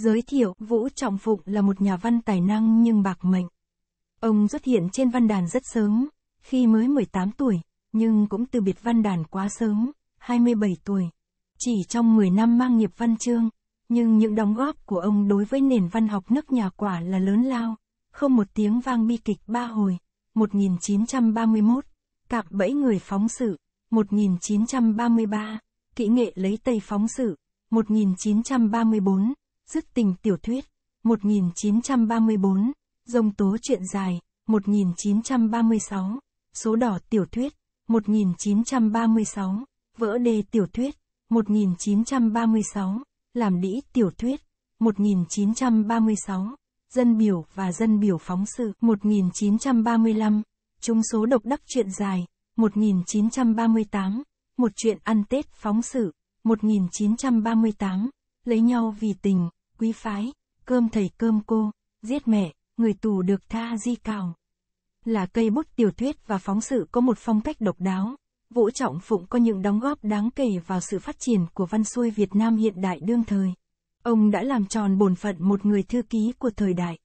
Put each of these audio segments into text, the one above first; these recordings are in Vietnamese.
Giới thiệu, Vũ Trọng Phụng là một nhà văn tài năng nhưng bạc mệnh. Ông xuất hiện trên văn đàn rất sớm, khi mới 18 tuổi, nhưng cũng từ biệt văn đàn quá sớm, 27 tuổi. Chỉ trong 10 năm mang nghiệp văn chương, nhưng những đóng góp của ông đối với nền văn học nước nhà quả là lớn lao, không một tiếng vang bi kịch ba hồi, 1931, cạp bẫy người phóng sự, 1933, kỹ nghệ lấy tây phóng sự, 1934. Dứt tình tiểu thuyết, 1934, Dông tố truyện dài, 1936, Số đỏ tiểu thuyết, 1936, Vỡ đề tiểu thuyết, 1936, Làm đĩ tiểu thuyết, 1936, Dân biểu và dân biểu phóng sự, 1935, trung số độc đắc truyện dài, 1938, Một chuyện ăn Tết phóng sự, 1938, Lấy nhau vì tình, quý phái, cơm thầy cơm cô, giết mẹ, người tù được tha di cào. Là cây bút tiểu thuyết và phóng sự có một phong cách độc đáo. Vũ Trọng Phụng có những đóng góp đáng kể vào sự phát triển của văn xuôi Việt Nam hiện đại đương thời. Ông đã làm tròn bổn phận một người thư ký của thời đại.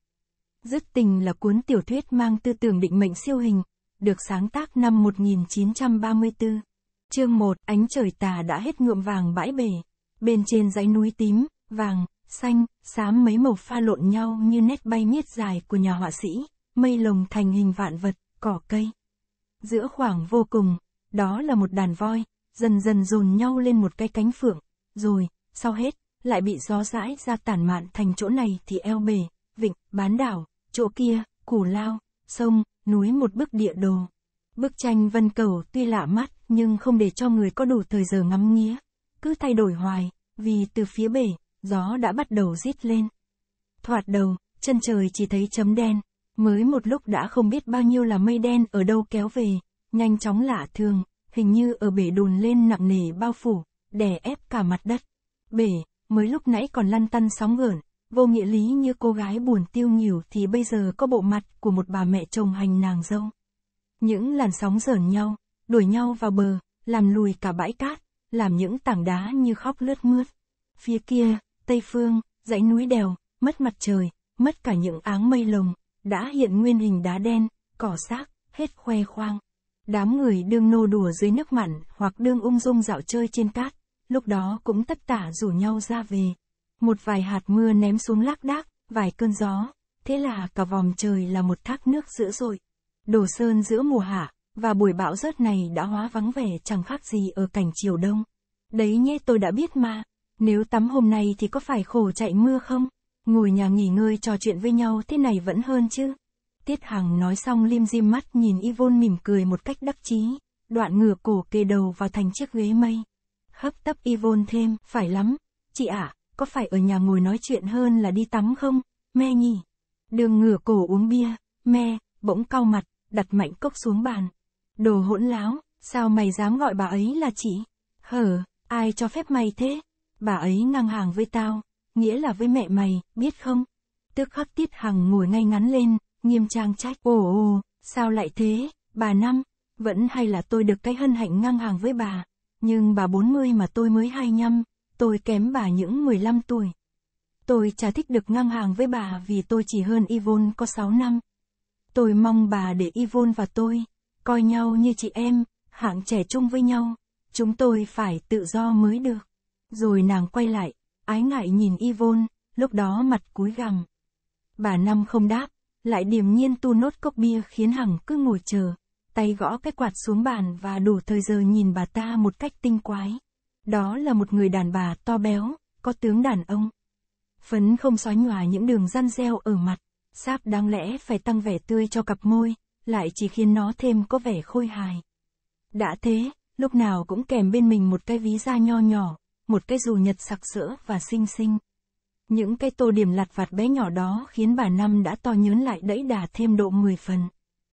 Dứt tình là cuốn tiểu thuyết mang tư tưởng định mệnh siêu hình, được sáng tác năm 1934. Chương 1, ánh trời tà đã hết nhuộm vàng bãi bể, bên trên dãy núi tím, vàng, xanh, xám mấy màu pha lộn nhau như nét bay miết dài của nhà họa sĩ, mây lồng thành hình vạn vật, cỏ cây. Giữa khoảng vô cùng, đó là một đàn voi, dần dần dồn nhau lên một cái cánh phượng, rồi, sau hết, lại bị gió rãi ra tản mạn thành chỗ này thì eo bể, vịnh, bán đảo, chỗ kia, củ lao, sông, núi một bức địa đồ. Bức tranh vân cầu tuy lạ mắt nhưng không để cho người có đủ thời giờ ngắm nghía, cứ thay đổi hoài, vì từ phía bể, gió đã bắt đầu rít lên. Thoạt đầu, chân trời chỉ thấy chấm đen, mới một lúc đã không biết bao nhiêu là mây đen ở đâu kéo về, nhanh chóng lạ thường, hình như ở bể đùn lên nặng nề bao phủ, đè ép cả mặt đất. Bể, mới lúc nãy còn lăn tăn sóng gợn, vô nghĩa lý như cô gái buồn tiêu nhiều thì bây giờ có bộ mặt của một bà mẹ chồng hành nàng dâu. Những làn sóng giởn nhau, đuổi nhau vào bờ, làm lùi cả bãi cát, làm những tảng đá như khóc lướt mướt. Phía kia, Tây Phương, dãy núi đèo, mất mặt trời, mất cả những áng mây lồng, đã hiện nguyên hình đá đen, cỏ xác, hết khoe khoang. Đám người đương nô đùa dưới nước mặn hoặc đương ung dung dạo chơi trên cát, lúc đó cũng tất tả rủ nhau ra về. Một vài hạt mưa ném xuống lác đác, vài cơn gió, thế là cả vòm trời là một thác nước dữ dội. Đồ sơn giữa mùa hạ, và buổi bão rớt này đã hóa vắng vẻ chẳng khác gì ở cảnh chiều đông. Đấy nhé tôi đã biết mà. Nếu tắm hôm nay thì có phải khổ chạy mưa không? Ngồi nhà nghỉ ngơi trò chuyện với nhau thế này vẫn hơn chứ. Tiết Hằng nói xong lim dim mắt nhìn Yvonne mỉm cười một cách đắc chí, đoạn ngửa cổ kề đầu vào thành chiếc ghế mây. Hấp tấp Yvonne thêm, phải lắm. Chị ạ, à, có phải ở nhà ngồi nói chuyện hơn là đi tắm không? Me nhỉ? Đường ngửa cổ uống bia, me, bỗng cau mặt, đặt mạnh cốc xuống bàn. Đồ hỗn láo, sao mày dám gọi bà ấy là chị? Hở, ai cho phép mày thế? bà ấy ngang hàng với tao, nghĩa là với mẹ mày, biết không? Tức khắc Tiết Hằng ngồi ngay ngắn lên, nghiêm trang trách, ồ ồ, sao lại thế, bà Năm, vẫn hay là tôi được cái hân hạnh ngang hàng với bà, nhưng bà 40 mà tôi mới 25, tôi kém bà những 15 tuổi. Tôi chả thích được ngang hàng với bà vì tôi chỉ hơn Yvonne có 6 năm. Tôi mong bà để Yvonne và tôi, coi nhau như chị em, hạng trẻ chung với nhau. Chúng tôi phải tự do mới được. Rồi nàng quay lại, ái ngại nhìn Yvonne, lúc đó mặt cúi gằm. Bà Năm không đáp, lại điềm nhiên tu nốt cốc bia khiến Hằng cứ ngồi chờ, tay gõ cái quạt xuống bàn và đủ thời giờ nhìn bà ta một cách tinh quái. Đó là một người đàn bà to béo, có tướng đàn ông. Phấn không xóa nhòa những đường răn reo ở mặt, sáp đáng lẽ phải tăng vẻ tươi cho cặp môi, lại chỉ khiến nó thêm có vẻ khôi hài. Đã thế, lúc nào cũng kèm bên mình một cái ví da nho nhỏ, một cái dù nhật sặc sỡ và xinh xinh. Những cái tô điểm lặt vặt bé nhỏ đó khiến bà Năm đã to nhớn lại đẫy đà thêm độ 10 phần.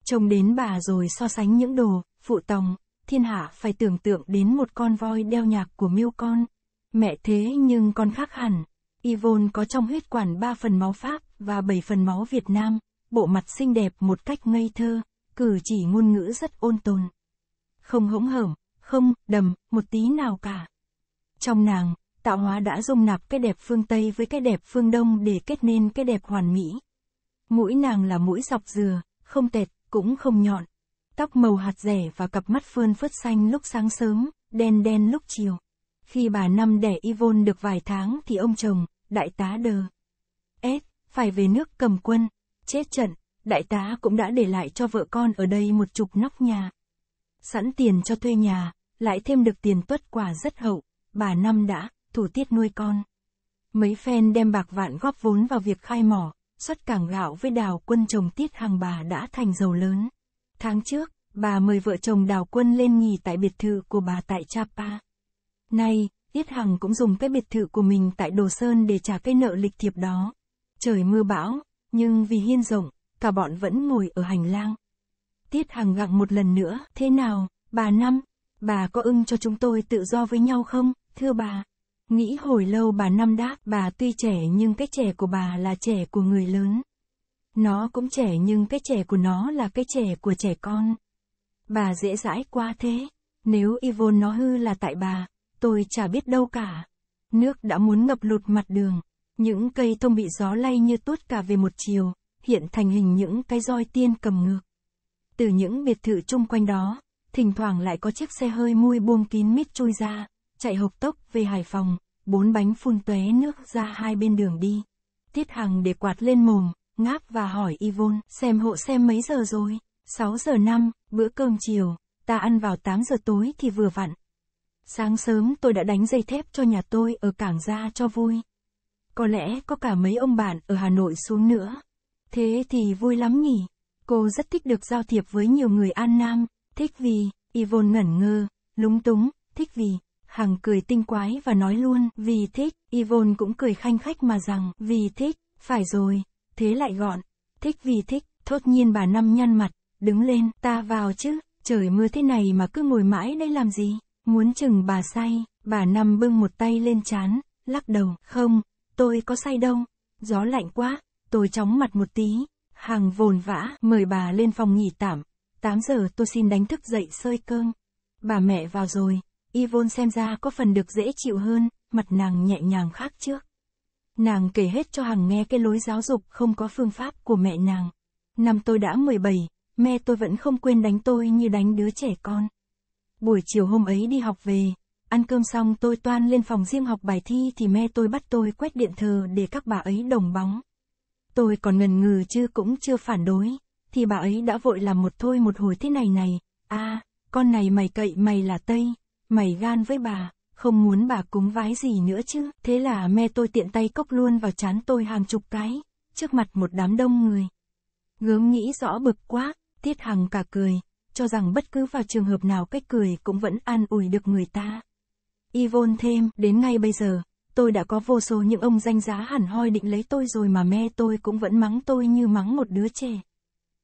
Trông đến bà rồi so sánh những đồ, phụ tòng, thiên hạ phải tưởng tượng đến một con voi đeo nhạc của miêu con. Mẹ thế nhưng con khác hẳn. Yvonne có trong huyết quản 3 phần máu Pháp và 7 phần máu Việt Nam, bộ mặt xinh đẹp một cách ngây thơ, cử chỉ ngôn ngữ rất ôn tồn. Không hỗn hởm, không đầm, một tí nào cả. Trong nàng, tạo hóa đã dung nạp cái đẹp phương Tây với cái đẹp phương Đông để kết nên cái đẹp hoàn mỹ. Mũi nàng là mũi dọc dừa, không tệt, cũng không nhọn. Tóc màu hạt rẻ và cặp mắt phương phớt xanh lúc sáng sớm, đen đen lúc chiều. Khi bà năm đẻ Yvonne được vài tháng thì ông chồng, đại tá đờ. Ết, phải về nước cầm quân, chết trận, đại tá cũng đã để lại cho vợ con ở đây một chục nóc nhà. Sẵn tiền cho thuê nhà, lại thêm được tiền tuất quả rất hậu bà Năm đã, thủ tiết nuôi con. Mấy phen đem bạc vạn góp vốn vào việc khai mỏ, xuất cảng gạo với đào quân chồng tiết hàng bà đã thành giàu lớn. Tháng trước, bà mời vợ chồng đào quân lên nghỉ tại biệt thự của bà tại Chapa. Nay, Tiết Hằng cũng dùng cái biệt thự của mình tại Đồ Sơn để trả cái nợ lịch thiệp đó. Trời mưa bão, nhưng vì hiên rộng, cả bọn vẫn ngồi ở hành lang. Tiết Hằng gặng một lần nữa, thế nào, bà Năm, Bà có ưng cho chúng tôi tự do với nhau không, thưa bà? Nghĩ hồi lâu bà Năm đáp, bà tuy trẻ nhưng cái trẻ của bà là trẻ của người lớn. Nó cũng trẻ nhưng cái trẻ của nó là cái trẻ của trẻ con. Bà dễ dãi quá thế. Nếu Yvonne nó hư là tại bà, tôi chả biết đâu cả. Nước đã muốn ngập lụt mặt đường. Những cây thông bị gió lay như tuốt cả về một chiều, hiện thành hình những cái roi tiên cầm ngược. Từ những biệt thự chung quanh đó, thỉnh thoảng lại có chiếc xe hơi mui buông kín mít chui ra, chạy hộc tốc về Hải Phòng, bốn bánh phun tóe nước ra hai bên đường đi. Tiết Hằng để quạt lên mồm, ngáp và hỏi Yvonne, xem hộ xem mấy giờ rồi, 6 giờ 5, bữa cơm chiều, ta ăn vào 8 giờ tối thì vừa vặn. Sáng sớm tôi đã đánh dây thép cho nhà tôi ở cảng ra cho vui. Có lẽ có cả mấy ông bạn ở Hà Nội xuống nữa. Thế thì vui lắm nhỉ. Cô rất thích được giao thiệp với nhiều người An Nam. Thích vì, Yvonne ngẩn ngơ, lúng túng, thích vì. Hằng cười tinh quái và nói luôn, vì thích, Yvonne cũng cười khanh khách mà rằng, vì thích, phải rồi, thế lại gọn. Thích vì thích, thốt nhiên bà năm nhăn mặt, đứng lên, ta vào chứ, trời mưa thế này mà cứ ngồi mãi đây làm gì, muốn chừng bà say, bà năm bưng một tay lên chán, lắc đầu, không, tôi có say đâu, gió lạnh quá, tôi chóng mặt một tí, Hằng vồn vã, mời bà lên phòng nghỉ tạm, 8 giờ tôi xin đánh thức dậy sơi cơm. Bà mẹ vào rồi, Yvonne xem ra có phần được dễ chịu hơn, mặt nàng nhẹ nhàng khác trước. Nàng kể hết cho Hằng nghe cái lối giáo dục không có phương pháp của mẹ nàng. Năm tôi đã 17, mẹ tôi vẫn không quên đánh tôi như đánh đứa trẻ con. Buổi chiều hôm ấy đi học về, ăn cơm xong tôi toan lên phòng riêng học bài thi thì mẹ tôi bắt tôi quét điện thờ để các bà ấy đồng bóng. Tôi còn ngần ngừ chứ cũng chưa phản đối, thì bà ấy đã vội làm một thôi một hồi thế này này, a à, con này mày cậy mày là Tây, mày gan với bà, không muốn bà cúng vái gì nữa chứ, thế là me tôi tiện tay cốc luôn vào chán tôi hàng chục cái, trước mặt một đám đông người. Gớm nghĩ rõ bực quá, Tiết Hằng cả cười, cho rằng bất cứ vào trường hợp nào cách cười cũng vẫn an ủi được người ta. Yvonne thêm, đến ngay bây giờ, tôi đã có vô số những ông danh giá hẳn hoi định lấy tôi rồi mà me tôi cũng vẫn mắng tôi như mắng một đứa trẻ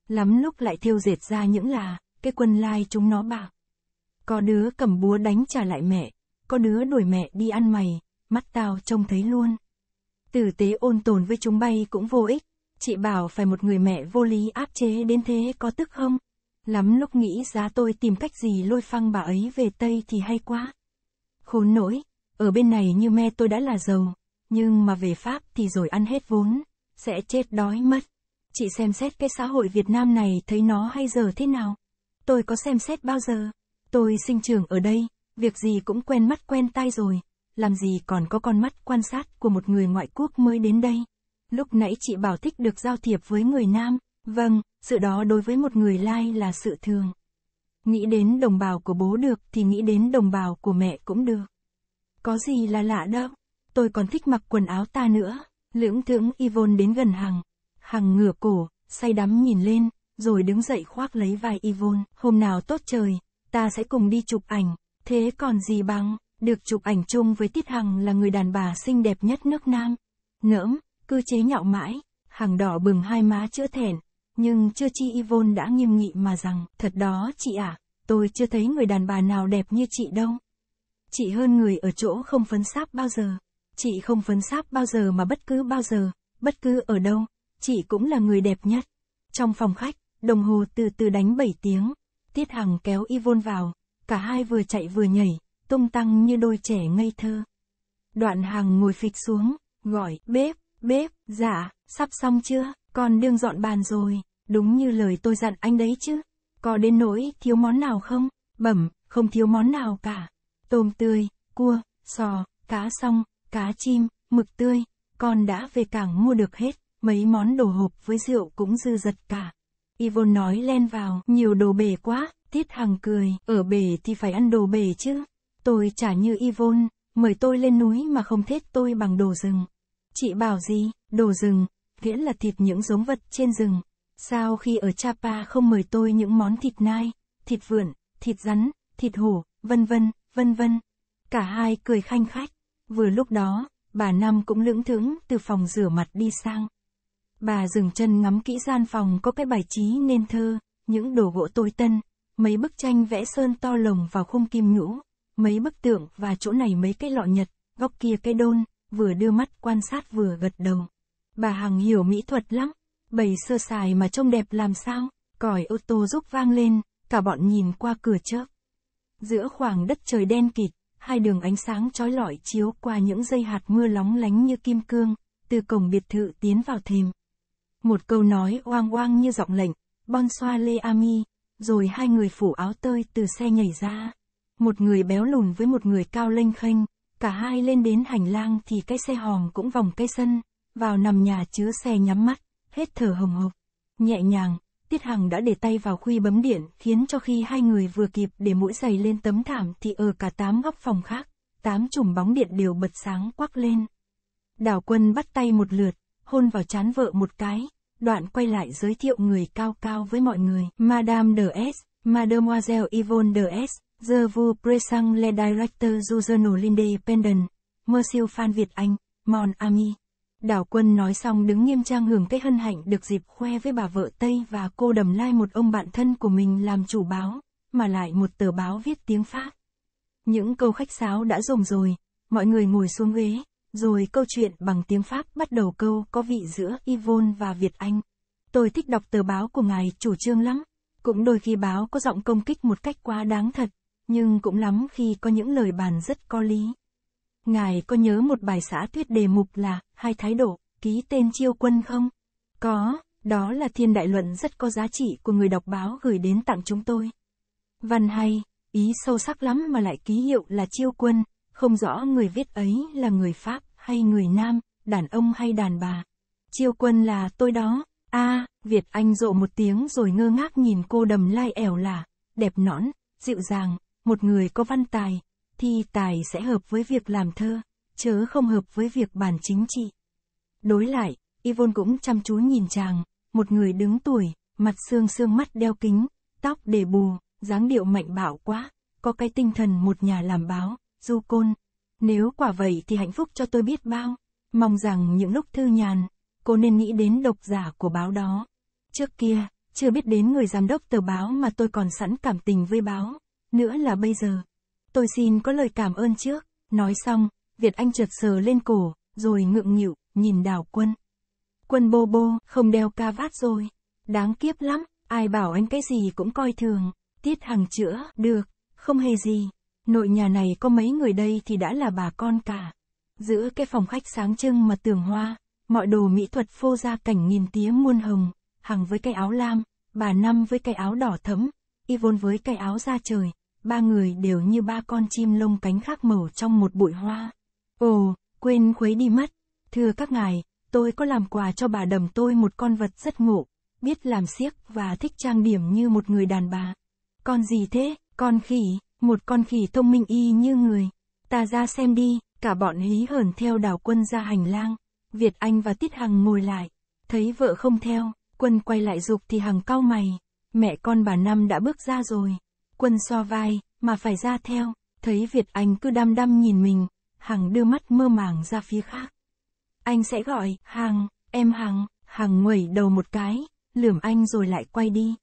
lắm lúc lại thiêu diệt ra những là, cái quân lai chúng nó bảo. Có đứa cầm búa đánh trả lại mẹ, có đứa đuổi mẹ đi ăn mày, mắt tao trông thấy luôn. Tử tế ôn tồn với chúng bay cũng vô ích, chị bảo phải một người mẹ vô lý áp chế đến thế có tức không? Lắm lúc nghĩ giá tôi tìm cách gì lôi phăng bà ấy về Tây thì hay quá. Khốn nỗi, ở bên này như me tôi đã là giàu, nhưng mà về Pháp thì rồi ăn hết vốn, sẽ chết đói mất chị xem xét cái xã hội Việt Nam này thấy nó hay giờ thế nào. Tôi có xem xét bao giờ. Tôi sinh trưởng ở đây, việc gì cũng quen mắt quen tay rồi, làm gì còn có con mắt quan sát của một người ngoại quốc mới đến đây. Lúc nãy chị bảo thích được giao thiệp với người Nam, vâng, sự đó đối với một người Lai là sự thường. Nghĩ đến đồng bào của bố được thì nghĩ đến đồng bào của mẹ cũng được. Có gì là lạ đâu, tôi còn thích mặc quần áo ta nữa, lưỡng thưởng Yvonne đến gần hàng, Hằng ngửa cổ, say đắm nhìn lên, rồi đứng dậy khoác lấy vai Yvonne. Hôm nào tốt trời, ta sẽ cùng đi chụp ảnh. Thế còn gì bằng, được chụp ảnh chung với Tiết Hằng là người đàn bà xinh đẹp nhất nước Nam. Ngỡm, cứ chế nhạo mãi, Hằng đỏ bừng hai má chữa thẹn. Nhưng chưa chi Yvonne đã nghiêm nghị mà rằng, thật đó chị ạ, à, tôi chưa thấy người đàn bà nào đẹp như chị đâu. Chị hơn người ở chỗ không phấn sáp bao giờ. Chị không phấn sáp bao giờ mà bất cứ bao giờ, bất cứ ở đâu, chị cũng là người đẹp nhất. Trong phòng khách, đồng hồ từ từ đánh 7 tiếng. Tiết Hằng kéo Yvonne vào, cả hai vừa chạy vừa nhảy, tung tăng như đôi trẻ ngây thơ. Đoạn Hằng ngồi phịch xuống, gọi, bếp, bếp, dạ, sắp xong chưa, con đương dọn bàn rồi, đúng như lời tôi dặn anh đấy chứ. Có đến nỗi thiếu món nào không? Bẩm, không thiếu món nào cả. Tôm tươi, cua, sò, cá song, cá chim, mực tươi, con đã về cảng mua được hết mấy món đồ hộp với rượu cũng dư giật cả. Yvonne nói len vào, nhiều đồ bể quá, Tiết Hằng cười, ở bể thì phải ăn đồ bể chứ. Tôi chả như Yvonne, mời tôi lên núi mà không thết tôi bằng đồ rừng. Chị bảo gì, đồ rừng, nghĩa là thịt những giống vật trên rừng. Sao khi ở Chapa không mời tôi những món thịt nai, thịt vượn, thịt rắn, thịt hổ, vân vân, vân vân. Cả hai cười khanh khách. Vừa lúc đó, bà Năm cũng lưỡng thững từ phòng rửa mặt đi sang. Bà dừng chân ngắm kỹ gian phòng có cái bài trí nên thơ, những đồ gỗ tối tân, mấy bức tranh vẽ sơn to lồng vào khung kim nhũ, mấy bức tượng và chỗ này mấy cái lọ nhật, góc kia cái đôn, vừa đưa mắt quan sát vừa gật đầu. Bà Hằng hiểu mỹ thuật lắm, bầy sơ sài mà trông đẹp làm sao, còi ô tô rúc vang lên, cả bọn nhìn qua cửa chớp. Giữa khoảng đất trời đen kịt, hai đường ánh sáng trói lọi chiếu qua những dây hạt mưa lóng lánh như kim cương, từ cổng biệt thự tiến vào thềm. Một câu nói oang oang như giọng lệnh, bonsoir le ami, rồi hai người phủ áo tơi từ xe nhảy ra. Một người béo lùn với một người cao lênh khênh, cả hai lên đến hành lang thì cái xe hòm cũng vòng cái sân, vào nằm nhà chứa xe nhắm mắt, hết thở hồng hộc. Nhẹ nhàng, Tiết Hằng đã để tay vào khuy bấm điện, khiến cho khi hai người vừa kịp để mũi giày lên tấm thảm thì ở cả tám góc phòng khác, tám chùm bóng điện đều bật sáng quắc lên. Đào quân bắt tay một lượt, hôn vào chán vợ một cái, đoạn quay lại giới thiệu người cao cao với mọi người. Madame de S, Mademoiselle Yvonne de S, Je vous présente le directeur du journal Independent, Monsieur Phan Việt Anh, Mon Ami. Đảo quân nói xong đứng nghiêm trang hưởng cái hân hạnh được dịp khoe với bà vợ Tây và cô đầm lai một ông bạn thân của mình làm chủ báo, mà lại một tờ báo viết tiếng Pháp. Những câu khách sáo đã dùng rồi, mọi người ngồi xuống ghế, rồi câu chuyện bằng tiếng Pháp bắt đầu câu có vị giữa Yvonne và Việt Anh. Tôi thích đọc tờ báo của ngài chủ trương lắm. Cũng đôi khi báo có giọng công kích một cách quá đáng thật, nhưng cũng lắm khi có những lời bàn rất có lý. Ngài có nhớ một bài xã thuyết đề mục là Hai thái độ, ký tên chiêu quân không? Có, đó là thiên đại luận rất có giá trị của người đọc báo gửi đến tặng chúng tôi. Văn hay, ý sâu sắc lắm mà lại ký hiệu là chiêu quân, không rõ người viết ấy là người Pháp hay người Nam, đàn ông hay đàn bà. Chiêu quân là tôi đó, a à, Việt Anh rộ một tiếng rồi ngơ ngác nhìn cô đầm lai ẻo là, đẹp nõn, dịu dàng, một người có văn tài, thì tài sẽ hợp với việc làm thơ, chớ không hợp với việc bàn chính trị. Đối lại, Yvonne cũng chăm chú nhìn chàng, một người đứng tuổi, mặt xương xương mắt đeo kính, tóc để bù, dáng điệu mạnh bạo quá, có cái tinh thần một nhà làm báo du côn. Nếu quả vậy thì hạnh phúc cho tôi biết bao. Mong rằng những lúc thư nhàn, cô nên nghĩ đến độc giả của báo đó. Trước kia, chưa biết đến người giám đốc tờ báo mà tôi còn sẵn cảm tình với báo. Nữa là bây giờ. Tôi xin có lời cảm ơn trước. Nói xong, Việt Anh trượt sờ lên cổ, rồi ngượng nghịu, nhìn Đào quân. Quân bô bô, không đeo ca vát rồi. Đáng kiếp lắm, ai bảo anh cái gì cũng coi thường. Tiết hàng chữa, được, không hề gì. Nội nhà này có mấy người đây thì đã là bà con cả. Giữa cái phòng khách sáng trưng mà tường hoa, mọi đồ mỹ thuật phô ra cảnh nghìn tía muôn hồng, Hằng với cái áo lam, bà Năm với cái áo đỏ thẫm, Yvonne với cái áo da trời, ba người đều như ba con chim lông cánh khác màu trong một bụi hoa. Ồ, quên khuấy đi mất. Thưa các ngài, tôi có làm quà cho bà đầm tôi một con vật rất ngộ, biết làm siếc và thích trang điểm như một người đàn bà. Con gì thế, con khỉ? Một con khỉ thông minh y như người. Ta ra xem đi, cả bọn hí hởn theo đào quân ra hành lang. Việt Anh và Tiết Hằng ngồi lại. Thấy vợ không theo, quân quay lại dục thì Hằng cau mày. Mẹ con bà Năm đã bước ra rồi. Quân xoa vai, mà phải ra theo. Thấy Việt Anh cứ đăm đăm nhìn mình. Hằng đưa mắt mơ màng ra phía khác. Anh sẽ gọi, Hằng, em Hằng. Hằng nguẩy đầu một cái, lườm anh rồi lại quay đi.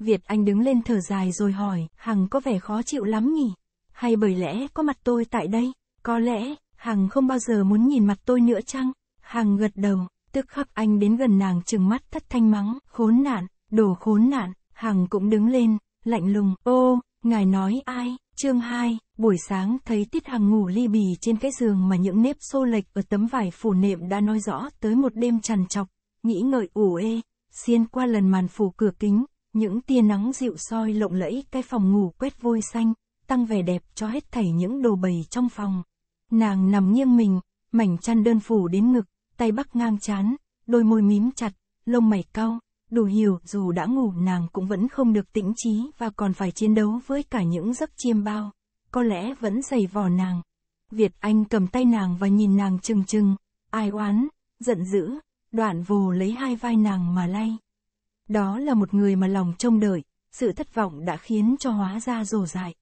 Việt Anh đứng lên thở dài rồi hỏi, Hằng có vẻ khó chịu lắm nhỉ? Hay bởi lẽ có mặt tôi tại đây? Có lẽ, Hằng không bao giờ muốn nhìn mặt tôi nữa chăng? Hằng gật đầu, tức khắc anh đến gần nàng trừng mắt thất thanh mắng, khốn nạn, đồ khốn nạn, Hằng cũng đứng lên, lạnh lùng, ô, ngài nói ai? Chương 2, buổi sáng thấy Tiết Hằng ngủ ly bì trên cái giường mà những nếp xô lệch ở tấm vải phủ nệm đã nói rõ tới một đêm trằn trọc, nghĩ ngợi ủ ê, xiên qua lần màn phủ cửa kính, những tia nắng dịu soi lộng lẫy cái phòng ngủ quét vôi xanh, tăng vẻ đẹp cho hết thảy những đồ bầy trong phòng. Nàng nằm nghiêng mình, mảnh chăn đơn phủ đến ngực, tay bắc ngang chán, đôi môi mím chặt, lông mày cao đủ hiểu dù đã ngủ nàng cũng vẫn không được tĩnh trí và còn phải chiến đấu với cả những giấc chiêm bao, có lẽ vẫn dày vò nàng. Việt Anh cầm tay nàng và nhìn nàng trừng trừng ai oán, giận dữ, đoạn vồ lấy hai vai nàng mà lay. Đó là một người mà lòng trông đợi, sự thất vọng đã khiến cho hóa ra rồ dại.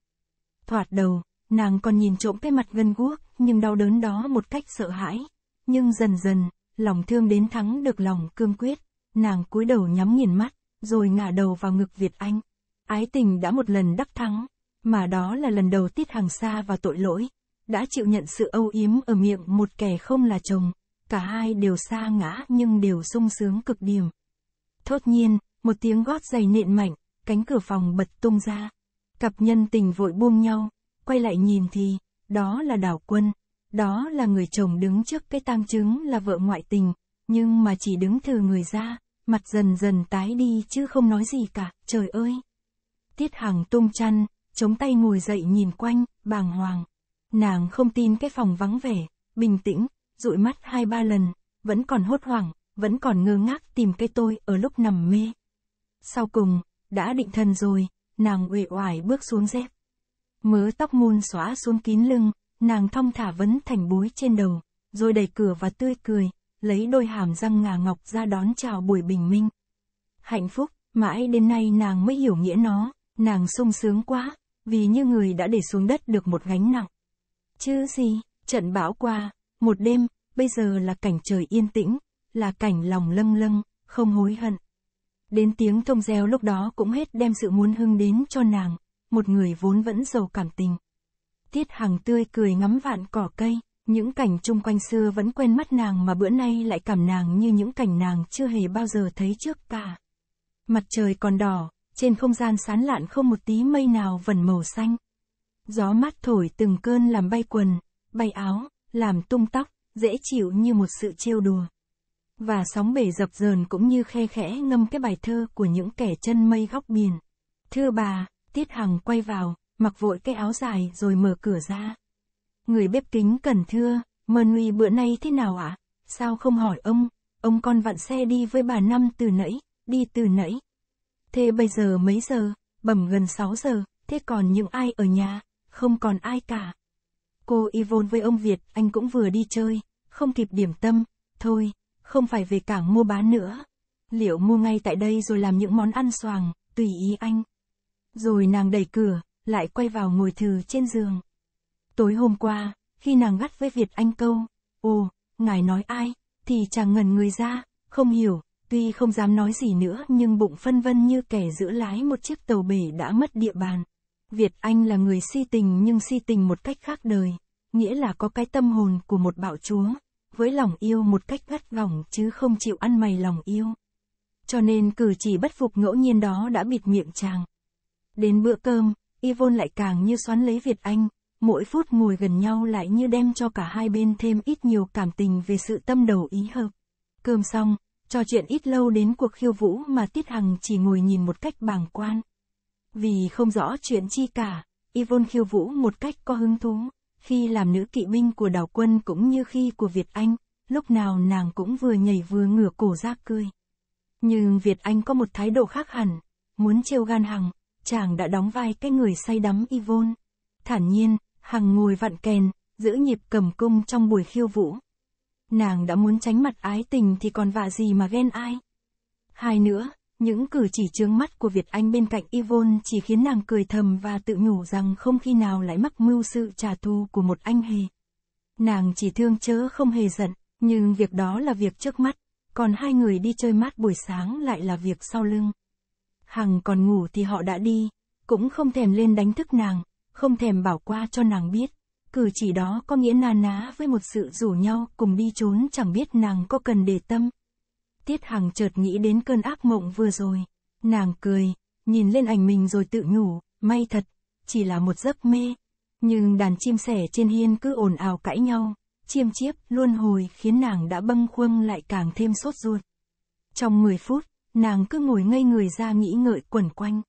Thoạt đầu, nàng còn nhìn trộm cái mặt gân guốc, nhưng đau đớn đó một cách sợ hãi. Nhưng dần dần, lòng thương đến thắng được lòng cương quyết, nàng cúi đầu nhắm nghiền mắt, rồi ngả đầu vào ngực Việt Anh. Ái tình đã một lần đắc thắng, mà đó là lần đầu tiết hàng xa và tội lỗi, đã chịu nhận sự âu yếm ở miệng một kẻ không là chồng, cả hai đều xa ngã nhưng đều sung sướng cực điểm. Thốt nhiên, một tiếng gót giày nện mạnh, cánh cửa phòng bật tung ra. Cặp nhân tình vội buông nhau, quay lại nhìn thì, đó là đảo quân. Đó là người chồng đứng trước cái tang chứng là vợ ngoại tình, nhưng mà chỉ đứng thừ người ra, mặt dần dần tái đi chứ không nói gì cả, trời ơi. Tiết hàng tung chăn, chống tay ngồi dậy nhìn quanh, bàng hoàng. Nàng không tin cái phòng vắng vẻ, bình tĩnh, dụi mắt hai ba lần, vẫn còn hốt hoảng, vẫn còn ngơ ngác tìm cây tôi ở lúc nằm mê. Sau cùng, đã định thân rồi, nàng uể oải bước xuống dép. Mớ tóc môn xóa xuống kín lưng, nàng thong thả vấn thành búi trên đầu, rồi đẩy cửa và tươi cười, lấy đôi hàm răng ngà ngọc ra đón chào buổi bình minh. Hạnh phúc, mãi đến nay nàng mới hiểu nghĩa nó, nàng sung sướng quá, vì như người đã để xuống đất được một gánh nặng. Chứ gì, trận bão qua, một đêm, bây giờ là cảnh trời yên tĩnh, là cảnh lòng lâng lâng, không hối hận. Đến tiếng thông reo lúc đó cũng hết đem sự muốn hưng đến cho nàng, một người vốn vẫn giàu cảm tình. Tiết hàng tươi cười ngắm vạn cỏ cây, những cảnh chung quanh xưa vẫn quen mắt nàng mà bữa nay lại cảm nàng như những cảnh nàng chưa hề bao giờ thấy trước cả. Mặt trời còn đỏ, trên không gian sán lạn không một tí mây nào vẩn màu xanh. Gió mát thổi từng cơn làm bay quần, bay áo, làm tung tóc, dễ chịu như một sự trêu đùa và sóng bể dập dờn cũng như khe khẽ ngâm cái bài thơ của những kẻ chân mây góc biển. Thưa bà, Tiết Hằng quay vào, mặc vội cái áo dài rồi mở cửa ra. Người bếp kính cần thưa, mơn nguy bữa nay thế nào ạ? À? Sao không hỏi ông, ông con vặn xe đi với bà Năm từ nãy, đi từ nãy. Thế bây giờ mấy giờ, bẩm gần 6 giờ, thế còn những ai ở nhà, không còn ai cả. Cô Yvonne với ông Việt, anh cũng vừa đi chơi, không kịp điểm tâm, thôi, không phải về cảng mua bán nữa. Liệu mua ngay tại đây rồi làm những món ăn xoàng, tùy ý anh. Rồi nàng đẩy cửa, lại quay vào ngồi thừ trên giường. Tối hôm qua, khi nàng gắt với Việt Anh câu, ồ, ngài nói ai, thì chàng ngần người ra, không hiểu, tuy không dám nói gì nữa nhưng bụng phân vân như kẻ giữ lái một chiếc tàu bể đã mất địa bàn. Việt Anh là người si tình nhưng si tình một cách khác đời, nghĩa là có cái tâm hồn của một bạo chúa với lòng yêu một cách bắt gỏng chứ không chịu ăn mày lòng yêu. Cho nên cử chỉ bất phục ngẫu nhiên đó đã bịt miệng chàng. Đến bữa cơm, Yvonne lại càng như xoắn lấy Việt Anh, mỗi phút ngồi gần nhau lại như đem cho cả hai bên thêm ít nhiều cảm tình về sự tâm đầu ý hợp. Cơm xong, trò chuyện ít lâu đến cuộc khiêu vũ mà Tiết Hằng chỉ ngồi nhìn một cách bàng quan. Vì không rõ chuyện chi cả, Yvonne khiêu vũ một cách có hứng thú khi làm nữ kỵ binh của đảo quân cũng như khi của Việt Anh, lúc nào nàng cũng vừa nhảy vừa ngửa cổ ra cười. Nhưng Việt Anh có một thái độ khác hẳn, muốn trêu gan Hằng, chàng đã đóng vai cái người say đắm Yvonne. Thản nhiên, Hằng ngồi vặn kèn, giữ nhịp cầm cung trong buổi khiêu vũ. Nàng đã muốn tránh mặt ái tình thì còn vạ gì mà ghen ai. Hai nữa, những cử chỉ trướng mắt của Việt Anh bên cạnh Yvonne chỉ khiến nàng cười thầm và tự nhủ rằng không khi nào lại mắc mưu sự trả thù của một anh hề. Nàng chỉ thương chớ không hề giận, nhưng việc đó là việc trước mắt, còn hai người đi chơi mát buổi sáng lại là việc sau lưng. Hằng còn ngủ thì họ đã đi, cũng không thèm lên đánh thức nàng, không thèm bảo qua cho nàng biết. Cử chỉ đó có nghĩa na ná với một sự rủ nhau cùng đi trốn chẳng biết nàng có cần để tâm. Tiết Hằng chợt nghĩ đến cơn ác mộng vừa rồi. Nàng cười, nhìn lên ảnh mình rồi tự nhủ, may thật, chỉ là một giấc mê. Nhưng đàn chim sẻ trên hiên cứ ồn ào cãi nhau, chiêm chiếp, luôn hồi khiến nàng đã bâng khuâng lại càng thêm sốt ruột. Trong 10 phút, nàng cứ ngồi ngây người ra nghĩ ngợi quẩn quanh.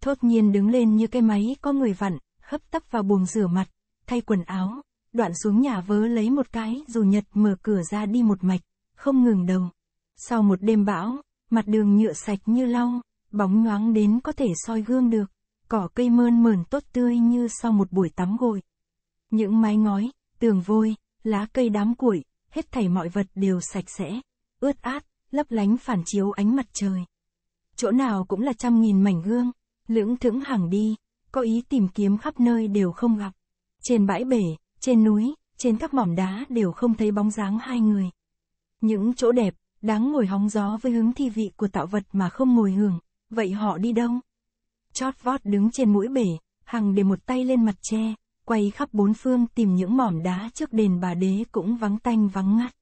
Thốt nhiên đứng lên như cái máy có người vặn, hấp tấp vào buồng rửa mặt, thay quần áo, đoạn xuống nhà vớ lấy một cái dù nhật mở cửa ra đi một mạch, không ngừng đầu. Sau một đêm bão, mặt đường nhựa sạch như lau, bóng nhoáng đến có thể soi gương được, cỏ cây mơn mờn tốt tươi như sau một buổi tắm gội. Những mái ngói, tường vôi, lá cây đám củi, hết thảy mọi vật đều sạch sẽ, ướt át, lấp lánh phản chiếu ánh mặt trời. Chỗ nào cũng là trăm nghìn mảnh gương, lưỡng thững hàng đi, có ý tìm kiếm khắp nơi đều không gặp. Trên bãi bể, trên núi, trên các mỏm đá đều không thấy bóng dáng hai người. Những chỗ đẹp, Đáng ngồi hóng gió với hứng thi vị của tạo vật mà không ngồi hưởng, vậy họ đi đâu? Chót vót đứng trên mũi bể, Hằng để một tay lên mặt tre, quay khắp bốn phương tìm những mỏm đá trước đền bà đế cũng vắng tanh vắng ngắt.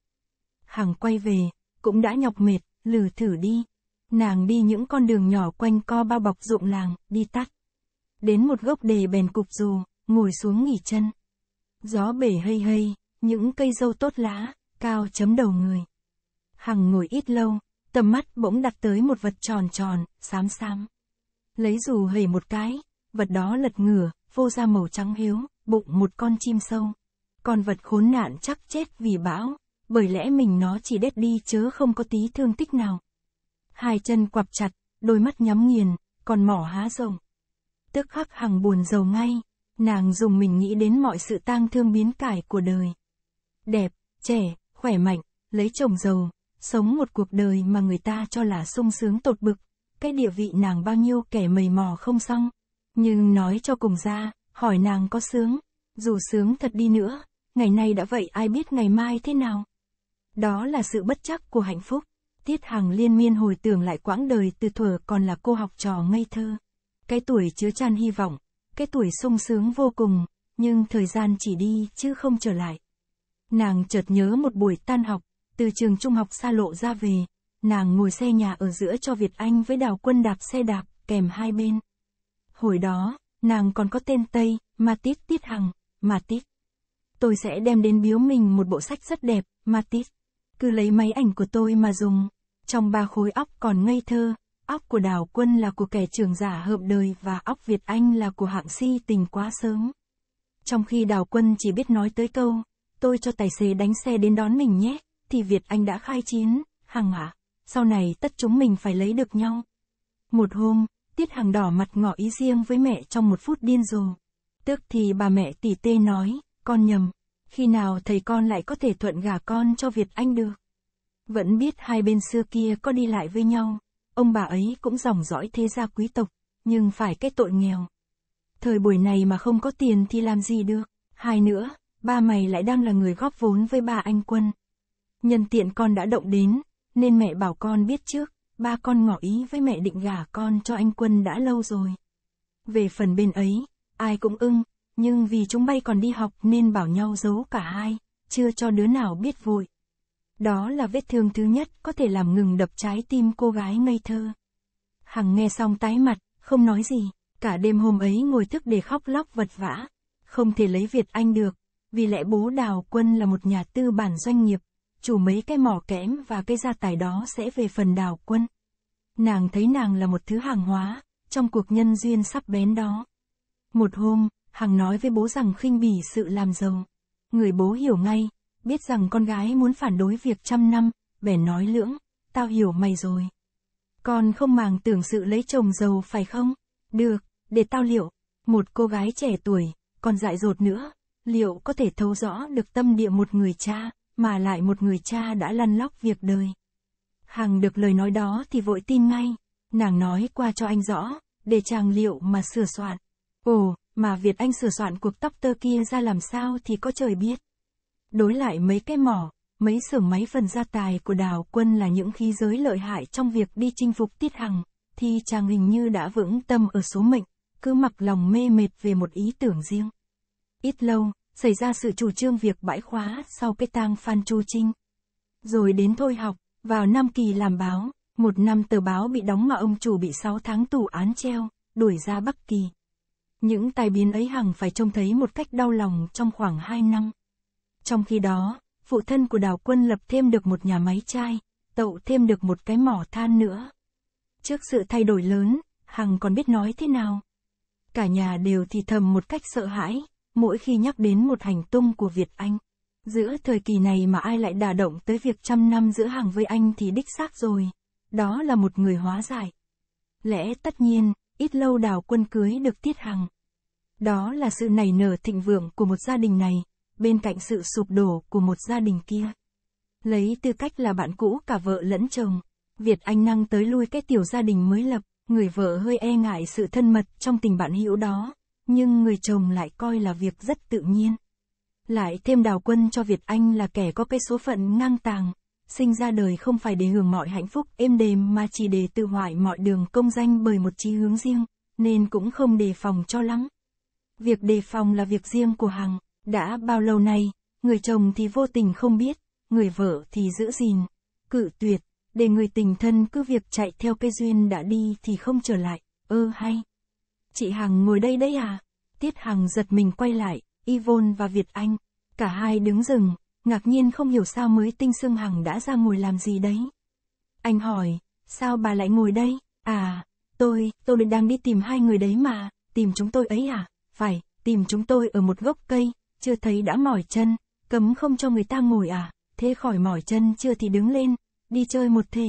Hằng quay về, cũng đã nhọc mệt, lử thử đi. Nàng đi những con đường nhỏ quanh co bao bọc ruộng làng, đi tắt. Đến một gốc đề bèn cục dù, ngồi xuống nghỉ chân. Gió bể hây hây, những cây dâu tốt lá, cao chấm đầu người. Hằng ngồi ít lâu, tầm mắt bỗng đặt tới một vật tròn tròn, xám xám. Lấy dù hầy một cái, vật đó lật ngửa, vô ra màu trắng hiếu, bụng một con chim sâu. Con vật khốn nạn chắc chết vì bão, bởi lẽ mình nó chỉ đét đi chớ không có tí thương tích nào. Hai chân quặp chặt, đôi mắt nhắm nghiền, còn mỏ há rộng. Tức khắc hằng buồn rầu ngay, nàng dùng mình nghĩ đến mọi sự tang thương biến cải của đời. Đẹp, trẻ, khỏe mạnh, lấy chồng giàu, sống một cuộc đời mà người ta cho là sung sướng tột bực, cái địa vị nàng bao nhiêu kẻ mầy mò không xong. Nhưng nói cho cùng ra, hỏi nàng có sướng, dù sướng thật đi nữa, ngày nay đã vậy ai biết ngày mai thế nào. Đó là sự bất chắc của hạnh phúc. Tiết Hằng liên miên hồi tưởng lại quãng đời từ thuở còn là cô học trò ngây thơ. Cái tuổi chứa chan hy vọng, cái tuổi sung sướng vô cùng, nhưng thời gian chỉ đi chứ không trở lại. Nàng chợt nhớ một buổi tan học, từ trường trung học xa lộ ra về, nàng ngồi xe nhà ở giữa cho Việt Anh với đào quân đạp xe đạp, kèm hai bên. Hồi đó, nàng còn có tên Tây, mà tít tít hằng, mà tít. Tôi sẽ đem đến biếu mình một bộ sách rất đẹp, mà tít. Cứ lấy máy ảnh của tôi mà dùng. Trong ba khối óc còn ngây thơ, óc của đào quân là của kẻ trường giả hợp đời và óc Việt Anh là của hạng si tình quá sớm. Trong khi đào quân chỉ biết nói tới câu, tôi cho tài xế đánh xe đến đón mình nhé thì Việt Anh đã khai chiến, Hằng ạ, sau này tất chúng mình phải lấy được nhau. Một hôm, Tiết Hằng đỏ mặt ngỏ ý riêng với mẹ trong một phút điên rồ. Tức thì bà mẹ tỉ tê nói, con nhầm, khi nào thầy con lại có thể thuận gả con cho Việt Anh được. Vẫn biết hai bên xưa kia có đi lại với nhau, ông bà ấy cũng dòng dõi thế gia quý tộc, nhưng phải cái tội nghèo. Thời buổi này mà không có tiền thì làm gì được, hai nữa, ba mày lại đang là người góp vốn với bà anh quân. Nhân tiện con đã động đến, nên mẹ bảo con biết trước, ba con ngỏ ý với mẹ định gả con cho anh Quân đã lâu rồi. Về phần bên ấy, ai cũng ưng, nhưng vì chúng bay còn đi học nên bảo nhau giấu cả hai, chưa cho đứa nào biết vội. Đó là vết thương thứ nhất có thể làm ngừng đập trái tim cô gái ngây thơ. Hằng nghe xong tái mặt, không nói gì, cả đêm hôm ấy ngồi thức để khóc lóc vật vã. Không thể lấy Việt Anh được, vì lẽ bố Đào Quân là một nhà tư bản doanh nghiệp, chủ mấy cái mỏ kẽm và cái gia tài đó sẽ về phần đào quân. Nàng thấy nàng là một thứ hàng hóa, trong cuộc nhân duyên sắp bén đó. Một hôm, Hằng nói với bố rằng khinh bỉ sự làm giàu. Người bố hiểu ngay, biết rằng con gái muốn phản đối việc trăm năm, bèn nói lưỡng, tao hiểu mày rồi. Con không màng tưởng sự lấy chồng giàu phải không? Được, để tao liệu, một cô gái trẻ tuổi, còn dại dột nữa, liệu có thể thấu rõ được tâm địa một người cha? mà lại một người cha đã lăn lóc việc đời. Hằng được lời nói đó thì vội tin ngay, nàng nói qua cho anh rõ, để chàng liệu mà sửa soạn. Ồ, mà Việt Anh sửa soạn cuộc tóc tơ kia ra làm sao thì có trời biết. Đối lại mấy cái mỏ, mấy xưởng máy phần gia tài của đào quân là những khí giới lợi hại trong việc đi chinh phục tiết hằng, thì chàng hình như đã vững tâm ở số mệnh, cứ mặc lòng mê mệt về một ý tưởng riêng. Ít lâu, xảy ra sự chủ trương việc bãi khóa sau cái tang Phan Chu Trinh. Rồi đến thôi học, vào năm kỳ làm báo, một năm tờ báo bị đóng mà ông chủ bị 6 tháng tù án treo, đuổi ra Bắc Kỳ. Những tai biến ấy hằng phải trông thấy một cách đau lòng trong khoảng 2 năm. Trong khi đó, phụ thân của đào quân lập thêm được một nhà máy chai, tậu thêm được một cái mỏ than nữa. Trước sự thay đổi lớn, Hằng còn biết nói thế nào. Cả nhà đều thì thầm một cách sợ hãi, mỗi khi nhắc đến một hành tung của Việt Anh. Giữa thời kỳ này mà ai lại đả động tới việc trăm năm giữa hàng với anh thì đích xác rồi. Đó là một người hóa giải. Lẽ tất nhiên, ít lâu đào quân cưới được tiết hằng. Đó là sự nảy nở thịnh vượng của một gia đình này, bên cạnh sự sụp đổ của một gia đình kia. Lấy tư cách là bạn cũ cả vợ lẫn chồng, Việt Anh năng tới lui cái tiểu gia đình mới lập, người vợ hơi e ngại sự thân mật trong tình bạn hữu đó, nhưng người chồng lại coi là việc rất tự nhiên. Lại thêm đào quân cho Việt Anh là kẻ có cái số phận ngang tàng, sinh ra đời không phải để hưởng mọi hạnh phúc êm đềm mà chỉ để tự hoại mọi đường công danh bởi một chí hướng riêng, nên cũng không đề phòng cho lắm. Việc đề phòng là việc riêng của Hằng, đã bao lâu nay, người chồng thì vô tình không biết, người vợ thì giữ gìn, cự tuyệt, để người tình thân cứ việc chạy theo cái duyên đã đi thì không trở lại, ơ hay. Chị Hằng ngồi đây đấy à? Tiết Hằng giật mình quay lại, Yvonne và Việt Anh. Cả hai đứng dừng, ngạc nhiên không hiểu sao mới tinh Sương Hằng đã ra ngồi làm gì đấy. Anh hỏi, sao bà lại ngồi đây? À, tôi, tôi đang đi tìm hai người đấy mà, tìm chúng tôi ấy à? Phải, tìm chúng tôi ở một gốc cây, chưa thấy đã mỏi chân, cấm không cho người ta ngồi à? Thế khỏi mỏi chân chưa thì đứng lên, đi chơi một thể.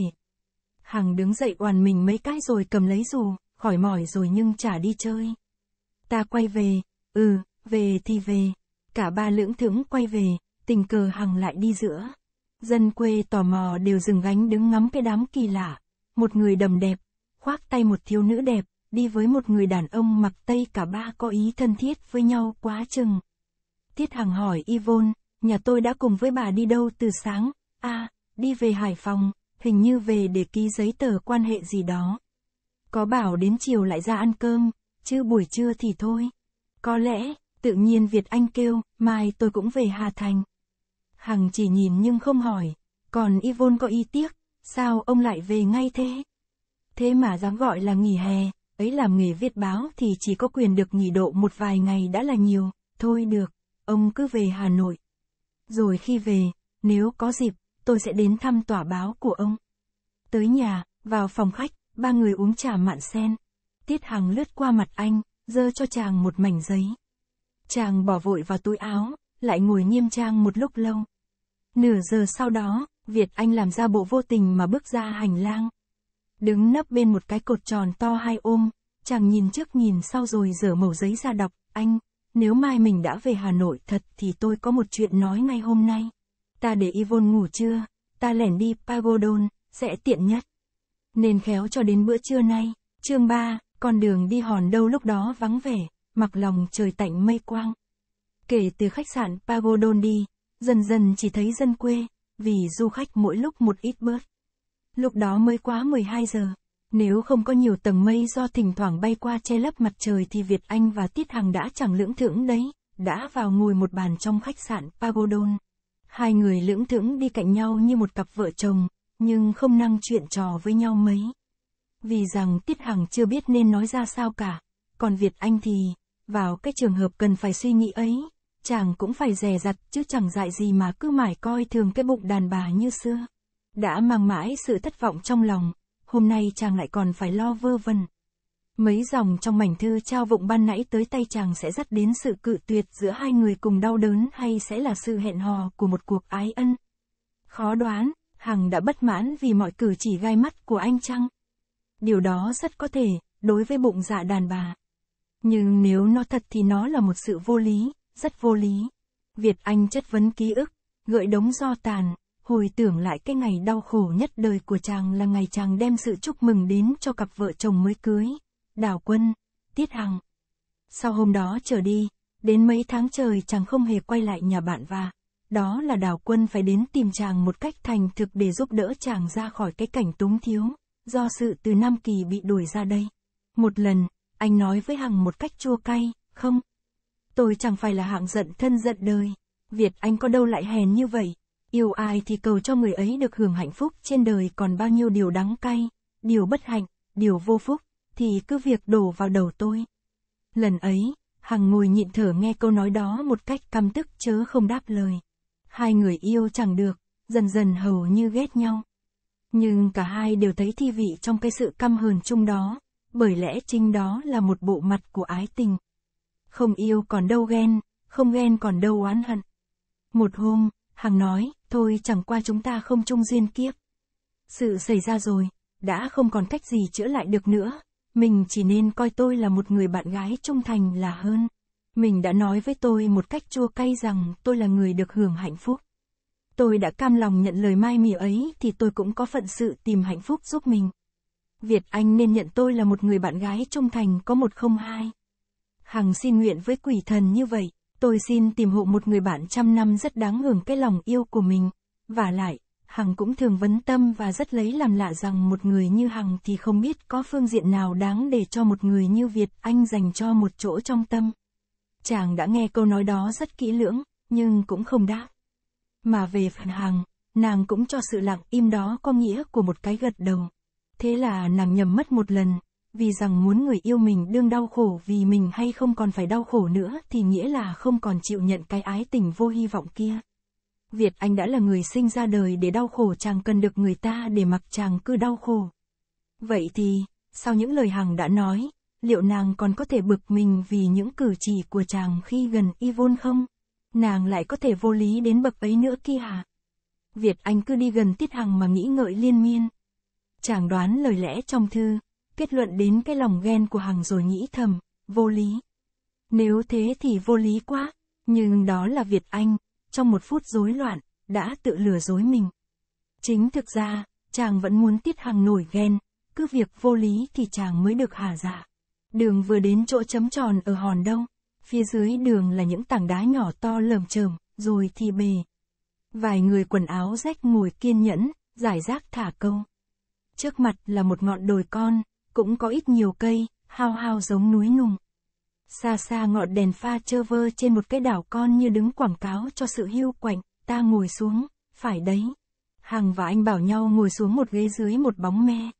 Hằng đứng dậy oàn mình mấy cái rồi cầm lấy dù, hỏi mỏi rồi nhưng chả đi chơi. Ta quay về, ừ, về thì về. Cả ba lưỡng thưởng quay về, tình cờ Hằng lại đi giữa. Dân quê tò mò đều dừng gánh đứng ngắm cái đám kỳ lạ. Một người đầm đẹp, khoác tay một thiếu nữ đẹp, đi với một người đàn ông mặc tây cả ba có ý thân thiết với nhau quá chừng. Tiết Hằng hỏi Yvonne, nhà tôi đã cùng với bà đi đâu từ sáng, a à, đi về Hải Phòng, hình như về để ký giấy tờ quan hệ gì đó. Có bảo đến chiều lại ra ăn cơm, chứ buổi trưa thì thôi. Có lẽ, tự nhiên Việt Anh kêu, mai tôi cũng về Hà Thành. Hằng chỉ nhìn nhưng không hỏi, còn Yvonne có y tiếc, sao ông lại về ngay thế? Thế mà dám gọi là nghỉ hè, ấy làm nghề viết báo thì chỉ có quyền được nghỉ độ một vài ngày đã là nhiều, thôi được, ông cứ về Hà Nội. Rồi khi về, nếu có dịp, tôi sẽ đến thăm tòa báo của ông. Tới nhà, vào phòng khách, ba người uống trà mạn sen. Tiết Hằng lướt qua mặt anh, dơ cho chàng một mảnh giấy. Chàng bỏ vội vào túi áo, lại ngồi nghiêm trang một lúc lâu. Nửa giờ sau đó, Việt Anh làm ra bộ vô tình mà bước ra hành lang. Đứng nấp bên một cái cột tròn to hai ôm, chàng nhìn trước nhìn sau rồi dở mẩu giấy ra đọc, anh, nếu mai mình đã về Hà Nội thật thì tôi có một chuyện nói ngay hôm nay. Ta để Yvonne ngủ chưa, ta lẻn đi Pagodon, sẽ tiện nhất nên khéo cho đến bữa trưa nay, chương 3, con đường đi hòn đâu lúc đó vắng vẻ, mặc lòng trời tạnh mây quang. Kể từ khách sạn Pagodon đi, dần dần chỉ thấy dân quê, vì du khách mỗi lúc một ít bớt. Lúc đó mới quá 12 giờ, nếu không có nhiều tầng mây do thỉnh thoảng bay qua che lấp mặt trời thì Việt Anh và Tiết Hằng đã chẳng lưỡng thưởng đấy, đã vào ngồi một bàn trong khách sạn Pagodon. Hai người lưỡng thưởng đi cạnh nhau như một cặp vợ chồng, nhưng không năng chuyện trò với nhau mấy. Vì rằng Tiết Hằng chưa biết nên nói ra sao cả, còn Việt Anh thì, vào cái trường hợp cần phải suy nghĩ ấy, chàng cũng phải rè rặt chứ chẳng dại gì mà cứ mãi coi thường cái bụng đàn bà như xưa. Đã mang mãi sự thất vọng trong lòng, hôm nay chàng lại còn phải lo vơ vẩn. Mấy dòng trong mảnh thư trao vụng ban nãy tới tay chàng sẽ dắt đến sự cự tuyệt giữa hai người cùng đau đớn hay sẽ là sự hẹn hò của một cuộc ái ân. Khó đoán, Hằng đã bất mãn vì mọi cử chỉ gai mắt của anh chăng? Điều đó rất có thể, đối với bụng dạ đàn bà. Nhưng nếu nó thật thì nó là một sự vô lý, rất vô lý. Việt Anh chất vấn ký ức, gợi đống do tàn, hồi tưởng lại cái ngày đau khổ nhất đời của chàng là ngày chàng đem sự chúc mừng đến cho cặp vợ chồng mới cưới, Đào Quân, Tiết Hằng. Sau hôm đó trở đi, đến mấy tháng trời chàng không hề quay lại nhà bạn và đó là đào quân phải đến tìm chàng một cách thành thực để giúp đỡ chàng ra khỏi cái cảnh túng thiếu, do sự từ Nam Kỳ bị đuổi ra đây. Một lần, anh nói với Hằng một cách chua cay, không. Tôi chẳng phải là hạng giận thân giận đời. Việt Anh có đâu lại hèn như vậy. Yêu ai thì cầu cho người ấy được hưởng hạnh phúc trên đời còn bao nhiêu điều đắng cay, điều bất hạnh, điều vô phúc, thì cứ việc đổ vào đầu tôi. Lần ấy, Hằng ngồi nhịn thở nghe câu nói đó một cách căm tức chớ không đáp lời hai người yêu chẳng được, dần dần hầu như ghét nhau. Nhưng cả hai đều thấy thi vị trong cái sự căm hờn chung đó, bởi lẽ chính đó là một bộ mặt của ái tình. Không yêu còn đâu ghen, không ghen còn đâu oán hận. Một hôm, Hằng nói, thôi chẳng qua chúng ta không chung duyên kiếp. Sự xảy ra rồi, đã không còn cách gì chữa lại được nữa, mình chỉ nên coi tôi là một người bạn gái trung thành là hơn. Mình đã nói với tôi một cách chua cay rằng tôi là người được hưởng hạnh phúc. Tôi đã cam lòng nhận lời mai mỉa ấy thì tôi cũng có phận sự tìm hạnh phúc giúp mình. Việt Anh nên nhận tôi là một người bạn gái trung thành có một không hai. Hằng xin nguyện với quỷ thần như vậy, tôi xin tìm hộ một người bạn trăm năm rất đáng hưởng cái lòng yêu của mình. Và lại, Hằng cũng thường vấn tâm và rất lấy làm lạ rằng một người như Hằng thì không biết có phương diện nào đáng để cho một người như Việt Anh dành cho một chỗ trong tâm. Chàng đã nghe câu nói đó rất kỹ lưỡng, nhưng cũng không đáp. Mà về phần hàng, nàng cũng cho sự lặng im đó có nghĩa của một cái gật đầu. Thế là nàng nhầm mất một lần, vì rằng muốn người yêu mình đương đau khổ vì mình hay không còn phải đau khổ nữa thì nghĩa là không còn chịu nhận cái ái tình vô hy vọng kia. Việt Anh đã là người sinh ra đời để đau khổ chàng cần được người ta để mặc chàng cứ đau khổ. Vậy thì, sau những lời Hằng đã nói, liệu nàng còn có thể bực mình vì những cử chỉ của chàng khi gần Yvonne không? Nàng lại có thể vô lý đến bậc ấy nữa kia hả? Việt Anh cứ đi gần Tiết Hằng mà nghĩ ngợi liên miên. Chàng đoán lời lẽ trong thư, kết luận đến cái lòng ghen của Hằng rồi nghĩ thầm, vô lý. Nếu thế thì vô lý quá, nhưng đó là Việt Anh, trong một phút rối loạn, đã tự lừa dối mình. Chính thực ra, chàng vẫn muốn Tiết Hằng nổi ghen, cứ việc vô lý thì chàng mới được hà giả. Dạ. Đường vừa đến chỗ chấm tròn ở hòn đông, phía dưới đường là những tảng đá nhỏ to lởm chởm, rồi thì bề. Vài người quần áo rách ngồi kiên nhẫn, giải rác thả câu. Trước mặt là một ngọn đồi con, cũng có ít nhiều cây, hao hao giống núi nùng. Xa xa ngọn đèn pha chơ vơ trên một cái đảo con như đứng quảng cáo cho sự hưu quạnh, ta ngồi xuống, phải đấy. Hằng và anh bảo nhau ngồi xuống một ghế dưới một bóng me.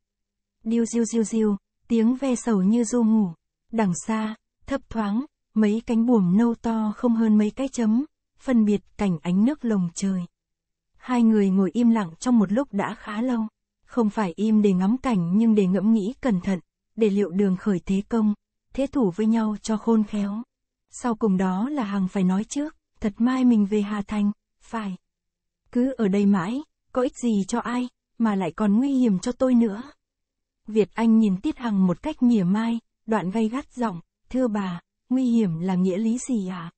Điêu diêu diêu diêu, tiếng ve sầu như du ngủ, đằng xa, thấp thoáng, mấy cánh buồm nâu to không hơn mấy cái chấm, phân biệt cảnh ánh nước lồng trời. Hai người ngồi im lặng trong một lúc đã khá lâu, không phải im để ngắm cảnh nhưng để ngẫm nghĩ cẩn thận, để liệu đường khởi thế công, thế thủ với nhau cho khôn khéo. Sau cùng đó là Hằng phải nói trước, thật mai mình về Hà Thành, phải. Cứ ở đây mãi, có ích gì cho ai, mà lại còn nguy hiểm cho tôi nữa. Việt Anh nhìn Tiết Hằng một cách mỉa mai, đoạn gay gắt giọng, thưa bà, nguy hiểm là nghĩa lý gì à?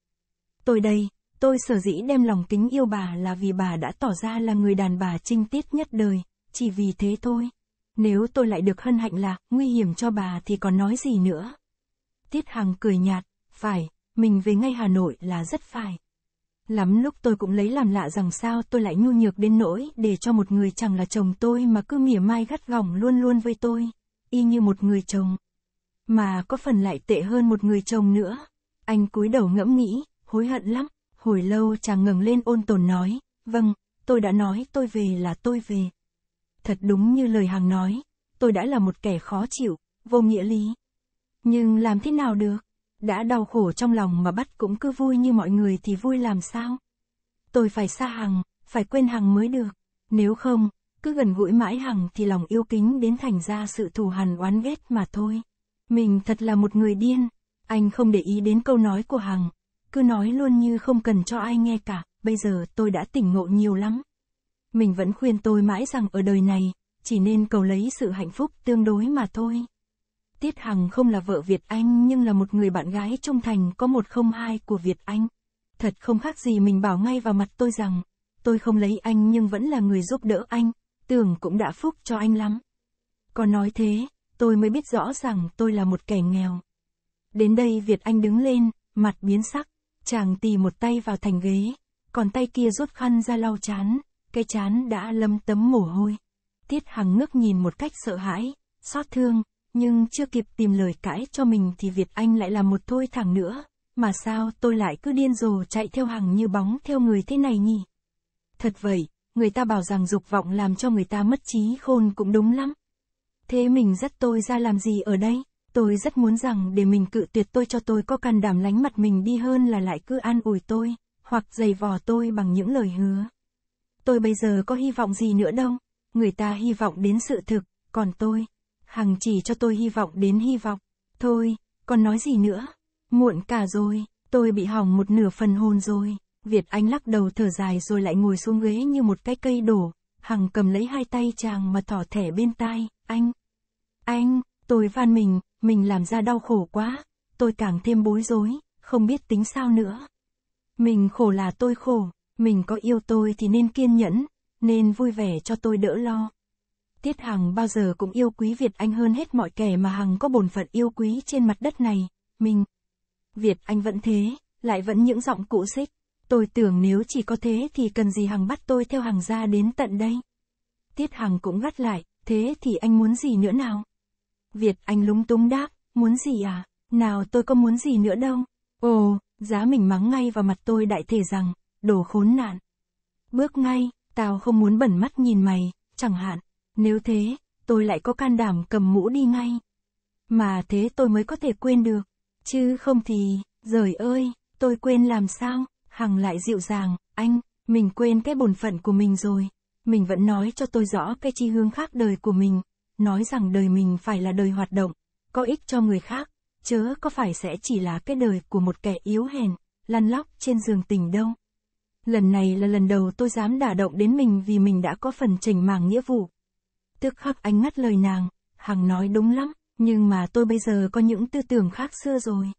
Tôi đây, tôi sở dĩ đem lòng kính yêu bà là vì bà đã tỏ ra là người đàn bà trinh tiết nhất đời, chỉ vì thế thôi. Nếu tôi lại được hân hạnh là nguy hiểm cho bà thì còn nói gì nữa? Tiết Hằng cười nhạt, phải, mình về ngay Hà Nội là rất phải. Lắm lúc tôi cũng lấy làm lạ rằng sao tôi lại nhu nhược đến nỗi để cho một người chẳng là chồng tôi mà cứ mỉa mai gắt gỏng luôn luôn với tôi, y như một người chồng. Mà có phần lại tệ hơn một người chồng nữa. Anh cúi đầu ngẫm nghĩ, hối hận lắm, hồi lâu chàng ngừng lên ôn tồn nói, vâng, tôi đã nói tôi về là tôi về. Thật đúng như lời hàng nói, tôi đã là một kẻ khó chịu, vô nghĩa lý. Nhưng làm thế nào được? Đã đau khổ trong lòng mà bắt cũng cứ vui như mọi người thì vui làm sao? Tôi phải xa Hằng, phải quên Hằng mới được. Nếu không, cứ gần gũi mãi Hằng thì lòng yêu kính đến thành ra sự thù hằn oán ghét mà thôi. Mình thật là một người điên. Anh không để ý đến câu nói của Hằng. Cứ nói luôn như không cần cho ai nghe cả, bây giờ tôi đã tỉnh ngộ nhiều lắm. Mình vẫn khuyên tôi mãi rằng ở đời này, chỉ nên cầu lấy sự hạnh phúc tương đối mà thôi. Tiết Hằng không là vợ Việt Anh nhưng là một người bạn gái trung thành có một không hai của Việt Anh. Thật không khác gì mình bảo ngay vào mặt tôi rằng, tôi không lấy anh nhưng vẫn là người giúp đỡ anh, tưởng cũng đã phúc cho anh lắm. Còn nói thế, tôi mới biết rõ rằng tôi là một kẻ nghèo. Đến đây Việt Anh đứng lên, mặt biến sắc, chàng tì một tay vào thành ghế, còn tay kia rút khăn ra lau chán, cái chán đã lấm tấm mồ hôi. Tiết Hằng ngước nhìn một cách sợ hãi, xót thương, nhưng chưa kịp tìm lời cãi cho mình thì Việt Anh lại là một thôi thẳng nữa, mà sao tôi lại cứ điên rồ chạy theo hàng như bóng theo người thế này nhỉ? Thật vậy, người ta bảo rằng dục vọng làm cho người ta mất trí khôn cũng đúng lắm. Thế mình dắt tôi ra làm gì ở đây? Tôi rất muốn rằng để mình cự tuyệt tôi cho tôi có can đảm lánh mặt mình đi hơn là lại cứ an ủi tôi, hoặc giày vò tôi bằng những lời hứa. Tôi bây giờ có hy vọng gì nữa đâu, người ta hy vọng đến sự thực, còn tôi, Hằng chỉ cho tôi hy vọng đến hy vọng. Thôi, còn nói gì nữa? Muộn cả rồi, tôi bị hỏng một nửa phần hồn rồi. Việt Anh lắc đầu thở dài rồi lại ngồi xuống ghế như một cái cây đổ. Hằng cầm lấy hai tay chàng mà thỏ thẻ bên tai. Anh! Anh! Tôi van mình, mình làm ra đau khổ quá. Tôi càng thêm bối rối, không biết tính sao nữa. Mình khổ là tôi khổ, mình có yêu tôi thì nên kiên nhẫn, nên vui vẻ cho tôi đỡ lo. Tiết Hằng bao giờ cũng yêu quý Việt Anh hơn hết mọi kẻ mà Hằng có bổn phận yêu quý trên mặt đất này, mình. Việt Anh vẫn thế, lại vẫn những giọng cũ xích. Tôi tưởng nếu chỉ có thế thì cần gì Hằng bắt tôi theo Hằng ra đến tận đây. Tiết Hằng cũng gắt lại, thế thì anh muốn gì nữa nào? Việt Anh lúng túng đáp, muốn gì à? Nào tôi có muốn gì nữa đâu. Ồ, giá mình mắng ngay vào mặt tôi đại thể rằng, đồ khốn nạn. Bước ngay, tao không muốn bẩn mắt nhìn mày, chẳng hạn. Nếu thế, tôi lại có can đảm cầm mũ đi ngay. Mà thế tôi mới có thể quên được. Chứ không thì, giời ơi, tôi quên làm sao? Hằng lại dịu dàng, anh, mình quên cái bổn phận của mình rồi. Mình vẫn nói cho tôi rõ cái chi hướng khác đời của mình. Nói rằng đời mình phải là đời hoạt động, có ích cho người khác, chớ có phải sẽ chỉ là cái đời của một kẻ yếu hèn, lăn lóc trên giường tình đâu. Lần này là lần đầu tôi dám đả động đến mình vì mình đã có phần chỉnh màng nghĩa vụ, tức khắc anh ngắt lời nàng, Hằng nói đúng lắm, nhưng mà tôi bây giờ có những tư tưởng khác xưa rồi.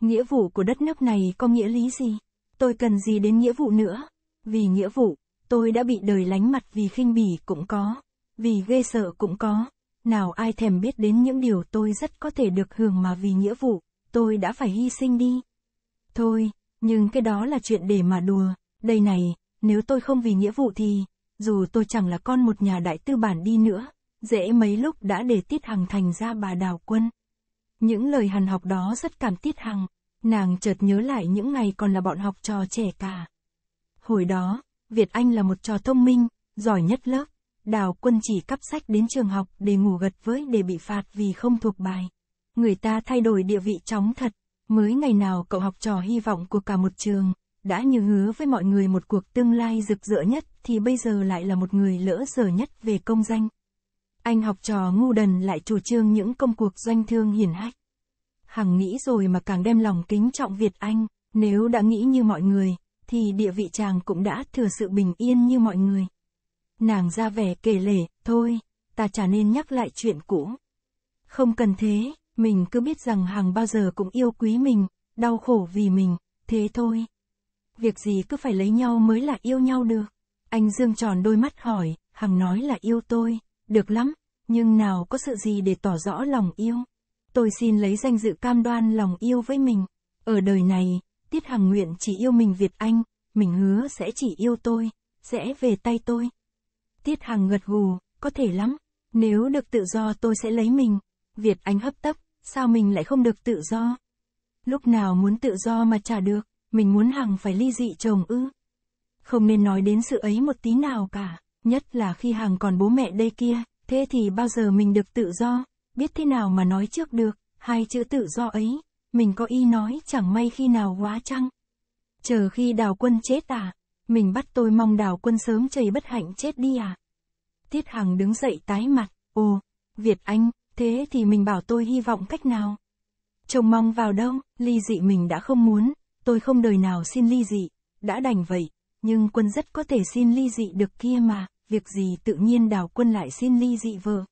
Nghĩa vụ của đất nước này có nghĩa lý gì? Tôi cần gì đến nghĩa vụ nữa? Vì nghĩa vụ, tôi đã bị đời lánh mặt vì khinh bỉ cũng có, vì ghê sợ cũng có. Nào ai thèm biết đến những điều tôi rất có thể được hưởng mà vì nghĩa vụ, tôi đã phải hy sinh đi. Thôi, nhưng cái đó là chuyện để mà đùa, đây này, nếu tôi không vì nghĩa vụ thì, dù tôi chẳng là con một nhà đại tư bản đi nữa, dễ mấy lúc đã để Tiết Hằng thành ra bà đào quân. Những lời hằn học đó rất cảm Tiết Hằng, nàng chợt nhớ lại những ngày còn là bọn học trò trẻ cả. Hồi đó, Việt Anh là một trò thông minh, giỏi nhất lớp, đào quân chỉ cắp sách đến trường học để ngủ gật với để bị phạt vì không thuộc bài. Người ta thay đổi địa vị chóng thật, mới ngày nào cậu học trò hy vọng của cả một trường đã như hứa với mọi người một cuộc tương lai rực rỡ nhất thì bây giờ lại là một người lỡ dở nhất về công danh. Anh học trò ngu đần lại chủ trương những công cuộc doanh thương hiển hách. Hằng nghĩ rồi mà càng đem lòng kính trọng Việt Anh, nếu đã nghĩ như mọi người, thì địa vị chàng cũng đã thừa sự bình yên như mọi người. Nàng ra vẻ kể lể, thôi, ta chả nên nhắc lại chuyện cũ. Không cần thế, mình cứ biết rằng Hằng bao giờ cũng yêu quý mình, đau khổ vì mình, thế thôi việc gì cứ phải lấy nhau mới là yêu nhau được. Anh Dương tròn đôi mắt hỏi, Hằng nói là yêu tôi, được lắm, nhưng nào có sự gì để tỏ rõ lòng yêu. Tôi xin lấy danh dự cam đoan lòng yêu với mình. Ở đời này, Tiết Hằng nguyện chỉ yêu mình Việt Anh, mình hứa sẽ chỉ yêu tôi, sẽ về tay tôi. Tiết Hằng gật gù, có thể lắm, nếu được tự do tôi sẽ lấy mình. Việt Anh hấp tấp, sao mình lại không được tự do? Lúc nào muốn tự do mà trả được? mình muốn Hằng phải ly dị chồng ư. Không nên nói đến sự ấy một tí nào cả, nhất là khi Hằng còn bố mẹ đây kia, thế thì bao giờ mình được tự do, biết thế nào mà nói trước được, hai chữ tự do ấy, mình có y nói chẳng may khi nào quá chăng. Chờ khi đào quân chết à, mình bắt tôi mong đào quân sớm chầy bất hạnh chết đi à. Tiết Hằng đứng dậy tái mặt, ồ, Việt Anh, thế thì mình bảo tôi hy vọng cách nào? Trông mong vào đâu, ly dị mình đã không muốn, tôi không đời nào xin ly dị, đã đành vậy, nhưng quân rất có thể xin ly dị được kia mà, việc gì tự nhiên đào quân lại xin ly dị vợ.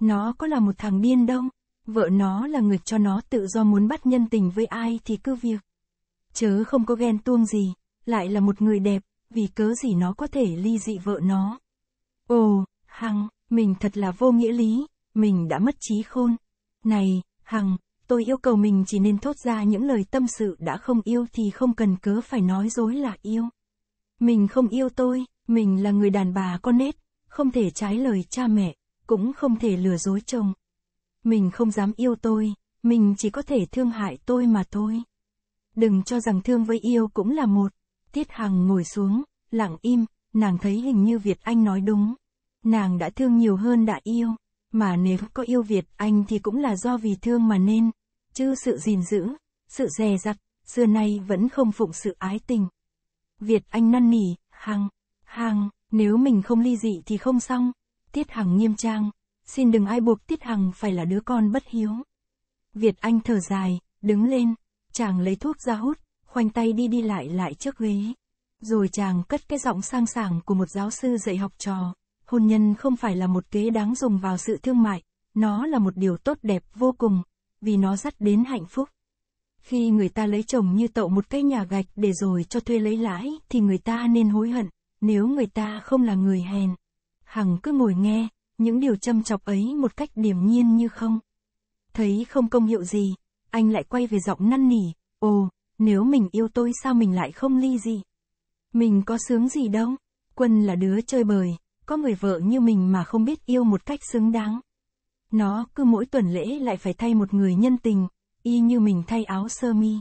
Nó có là một thằng điên đông, vợ nó là người cho nó tự do muốn bắt nhân tình với ai thì cứ việc. Chớ không có ghen tuông gì, lại là một người đẹp, vì cớ gì nó có thể ly dị vợ nó. Ồ, Hằng, mình thật là vô nghĩa lý, mình đã mất trí khôn. Này, Hằng, tôi yêu cầu mình chỉ nên thốt ra những lời tâm sự đã không yêu thì không cần cớ phải nói dối là yêu. Mình không yêu tôi, mình là người đàn bà con nết, không thể trái lời cha mẹ, cũng không thể lừa dối chồng. Mình không dám yêu tôi, mình chỉ có thể thương hại tôi mà thôi. Đừng cho rằng thương với yêu cũng là một. Tiết Hằng ngồi xuống, lặng im, nàng thấy hình như Việt Anh nói đúng. Nàng đã thương nhiều hơn đã yêu. Mà nếu có yêu Việt Anh thì cũng là do vì thương mà nên, chứ sự gìn giữ, sự dè dặt, xưa nay vẫn không phụng sự ái tình. Việt Anh năn nỉ, Hằng, Hằng, nếu mình không ly dị thì không xong. Tiết Hằng nghiêm trang, xin đừng ai buộc Tiết Hằng phải là đứa con bất hiếu. Việt Anh thở dài, đứng lên, chàng lấy thuốc ra hút, khoanh tay đi đi lại lại trước ghế. Rồi chàng cất cái giọng sang sảng của một giáo sư dạy học trò hôn nhân không phải là một kế đáng dùng vào sự thương mại, nó là một điều tốt đẹp vô cùng, vì nó dắt đến hạnh phúc. Khi người ta lấy chồng như tậu một cái nhà gạch để rồi cho thuê lấy lãi thì người ta nên hối hận, nếu người ta không là người hèn. Hằng cứ ngồi nghe, những điều châm chọc ấy một cách điềm nhiên như không. Thấy không công hiệu gì, anh lại quay về giọng năn nỉ, ồ, nếu mình yêu tôi sao mình lại không ly gì? Mình có sướng gì đâu, Quân là đứa chơi bời, có người vợ như mình mà không biết yêu một cách xứng đáng. Nó cứ mỗi tuần lễ lại phải thay một người nhân tình, y như mình thay áo sơ mi.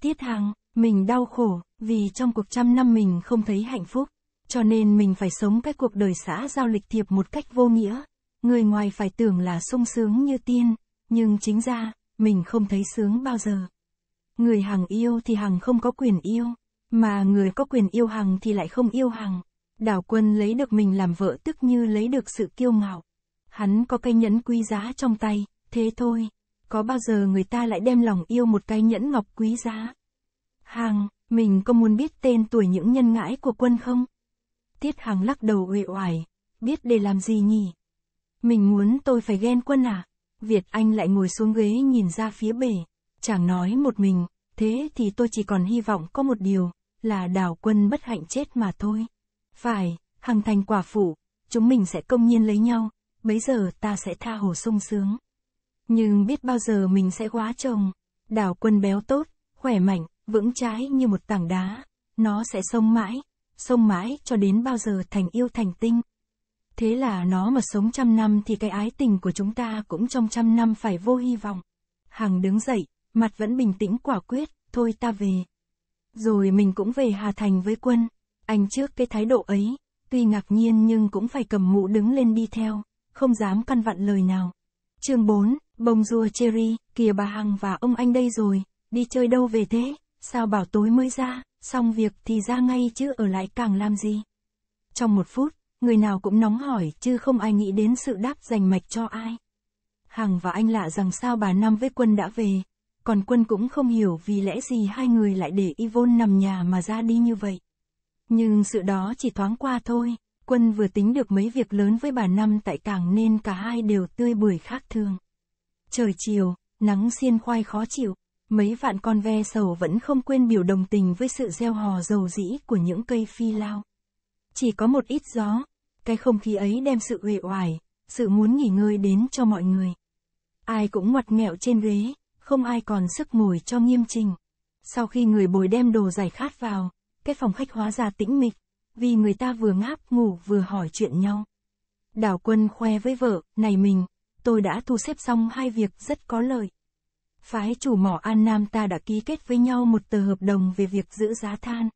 Tiết Hằng, mình đau khổ, vì trong cuộc trăm năm mình không thấy hạnh phúc, cho nên mình phải sống cái cuộc đời xã giao lịch thiệp một cách vô nghĩa. Người ngoài phải tưởng là sung sướng như tiên, nhưng chính ra, mình không thấy sướng bao giờ. Người Hằng yêu thì Hằng không có quyền yêu, mà người có quyền yêu Hằng thì lại không yêu Hằng. Đào quân lấy được mình làm vợ tức như lấy được sự kiêu ngạo. Hắn có cây nhẫn quý giá trong tay, thế thôi. Có bao giờ người ta lại đem lòng yêu một cây nhẫn ngọc quý giá? Hàng, mình có muốn biết tên tuổi những nhân ngãi của quân không? Tiết hàng lắc đầu uể oải, biết để làm gì nhỉ? Mình muốn tôi phải ghen quân à? Việt Anh lại ngồi xuống ghế nhìn ra phía bể, chàng nói một mình, thế thì tôi chỉ còn hy vọng có một điều, là đào quân bất hạnh chết mà thôi. Phải, hằng thành quả phụ, chúng mình sẽ công nhiên lấy nhau, bấy giờ ta sẽ tha hồ sung sướng. Nhưng biết bao giờ mình sẽ quá chồng, đảo quân béo tốt, khỏe mạnh, vững trái như một tảng đá, nó sẽ sông mãi, sông mãi cho đến bao giờ thành yêu thành tinh. Thế là nó mà sống trăm năm thì cái ái tình của chúng ta cũng trong trăm năm phải vô hy vọng. Hằng đứng dậy, mặt vẫn bình tĩnh quả quyết, thôi ta về. Rồi mình cũng về Hà Thành với quân. Anh trước cái thái độ ấy, tuy ngạc nhiên nhưng cũng phải cầm mũ đứng lên đi theo, không dám căn vặn lời nào. chương 4, bông rùa cherry, kìa bà Hằng và ông anh đây rồi, đi chơi đâu về thế, sao bảo tối mới ra, xong việc thì ra ngay chứ ở lại càng làm gì. Trong một phút, người nào cũng nóng hỏi chứ không ai nghĩ đến sự đáp dành mạch cho ai. Hằng và anh lạ rằng sao bà Nam với quân đã về, còn quân cũng không hiểu vì lẽ gì hai người lại để Yvonne nằm nhà mà ra đi như vậy. Nhưng sự đó chỉ thoáng qua thôi, quân vừa tính được mấy việc lớn với bà Năm tại cảng nên cả hai đều tươi bưởi khác thường. Trời chiều, nắng xiên khoai khó chịu, mấy vạn con ve sầu vẫn không quên biểu đồng tình với sự gieo hò dầu dĩ của những cây phi lao. Chỉ có một ít gió, cái không khí ấy đem sự uể oải, sự muốn nghỉ ngơi đến cho mọi người. Ai cũng ngoặt nghẹo trên ghế, không ai còn sức ngồi cho nghiêm trình. Sau khi người bồi đem đồ giải khát vào, cái phòng khách hóa ra tĩnh mịch, vì người ta vừa ngáp ngủ vừa hỏi chuyện nhau. Đào quân khoe với vợ, này mình, tôi đã thu xếp xong hai việc rất có lợi. Phái chủ mỏ An Nam ta đã ký kết với nhau một tờ hợp đồng về việc giữ giá than.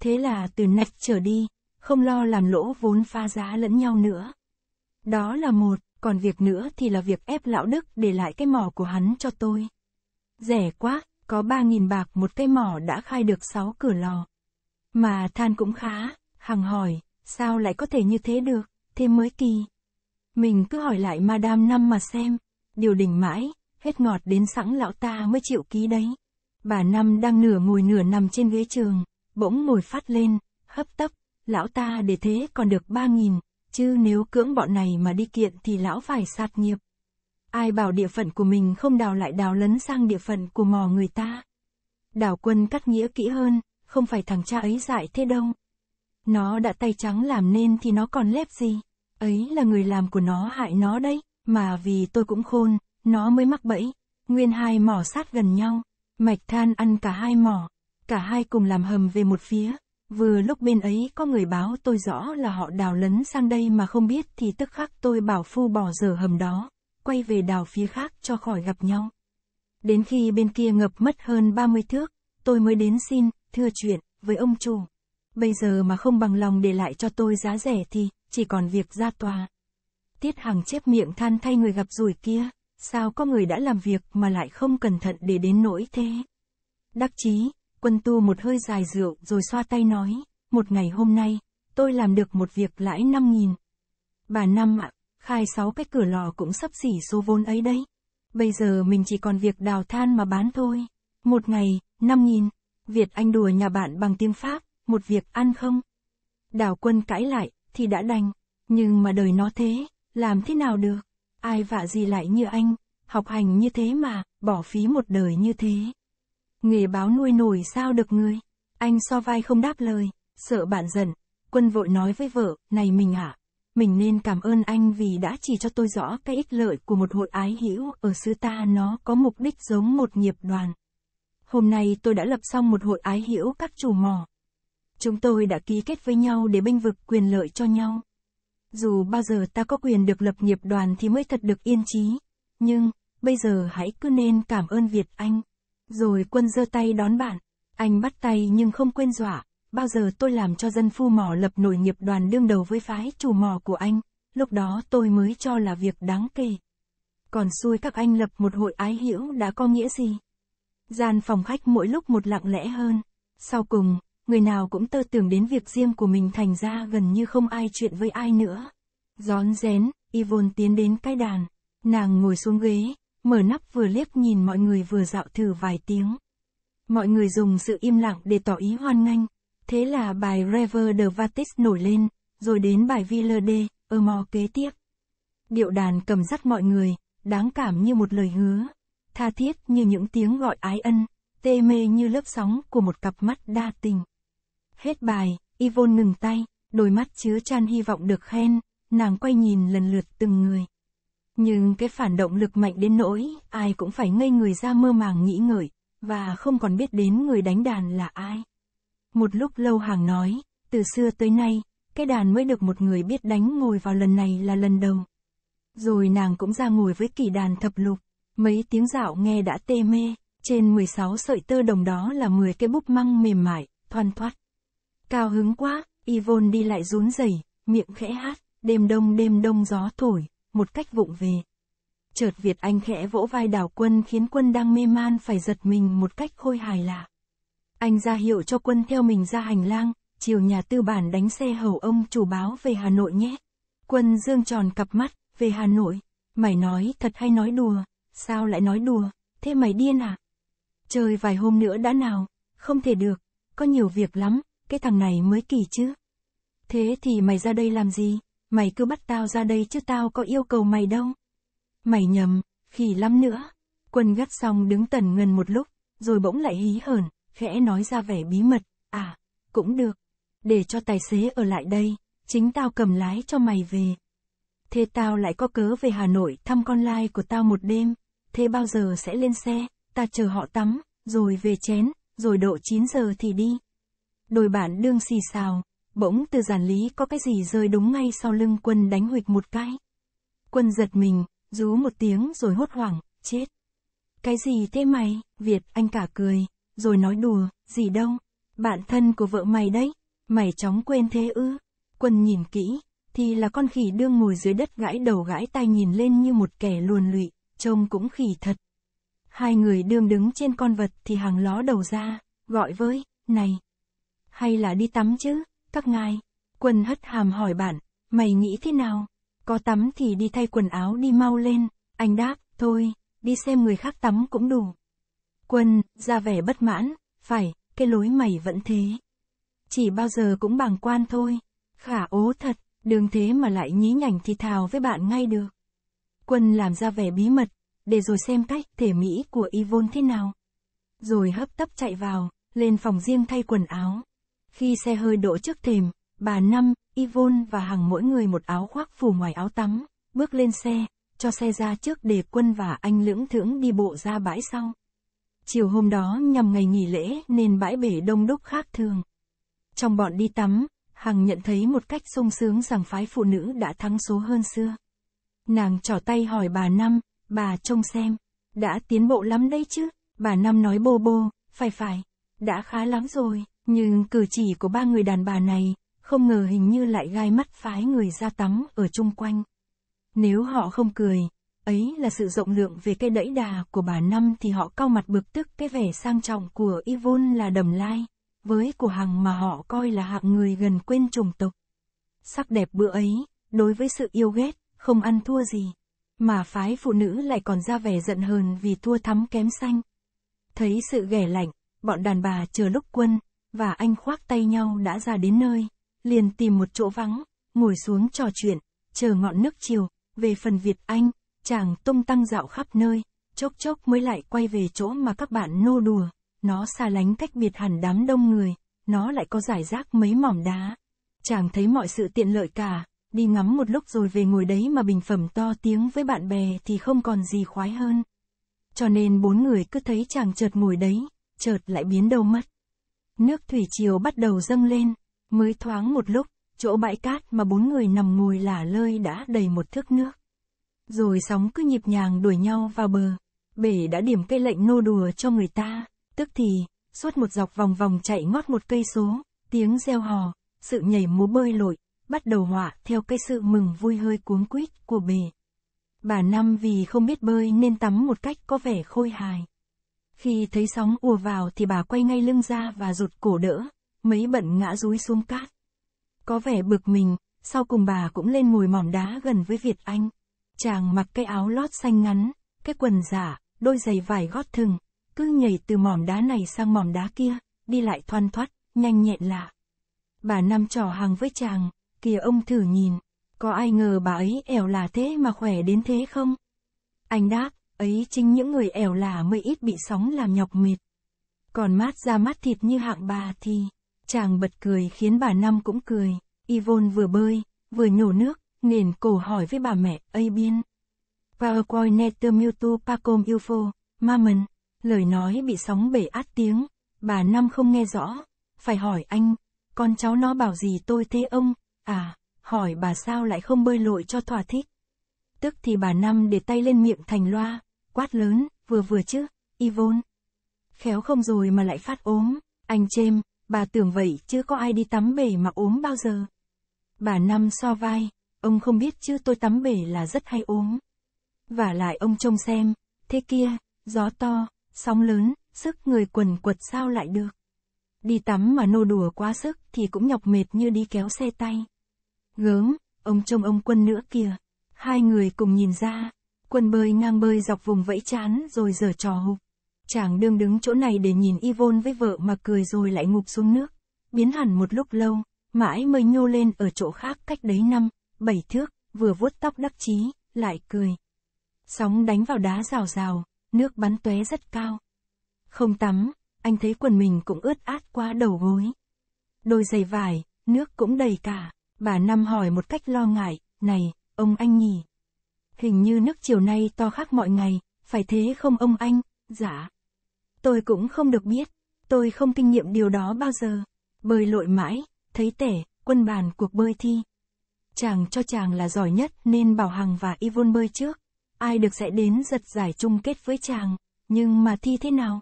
Thế là từ nạch trở đi, không lo làm lỗ vốn pha giá lẫn nhau nữa. Đó là một, còn việc nữa thì là việc ép lão Đức để lại cái mỏ của hắn cho tôi. Rẻ quá, có 3.000 bạc một cái mỏ đã khai được 6 cửa lò. Mà than cũng khá, hằng hỏi, sao lại có thể như thế được, thế mới kỳ. Mình cứ hỏi lại Madame năm mà xem, điều đỉnh mãi, hết ngọt đến sẵn lão ta mới chịu ký đấy. Bà năm đang nửa ngồi nửa nằm trên ghế trường, bỗng ngồi phát lên, hấp tấp, lão ta để thế còn được ba nghìn, chứ nếu cưỡng bọn này mà đi kiện thì lão phải sạt nghiệp. Ai bảo địa phận của mình không đào lại đào lấn sang địa phận của mò người ta. Đào quân cắt nghĩa kỹ hơn, không phải thằng cha ấy dại thế đâu. Nó đã tay trắng làm nên thì nó còn lép gì. Ấy là người làm của nó hại nó đấy, mà vì tôi cũng khôn, nó mới mắc bẫy. Nguyên hai mỏ sát gần nhau, mạch than ăn cả hai mỏ, cả hai cùng làm hầm về một phía. Vừa lúc bên ấy có người báo tôi rõ là họ đào lấn sang đây mà không biết thì tức khắc tôi bảo phu bỏ dở hầm đó, quay về đào phía khác cho khỏi gặp nhau. Đến khi bên kia ngập mất hơn 30 thước, tôi mới đến xin, thưa chuyện, với ông chủ. Bây giờ mà không bằng lòng để lại cho tôi giá rẻ thì, chỉ còn việc ra tòa. Tiết Hằng chép miệng than thay người gặp rủi kia, sao có người đã làm việc mà lại không cẩn thận để đến nỗi thế. Đắc chí, quân tu một hơi dài rượu rồi xoa tay nói, một ngày hôm nay, tôi làm được một việc lãi năm nghìn Bà Năm ạ, à, khai sáu cái cửa lò cũng sắp xỉ số vốn ấy đấy. Bây giờ mình chỉ còn việc đào than mà bán thôi. Một ngày, năm nghìn Việt Anh đùa nhà bạn bằng tiếng Pháp, một việc ăn không? Đào quân cãi lại, thì đã đành. Nhưng mà đời nó thế, làm thế nào được? Ai vạ gì lại như anh, học hành như thế mà, bỏ phí một đời như thế. Nghề báo nuôi nổi sao được người? Anh so vai không đáp lời, sợ bạn giận. Quân vội nói với vợ, này mình ạ, à, mình nên cảm ơn anh vì đã chỉ cho tôi rõ cái ích lợi của một hội ái hữu ở xứ ta nó có mục đích giống một nghiệp đoàn. Hôm nay tôi đã lập xong một hội ái hiểu các chủ mỏ. Chúng tôi đã ký kết với nhau để bênh vực quyền lợi cho nhau. Dù bao giờ ta có quyền được lập nghiệp đoàn thì mới thật được yên trí. Nhưng, bây giờ hãy cứ nên cảm ơn Việt Anh. Rồi quân giơ tay đón bạn. Anh bắt tay nhưng không quên dọa. Bao giờ tôi làm cho dân phu mỏ lập nổi nghiệp đoàn đương đầu với phái chủ mỏ của anh. Lúc đó tôi mới cho là việc đáng kể. Còn xui các anh lập một hội ái hiểu đã có nghĩa gì? Gian phòng khách mỗi lúc một lặng lẽ hơn. Sau cùng, người nào cũng tơ tưởng đến việc riêng của mình thành ra gần như không ai chuyện với ai nữa. Gión rén, Yvonne tiến đến cái đàn. Nàng ngồi xuống ghế, mở nắp vừa liếc nhìn mọi người vừa dạo thử vài tiếng. Mọi người dùng sự im lặng để tỏ ý hoan nghênh. Thế là bài Rever de Vatis nổi lên, rồi đến bài Villerde, Ermor kế tiếp. Điệu đàn cầm dắt mọi người, đáng cảm như một lời hứa tha thiết như những tiếng gọi ái ân, tê mê như lớp sóng của một cặp mắt đa tình. Hết bài, Yvonne ngừng tay, đôi mắt chứa chan hy vọng được khen, nàng quay nhìn lần lượt từng người. Nhưng cái phản động lực mạnh đến nỗi, ai cũng phải ngây người ra mơ màng nghĩ ngợi, và không còn biết đến người đánh đàn là ai. Một lúc lâu hàng nói, từ xưa tới nay, cái đàn mới được một người biết đánh ngồi vào lần này là lần đầu. Rồi nàng cũng ra ngồi với kỳ đàn thập lục. Mấy tiếng dạo nghe đã tê mê, trên 16 sợi tơ đồng đó là 10 cái búp măng mềm mại, thoăn thoắt. Cao hứng quá, Yvonne đi lại rún rẩy, miệng khẽ hát, đêm đông đêm đông gió thổi, một cách vụng về. Chợt Việt Anh khẽ vỗ vai đảo quân khiến quân đang mê man phải giật mình một cách khôi hài lạ. Anh ra hiệu cho quân theo mình ra hành lang, chiều nhà tư bản đánh xe hầu ông chủ báo về Hà Nội nhé. Quân dương tròn cặp mắt, về Hà Nội. Mày nói thật hay nói đùa, Sao lại nói đùa, thế mày điên à? Chơi vài hôm nữa đã nào, không thể được, có nhiều việc lắm, cái thằng này mới kỳ chứ. Thế thì mày ra đây làm gì, mày cứ bắt tao ra đây chứ tao có yêu cầu mày đâu. Mày nhầm, khỉ lắm nữa. Quân gắt xong đứng tần ngần một lúc, rồi bỗng lại hí hởn, khẽ nói ra vẻ bí mật, à, cũng được. Để cho tài xế ở lại đây, chính tao cầm lái cho mày về. Thế tao lại có cớ về Hà Nội thăm con lai của tao một đêm thế bao giờ sẽ lên xe, ta chờ họ tắm, rồi về chén, rồi độ 9 giờ thì đi. Đồi bản đương xì xào, bỗng từ giản lý có cái gì rơi đúng ngay sau lưng quân đánh huịch một cái. Quân giật mình, rú một tiếng rồi hốt hoảng, chết. Cái gì thế mày, Việt, anh cả cười, rồi nói đùa, gì đâu, bạn thân của vợ mày đấy, mày chóng quên thế ư. Quân nhìn kỹ, thì là con khỉ đương ngồi dưới đất gãi đầu gãi tai nhìn lên như một kẻ luồn lụy trông cũng khỉ thật. Hai người đương đứng trên con vật thì hàng ló đầu ra, gọi với, này. Hay là đi tắm chứ, các ngài. Quân hất hàm hỏi bạn, mày nghĩ thế nào? Có tắm thì đi thay quần áo đi mau lên, anh đáp, thôi, đi xem người khác tắm cũng đủ. Quân, ra vẻ bất mãn, phải, cái lối mày vẫn thế. Chỉ bao giờ cũng bàng quan thôi. Khả ố thật, đường thế mà lại nhí nhảnh thì thào với bạn ngay được. Quân làm ra vẻ bí mật, để rồi xem cách thể mỹ của Yvonne thế nào. Rồi hấp tấp chạy vào, lên phòng riêng thay quần áo. Khi xe hơi đỗ trước thềm, bà Năm, Yvonne và Hằng mỗi người một áo khoác phủ ngoài áo tắm, bước lên xe, cho xe ra trước để quân và anh lưỡng thưởng đi bộ ra bãi sau. Chiều hôm đó nhằm ngày nghỉ lễ nên bãi bể đông đúc khác thường. Trong bọn đi tắm, Hằng nhận thấy một cách sung sướng rằng phái phụ nữ đã thắng số hơn xưa. Nàng trỏ tay hỏi bà Năm, bà trông xem, đã tiến bộ lắm đấy chứ, bà Năm nói bô bô, phải phải, đã khá lắm rồi, nhưng cử chỉ của ba người đàn bà này, không ngờ hình như lại gai mắt phái người ra tắm ở chung quanh. Nếu họ không cười, ấy là sự rộng lượng về cái đẫy đà của bà Năm thì họ cao mặt bực tức cái vẻ sang trọng của Yvonne là đầm lai, với của hàng mà họ coi là hạng người gần quên chủng tộc. Sắc đẹp bữa ấy, đối với sự yêu ghét không ăn thua gì. Mà phái phụ nữ lại còn ra vẻ giận hờn vì thua thắm kém xanh. Thấy sự ghẻ lạnh, bọn đàn bà chờ lúc quân, và anh khoác tay nhau đã ra đến nơi, liền tìm một chỗ vắng, ngồi xuống trò chuyện, chờ ngọn nước chiều, về phần Việt Anh, chàng tung tăng dạo khắp nơi, chốc chốc mới lại quay về chỗ mà các bạn nô đùa, nó xa lánh cách biệt hẳn đám đông người, nó lại có giải rác mấy mỏm đá. Chàng thấy mọi sự tiện lợi cả, đi ngắm một lúc rồi về ngồi đấy mà bình phẩm to tiếng với bạn bè thì không còn gì khoái hơn. Cho nên bốn người cứ thấy chàng chợt ngồi đấy, chợt lại biến đâu mất. Nước thủy triều bắt đầu dâng lên, mới thoáng một lúc, chỗ bãi cát mà bốn người nằm ngồi lả lơi đã đầy một thước nước. Rồi sóng cứ nhịp nhàng đuổi nhau vào bờ, bể đã điểm cây lệnh nô đùa cho người ta, tức thì, suốt một dọc vòng vòng chạy ngót một cây số, tiếng reo hò, sự nhảy múa bơi lội, bắt đầu họa theo cái sự mừng vui hơi cuống quýt của bề. Bà Năm vì không biết bơi nên tắm một cách có vẻ khôi hài. Khi thấy sóng ùa vào thì bà quay ngay lưng ra và rụt cổ đỡ, mấy bận ngã rúi xuống cát. Có vẻ bực mình, sau cùng bà cũng lên ngồi mỏm đá gần với Việt Anh. Chàng mặc cái áo lót xanh ngắn, cái quần giả, dạ, đôi giày vải gót thừng, cứ nhảy từ mỏm đá này sang mỏm đá kia, đi lại thoăn thoắt, nhanh nhẹn lạ. Bà năm trò hàng với chàng, kìa ông thử nhìn, có ai ngờ bà ấy ẻo là thế mà khỏe đến thế không? Anh đáp, ấy chính những người ẻo là mới ít bị sóng làm nhọc mệt. Còn mát ra mát thịt như hạng bà thì, chàng bật cười khiến bà Năm cũng cười, Yvonne vừa bơi, vừa nhổ nước, nền cổ hỏi với bà mẹ, ây biên. Paraguay netermutu pacom ufo, mammon, lời nói bị sóng bể át tiếng, bà Năm không nghe rõ, phải hỏi anh, con cháu nó bảo gì tôi thế ông, À, hỏi bà sao lại không bơi lội cho thỏa thích. Tức thì bà Năm để tay lên miệng thành loa, quát lớn, vừa vừa chứ, Yvonne. Khéo không rồi mà lại phát ốm, anh chêm, bà tưởng vậy chứ có ai đi tắm bể mà ốm bao giờ. Bà Năm so vai, ông không biết chứ tôi tắm bể là rất hay ốm. Và lại ông trông xem, thế kia, gió to, sóng lớn, sức người quần quật sao lại được. Đi tắm mà nô đùa quá sức thì cũng nhọc mệt như đi kéo xe tay. Gớm, ông trông ông quân nữa kìa. Hai người cùng nhìn ra, quân bơi ngang bơi dọc vùng vẫy chán rồi giở trò hụp. Chàng đương đứng chỗ này để nhìn Yvonne với vợ mà cười rồi lại ngục xuống nước. Biến hẳn một lúc lâu, mãi mới nhô lên ở chỗ khác cách đấy năm, bảy thước, vừa vuốt tóc đắc chí, lại cười. Sóng đánh vào đá rào rào, nước bắn tóe rất cao. Không tắm, anh thấy quần mình cũng ướt át qua đầu gối. Đôi giày vải, nước cũng đầy cả. Bà Năm hỏi một cách lo ngại, này, ông anh nhỉ? Hình như nước chiều nay to khác mọi ngày, phải thế không ông anh? Dạ. Tôi cũng không được biết, tôi không kinh nghiệm điều đó bao giờ. Bơi lội mãi, thấy tể, quân bàn cuộc bơi thi. Chàng cho chàng là giỏi nhất nên Bảo Hằng và Yvonne bơi trước. Ai được sẽ đến giật giải chung kết với chàng, nhưng mà thi thế nào?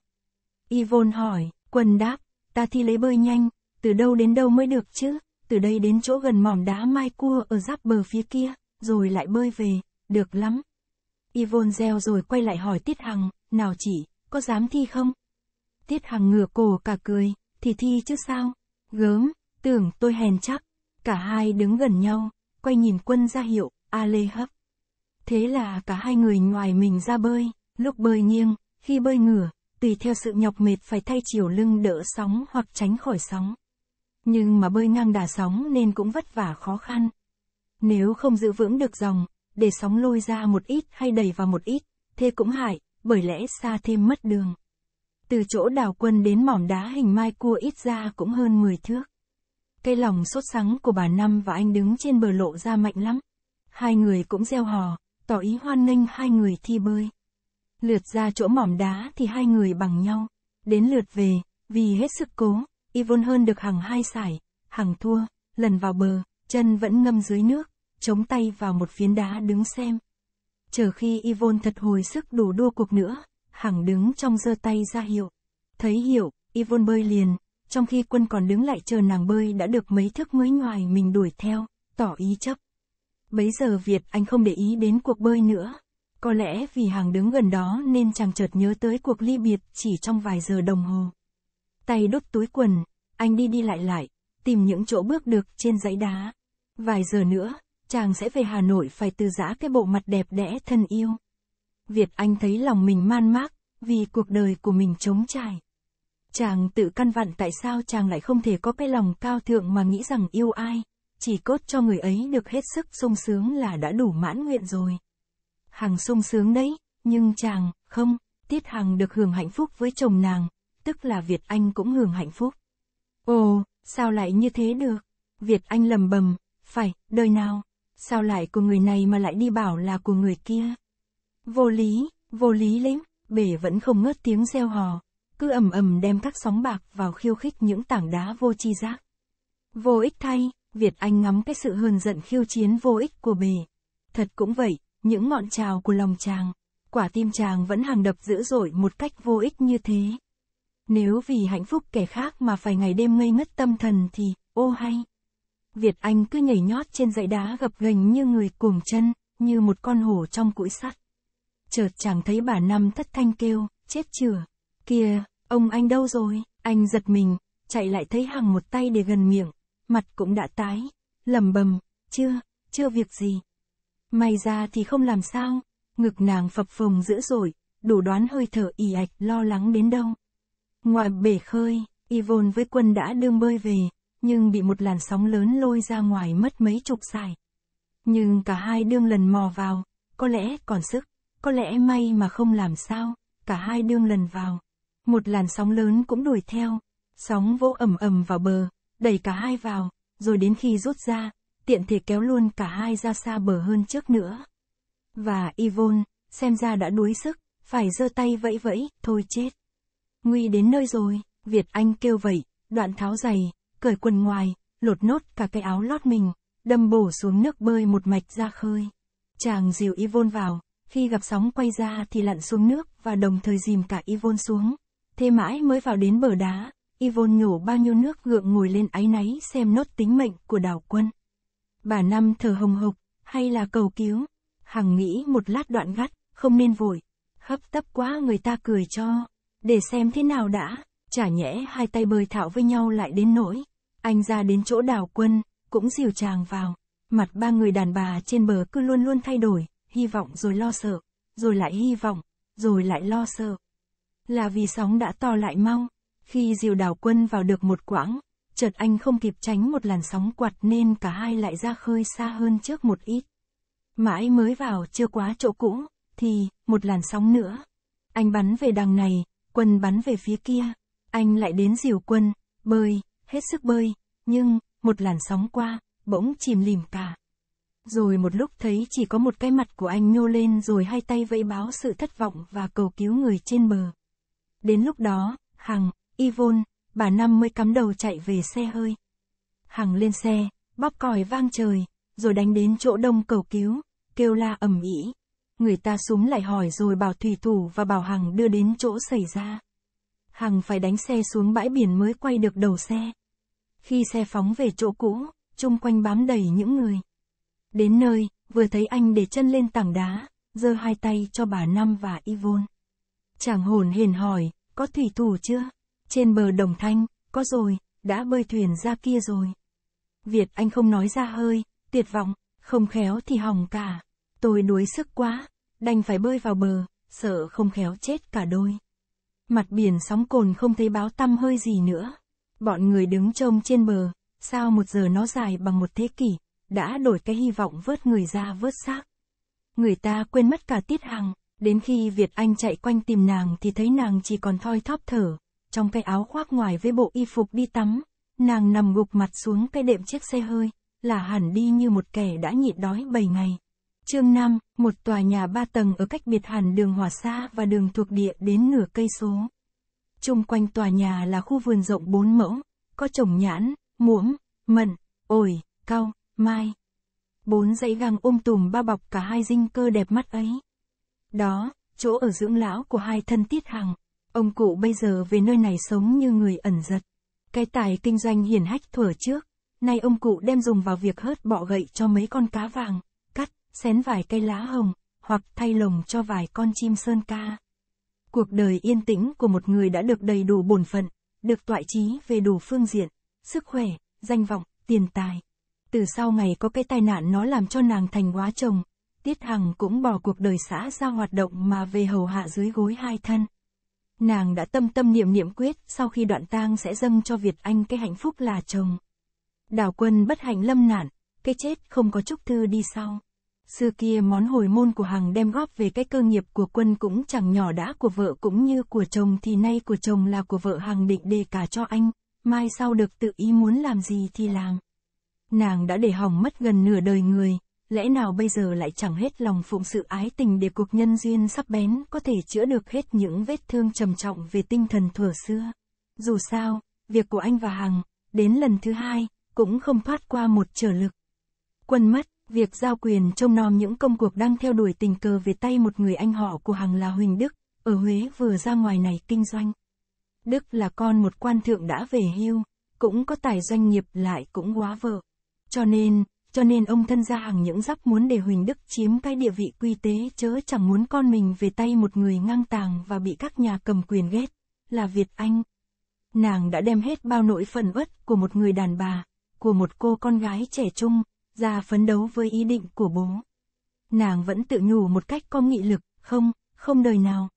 Yvonne hỏi, quân đáp, ta thi lấy bơi nhanh, từ đâu đến đâu mới được chứ? từ đây đến chỗ gần mỏm đá mai cua ở giáp bờ phía kia, rồi lại bơi về, được lắm. Yvonne reo rồi quay lại hỏi Tiết Hằng, nào chị, có dám thi không? Tiết Hằng ngửa cổ cả cười, thì thi chứ sao? Gớm, tưởng tôi hèn chắc. Cả hai đứng gần nhau, quay nhìn quân ra hiệu, a lê hấp. Thế là cả hai người ngoài mình ra bơi, lúc bơi nghiêng, khi bơi ngửa, tùy theo sự nhọc mệt phải thay chiều lưng đỡ sóng hoặc tránh khỏi sóng. Nhưng mà bơi ngang đà sóng nên cũng vất vả khó khăn. Nếu không giữ vững được dòng, để sóng lôi ra một ít hay đẩy vào một ít, thế cũng hại, bởi lẽ xa thêm mất đường. Từ chỗ đào quân đến mỏm đá hình mai cua ít ra cũng hơn 10 thước. Cây lòng sốt sắng của bà Năm và anh đứng trên bờ lộ ra mạnh lắm. Hai người cũng gieo hò, tỏ ý hoan nghênh hai người thi bơi. Lượt ra chỗ mỏm đá thì hai người bằng nhau. Đến lượt về, vì hết sức cố, Yvonne hơn được hàng hai sải, hàng thua, lần vào bờ, chân vẫn ngâm dưới nước, chống tay vào một phiến đá đứng xem. Chờ khi Yvonne thật hồi sức đủ đua cuộc nữa, hàng đứng trong giơ tay ra hiệu. Thấy hiệu, Yvonne bơi liền, trong khi quân còn đứng lại chờ nàng bơi đã được mấy thước mới ngoài mình đuổi theo, tỏ ý chấp. Bấy giờ Việt Anh không để ý đến cuộc bơi nữa. Có lẽ vì hàng đứng gần đó nên chàng chợt nhớ tới cuộc ly biệt chỉ trong vài giờ đồng hồ tay đốt túi quần, anh đi đi lại lại, tìm những chỗ bước được trên dãy đá. Vài giờ nữa, chàng sẽ về Hà Nội phải từ giã cái bộ mặt đẹp đẽ thân yêu. Việt Anh thấy lòng mình man mác, vì cuộc đời của mình trống trải. Chàng tự căn vặn tại sao chàng lại không thể có cái lòng cao thượng mà nghĩ rằng yêu ai, chỉ cốt cho người ấy được hết sức sung sướng là đã đủ mãn nguyện rồi. Hằng sung sướng đấy, nhưng chàng, không, Tiết Hằng được hưởng hạnh phúc với chồng nàng, tức là Việt Anh cũng hưởng hạnh phúc. Ồ, sao lại như thế được? Việt Anh lầm bầm, phải, đời nào? Sao lại của người này mà lại đi bảo là của người kia? Vô lý, vô lý lắm, bể vẫn không ngớt tiếng reo hò, cứ ầm ầm đem các sóng bạc vào khiêu khích những tảng đá vô tri giác. Vô ích thay, Việt Anh ngắm cái sự hờn giận khiêu chiến vô ích của bể. Thật cũng vậy, những ngọn trào của lòng chàng, quả tim chàng vẫn hàng đập dữ dội một cách vô ích như thế. Nếu vì hạnh phúc kẻ khác mà phải ngày đêm ngây ngất tâm thần thì, ô hay. Việt Anh cứ nhảy nhót trên dãy đá gập ghềnh như người cuồng chân, như một con hổ trong củi sắt. Chợt chẳng thấy bà Năm thất thanh kêu, chết chửa. Kìa, ông anh đâu rồi? Anh giật mình, chạy lại thấy hàng một tay để gần miệng, mặt cũng đã tái, lầm bầm, chưa, chưa việc gì. May ra thì không làm sao, ngực nàng phập phồng dữ dội, đủ đoán hơi thở ì ạch lo lắng đến đâu. Ngoài bể khơi, Yvonne với quân đã đương bơi về, nhưng bị một làn sóng lớn lôi ra ngoài mất mấy chục sải. Nhưng cả hai đương lần mò vào, có lẽ còn sức, có lẽ may mà không làm sao, cả hai đương lần vào. Một làn sóng lớn cũng đuổi theo, sóng vỗ ầm ầm vào bờ, đẩy cả hai vào, rồi đến khi rút ra, tiện thể kéo luôn cả hai ra xa bờ hơn trước nữa. Và Yvonne, xem ra đã đuối sức, phải giơ tay vẫy vẫy, thôi chết nguy đến nơi rồi, Việt Anh kêu vậy, đoạn tháo giày, cởi quần ngoài, lột nốt cả cái áo lót mình, đâm bổ xuống nước bơi một mạch ra khơi. Chàng dìu Yvonne vào, khi gặp sóng quay ra thì lặn xuống nước và đồng thời dìm cả Yvonne xuống. Thế mãi mới vào đến bờ đá, Yvonne nhổ bao nhiêu nước gượng ngồi lên áy náy xem nốt tính mệnh của đảo quân. Bà Năm thở hồng hộc, hay là cầu cứu? Hằng nghĩ một lát đoạn gắt, không nên vội. Hấp tấp quá người ta cười cho để xem thế nào đã, chả nhẽ hai tay bơi thạo với nhau lại đến nỗi. Anh ra đến chỗ đào quân, cũng dìu chàng vào, mặt ba người đàn bà trên bờ cứ luôn luôn thay đổi, hy vọng rồi lo sợ, rồi lại hy vọng, rồi lại lo sợ. Là vì sóng đã to lại mau, khi dìu đào quân vào được một quãng, chợt anh không kịp tránh một làn sóng quạt nên cả hai lại ra khơi xa hơn trước một ít. Mãi mới vào chưa quá chỗ cũ, thì, một làn sóng nữa. Anh bắn về đằng này, quân bắn về phía kia. Anh lại đến dìu quân, bơi, hết sức bơi, nhưng, một làn sóng qua, bỗng chìm lìm cả. Rồi một lúc thấy chỉ có một cái mặt của anh nhô lên rồi hai tay vẫy báo sự thất vọng và cầu cứu người trên bờ. Đến lúc đó, Hằng, Yvonne, bà Năm mới cắm đầu chạy về xe hơi. Hằng lên xe, bóp còi vang trời, rồi đánh đến chỗ đông cầu cứu, kêu la ầm ĩ. Người ta xuống lại hỏi rồi bảo thủy thủ và bảo Hằng đưa đến chỗ xảy ra. Hằng phải đánh xe xuống bãi biển mới quay được đầu xe. Khi xe phóng về chỗ cũ, chung quanh bám đầy những người. Đến nơi, vừa thấy anh để chân lên tảng đá, giơ hai tay cho bà Năm và Yvonne. Chàng hồn hển hỏi, có thủy thủ chưa? Trên bờ Đồng Thanh, có rồi, đã bơi thuyền ra kia rồi. Việt Anh không nói ra hơi, tuyệt vọng, không khéo thì hỏng cả. Tôi đuối sức quá, đành phải bơi vào bờ, sợ không khéo chết cả đôi. Mặt biển sóng cồn không thấy báo tăm hơi gì nữa. Bọn người đứng trông trên bờ, sao một giờ nó dài bằng một thế kỷ, đã đổi cái hy vọng vớt người ra vớt xác. Người ta quên mất cả tiết hằng, đến khi Việt Anh chạy quanh tìm nàng thì thấy nàng chỉ còn thoi thóp thở, trong cái áo khoác ngoài với bộ y phục đi tắm, nàng nằm gục mặt xuống cái đệm chiếc xe hơi, là hẳn đi như một kẻ đã nhịn đói bảy ngày. Chương 5, một tòa nhà ba tầng ở cách biệt hẳn đường hỏa xa và đường thuộc địa đến nửa cây số. Trung quanh tòa nhà là khu vườn rộng bốn mẫu, có trồng nhãn, muỗng, mận, ổi, cau, mai. Bốn dãy găng ôm um tùm ba bọc cả hai dinh cơ đẹp mắt ấy. Đó, chỗ ở dưỡng lão của hai thân tiết hằng. Ông cụ bây giờ về nơi này sống như người ẩn giật. Cái tài kinh doanh hiển hách thuở trước, nay ông cụ đem dùng vào việc hớt bọ gậy cho mấy con cá vàng xén vài cây lá hồng, hoặc thay lồng cho vài con chim sơn ca. Cuộc đời yên tĩnh của một người đã được đầy đủ bổn phận, được toại trí về đủ phương diện, sức khỏe, danh vọng, tiền tài. Từ sau ngày có cái tai nạn nó làm cho nàng thành quá chồng, Tiết Hằng cũng bỏ cuộc đời xã ra hoạt động mà về hầu hạ dưới gối hai thân. Nàng đã tâm tâm niệm niệm quyết sau khi đoạn tang sẽ dâng cho Việt Anh cái hạnh phúc là chồng. Đào quân bất hạnh lâm nạn, cái chết không có chúc thư đi sau xưa kia món hồi môn của Hằng đem góp về cái cơ nghiệp của quân cũng chẳng nhỏ đã của vợ cũng như của chồng thì nay của chồng là của vợ Hằng định đề cả cho anh, mai sau được tự ý muốn làm gì thì làm. Nàng đã để hỏng mất gần nửa đời người, lẽ nào bây giờ lại chẳng hết lòng phụng sự ái tình để cuộc nhân duyên sắp bén có thể chữa được hết những vết thương trầm trọng về tinh thần thuở xưa. Dù sao, việc của anh và Hằng, đến lần thứ hai, cũng không thoát qua một trở lực. Quân mất, Việc giao quyền trông nom những công cuộc đang theo đuổi tình cờ về tay một người anh họ của Hằng là Huỳnh Đức, ở Huế vừa ra ngoài này kinh doanh. Đức là con một quan thượng đã về hưu, cũng có tài doanh nghiệp lại cũng quá vợ. Cho nên, cho nên ông thân gia hàng những giáp muốn để Huỳnh Đức chiếm cái địa vị quy tế chớ chẳng muốn con mình về tay một người ngang tàng và bị các nhà cầm quyền ghét, là Việt Anh. Nàng đã đem hết bao nỗi phần uất của một người đàn bà, của một cô con gái trẻ trung, ra phấn đấu với ý định của bố. Nàng vẫn tự nhủ một cách có nghị lực, không, không đời nào.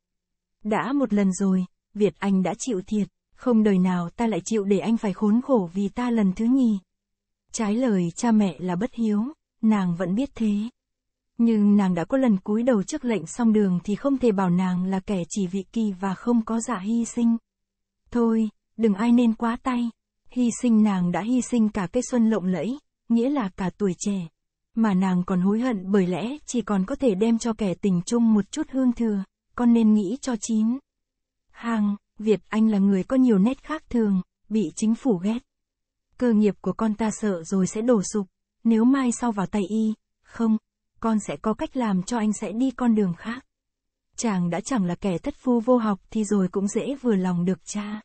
Đã một lần rồi, Việt Anh đã chịu thiệt, không đời nào ta lại chịu để anh phải khốn khổ vì ta lần thứ nhì. Trái lời cha mẹ là bất hiếu, nàng vẫn biết thế. Nhưng nàng đã có lần cúi đầu trước lệnh song đường thì không thể bảo nàng là kẻ chỉ vị kỳ và không có giả dạ hy sinh. Thôi, đừng ai nên quá tay, hy sinh nàng đã hy sinh cả cái xuân lộng lẫy, nghĩa là cả tuổi trẻ. Mà nàng còn hối hận bởi lẽ chỉ còn có thể đem cho kẻ tình chung một chút hương thừa, con nên nghĩ cho chín. Hàng, Việt Anh là người có nhiều nét khác thường, bị chính phủ ghét. Cơ nghiệp của con ta sợ rồi sẽ đổ sụp, nếu mai sau vào tay y, không, con sẽ có cách làm cho anh sẽ đi con đường khác. Chàng đã chẳng là kẻ thất phu vô học thì rồi cũng dễ vừa lòng được cha.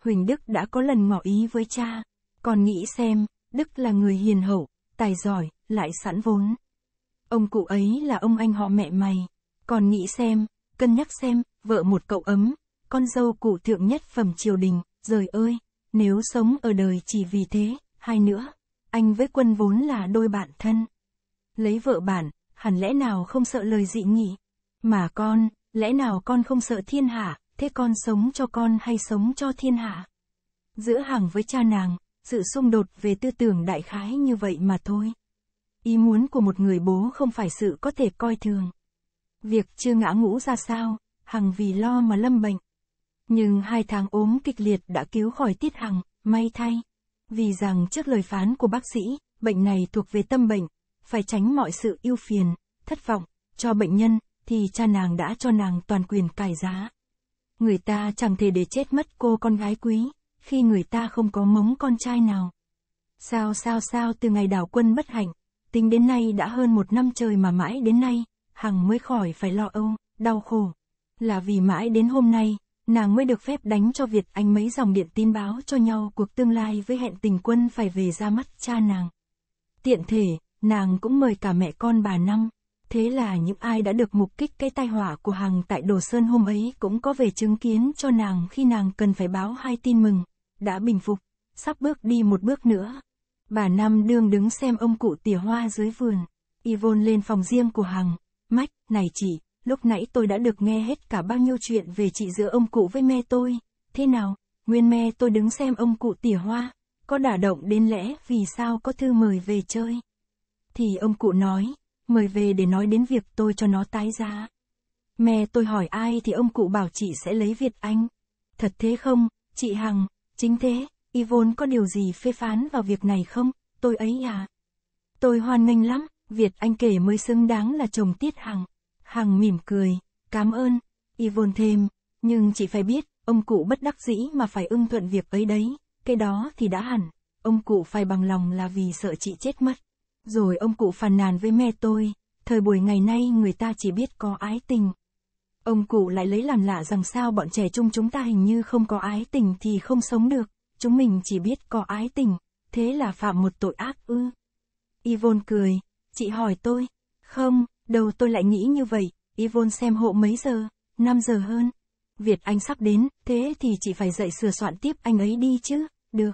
Huỳnh Đức đã có lần ngỏ ý với cha, còn nghĩ xem, Đức là người hiền hậu, tài giỏi, lại sẵn vốn. Ông cụ ấy là ông anh họ mẹ mày. Còn nghĩ xem, cân nhắc xem, vợ một cậu ấm, con dâu cụ thượng nhất phẩm triều đình, rời ơi, nếu sống ở đời chỉ vì thế, hai nữa, anh với quân vốn là đôi bạn thân. Lấy vợ bản, hẳn lẽ nào không sợ lời dị nghị. Mà con, lẽ nào con không sợ thiên hạ, thế con sống cho con hay sống cho thiên hạ? Giữa hàng với cha nàng, sự xung đột về tư tưởng đại khái như vậy mà thôi. Ý muốn của một người bố không phải sự có thể coi thường. Việc chưa ngã ngũ ra sao, Hằng vì lo mà lâm bệnh. Nhưng hai tháng ốm kịch liệt đã cứu khỏi Tiết Hằng, may thay. Vì rằng trước lời phán của bác sĩ, bệnh này thuộc về tâm bệnh, phải tránh mọi sự ưu phiền, thất vọng, cho bệnh nhân, thì cha nàng đã cho nàng toàn quyền cải giá. Người ta chẳng thể để chết mất cô con gái quý khi người ta không có mống con trai nào. Sao sao sao từ ngày đảo quân bất hạnh, tính đến nay đã hơn một năm trời mà mãi đến nay, Hằng mới khỏi phải lo âu, đau khổ. Là vì mãi đến hôm nay, nàng mới được phép đánh cho Việt Anh mấy dòng điện tin báo cho nhau cuộc tương lai với hẹn tình quân phải về ra mắt cha nàng. Tiện thể, nàng cũng mời cả mẹ con bà Năm. Thế là những ai đã được mục kích cái tai họa của Hằng tại Đồ Sơn hôm ấy cũng có về chứng kiến cho nàng khi nàng cần phải báo hai tin mừng đã bình phục, sắp bước đi một bước nữa. Bà Năm đương đứng xem ông cụ tỉa hoa dưới vườn. Yvonne lên phòng riêng của Hằng. Mách, này chị, lúc nãy tôi đã được nghe hết cả bao nhiêu chuyện về chị giữa ông cụ với mẹ tôi. Thế nào, nguyên mẹ tôi đứng xem ông cụ tỉa hoa, có đả động đến lẽ vì sao có thư mời về chơi. Thì ông cụ nói, mời về để nói đến việc tôi cho nó tái giá. Mẹ tôi hỏi ai thì ông cụ bảo chị sẽ lấy Việt Anh. Thật thế không, chị Hằng? Chính thế, Yvonne có điều gì phê phán vào việc này không, tôi ấy à? Tôi hoan nghênh lắm, Việt Anh kể mới xứng đáng là chồng Tiết Hằng. Hằng mỉm cười, cảm ơn, Yvonne thêm, nhưng chị phải biết, ông cụ bất đắc dĩ mà phải ưng thuận việc ấy đấy, cái đó thì đã hẳn, ông cụ phải bằng lòng là vì sợ chị chết mất. Rồi ông cụ phàn nàn với mẹ tôi, thời buổi ngày nay người ta chỉ biết có ái tình, Ông cụ lại lấy làm lạ rằng sao bọn trẻ chung chúng ta hình như không có ái tình thì không sống được, chúng mình chỉ biết có ái tình, thế là phạm một tội ác ư. Yvonne cười, chị hỏi tôi, không, đầu tôi lại nghĩ như vậy, Yvonne xem hộ mấy giờ, 5 giờ hơn. Việt Anh sắp đến, thế thì chị phải dậy sửa soạn tiếp anh ấy đi chứ, được.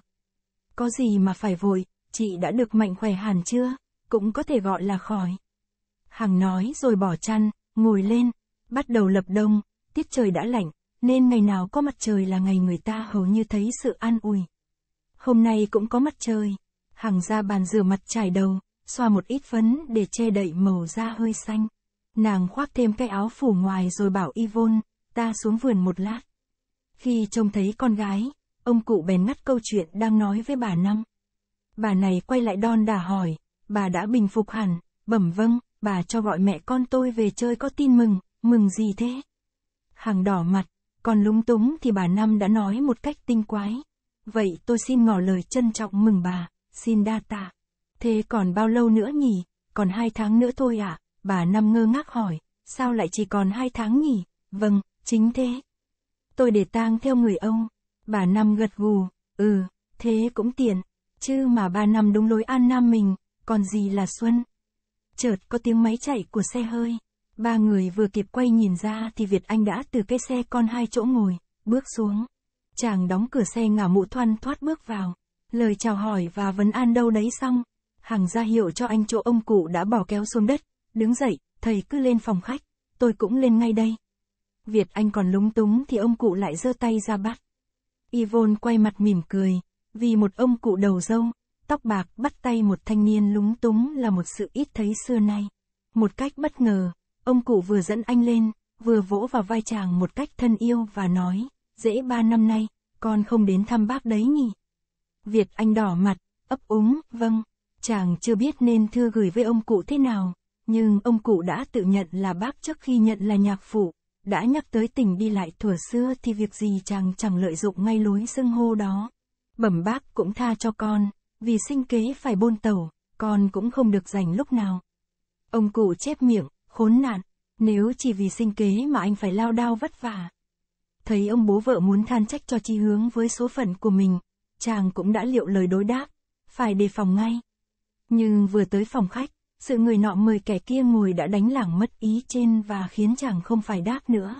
Có gì mà phải vội, chị đã được mạnh khỏe hẳn chưa, cũng có thể gọi là khỏi. Hằng nói rồi bỏ chăn, ngồi lên, Bắt đầu lập đông, tiết trời đã lạnh, nên ngày nào có mặt trời là ngày người ta hầu như thấy sự an ủi. Hôm nay cũng có mặt trời, hàng ra bàn rửa mặt trải đầu, xoa một ít phấn để che đậy màu da hơi xanh. Nàng khoác thêm cái áo phủ ngoài rồi bảo Yvonne, ta xuống vườn một lát. Khi trông thấy con gái, ông cụ bèn ngắt câu chuyện đang nói với bà Năm. Bà này quay lại đon đà hỏi, bà đã bình phục hẳn, bẩm vâng, bà cho gọi mẹ con tôi về chơi có tin mừng, Mừng gì thế? Hàng đỏ mặt, còn lúng túng thì bà Năm đã nói một cách tinh quái. Vậy tôi xin ngỏ lời trân trọng mừng bà, xin đa tạ. Thế còn bao lâu nữa nhỉ? Còn hai tháng nữa thôi ạ, à? bà Năm ngơ ngác hỏi, sao lại chỉ còn hai tháng nhỉ? Vâng, chính thế. Tôi để tang theo người ông. Bà Năm gật gù, ừ, thế cũng tiện. Chứ mà ba năm đúng lối an nam mình, còn gì là xuân. Chợt có tiếng máy chạy của xe hơi. Ba người vừa kịp quay nhìn ra thì Việt Anh đã từ cái xe con hai chỗ ngồi, bước xuống. Chàng đóng cửa xe ngả mũ thoăn thoát bước vào. Lời chào hỏi và vấn an đâu đấy xong. Hằng ra hiệu cho anh chỗ ông cụ đã bỏ kéo xuống đất. Đứng dậy, thầy cứ lên phòng khách, tôi cũng lên ngay đây. Việt Anh còn lúng túng thì ông cụ lại giơ tay ra bắt. Yvonne quay mặt mỉm cười, vì một ông cụ đầu dâu tóc bạc bắt tay một thanh niên lúng túng là một sự ít thấy xưa nay. Một cách bất ngờ, Ông cụ vừa dẫn anh lên, vừa vỗ vào vai chàng một cách thân yêu và nói, dễ ba năm nay, con không đến thăm bác đấy nhỉ? Việt Anh đỏ mặt, ấp úng, vâng, chàng chưa biết nên thư gửi với ông cụ thế nào, nhưng ông cụ đã tự nhận là bác trước khi nhận là nhạc phụ, đã nhắc tới tình đi lại thuở xưa thì việc gì chàng chẳng lợi dụng ngay lối xưng hô đó. Bẩm bác cũng tha cho con, vì sinh kế phải bôn tàu, con cũng không được dành lúc nào. Ông cụ chép miệng, khốn nạn, nếu chỉ vì sinh kế mà anh phải lao đao vất vả. Thấy ông bố vợ muốn than trách cho chi hướng với số phận của mình, chàng cũng đã liệu lời đối đáp, phải đề phòng ngay. Nhưng vừa tới phòng khách, sự người nọ mời kẻ kia ngồi đã đánh lảng mất ý trên và khiến chàng không phải đáp nữa.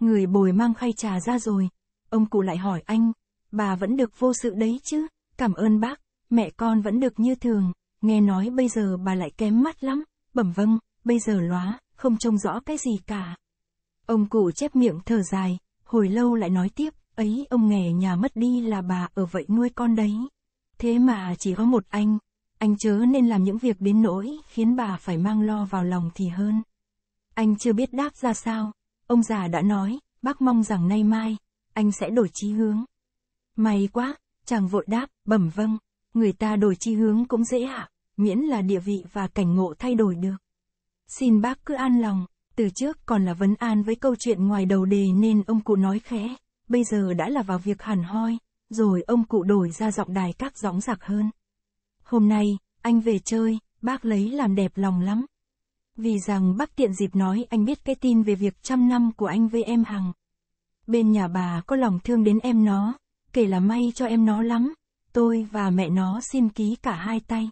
Người bồi mang khay trà ra rồi, ông cụ lại hỏi anh, bà vẫn được vô sự đấy chứ, cảm ơn bác, mẹ con vẫn được như thường, nghe nói bây giờ bà lại kém mắt lắm, bẩm vâng, bây giờ lóa, không trông rõ cái gì cả. Ông cụ chép miệng thở dài, hồi lâu lại nói tiếp, ấy ông nghề nhà mất đi là bà ở vậy nuôi con đấy. Thế mà chỉ có một anh, anh chớ nên làm những việc đến nỗi khiến bà phải mang lo vào lòng thì hơn. Anh chưa biết đáp ra sao, ông già đã nói, bác mong rằng nay mai, anh sẽ đổi chí hướng. May quá, chàng vội đáp, bẩm vâng, người ta đổi chí hướng cũng dễ ạ, miễn là địa vị và cảnh ngộ thay đổi được xin bác cứ an lòng. Từ trước còn là vấn an với câu chuyện ngoài đầu đề nên ông cụ nói khẽ, bây giờ đã là vào việc hẳn hoi, rồi ông cụ đổi ra giọng đài các gióng giặc hơn. Hôm nay, anh về chơi, bác lấy làm đẹp lòng lắm. Vì rằng bác tiện dịp nói anh biết cái tin về việc trăm năm của anh với em Hằng. Bên nhà bà có lòng thương đến em nó, kể là may cho em nó lắm, tôi và mẹ nó xin ký cả hai tay.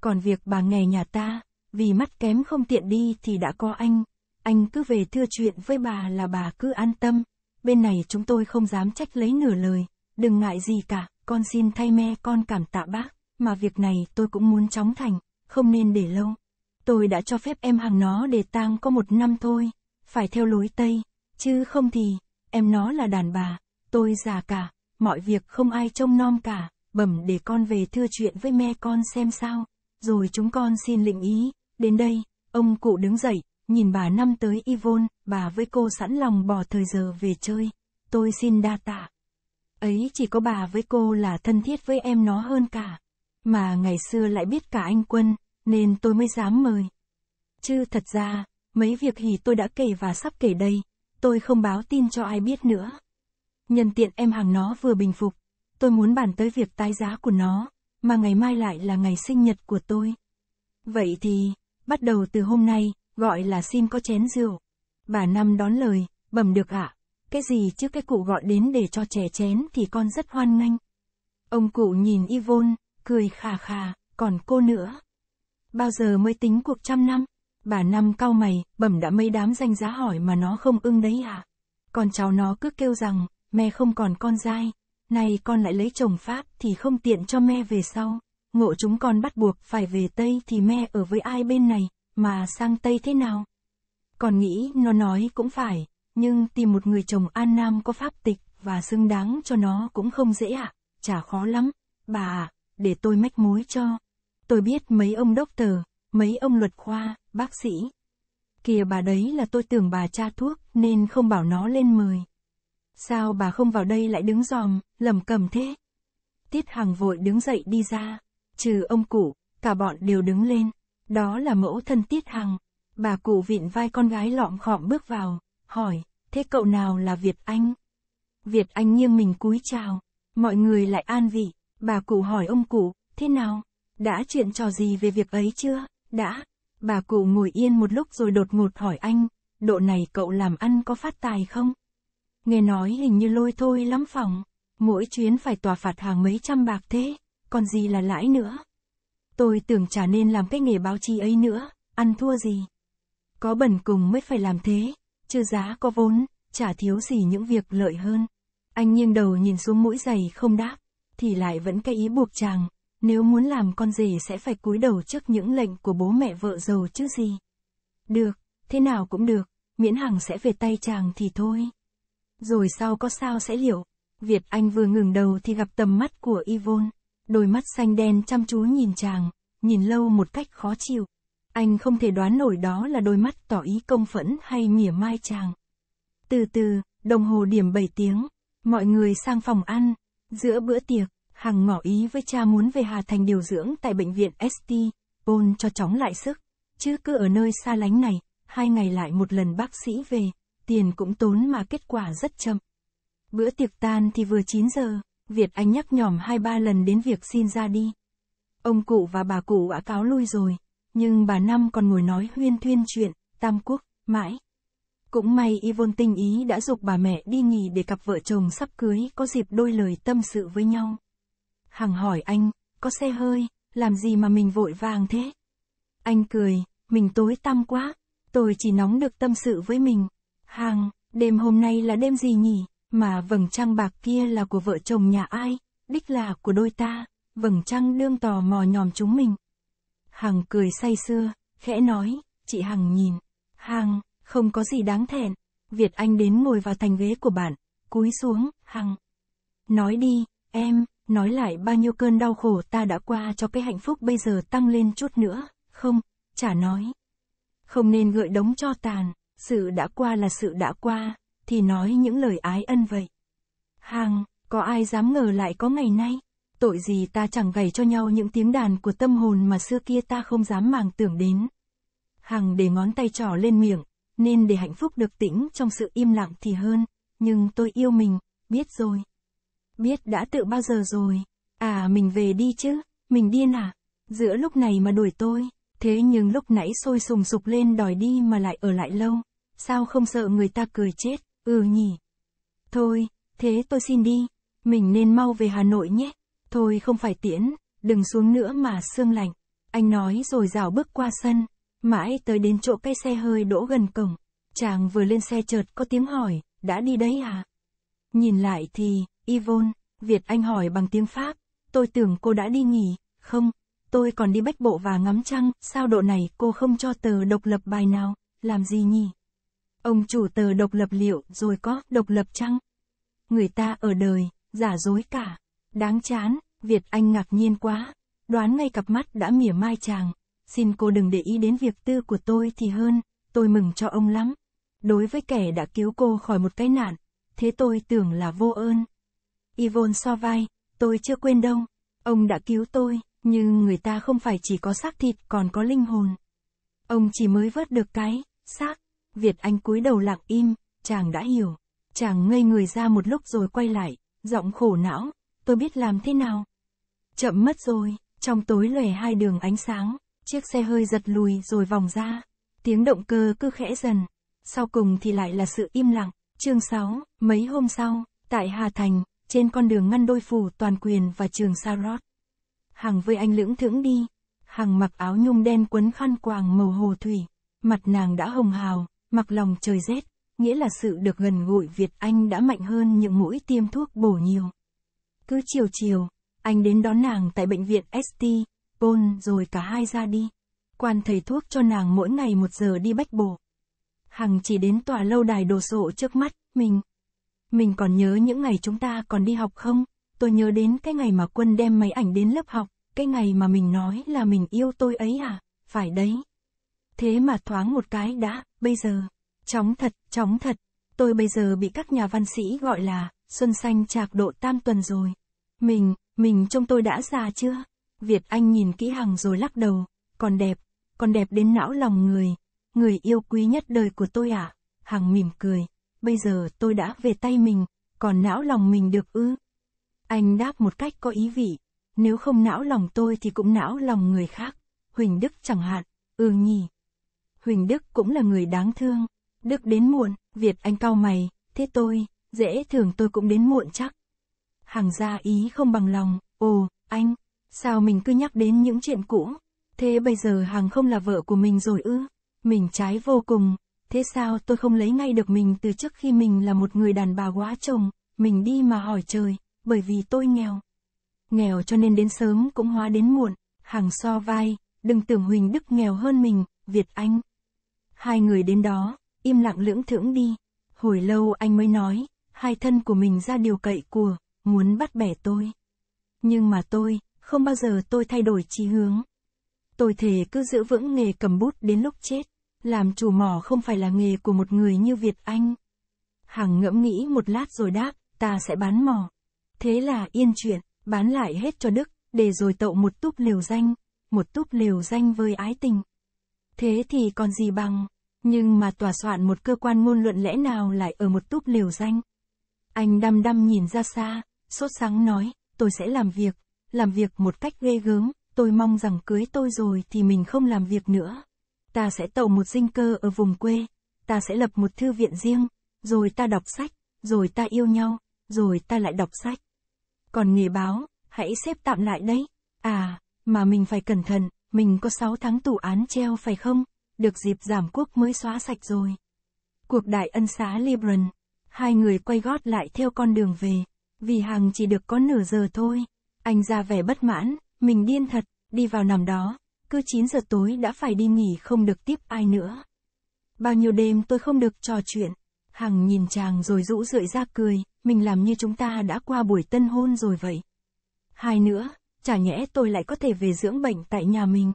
Còn việc bà nghề nhà ta, vì mắt kém không tiện đi thì đã có anh, anh cứ về thưa chuyện với bà là bà cứ an tâm, bên này chúng tôi không dám trách lấy nửa lời, đừng ngại gì cả, con xin thay me con cảm tạ bác, mà việc này tôi cũng muốn chóng thành, không nên để lâu. Tôi đã cho phép em hàng nó để tang có một năm thôi, phải theo lối Tây, chứ không thì, em nó là đàn bà, tôi già cả, mọi việc không ai trông nom cả, bẩm để con về thưa chuyện với me con xem sao, rồi chúng con xin lịnh ý. Đến đây, ông cụ đứng dậy, nhìn bà năm tới Yvonne, bà với cô sẵn lòng bỏ thời giờ về chơi. Tôi xin đa tạ. Ấy chỉ có bà với cô là thân thiết với em nó hơn cả. Mà ngày xưa lại biết cả anh Quân, nên tôi mới dám mời. Chứ thật ra, mấy việc hỉ tôi đã kể và sắp kể đây, tôi không báo tin cho ai biết nữa. Nhân tiện em hàng nó vừa bình phục, tôi muốn bàn tới việc tái giá của nó, mà ngày mai lại là ngày sinh nhật của tôi. Vậy thì, bắt đầu từ hôm nay, gọi là xin có chén rượu. Bà Năm đón lời, bẩm được ạ. À? Cái gì chứ cái cụ gọi đến để cho trẻ chén thì con rất hoan nghênh. Ông cụ nhìn Yvonne, cười khà khà, còn cô nữa. Bao giờ mới tính cuộc trăm năm? Bà Năm cau mày, bẩm đã mấy đám danh giá hỏi mà nó không ưng đấy à? Còn cháu nó cứ kêu rằng, mẹ không còn con dai, nay con lại lấy chồng Pháp thì không tiện cho mẹ về sau ngộ chúng còn bắt buộc phải về Tây thì me ở với ai bên này, mà sang Tây thế nào? Còn nghĩ nó nói cũng phải, nhưng tìm một người chồng An Nam có pháp tịch và xứng đáng cho nó cũng không dễ ạ, à, chả khó lắm, bà để tôi mách mối cho. Tôi biết mấy ông đốc tờ, mấy ông luật khoa, bác sĩ. Kìa bà đấy là tôi tưởng bà cha thuốc nên không bảo nó lên mời. Sao bà không vào đây lại đứng giòm, lầm cầm thế? Tiết Hằng vội đứng dậy đi ra. Trừ ông cụ, cả bọn đều đứng lên. Đó là mẫu thân Tiết Hằng. Bà cụ vịn vai con gái lọm khọm bước vào, hỏi, thế cậu nào là Việt Anh? Việt Anh nghiêng mình cúi chào. Mọi người lại an vị, bà cụ hỏi ông cụ, thế nào? Đã chuyện trò gì về việc ấy chưa? Đã. Bà cụ ngồi yên một lúc rồi đột ngột hỏi anh, độ này cậu làm ăn có phát tài không? Nghe nói hình như lôi thôi lắm phòng, mỗi chuyến phải tòa phạt hàng mấy trăm bạc thế còn gì là lãi nữa. Tôi tưởng chả nên làm cái nghề báo chí ấy nữa, ăn thua gì. Có bẩn cùng mới phải làm thế, chứ giá có vốn, chả thiếu gì những việc lợi hơn. Anh nghiêng đầu nhìn xuống mũi giày không đáp, thì lại vẫn cái ý buộc chàng, nếu muốn làm con rể sẽ phải cúi đầu trước những lệnh của bố mẹ vợ giàu chứ gì. Được, thế nào cũng được, miễn hàng sẽ về tay chàng thì thôi. Rồi sau có sao sẽ liệu, Việt Anh vừa ngừng đầu thì gặp tầm mắt của Yvonne. Đôi mắt xanh đen chăm chú nhìn chàng, nhìn lâu một cách khó chịu. Anh không thể đoán nổi đó là đôi mắt tỏ ý công phẫn hay mỉa mai chàng. Từ từ, đồng hồ điểm 7 tiếng, mọi người sang phòng ăn. Giữa bữa tiệc, Hằng ngỏ ý với cha muốn về Hà Thành điều dưỡng tại bệnh viện ST, Bôn cho chóng lại sức. Chứ cứ ở nơi xa lánh này, hai ngày lại một lần bác sĩ về, tiền cũng tốn mà kết quả rất chậm. Bữa tiệc tan thì vừa 9 giờ, Việt Anh nhắc nhòm hai ba lần đến việc xin ra đi. Ông cụ và bà cụ đã cáo lui rồi, nhưng bà Năm còn ngồi nói huyên thuyên chuyện, tam quốc, mãi. Cũng may Yvonne tinh ý đã dục bà mẹ đi nghỉ để cặp vợ chồng sắp cưới có dịp đôi lời tâm sự với nhau. Hằng hỏi anh, có xe hơi, làm gì mà mình vội vàng thế? Anh cười, mình tối tăm quá, tôi chỉ nóng được tâm sự với mình. Hằng, đêm hôm nay là đêm gì nhỉ? Mà vầng trăng bạc kia là của vợ chồng nhà ai, đích là của đôi ta, vầng trăng đương tò mò nhòm chúng mình. Hằng cười say sưa, khẽ nói, chị Hằng nhìn. Hằng, không có gì đáng thẹn. Việt Anh đến ngồi vào thành ghế của bạn, cúi xuống, Hằng. Nói đi, em, nói lại bao nhiêu cơn đau khổ ta đã qua cho cái hạnh phúc bây giờ tăng lên chút nữa, không, chả nói. Không nên gợi đống cho tàn, sự đã qua là sự đã qua, thì nói những lời ái ân vậy. Hàng, có ai dám ngờ lại có ngày nay? Tội gì ta chẳng gầy cho nhau những tiếng đàn của tâm hồn mà xưa kia ta không dám màng tưởng đến. Hằng để ngón tay trỏ lên miệng, nên để hạnh phúc được tĩnh trong sự im lặng thì hơn, nhưng tôi yêu mình, biết rồi. Biết đã tự bao giờ rồi, à mình về đi chứ, mình điên à, giữa lúc này mà đuổi tôi, thế nhưng lúc nãy sôi sùng sục lên đòi đi mà lại ở lại lâu, sao không sợ người ta cười chết. Ừ nhỉ. Thôi, thế tôi xin đi. Mình nên mau về Hà Nội nhé. Thôi không phải tiễn, đừng xuống nữa mà sương lạnh. Anh nói rồi rào bước qua sân. Mãi tới đến chỗ cây xe hơi đỗ gần cổng. Chàng vừa lên xe chợt có tiếng hỏi, đã đi đấy à? Nhìn lại thì, Yvonne, Việt Anh hỏi bằng tiếng Pháp. Tôi tưởng cô đã đi nghỉ, không, tôi còn đi bách bộ và ngắm trăng, sao độ này cô không cho tờ độc lập bài nào, làm gì nhỉ? Ông chủ tờ độc lập liệu rồi có độc lập chăng? Người ta ở đời, giả dối cả. Đáng chán, Việt Anh ngạc nhiên quá. Đoán ngay cặp mắt đã mỉa mai chàng. Xin cô đừng để ý đến việc tư của tôi thì hơn, tôi mừng cho ông lắm. Đối với kẻ đã cứu cô khỏi một cái nạn, thế tôi tưởng là vô ơn. Yvonne so vai, tôi chưa quên đâu. Ông đã cứu tôi, nhưng người ta không phải chỉ có xác thịt còn có linh hồn. Ông chỉ mới vớt được cái, xác. Việt Anh cúi đầu lặng im, chàng đã hiểu. Chàng ngây người ra một lúc rồi quay lại, giọng khổ não, tôi biết làm thế nào. Chậm mất rồi, trong tối lòe hai đường ánh sáng, chiếc xe hơi giật lùi rồi vòng ra. Tiếng động cơ cứ khẽ dần, sau cùng thì lại là sự im lặng. Chương 6, mấy hôm sau, tại Hà Thành, trên con đường ngăn đôi phủ toàn quyền và trường Sarot. Hằng với anh lưỡng thưởng đi, Hằng mặc áo nhung đen quấn khăn quàng màu hồ thủy, mặt nàng đã hồng hào, mặc lòng trời rét, nghĩa là sự được gần gũi Việt Anh đã mạnh hơn những mũi tiêm thuốc bổ nhiều. Cứ chiều chiều, anh đến đón nàng tại bệnh viện ST, Paul rồi cả hai ra đi. Quan thầy thuốc cho nàng mỗi ngày một giờ đi bách bổ. Hằng chỉ đến tòa lâu đài đồ sộ trước mắt, mình. Mình còn nhớ những ngày chúng ta còn đi học không? Tôi nhớ đến cái ngày mà quân đem máy ảnh đến lớp học, cái ngày mà mình nói là mình yêu tôi ấy à? Phải đấy. Thế mà thoáng một cái đã, Bây giờ, chóng thật, chóng thật, tôi bây giờ bị các nhà văn sĩ gọi là Xuân Xanh trạc độ tam tuần rồi. Mình, mình trông tôi đã già chưa? Việt Anh nhìn kỹ hằng rồi lắc đầu, còn đẹp, còn đẹp đến não lòng người. Người yêu quý nhất đời của tôi à? Hằng mỉm cười, bây giờ tôi đã về tay mình, còn não lòng mình được ư? Anh đáp một cách có ý vị, nếu không não lòng tôi thì cũng não lòng người khác. Huỳnh Đức chẳng hạn, ừ nhỉ, Huỳnh Đức cũng là người đáng thương. Đức đến muộn, Việt Anh cao mày, thế tôi, dễ thường tôi cũng đến muộn chắc. Hàng gia ý không bằng lòng, ồ, anh, sao mình cứ nhắc đến những chuyện cũ? Thế bây giờ hàng không là vợ của mình rồi ư? Mình trái vô cùng, thế sao tôi không lấy ngay được mình từ trước khi mình là một người đàn bà quá chồng, mình đi mà hỏi trời, bởi vì tôi nghèo. Nghèo cho nên đến sớm cũng hóa đến muộn, hàng so vai, đừng tưởng Huỳnh Đức nghèo hơn mình, Việt Anh. Hai người đến đó, im lặng lưỡng thưởng đi. Hồi lâu anh mới nói, hai thân của mình ra điều cậy của, muốn bắt bẻ tôi. Nhưng mà tôi, không bao giờ tôi thay đổi chi hướng. Tôi thề cứ giữ vững nghề cầm bút đến lúc chết, làm chủ mỏ không phải là nghề của một người như Việt Anh. Hằng ngẫm nghĩ một lát rồi đáp, ta sẽ bán mỏ. Thế là yên chuyện, bán lại hết cho Đức, để rồi tậu một túp liều danh, một túp liều danh với ái tình. Thế thì còn gì bằng. Nhưng mà tòa soạn một cơ quan ngôn luận lẽ nào lại ở một túp liều danh? Anh đăm đăm nhìn ra xa, sốt sáng nói, tôi sẽ làm việc, làm việc một cách ghê gớm, tôi mong rằng cưới tôi rồi thì mình không làm việc nữa. Ta sẽ tậu một dinh cơ ở vùng quê, ta sẽ lập một thư viện riêng, rồi ta đọc sách, rồi ta yêu nhau, rồi ta lại đọc sách. Còn nghề báo, hãy xếp tạm lại đấy. À, mà mình phải cẩn thận, mình có 6 tháng tù án treo phải không? được dịp giảm quốc mới xóa sạch rồi. Cuộc đại ân xá Libran, hai người quay gót lại theo con đường về, vì hàng chỉ được có nửa giờ thôi. Anh ra vẻ bất mãn, mình điên thật, đi vào nằm đó, cứ 9 giờ tối đã phải đi nghỉ không được tiếp ai nữa. Bao nhiêu đêm tôi không được trò chuyện. Hằng nhìn chàng rồi rũ rượi ra cười, mình làm như chúng ta đã qua buổi tân hôn rồi vậy. Hai nữa, chả nhẽ tôi lại có thể về dưỡng bệnh tại nhà mình.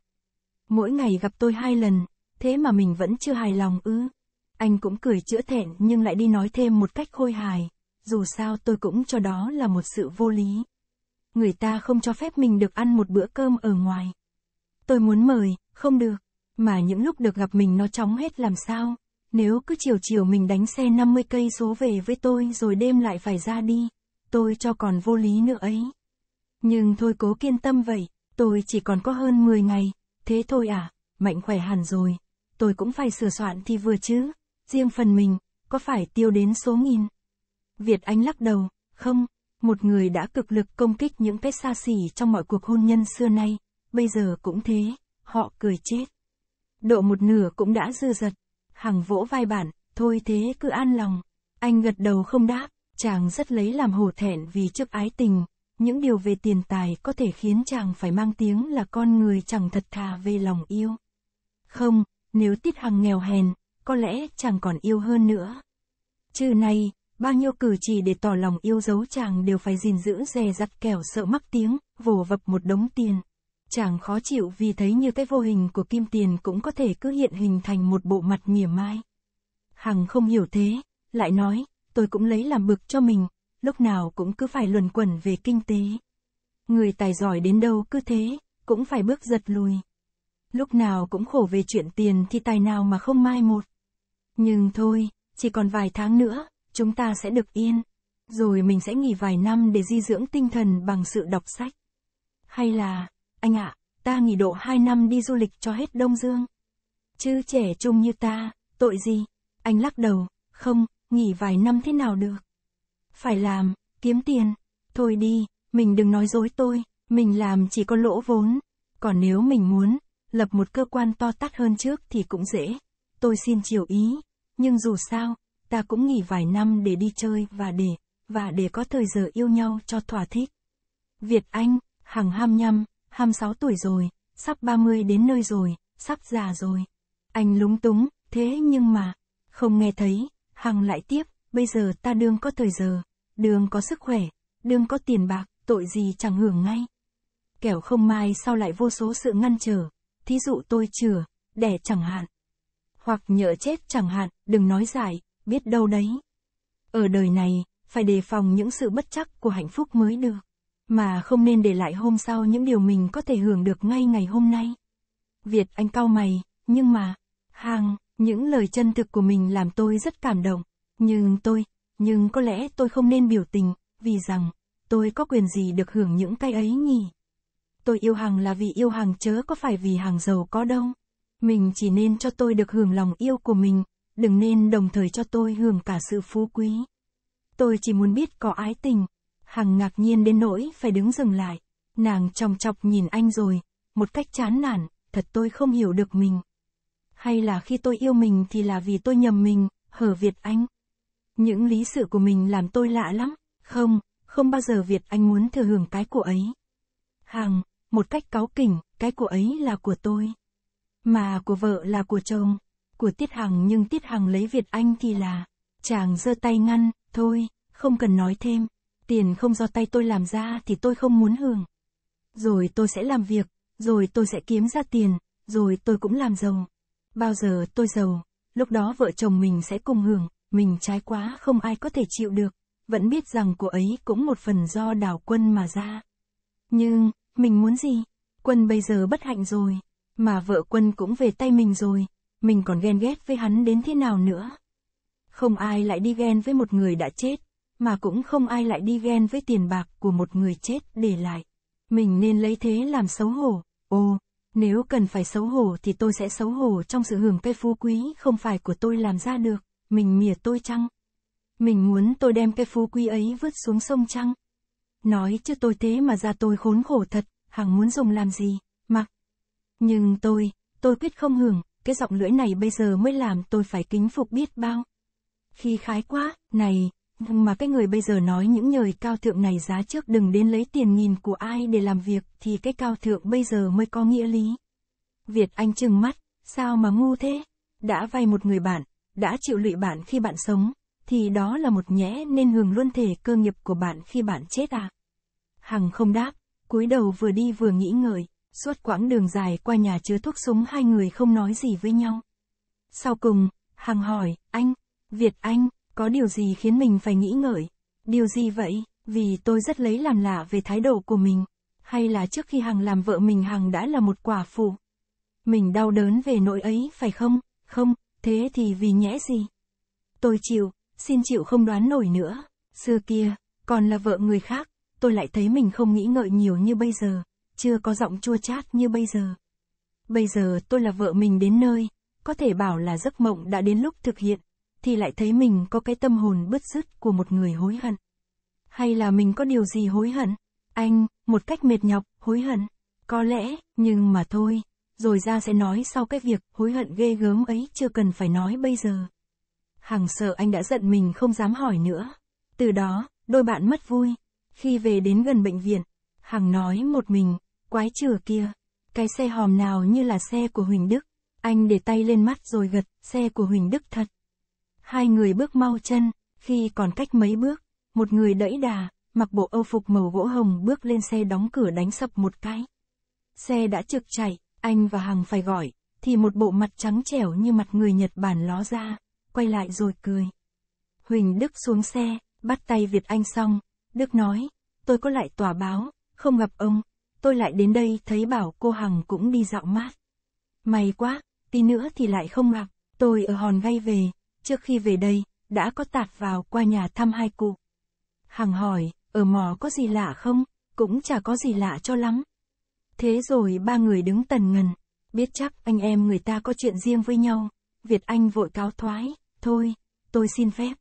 Mỗi ngày gặp tôi hai lần, thế mà mình vẫn chưa hài lòng ư. Anh cũng cười chữa thẹn nhưng lại đi nói thêm một cách khôi hài, dù sao tôi cũng cho đó là một sự vô lý. Người ta không cho phép mình được ăn một bữa cơm ở ngoài. Tôi muốn mời, không được, mà những lúc được gặp mình nó chóng hết làm sao, nếu cứ chiều chiều mình đánh xe 50 cây số về với tôi rồi đêm lại phải ra đi, tôi cho còn vô lý nữa ấy. Nhưng thôi cố kiên tâm vậy, tôi chỉ còn có hơn 10 ngày, thế thôi à, mạnh khỏe hẳn rồi, tôi cũng phải sửa soạn thì vừa chứ. Riêng phần mình, có phải tiêu đến số nghìn? Việt Anh lắc đầu, không, một người đã cực lực công kích những cái xa xỉ trong mọi cuộc hôn nhân xưa nay, bây giờ cũng thế, họ cười chết. Độ một nửa cũng đã dư dật hằng vỗ vai bản, thôi thế cứ an lòng. Anh gật đầu không đáp, chàng rất lấy làm hổ thẹn vì trước ái tình, những điều về tiền tài có thể khiến chàng phải mang tiếng là con người chẳng thật thà về lòng yêu. Không, nếu Tiết Hằng nghèo hèn, có lẽ chàng còn yêu hơn nữa. Trừ này, bao nhiêu cử chỉ để tỏ lòng yêu dấu chàng đều phải gìn giữ dè dặt kẻo sợ mắc tiếng, vồ vập một đống tiền. Chàng khó chịu vì thấy như cái vô hình của kim tiền cũng có thể cứ hiện hình thành một bộ mặt mỉa mai. Hằng không hiểu thế, lại nói, tôi cũng lấy làm bực cho mình, lúc nào cũng cứ phải luẩn quẩn về kinh tế. Người tài giỏi đến đâu cứ thế, cũng phải bước giật lùi. Lúc nào cũng khổ về chuyện tiền thì tài nào mà không mai một. Nhưng thôi, chỉ còn vài tháng nữa, chúng ta sẽ được yên. Rồi mình sẽ nghỉ vài năm để di dưỡng tinh thần bằng sự đọc sách. Hay là, anh ạ, à, ta nghỉ độ 2 năm đi du lịch cho hết Đông Dương. Chứ trẻ trung như ta, tội gì? Anh lắc đầu, không, nghỉ vài năm thế nào được. Phải làm, kiếm tiền. Thôi đi, mình đừng nói dối tôi, mình làm chỉ có lỗ vốn. Còn nếu mình muốn, lập một cơ quan to tát hơn trước thì cũng dễ. Tôi xin chiều ý, nhưng dù sao, ta cũng nghỉ vài năm để đi chơi và để, và để có thời giờ yêu nhau cho thỏa thích. Việt Anh, hằng ham nhăm, ham sáu tuổi rồi, sắp 30 đến nơi rồi, sắp già rồi. Anh lúng túng, thế nhưng mà, không nghe thấy, hằng lại tiếp, bây giờ ta đương có thời giờ, đương có sức khỏe, đương có tiền bạc, tội gì chẳng hưởng ngay. Kẻo không mai sau lại vô số sự ngăn trở, thí dụ tôi chừa, đẻ chẳng hạn. Hoặc nhỡ chết chẳng hạn, đừng nói dài biết đâu đấy. Ở đời này, phải đề phòng những sự bất chắc của hạnh phúc mới được. Mà không nên để lại hôm sau những điều mình có thể hưởng được ngay ngày hôm nay. Việt Anh cau mày, nhưng mà, hàng, những lời chân thực của mình làm tôi rất cảm động. Nhưng tôi, nhưng có lẽ tôi không nên biểu tình, vì rằng, tôi có quyền gì được hưởng những cái ấy nhỉ? tôi yêu hàng là vì yêu hàng chớ có phải vì hàng giàu có đâu. Mình chỉ nên cho tôi được hưởng lòng yêu của mình, đừng nên đồng thời cho tôi hưởng cả sự phú quý. Tôi chỉ muốn biết có ái tình. Hằng ngạc nhiên đến nỗi phải đứng dừng lại. Nàng chòng chọc nhìn anh rồi, một cách chán nản, thật tôi không hiểu được mình. Hay là khi tôi yêu mình thì là vì tôi nhầm mình, hở Việt Anh. Những lý sự của mình làm tôi lạ lắm, không, không bao giờ Việt Anh muốn thừa hưởng cái của ấy. Hằng, một cách cáu kỉnh, cái của ấy là của tôi. Mà của vợ là của chồng, của Tiết Hằng nhưng Tiết Hằng lấy Việt Anh thì là, chàng giơ tay ngăn, thôi, không cần nói thêm, tiền không do tay tôi làm ra thì tôi không muốn hưởng. Rồi tôi sẽ làm việc, rồi tôi sẽ kiếm ra tiền, rồi tôi cũng làm giàu. Bao giờ tôi giàu, lúc đó vợ chồng mình sẽ cùng hưởng, mình trái quá không ai có thể chịu được, vẫn biết rằng của ấy cũng một phần do đảo quân mà ra. Nhưng, mình muốn gì? Quân bây giờ bất hạnh rồi, mà vợ quân cũng về tay mình rồi, mình còn ghen ghét với hắn đến thế nào nữa. Không ai lại đi ghen với một người đã chết, mà cũng không ai lại đi ghen với tiền bạc của một người chết để lại. Mình nên lấy thế làm xấu hổ, ô, nếu cần phải xấu hổ thì tôi sẽ xấu hổ trong sự hưởng cái phú quý không phải của tôi làm ra được, mình mỉa tôi chăng? Mình muốn tôi đem cái phú quý ấy vứt xuống sông chăng? nói chứ tôi thế mà ra tôi khốn khổ thật, hằng muốn dùng làm gì, mặc. Nhưng tôi, tôi quyết không hưởng, cái giọng lưỡi này bây giờ mới làm tôi phải kính phục biết bao. Khi khái quá, này, mà cái người bây giờ nói những lời cao thượng này giá trước đừng đến lấy tiền nghìn của ai để làm việc thì cái cao thượng bây giờ mới có nghĩa lý. Việt Anh chừng mắt, sao mà ngu thế? Đã vay một người bạn, đã chịu lụy bạn khi bạn sống, thì đó là một nhẽ nên hưởng luôn thể cơ nghiệp của bạn khi bạn chết à? Hằng không đáp, cúi đầu vừa đi vừa nghĩ ngợi, suốt quãng đường dài qua nhà chứa thuốc súng hai người không nói gì với nhau. Sau cùng, Hằng hỏi, anh, Việt Anh, có điều gì khiến mình phải nghĩ ngợi? Điều gì vậy? Vì tôi rất lấy làm lạ về thái độ của mình. Hay là trước khi Hằng làm vợ mình Hằng đã là một quả phụ? Mình đau đớn về nỗi ấy phải không? Không, thế thì vì nhẽ gì? Tôi chịu, xin chịu không đoán nổi nữa. Xưa kia, còn là vợ người khác, tôi lại thấy mình không nghĩ ngợi nhiều như bây giờ, chưa có giọng chua chát như bây giờ. Bây giờ tôi là vợ mình đến nơi, có thể bảo là giấc mộng đã đến lúc thực hiện, thì lại thấy mình có cái tâm hồn bứt rứt của một người hối hận. Hay là mình có điều gì hối hận? Anh, một cách mệt nhọc, hối hận. Có lẽ, nhưng mà thôi, rồi ra sẽ nói sau cái việc hối hận ghê gớm ấy chưa cần phải nói bây giờ. Hằng sợ anh đã giận mình không dám hỏi nữa. Từ đó, đôi bạn mất vui. Khi về đến gần bệnh viện, Hằng nói một mình, quái chừa kia. Cái xe hòm nào như là xe của Huỳnh Đức. Anh để tay lên mắt rồi gật, xe của Huỳnh Đức thật. Hai người bước mau chân, khi còn cách mấy bước, một người đẫy đà, mặc bộ âu phục màu gỗ hồng bước lên xe đóng cửa đánh sập một cái. Xe đã trực chạy, anh và Hằng phải gọi, thì một bộ mặt trắng trẻo như mặt người Nhật Bản ló ra quay lại rồi cười. Huỳnh Đức xuống xe, bắt tay Việt Anh xong, Đức nói, tôi có lại tòa báo, không gặp ông, tôi lại đến đây thấy bảo cô Hằng cũng đi dạo mát. May quá, tí nữa thì lại không gặp, tôi ở hòn gay về, trước khi về đây, đã có tạt vào qua nhà thăm hai cụ. Hằng hỏi, ở mò có gì lạ không, cũng chả có gì lạ cho lắm. Thế rồi ba người đứng tần ngần, biết chắc anh em người ta có chuyện riêng với nhau, Việt Anh vội cáo thoái. Thôi, tôi xin phép.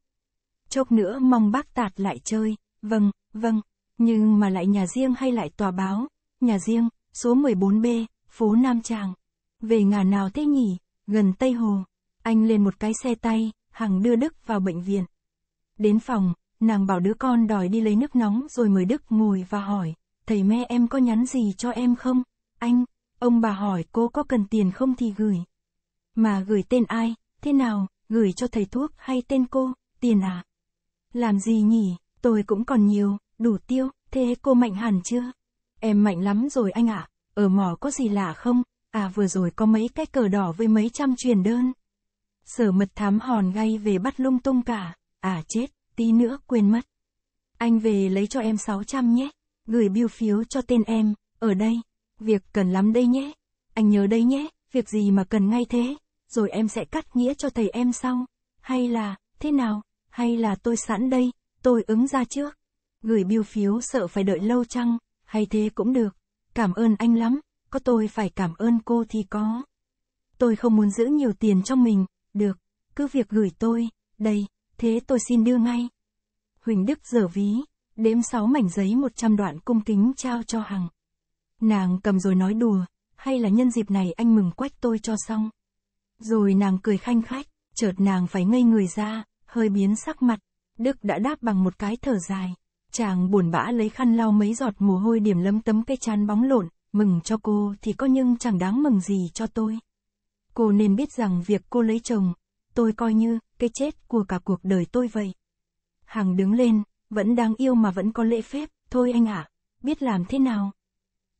Chốc nữa mong bác tạt lại chơi, vâng, vâng, nhưng mà lại nhà riêng hay lại tòa báo, nhà riêng, số 14B, phố Nam Tràng. Về ngả nào thế nhỉ, gần Tây Hồ, anh lên một cái xe tay, Hằng đưa Đức vào bệnh viện. Đến phòng, nàng bảo đứa con đòi đi lấy nước nóng rồi mời Đức ngồi và hỏi, thầy mẹ em có nhắn gì cho em không? Anh, ông bà hỏi cô có cần tiền không thì gửi. Mà gửi tên ai, thế nào? gửi cho thầy thuốc hay tên cô, tiền à? Làm gì nhỉ, tôi cũng còn nhiều, đủ tiêu, thế cô mạnh hẳn chưa? Em mạnh lắm rồi anh ạ, à. ở mỏ có gì lạ không? À vừa rồi có mấy cái cờ đỏ với mấy trăm truyền đơn. Sở mật thám hòn gay về bắt lung tung cả, à chết, tí nữa quên mất. Anh về lấy cho em 600 nhé, gửi biêu phiếu cho tên em, ở đây, việc cần lắm đây nhé, anh nhớ đây nhé, việc gì mà cần ngay thế rồi em sẽ cắt nghĩa cho thầy em sau. Hay là, thế nào, hay là tôi sẵn đây, tôi ứng ra trước. Gửi biêu phiếu sợ phải đợi lâu chăng, hay thế cũng được. Cảm ơn anh lắm, có tôi phải cảm ơn cô thì có. Tôi không muốn giữ nhiều tiền trong mình, được, cứ việc gửi tôi, đây, thế tôi xin đưa ngay. Huỳnh Đức dở ví, đếm 6 mảnh giấy 100 đoạn cung kính trao cho Hằng. Nàng cầm rồi nói đùa, hay là nhân dịp này anh mừng quách tôi cho xong. Rồi nàng cười khanh khách, chợt nàng phải ngây người ra, hơi biến sắc mặt. Đức đã đáp bằng một cái thở dài. Chàng buồn bã lấy khăn lau mấy giọt mồ hôi điểm lấm tấm cây chán bóng lộn, mừng cho cô thì có nhưng chẳng đáng mừng gì cho tôi. Cô nên biết rằng việc cô lấy chồng, tôi coi như cái chết của cả cuộc đời tôi vậy. Hằng đứng lên, vẫn đang yêu mà vẫn có lễ phép, thôi anh ạ, à, biết làm thế nào.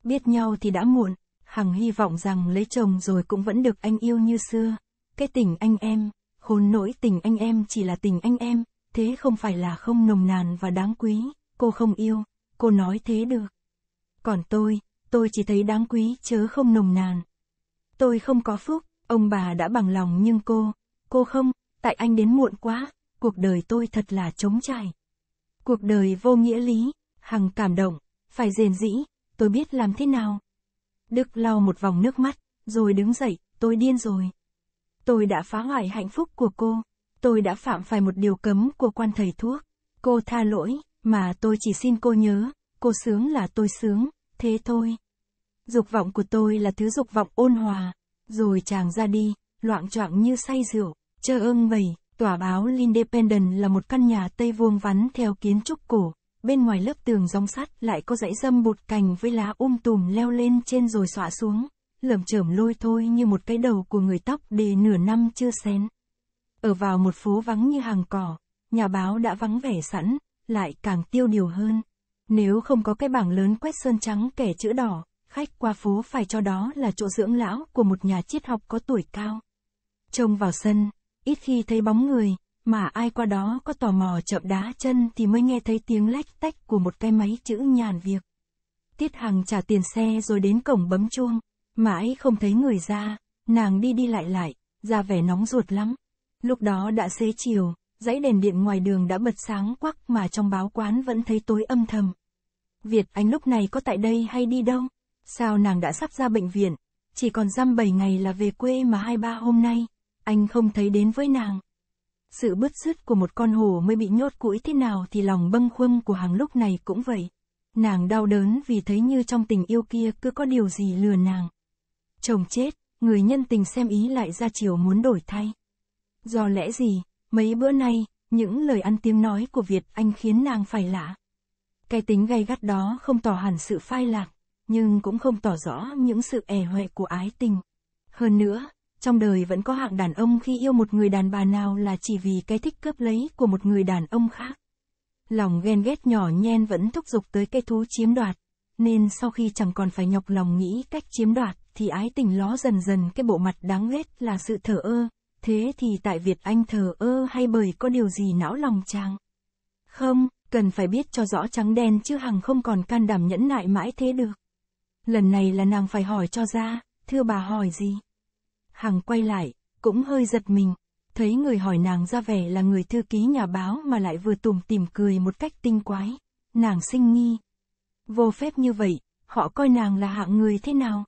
Biết nhau thì đã muộn, Hằng hy vọng rằng lấy chồng rồi cũng vẫn được anh yêu như xưa. Cái tình anh em, hôn nỗi tình anh em chỉ là tình anh em, thế không phải là không nồng nàn và đáng quý, cô không yêu, cô nói thế được. Còn tôi, tôi chỉ thấy đáng quý chớ không nồng nàn. Tôi không có phúc, ông bà đã bằng lòng nhưng cô, cô không, tại anh đến muộn quá, cuộc đời tôi thật là trống trải. Cuộc đời vô nghĩa lý, Hằng cảm động, phải rền dĩ, tôi biết làm thế nào, Đức lau một vòng nước mắt, rồi đứng dậy, tôi điên rồi. Tôi đã phá hoại hạnh phúc của cô. Tôi đã phạm phải một điều cấm của quan thầy thuốc. Cô tha lỗi, mà tôi chỉ xin cô nhớ, cô sướng là tôi sướng, thế thôi. Dục vọng của tôi là thứ dục vọng ôn hòa. Rồi chàng ra đi, loạn choạng như say rượu. Chơ ưng vầy tòa báo Independent là một căn nhà Tây vuông vắn theo kiến trúc cổ, bên ngoài lớp tường rong sắt lại có dãy dâm bụt cành với lá um tùm leo lên trên rồi xọa xuống, lởm chởm lôi thôi như một cái đầu của người tóc đề nửa năm chưa xén. Ở vào một phố vắng như hàng cỏ, nhà báo đã vắng vẻ sẵn, lại càng tiêu điều hơn. Nếu không có cái bảng lớn quét sơn trắng kẻ chữ đỏ, khách qua phố phải cho đó là chỗ dưỡng lão của một nhà triết học có tuổi cao. Trông vào sân, ít khi thấy bóng người, mà ai qua đó có tò mò chậm đá chân thì mới nghe thấy tiếng lách tách của một cái máy chữ nhàn việc. Tiết Hằng trả tiền xe rồi đến cổng bấm chuông, mãi không thấy người ra, nàng đi đi lại lại, ra vẻ nóng ruột lắm. Lúc đó đã xế chiều, dãy đèn điện ngoài đường đã bật sáng quắc mà trong báo quán vẫn thấy tối âm thầm. Việt Anh lúc này có tại đây hay đi đâu? Sao nàng đã sắp ra bệnh viện, chỉ còn dăm bảy ngày là về quê mà hai ba hôm nay, anh không thấy đến với nàng. Sự bứt rứt của một con hổ mới bị nhốt củi thế nào thì lòng bâng khuâng của hàng lúc này cũng vậy. Nàng đau đớn vì thấy như trong tình yêu kia cứ có điều gì lừa nàng. Chồng chết, người nhân tình xem ý lại ra chiều muốn đổi thay. Do lẽ gì, mấy bữa nay, những lời ăn tiếng nói của Việt Anh khiến nàng phải lạ. Cái tính gay gắt đó không tỏ hẳn sự phai lạc, nhưng cũng không tỏ rõ những sự ẻ huệ của ái tình. Hơn nữa, trong đời vẫn có hạng đàn ông khi yêu một người đàn bà nào là chỉ vì cái thích cướp lấy của một người đàn ông khác. Lòng ghen ghét nhỏ nhen vẫn thúc giục tới cái thú chiếm đoạt, nên sau khi chẳng còn phải nhọc lòng nghĩ cách chiếm đoạt, thì ái tình ló dần dần cái bộ mặt đáng ghét là sự thờ ơ, thế thì tại Việt Anh thờ ơ hay bởi có điều gì não lòng chàng? Không, cần phải biết cho rõ trắng đen chứ hằng không còn can đảm nhẫn nại mãi thế được. Lần này là nàng phải hỏi cho ra, thưa bà hỏi gì? Hằng quay lại, cũng hơi giật mình, thấy người hỏi nàng ra vẻ là người thư ký nhà báo mà lại vừa tùm tìm cười một cách tinh quái. Nàng sinh nghi. Vô phép như vậy, họ coi nàng là hạng người thế nào?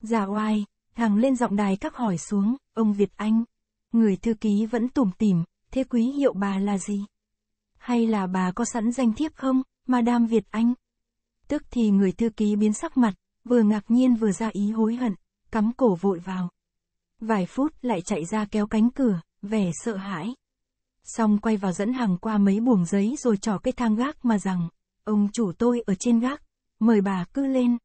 già dạ oai, Hằng lên giọng đài các hỏi xuống, ông Việt Anh. Người thư ký vẫn tủm tìm thế quý hiệu bà là gì? Hay là bà có sẵn danh thiếp không, mà đam Việt Anh? Tức thì người thư ký biến sắc mặt, vừa ngạc nhiên vừa ra ý hối hận, cắm cổ vội vào. Vài phút lại chạy ra kéo cánh cửa, vẻ sợ hãi. Xong quay vào dẫn hàng qua mấy buồng giấy rồi trỏ cái thang gác mà rằng, ông chủ tôi ở trên gác, mời bà cứ lên.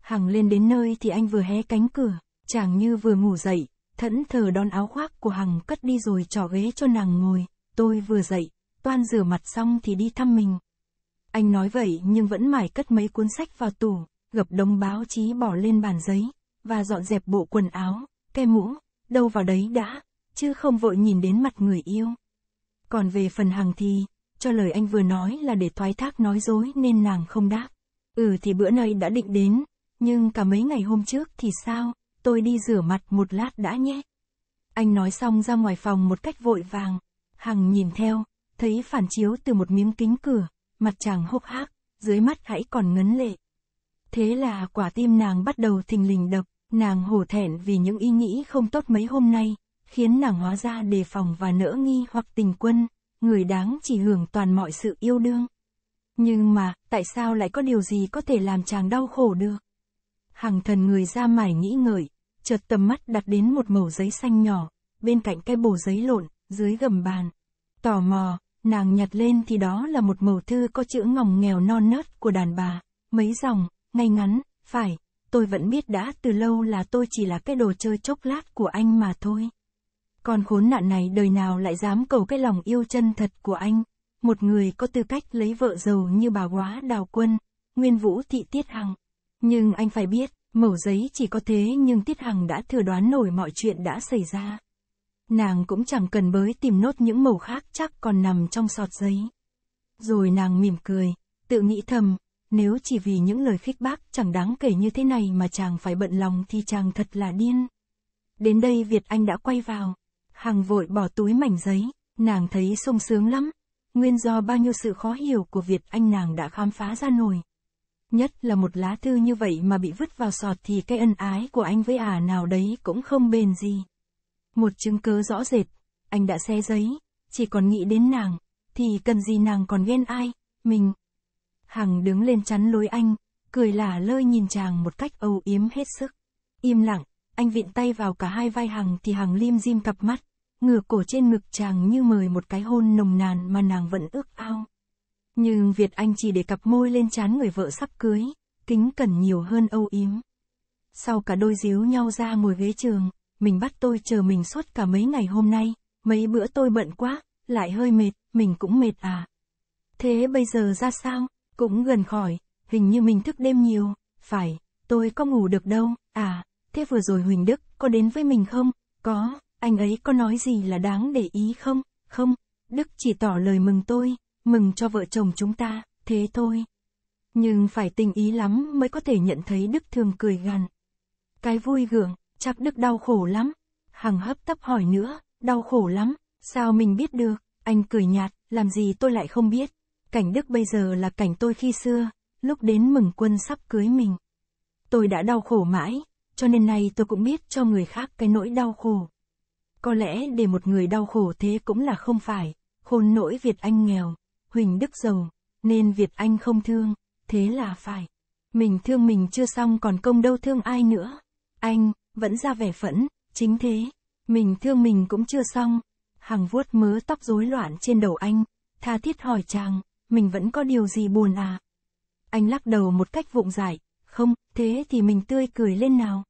Hằng lên đến nơi thì anh vừa hé cánh cửa, chàng như vừa ngủ dậy, thẫn thờ đón áo khoác của Hằng cất đi rồi trỏ ghế cho nàng ngồi, tôi vừa dậy, toan rửa mặt xong thì đi thăm mình. Anh nói vậy nhưng vẫn mải cất mấy cuốn sách vào tủ, gập đống báo chí bỏ lên bàn giấy, và dọn dẹp bộ quần áo cái mũ, đâu vào đấy đã, chứ không vội nhìn đến mặt người yêu. Còn về phần Hằng thì, cho lời anh vừa nói là để thoái thác nói dối nên nàng không đáp. Ừ thì bữa nay đã định đến, nhưng cả mấy ngày hôm trước thì sao, tôi đi rửa mặt một lát đã nhé. Anh nói xong ra ngoài phòng một cách vội vàng, Hằng nhìn theo, thấy phản chiếu từ một miếng kính cửa, mặt chàng hốc hác, dưới mắt hãy còn ngấn lệ. Thế là quả tim nàng bắt đầu thình lình đập. Nàng hổ thẹn vì những ý nghĩ không tốt mấy hôm nay, khiến nàng hóa ra đề phòng và nỡ nghi hoặc tình quân, người đáng chỉ hưởng toàn mọi sự yêu đương. Nhưng mà, tại sao lại có điều gì có thể làm chàng đau khổ được? Hằng thần người ra mải nghĩ ngợi, chợt tầm mắt đặt đến một mẩu giấy xanh nhỏ, bên cạnh cái bồ giấy lộn, dưới gầm bàn. Tò mò, nàng nhặt lên thì đó là một mẩu thư có chữ ngòng nghèo non nớt của đàn bà, mấy dòng, ngay ngắn, phải, tôi vẫn biết đã từ lâu là tôi chỉ là cái đồ chơi chốc lát của anh mà thôi. Còn khốn nạn này đời nào lại dám cầu cái lòng yêu chân thật của anh. Một người có tư cách lấy vợ giàu như bà quá đào quân, nguyên vũ thị Tiết Hằng. Nhưng anh phải biết, mẩu giấy chỉ có thế nhưng Tiết Hằng đã thừa đoán nổi mọi chuyện đã xảy ra. Nàng cũng chẳng cần bới tìm nốt những mẩu khác chắc còn nằm trong sọt giấy. Rồi nàng mỉm cười, tự nghĩ thầm, nếu chỉ vì những lời khích bác chẳng đáng kể như thế này mà chàng phải bận lòng thì chàng thật là điên. Đến đây Việt Anh đã quay vào, hàng vội bỏ túi mảnh giấy, nàng thấy sung sướng lắm, nguyên do bao nhiêu sự khó hiểu của Việt Anh nàng đã khám phá ra nổi. Nhất là một lá thư như vậy mà bị vứt vào sọt thì cái ân ái của anh với ả à nào đấy cũng không bền gì. Một chứng cứ rõ rệt, anh đã xe giấy, chỉ còn nghĩ đến nàng, thì cần gì nàng còn ghen ai, mình, Hằng đứng lên chắn lối anh, cười lả lơi nhìn chàng một cách âu yếm hết sức. Im lặng, anh vịn tay vào cả hai vai Hằng thì Hằng lim dim cặp mắt, ngửa cổ trên ngực chàng như mời một cái hôn nồng nàn mà nàng vẫn ước ao. Nhưng Việt Anh chỉ để cặp môi lên chán người vợ sắp cưới, kính cẩn nhiều hơn âu yếm. Sau cả đôi díu nhau ra ngồi ghế trường, mình bắt tôi chờ mình suốt cả mấy ngày hôm nay, mấy bữa tôi bận quá, lại hơi mệt, mình cũng mệt à. Thế bây giờ ra sao? Cũng gần khỏi, hình như mình thức đêm nhiều, phải, tôi có ngủ được đâu, à, thế vừa rồi Huỳnh Đức, có đến với mình không? Có, anh ấy có nói gì là đáng để ý không? Không, Đức chỉ tỏ lời mừng tôi, mừng cho vợ chồng chúng ta, thế thôi. Nhưng phải tình ý lắm mới có thể nhận thấy Đức thường cười gằn. Cái vui gượng, chắc Đức đau khổ lắm. Hằng hấp tấp hỏi nữa, đau khổ lắm, sao mình biết được, anh cười nhạt, làm gì tôi lại không biết. Cảnh Đức bây giờ là cảnh tôi khi xưa, lúc đến mừng quân sắp cưới mình. Tôi đã đau khổ mãi, cho nên nay tôi cũng biết cho người khác cái nỗi đau khổ. Có lẽ để một người đau khổ thế cũng là không phải, khôn nỗi Việt Anh nghèo, Huỳnh Đức giàu, nên Việt Anh không thương, thế là phải. Mình thương mình chưa xong còn công đâu thương ai nữa. Anh, vẫn ra vẻ phẫn, chính thế. Mình thương mình cũng chưa xong. Hằng vuốt mớ tóc rối loạn trên đầu anh, tha thiết hỏi chàng, mình vẫn có điều gì buồn à? Anh lắc đầu một cách vụng dại, không, thế thì mình tươi cười lên nào.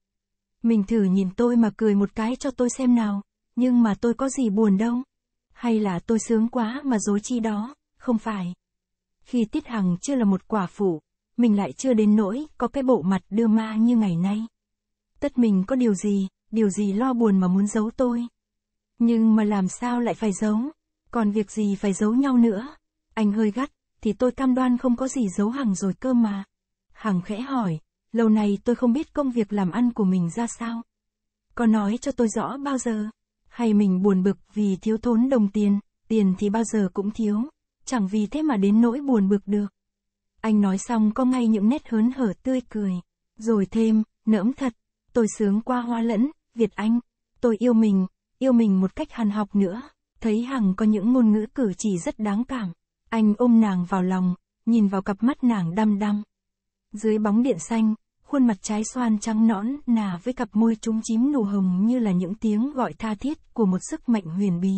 Mình thử nhìn tôi mà cười một cái cho tôi xem nào, nhưng mà tôi có gì buồn đâu. Hay là tôi sướng quá mà dối chi đó, không phải. Khi Tiết Hằng chưa là một quả phụ, mình lại chưa đến nỗi có cái bộ mặt đưa ma như ngày nay. Tất mình có điều gì, điều gì lo buồn mà muốn giấu tôi. Nhưng mà làm sao lại phải giấu, còn việc gì phải giấu nhau nữa anh hơi gắt, thì tôi cam đoan không có gì giấu Hằng rồi cơ mà. Hằng khẽ hỏi, lâu nay tôi không biết công việc làm ăn của mình ra sao. Có nói cho tôi rõ bao giờ? Hay mình buồn bực vì thiếu thốn đồng tiền, tiền thì bao giờ cũng thiếu, chẳng vì thế mà đến nỗi buồn bực được. Anh nói xong có ngay những nét hớn hở tươi cười. Rồi thêm, nỡm thật, tôi sướng qua hoa lẫn, Việt Anh. Tôi yêu mình, yêu mình một cách hàn học nữa. Thấy Hằng có những ngôn ngữ cử chỉ rất đáng cảm. Anh ôm nàng vào lòng, nhìn vào cặp mắt nàng đăm đăm. Dưới bóng điện xanh, khuôn mặt trái xoan trắng nõn nà với cặp môi trúng chím nụ hồng như là những tiếng gọi tha thiết của một sức mạnh huyền bí.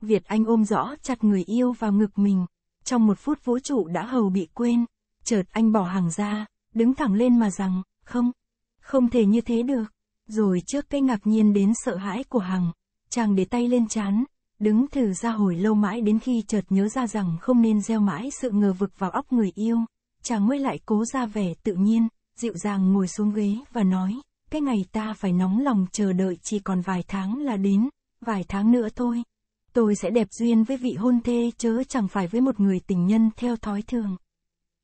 Việt Anh ôm rõ chặt người yêu vào ngực mình, trong một phút vũ trụ đã hầu bị quên, chợt anh bỏ hàng ra, đứng thẳng lên mà rằng, không, không thể như thế được. Rồi trước cái ngạc nhiên đến sợ hãi của Hằng, chàng để tay lên chán, Đứng thử ra hồi lâu mãi đến khi chợt nhớ ra rằng không nên gieo mãi sự ngờ vực vào óc người yêu. Chàng mới lại cố ra vẻ tự nhiên, dịu dàng ngồi xuống ghế và nói, cái ngày ta phải nóng lòng chờ đợi chỉ còn vài tháng là đến, vài tháng nữa thôi. Tôi sẽ đẹp duyên với vị hôn thê chớ chẳng phải với một người tình nhân theo thói thường.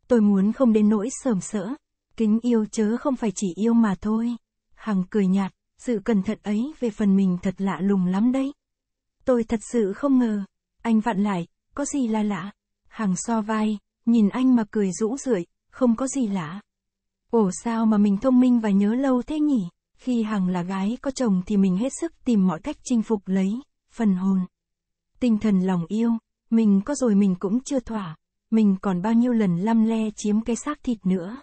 Tôi muốn không đến nỗi sờm sỡ, kính yêu chớ không phải chỉ yêu mà thôi. Hằng cười nhạt, sự cẩn thận ấy về phần mình thật lạ lùng lắm đấy. Tôi thật sự không ngờ. Anh vặn lại, có gì là lạ? hằng so vai, nhìn anh mà cười rũ rượi, không có gì lạ. Ồ sao mà mình thông minh và nhớ lâu thế nhỉ? Khi Hằng là gái có chồng thì mình hết sức tìm mọi cách chinh phục lấy, phần hồn. Tinh thần lòng yêu, mình có rồi mình cũng chưa thỏa, mình còn bao nhiêu lần lăm le chiếm cái xác thịt nữa.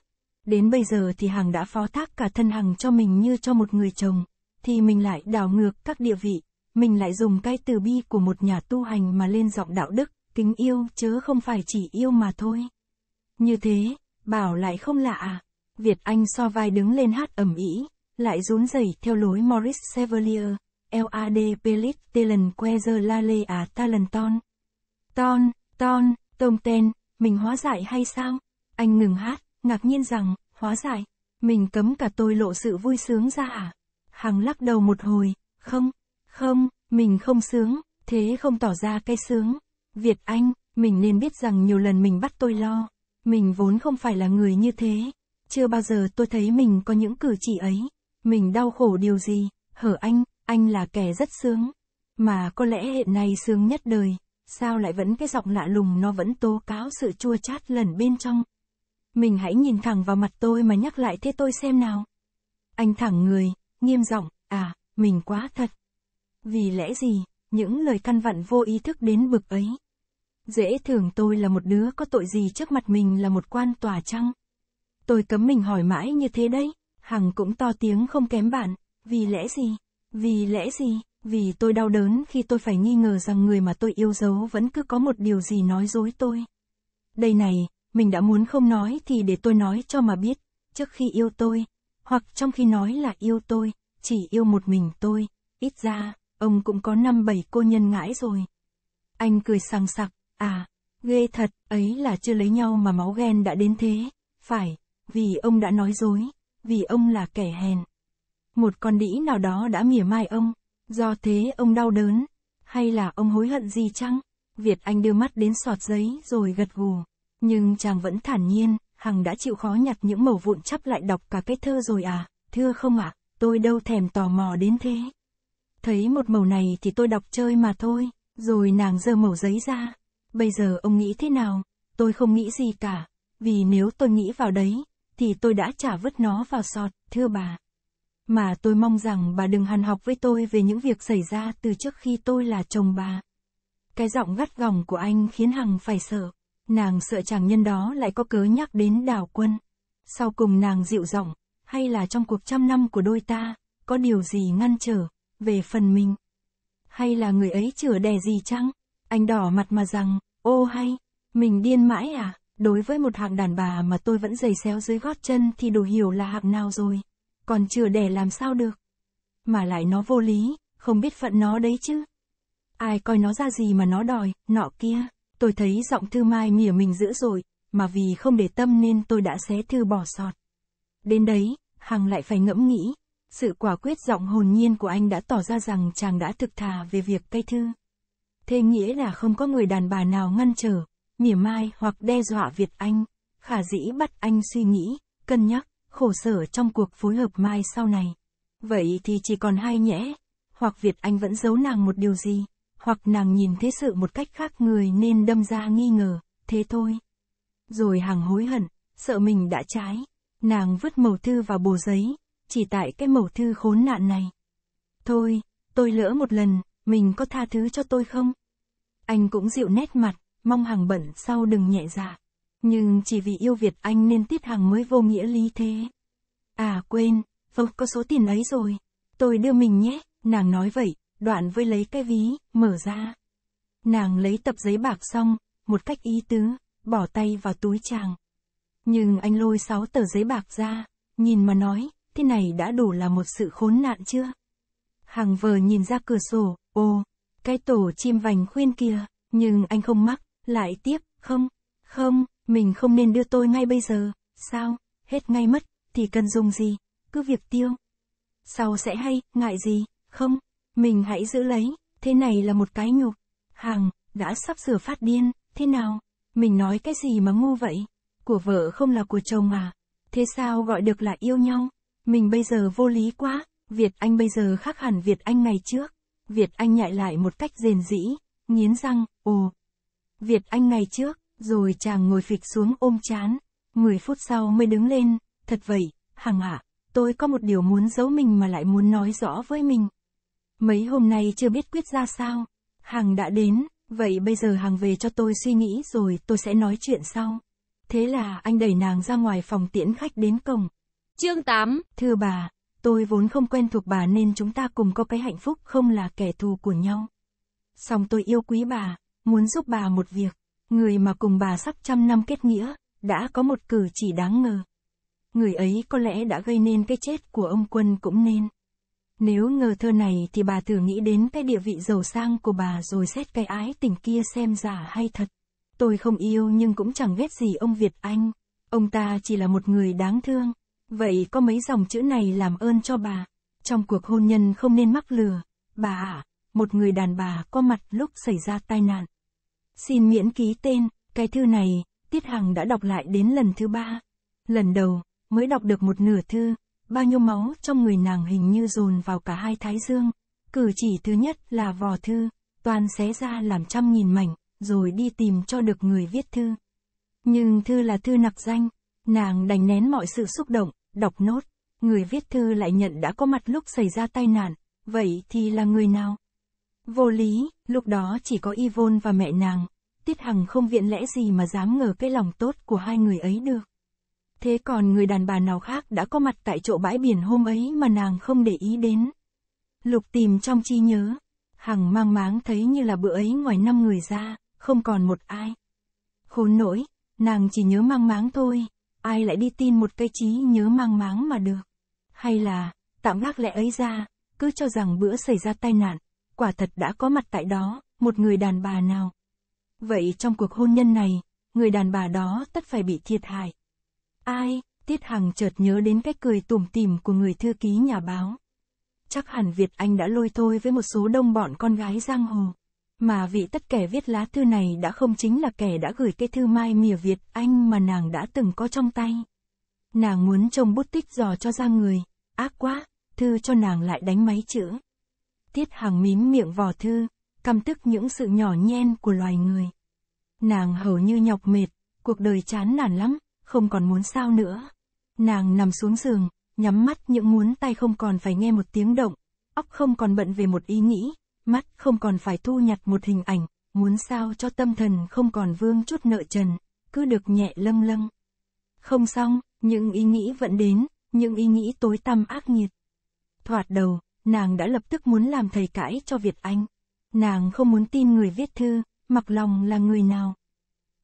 Đến bây giờ thì Hằng đã phó thác cả thân Hằng cho mình như cho một người chồng, thì mình lại đảo ngược các địa vị, mình lại dùng cái từ bi của một nhà tu hành mà lên giọng đạo đức, kính yêu chớ không phải chỉ yêu mà thôi. Như thế, bảo lại không lạ à. Việt Anh so vai đứng lên hát ẩm ý, lại rún rẩy theo lối Morris Chevalier, LAD Pelit Telen Quezer Lale à Talenton. Ton, ton, tông tên, mình hóa giải hay sao? Anh ngừng hát, ngạc nhiên rằng, hóa giải, mình cấm cả tôi lộ sự vui sướng ra à? Hằng lắc đầu một hồi, không, không, mình không sướng, thế không tỏ ra cái sướng. Việt Anh, mình nên biết rằng nhiều lần mình bắt tôi lo. Mình vốn không phải là người như thế. Chưa bao giờ tôi thấy mình có những cử chỉ ấy. Mình đau khổ điều gì, hở anh, anh là kẻ rất sướng. Mà có lẽ hiện nay sướng nhất đời, sao lại vẫn cái giọng lạ lùng nó vẫn tố cáo sự chua chát lần bên trong. Mình hãy nhìn thẳng vào mặt tôi mà nhắc lại thế tôi xem nào. Anh thẳng người, nghiêm giọng, à, mình quá thật. Vì lẽ gì, những lời căn vặn vô ý thức đến bực ấy. Dễ thường tôi là một đứa có tội gì trước mặt mình là một quan tòa chăng? Tôi cấm mình hỏi mãi như thế đấy, Hằng cũng to tiếng không kém bạn, vì lẽ gì, vì lẽ gì, vì tôi đau đớn khi tôi phải nghi ngờ rằng người mà tôi yêu dấu vẫn cứ có một điều gì nói dối tôi. Đây này, mình đã muốn không nói thì để tôi nói cho mà biết, trước khi yêu tôi, hoặc trong khi nói là yêu tôi, chỉ yêu một mình tôi, ít ra, ông cũng có năm bảy cô nhân ngãi rồi. Anh cười sằng sặc, à, ghê thật, ấy là chưa lấy nhau mà máu ghen đã đến thế, phải, vì ông đã nói dối, vì ông là kẻ hèn. Một con đĩ nào đó đã mỉa mai ông, do thế ông đau đớn, hay là ông hối hận gì chăng? Việt Anh đưa mắt đến sọt giấy rồi gật gù, nhưng chàng vẫn thản nhiên, Hằng đã chịu khó nhặt những mẩu vụn chắp lại đọc cả cái thơ rồi à, thưa không ạ, à, tôi đâu thèm tò mò đến thế. Thấy một màu này thì tôi đọc chơi mà thôi, rồi nàng giơ màu giấy ra. Bây giờ ông nghĩ thế nào? Tôi không nghĩ gì cả, vì nếu tôi nghĩ vào đấy, thì tôi đã trả vứt nó vào sọt, thưa bà. Mà tôi mong rằng bà đừng hằn học với tôi về những việc xảy ra từ trước khi tôi là chồng bà. Cái giọng gắt gỏng của anh khiến Hằng phải sợ. Nàng sợ chàng nhân đó lại có cớ nhắc đến đào quân. Sau cùng nàng dịu giọng, hay là trong cuộc trăm năm của đôi ta, có điều gì ngăn trở, về phần mình. Hay là người ấy chửa đè gì chăng? Anh đỏ mặt mà rằng, ô hay, mình điên mãi à? Đối với một hạng đàn bà mà tôi vẫn giày xéo dưới gót chân thì đủ hiểu là hạng nào rồi. Còn chửa đẻ làm sao được? Mà lại nó vô lý, không biết phận nó đấy chứ. Ai coi nó ra gì mà nó đòi, nọ kia. Tôi thấy giọng Thư Mai mỉa mình dữ rồi, mà vì không để tâm nên tôi đã xé Thư bỏ sọt. Đến đấy, Hằng lại phải ngẫm nghĩ, sự quả quyết giọng hồn nhiên của anh đã tỏ ra rằng chàng đã thực thà về việc cây thư. Thế nghĩa là không có người đàn bà nào ngăn trở, mỉa mai hoặc đe dọa Việt Anh. Khả dĩ bắt anh suy nghĩ, cân nhắc, khổ sở trong cuộc phối hợp mai sau này. Vậy thì chỉ còn hai nhẽ, hoặc Việt Anh vẫn giấu nàng một điều gì, hoặc nàng nhìn thế sự một cách khác người nên đâm ra nghi ngờ, thế thôi. Rồi hàng hối hận, sợ mình đã trái, nàng vứt màu thư vào bồ giấy, chỉ tại cái mẩu thư khốn nạn này. Thôi, tôi lỡ một lần, mình có tha thứ cho tôi không? Anh cũng dịu nét mặt, mong hàng bẩn sau đừng nhẹ dạ. Nhưng chỉ vì yêu Việt anh nên tiết hàng mới vô nghĩa lý thế. À quên, vâng có số tiền ấy rồi. Tôi đưa mình nhé, nàng nói vậy, đoạn với lấy cái ví, mở ra. Nàng lấy tập giấy bạc xong, một cách ý tứ, bỏ tay vào túi chàng. Nhưng anh lôi sáu tờ giấy bạc ra, nhìn mà nói, thế này đã đủ là một sự khốn nạn chưa? Hằng vờ nhìn ra cửa sổ, ô, cái tổ chim vành khuyên kia. nhưng anh không mắc, lại tiếp, không, không, mình không nên đưa tôi ngay bây giờ, sao, hết ngay mất, thì cần dùng gì, cứ việc tiêu. Sau sẽ hay, ngại gì, không, mình hãy giữ lấy, thế này là một cái nhục. Hằng, đã sắp sửa phát điên, thế nào, mình nói cái gì mà ngu vậy, của vợ không là của chồng à, thế sao gọi được là yêu nhau? Mình bây giờ vô lý quá, Việt Anh bây giờ khác hẳn Việt Anh ngày trước. Việt Anh nhại lại một cách rền rĩ, nghiến răng, ồ. Việt Anh ngày trước, rồi chàng ngồi phịch xuống ôm chán. Mười phút sau mới đứng lên, thật vậy, hàng hạ, à, tôi có một điều muốn giấu mình mà lại muốn nói rõ với mình. Mấy hôm nay chưa biết quyết ra sao. Hàng đã đến, vậy bây giờ hàng về cho tôi suy nghĩ rồi tôi sẽ nói chuyện sau. Thế là anh đẩy nàng ra ngoài phòng tiễn khách đến cổng. Chương 8 Thưa bà, tôi vốn không quen thuộc bà nên chúng ta cùng có cái hạnh phúc không là kẻ thù của nhau. Song tôi yêu quý bà, muốn giúp bà một việc. Người mà cùng bà sắp trăm năm kết nghĩa, đã có một cử chỉ đáng ngờ. Người ấy có lẽ đã gây nên cái chết của ông quân cũng nên. Nếu ngờ thơ này thì bà thử nghĩ đến cái địa vị giàu sang của bà rồi xét cái ái tình kia xem giả hay thật. Tôi không yêu nhưng cũng chẳng ghét gì ông Việt Anh. Ông ta chỉ là một người đáng thương, Vậy có mấy dòng chữ này làm ơn cho bà. Trong cuộc hôn nhân không nên mắc lừa. Bà à, một người đàn bà có mặt lúc xảy ra tai nạn. Xin miễn ký tên, cái thư này, Tiết Hằng đã đọc lại đến lần thứ ba. Lần đầu, mới đọc được một nửa thư, bao nhiêu máu trong người nàng hình như dồn vào cả hai thái dương. Cử chỉ thứ nhất là vò thư, toàn xé ra làm trăm nghìn mảnh, rồi đi tìm cho được người viết thư. Nhưng thư là thư nặc danh, nàng đành nén mọi sự xúc động, Đọc nốt, người viết thư lại nhận đã có mặt lúc xảy ra tai nạn, vậy thì là người nào? Vô lý, lúc đó chỉ có Yvonne và mẹ nàng, Tiết Hằng không viện lẽ gì mà dám ngờ cái lòng tốt của hai người ấy được. Thế còn người đàn bà nào khác đã có mặt tại chỗ bãi biển hôm ấy mà nàng không để ý đến. Lục tìm trong chi nhớ, Hằng mang máng thấy như là bữa ấy ngoài năm người ra, không còn một ai. Khốn nỗi, nàng chỉ nhớ mang máng thôi, ai lại đi tin một cái trí nhớ mang máng mà được. Hay là, tạm gác lẽ ấy ra, cứ cho rằng bữa xảy ra tai nạn, quả thật đã có mặt tại đó, một người đàn bà nào. Vậy trong cuộc hôn nhân này, người đàn bà đó tất phải bị thiệt hại. Ai, Tiết Hằng chợt nhớ đến cái cười tủm tỉm của người thư ký nhà báo. Chắc hẳn Việt Anh đã lôi thôi với một số đông bọn con gái giang hồ. Mà vị tất kẻ viết lá thư này đã không chính là kẻ đã gửi cái thư mai mỉa Việt Anh mà nàng đã từng có trong tay. Nàng muốn trông bút tích dò cho ra người, ác quá, thư cho nàng lại đánh máy chữ. Tiết hàng mím miệng vò thư, căm tức những sự nhỏ nhen của loài người. Nàng hầu như nhọc mệt, cuộc đời chán nản lắm, không còn muốn sao nữa. Nàng nằm xuống giường, nhắm mắt những muốn tay không còn phải nghe một tiếng động, óc không còn bận về một ý nghĩ, mắt không còn phải thu nhặt một hình ảnh, muốn sao cho tâm thần không còn vương chút nợ trần, cứ được nhẹ lâng lâng. Không xong, những ý nghĩ vẫn đến, những ý nghĩ tối tăm ác nghiệt. Thoạt đầu, nàng đã lập tức muốn làm thầy cãi cho Việt Anh. Nàng không muốn tin người viết thư, mặc lòng là người nào.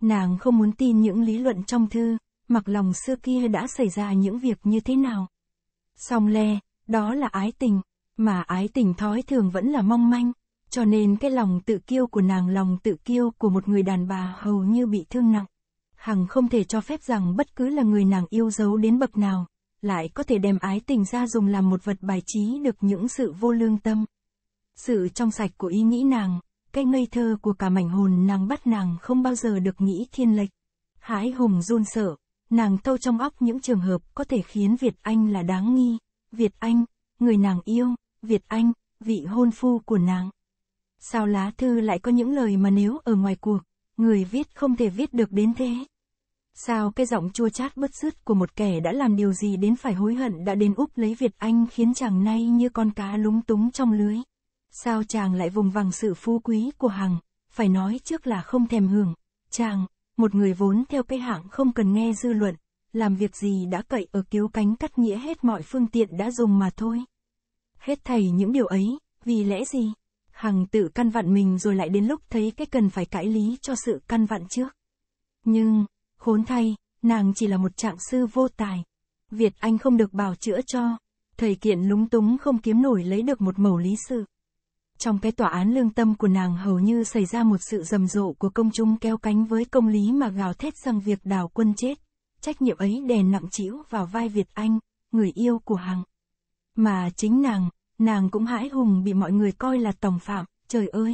Nàng không muốn tin những lý luận trong thư, mặc lòng xưa kia đã xảy ra những việc như thế nào. Song le, đó là ái tình, mà ái tình thói thường vẫn là mong manh, cho nên cái lòng tự kiêu của nàng lòng tự kiêu của một người đàn bà hầu như bị thương nặng. Hằng không thể cho phép rằng bất cứ là người nàng yêu dấu đến bậc nào, lại có thể đem ái tình ra dùng làm một vật bài trí được những sự vô lương tâm. Sự trong sạch của ý nghĩ nàng, cái ngây thơ của cả mảnh hồn nàng bắt nàng không bao giờ được nghĩ thiên lệch. Hái hùng run sợ, nàng thâu trong óc những trường hợp có thể khiến Việt Anh là đáng nghi. Việt Anh, người nàng yêu, Việt Anh, vị hôn phu của nàng. Sao lá thư lại có những lời mà nếu ở ngoài cuộc, người viết không thể viết được đến thế? Sao cái giọng chua chát bất dứt của một kẻ đã làm điều gì đến phải hối hận đã đến úp lấy Việt Anh khiến chàng nay như con cá lúng túng trong lưới? Sao chàng lại vùng vằng sự phú quý của Hằng, phải nói trước là không thèm hưởng. Chàng, một người vốn theo cái hạng không cần nghe dư luận, làm việc gì đã cậy ở cứu cánh cắt nghĩa hết mọi phương tiện đã dùng mà thôi. Hết thầy những điều ấy, vì lẽ gì? Hằng tự căn vặn mình rồi lại đến lúc thấy cái cần phải cãi lý cho sự căn vặn trước. Nhưng, khốn thay, nàng chỉ là một trạng sư vô tài. Việt Anh không được bảo chữa cho, thầy kiện lúng túng không kiếm nổi lấy được một mẩu lý sự. Trong cái tòa án lương tâm của nàng hầu như xảy ra một sự rầm rộ của công chúng keo cánh với công lý mà gào thét rằng việc đào quân chết. Trách nhiệm ấy đè nặng chịu vào vai Việt Anh, người yêu của Hằng. Mà chính nàng, nàng cũng hãi hùng bị mọi người coi là tổng phạm, trời ơi!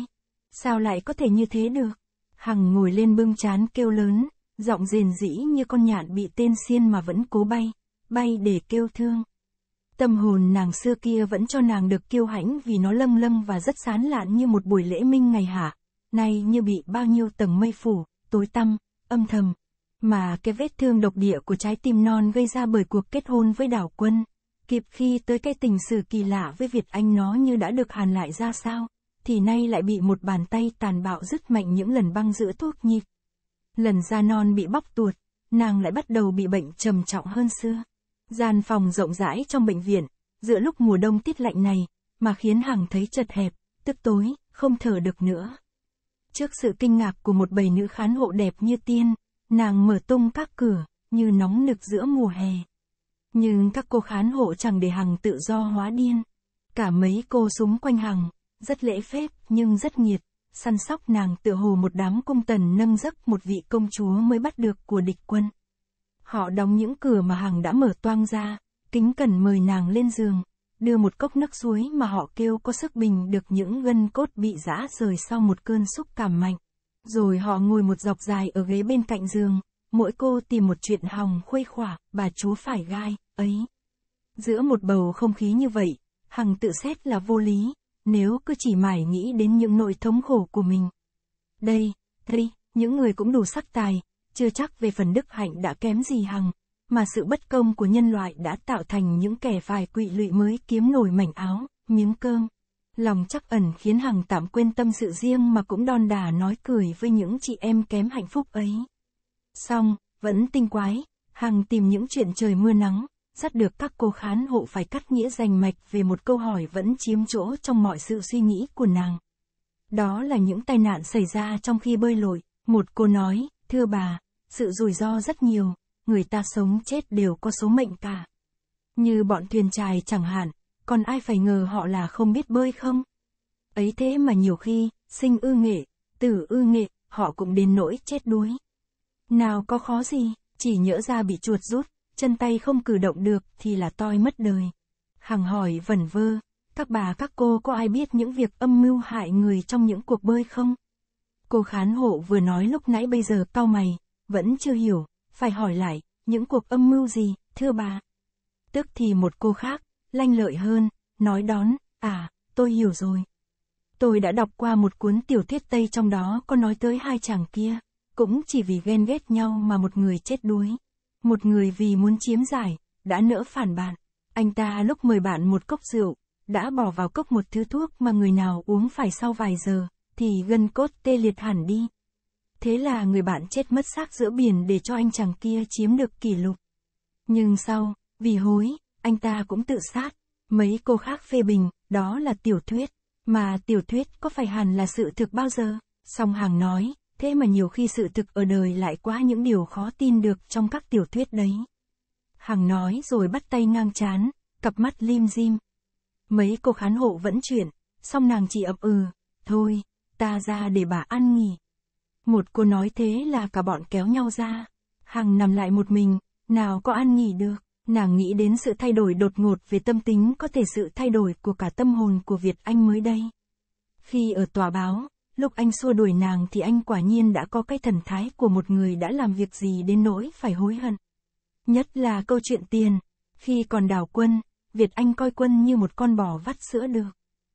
Sao lại có thể như thế được? Hằng ngồi lên bưng chán kêu lớn, giọng rền rĩ như con nhạn bị tên xiên mà vẫn cố bay, bay để kêu thương. Tâm hồn nàng xưa kia vẫn cho nàng được kiêu hãnh vì nó lâng lâng và rất sán lạn như một buổi lễ minh ngày hạ, nay như bị bao nhiêu tầng mây phủ, tối tăm, âm thầm. Mà cái vết thương độc địa của trái tim non gây ra bởi cuộc kết hôn với đảo quân, kịp khi tới cái tình sử kỳ lạ với Việt Anh nó như đã được hàn lại ra sao, thì nay lại bị một bàn tay tàn bạo dứt mạnh những lần băng giữa thuốc nhịp. Lần da non bị bóc tuột, nàng lại bắt đầu bị bệnh trầm trọng hơn xưa. Gian phòng rộng rãi trong bệnh viện, giữa lúc mùa đông tiết lạnh này, mà khiến hàng thấy chật hẹp, tức tối, không thở được nữa. Trước sự kinh ngạc của một bầy nữ khán hộ đẹp như tiên, nàng mở tung các cửa, như nóng nực giữa mùa hè. Nhưng các cô khán hộ chẳng để Hằng tự do hóa điên. Cả mấy cô súng quanh Hằng, rất lễ phép nhưng rất nhiệt, săn sóc nàng tựa hồ một đám cung tần nâng giấc một vị công chúa mới bắt được của địch quân. Họ đóng những cửa mà Hằng đã mở toang ra, kính cần mời nàng lên giường, đưa một cốc nước suối mà họ kêu có sức bình được những gân cốt bị giã rời sau một cơn xúc cảm mạnh. Rồi họ ngồi một dọc dài ở ghế bên cạnh giường, mỗi cô tìm một chuyện hòng khuây khỏa, bà chú phải gai, ấy. Giữa một bầu không khí như vậy, Hằng tự xét là vô lý, nếu cứ chỉ mải nghĩ đến những nỗi thống khổ của mình. Đây, đây, những người cũng đủ sắc tài, chưa chắc về phần đức hạnh đã kém gì Hằng, mà sự bất công của nhân loại đã tạo thành những kẻ phải quỵ lụy mới kiếm nổi mảnh áo, miếng cơm. Lòng chắc ẩn khiến Hằng tạm quên tâm sự riêng mà cũng đon đà nói cười với những chị em kém hạnh phúc ấy. Xong, vẫn tinh quái, Hằng tìm những chuyện trời mưa nắng, dắt được các cô khán hộ phải cắt nghĩa rành mạch về một câu hỏi vẫn chiếm chỗ trong mọi sự suy nghĩ của nàng. Đó là những tai nạn xảy ra trong khi bơi lội, một cô nói, thưa bà, sự rủi ro rất nhiều, người ta sống chết đều có số mệnh cả. Như bọn thuyền trài chẳng hạn, còn ai phải ngờ họ là không biết bơi không? Ấy thế mà nhiều khi, sinh ư nghệ, tử ư nghệ, họ cũng đến nỗi chết đuối. Nào có khó gì, chỉ nhỡ ra bị chuột rút, chân tay không cử động được thì là toi mất đời. Hằng hỏi vẩn vơ, các bà các cô có ai biết những việc âm mưu hại người trong những cuộc bơi không? Cô khán hộ vừa nói lúc nãy bây giờ cau mày, vẫn chưa hiểu, phải hỏi lại, những cuộc âm mưu gì, thưa bà? Tức thì một cô khác, lanh lợi hơn, nói đón, à, tôi hiểu rồi. Tôi đã đọc qua một cuốn tiểu thuyết Tây trong đó có nói tới hai chàng kia. Cũng chỉ vì ghen ghét nhau mà một người chết đuối. Một người vì muốn chiếm giải, đã nỡ phản bạn. Anh ta lúc mời bạn một cốc rượu, đã bỏ vào cốc một thứ thuốc mà người nào uống phải sau vài giờ, thì gân cốt tê liệt hẳn đi. Thế là người bạn chết mất xác giữa biển để cho anh chàng kia chiếm được kỷ lục. Nhưng sau, vì hối, anh ta cũng tự sát. Mấy cô khác phê bình, đó là tiểu thuyết. Mà tiểu thuyết có phải hẳn là sự thực bao giờ? Song Hàng nói, Thế mà nhiều khi sự thực ở đời lại quá những điều khó tin được trong các tiểu thuyết đấy. Hằng nói rồi bắt tay ngang chán, cặp mắt lim dim. Mấy cô khán hộ vẫn chuyển, xong nàng chỉ ậm ừ, thôi, ta ra để bà ăn nghỉ. Một cô nói thế là cả bọn kéo nhau ra. Hằng nằm lại một mình, nào có ăn nghỉ được. Nàng nghĩ đến sự thay đổi đột ngột về tâm tính có thể sự thay đổi của cả tâm hồn của Việt Anh mới đây. Khi ở tòa báo, lúc anh xua đuổi nàng thì anh quả nhiên đã có cái thần thái của một người đã làm việc gì đến nỗi phải hối hận. Nhất là câu chuyện tiền. Khi còn đảo quân, Việt Anh coi quân như một con bò vắt sữa được.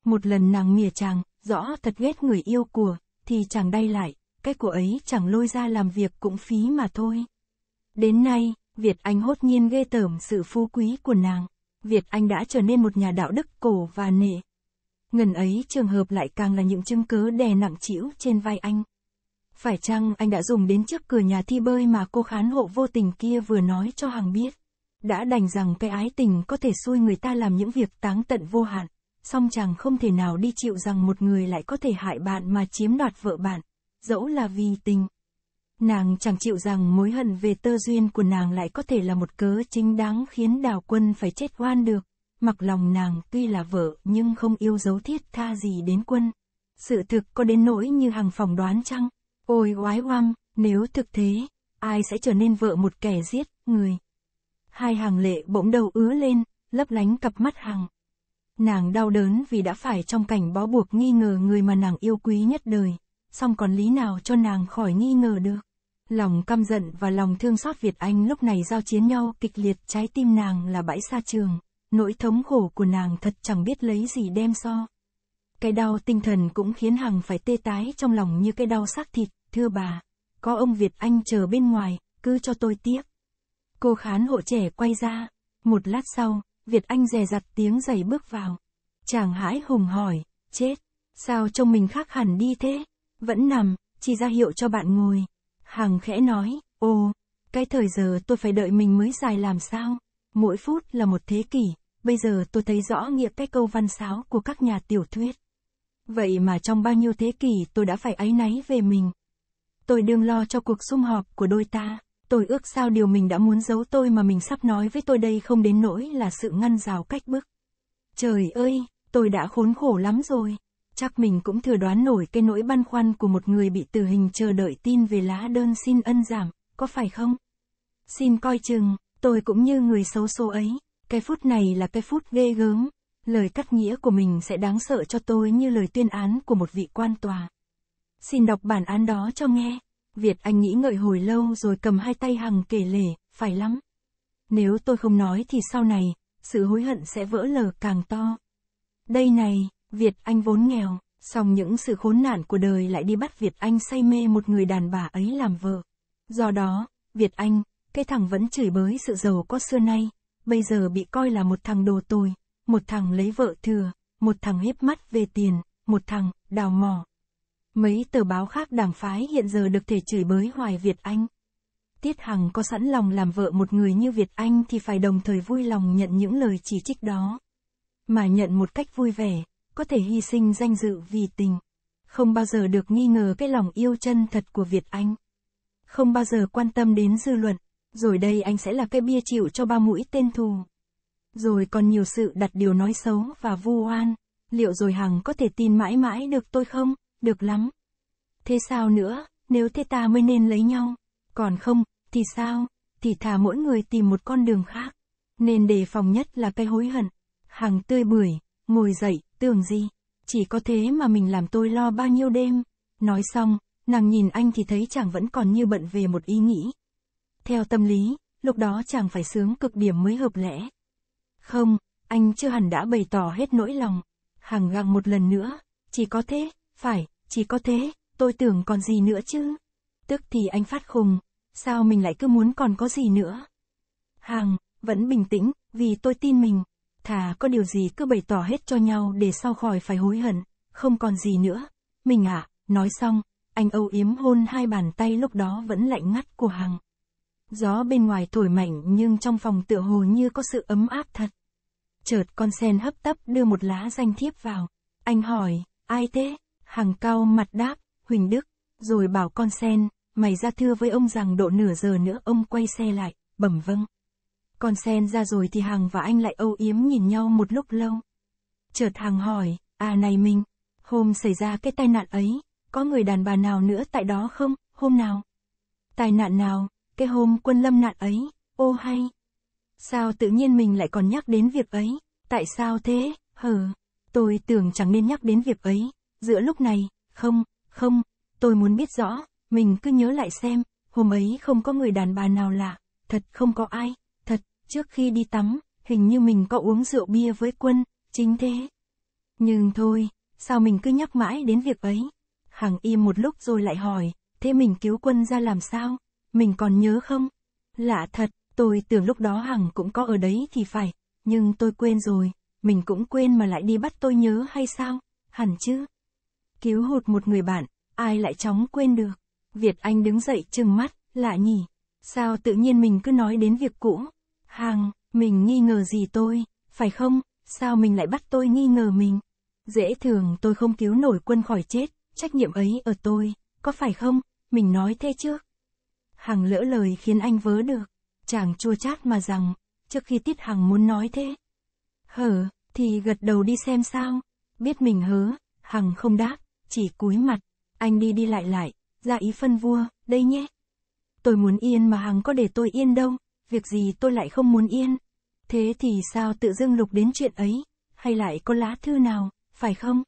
Một lần nàng mỉa chàng, rõ thật ghét người yêu của, thì chàng đay lại, cái của ấy chẳng lôi ra làm việc cũng phí mà thôi. Đến nay, Việt Anh hốt nhiên ghê tởm sự phú quý của nàng. Việt Anh đã trở nên một nhà đạo đức cổ và nệ Ngần ấy trường hợp lại càng là những chứng cứ đè nặng trĩu trên vai anh. Phải chăng anh đã dùng đến trước cửa nhà thi bơi mà cô khán hộ vô tình kia vừa nói cho hàng biết? Đã đành rằng cái ái tình có thể xui người ta làm những việc táng tận vô hạn, song chàng không thể nào đi chịu rằng một người lại có thể hại bạn mà chiếm đoạt vợ bạn, dẫu là vì tình. Nàng chẳng chịu rằng mối hận về tơ duyên của nàng lại có thể là một cớ chính đáng khiến đào quân phải chết oan được mặc lòng nàng tuy là vợ nhưng không yêu dấu thiết tha gì đến quân. Sự thực có đến nỗi như hàng phòng đoán chăng? Ôi oái oăm, nếu thực thế, ai sẽ trở nên vợ một kẻ giết, người? Hai hàng lệ bỗng đầu ứa lên, lấp lánh cặp mắt hàng. Nàng đau đớn vì đã phải trong cảnh bó buộc nghi ngờ người mà nàng yêu quý nhất đời, song còn lý nào cho nàng khỏi nghi ngờ được. Lòng căm giận và lòng thương xót Việt Anh lúc này giao chiến nhau kịch liệt trái tim nàng là bãi xa trường nỗi thống khổ của nàng thật chẳng biết lấy gì đem so. Cái đau tinh thần cũng khiến Hằng phải tê tái trong lòng như cái đau xác thịt, thưa bà. Có ông Việt Anh chờ bên ngoài, cứ cho tôi tiếp. Cô khán hộ trẻ quay ra, một lát sau, Việt Anh dè dặt tiếng giày bước vào. Chàng hãi hùng hỏi, chết, sao trông mình khác hẳn đi thế? Vẫn nằm, chỉ ra hiệu cho bạn ngồi. Hằng khẽ nói, ô, cái thời giờ tôi phải đợi mình mới dài làm sao? Mỗi phút là một thế kỷ, bây giờ tôi thấy rõ nghĩa cái câu văn sáo của các nhà tiểu thuyết. Vậy mà trong bao nhiêu thế kỷ tôi đã phải áy náy về mình. Tôi đương lo cho cuộc sum họp của đôi ta. Tôi ước sao điều mình đã muốn giấu tôi mà mình sắp nói với tôi đây không đến nỗi là sự ngăn rào cách bức. Trời ơi, tôi đã khốn khổ lắm rồi. Chắc mình cũng thừa đoán nổi cái nỗi băn khoăn của một người bị tử hình chờ đợi tin về lá đơn xin ân giảm, có phải không? Xin coi chừng, Tôi cũng như người xấu số ấy. Cái phút này là cái phút ghê gớm. Lời cắt nghĩa của mình sẽ đáng sợ cho tôi như lời tuyên án của một vị quan tòa. Xin đọc bản án đó cho nghe. Việt Anh nghĩ ngợi hồi lâu rồi cầm hai tay Hằng kể lể, phải lắm. Nếu tôi không nói thì sau này, sự hối hận sẽ vỡ lở càng to. Đây này, Việt Anh vốn nghèo, song những sự khốn nạn của đời lại đi bắt Việt Anh say mê một người đàn bà ấy làm vợ. Do đó, Việt Anh, cái thằng vẫn chửi bới sự giàu có xưa nay, bây giờ bị coi là một thằng đồ tồi, một thằng lấy vợ thừa, một thằng hiếp mắt về tiền, một thằng đào mỏ. Mấy tờ báo khác đảng phái hiện giờ được thể chửi bới hoài Việt Anh. Tiết Hằng có sẵn lòng làm vợ một người như Việt Anh thì phải đồng thời vui lòng nhận những lời chỉ trích đó. Mà nhận một cách vui vẻ, có thể hy sinh danh dự vì tình. Không bao giờ được nghi ngờ cái lòng yêu chân thật của Việt Anh. Không bao giờ quan tâm đến dư luận, rồi đây anh sẽ là cái bia chịu cho ba mũi tên thù. Rồi còn nhiều sự đặt điều nói xấu và vu oan. Liệu rồi Hằng có thể tin mãi mãi được tôi không? Được lắm. Thế sao nữa, nếu thế ta mới nên lấy nhau. Còn không, thì sao? Thì thà mỗi người tìm một con đường khác. Nên đề phòng nhất là cái hối hận. Hằng tươi bưởi, ngồi dậy, tưởng gì? Chỉ có thế mà mình làm tôi lo bao nhiêu đêm. Nói xong, nàng nhìn anh thì thấy chàng vẫn còn như bận về một ý nghĩ. Theo tâm lý, lúc đó chàng phải sướng cực điểm mới hợp lẽ. Không, anh chưa hẳn đã bày tỏ hết nỗi lòng. Hằng gặng một lần nữa, chỉ có thế, phải, chỉ có thế, tôi tưởng còn gì nữa chứ. Tức thì anh phát khùng, sao mình lại cứ muốn còn có gì nữa. Hằng, vẫn bình tĩnh, vì tôi tin mình. Thà có điều gì cứ bày tỏ hết cho nhau để sau khỏi phải hối hận, không còn gì nữa. Mình ạ, à, nói xong, anh âu yếm hôn hai bàn tay lúc đó vẫn lạnh ngắt của Hằng. Gió bên ngoài thổi mạnh nhưng trong phòng tựa hồ như có sự ấm áp thật. Chợt con sen hấp tấp đưa một lá danh thiếp vào. Anh hỏi, ai thế? Hằng cao mặt đáp, Huỳnh Đức. Rồi bảo con sen, mày ra thưa với ông rằng độ nửa giờ nữa ông quay xe lại, bẩm vâng. Con sen ra rồi thì Hằng và anh lại âu yếm nhìn nhau một lúc lâu. Chợt Hằng hỏi, à này mình, hôm xảy ra cái tai nạn ấy, có người đàn bà nào nữa tại đó không, hôm nào? Tai nạn nào, cái hôm quân lâm nạn ấy, ô hay. Sao tự nhiên mình lại còn nhắc đến việc ấy, tại sao thế, hờ, tôi tưởng chẳng nên nhắc đến việc ấy, giữa lúc này, không, không, tôi muốn biết rõ, mình cứ nhớ lại xem, hôm ấy không có người đàn bà nào lạ, thật không có ai, thật, trước khi đi tắm, hình như mình có uống rượu bia với quân, chính thế. Nhưng thôi, sao mình cứ nhắc mãi đến việc ấy? Hằng im một lúc rồi lại hỏi, thế mình cứu quân ra làm sao? mình còn nhớ không? Lạ thật, tôi tưởng lúc đó Hằng cũng có ở đấy thì phải, nhưng tôi quên rồi, mình cũng quên mà lại đi bắt tôi nhớ hay sao? Hẳn chứ. Cứu hụt một người bạn, ai lại chóng quên được. Việt Anh đứng dậy trừng mắt, lạ nhỉ? Sao tự nhiên mình cứ nói đến việc cũ? Hằng, mình nghi ngờ gì tôi, phải không? Sao mình lại bắt tôi nghi ngờ mình? Dễ thường tôi không cứu nổi quân khỏi chết, trách nhiệm ấy ở tôi, có phải không? Mình nói thế trước. Hằng lỡ lời khiến anh vớ được. Chàng chua chát mà rằng, trước khi Tiết Hằng muốn nói thế. hờ thì gật đầu đi xem sao. Biết mình hớ, Hằng không đáp, chỉ cúi mặt. Anh đi đi lại lại, ra ý phân vua, đây nhé. Tôi muốn yên mà Hằng có để tôi yên đâu, việc gì tôi lại không muốn yên. Thế thì sao tự dưng lục đến chuyện ấy, hay lại có lá thư nào, phải không?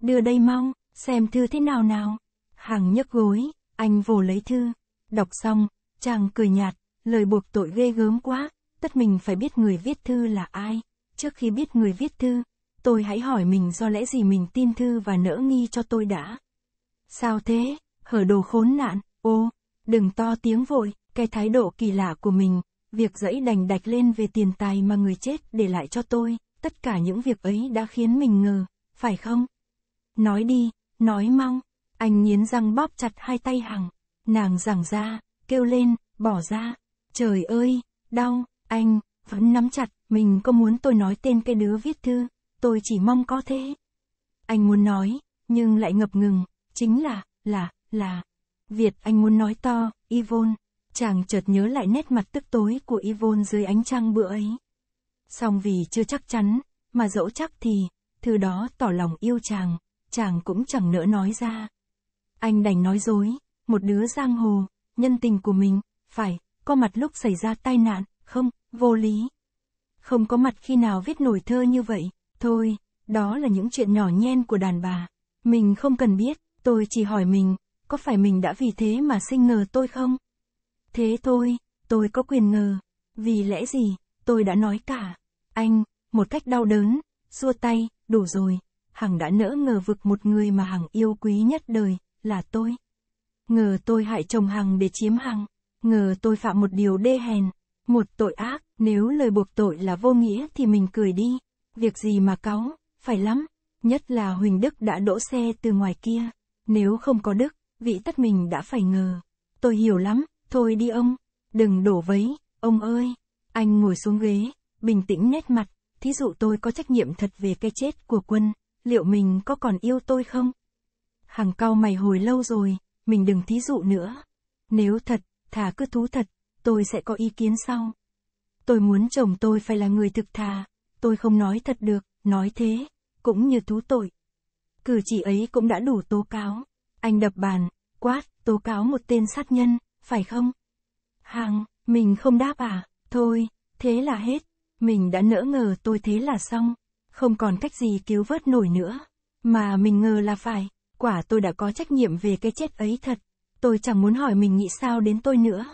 Đưa đây mong xem thư thế nào nào. Hằng nhấc gối, anh vồ lấy thư, Đọc xong, chàng cười nhạt, lời buộc tội ghê gớm quá, tất mình phải biết người viết thư là ai. Trước khi biết người viết thư, tôi hãy hỏi mình do lẽ gì mình tin thư và nỡ nghi cho tôi đã. Sao thế, hở đồ khốn nạn, ô, đừng to tiếng vội, cái thái độ kỳ lạ của mình, việc dẫy đành đạch lên về tiền tài mà người chết để lại cho tôi, tất cả những việc ấy đã khiến mình ngờ, phải không? Nói đi, nói mong, anh nghiến răng bóp chặt hai tay Hằng nàng giảng ra, kêu lên, bỏ ra, trời ơi, đau, anh, vẫn nắm chặt, mình có muốn tôi nói tên cái đứa viết thư, tôi chỉ mong có thế. Anh muốn nói, nhưng lại ngập ngừng, chính là, là, là. Việt anh muốn nói to, Yvonne, chàng chợt nhớ lại nét mặt tức tối của Yvonne dưới ánh trăng bữa ấy. Song vì chưa chắc chắn, mà dẫu chắc thì, thứ đó tỏ lòng yêu chàng, chàng cũng chẳng nỡ nói ra. Anh đành nói dối, một đứa giang hồ, nhân tình của mình, phải, có mặt lúc xảy ra tai nạn, không, vô lý. Không có mặt khi nào viết nổi thơ như vậy, thôi, đó là những chuyện nhỏ nhen của đàn bà. Mình không cần biết, tôi chỉ hỏi mình, có phải mình đã vì thế mà sinh ngờ tôi không? Thế thôi, tôi có quyền ngờ. Vì lẽ gì, tôi đã nói cả. Anh, một cách đau đớn, xua tay, đủ rồi. Hằng đã nỡ ngờ vực một người mà Hằng yêu quý nhất đời, là tôi. Ngờ tôi hại chồng Hằng để chiếm Hằng. Ngờ tôi phạm một điều đê hèn. Một tội ác, nếu lời buộc tội là vô nghĩa thì mình cười đi. Việc gì mà cáu, phải lắm. Nhất là Huỳnh Đức đã đỗ xe từ ngoài kia. Nếu không có Đức, vị tất mình đã phải ngờ. Tôi hiểu lắm, thôi đi ông. Đừng đổ vấy, ông ơi. Anh ngồi xuống ghế, bình tĩnh nét mặt. Thí dụ tôi có trách nhiệm thật về cái chết của quân, liệu mình có còn yêu tôi không? Hằng cao mày hồi lâu rồi, mình đừng thí dụ nữa. Nếu thật, thà cứ thú thật, tôi sẽ có ý kiến sau. Tôi muốn chồng tôi phải là người thực thà, tôi không nói thật được, nói thế, cũng như thú tội. Cử chỉ ấy cũng đã đủ tố cáo. Anh đập bàn, quát, tố cáo một tên sát nhân, phải không? Hàng, mình không đáp à? Thôi, thế là hết. Mình đã nỡ ngờ tôi thế là xong. Không còn cách gì cứu vớt nổi nữa. Mà mình ngờ là phải quả tôi đã có trách nhiệm về cái chết ấy thật. Tôi chẳng muốn hỏi mình nghĩ sao đến tôi nữa.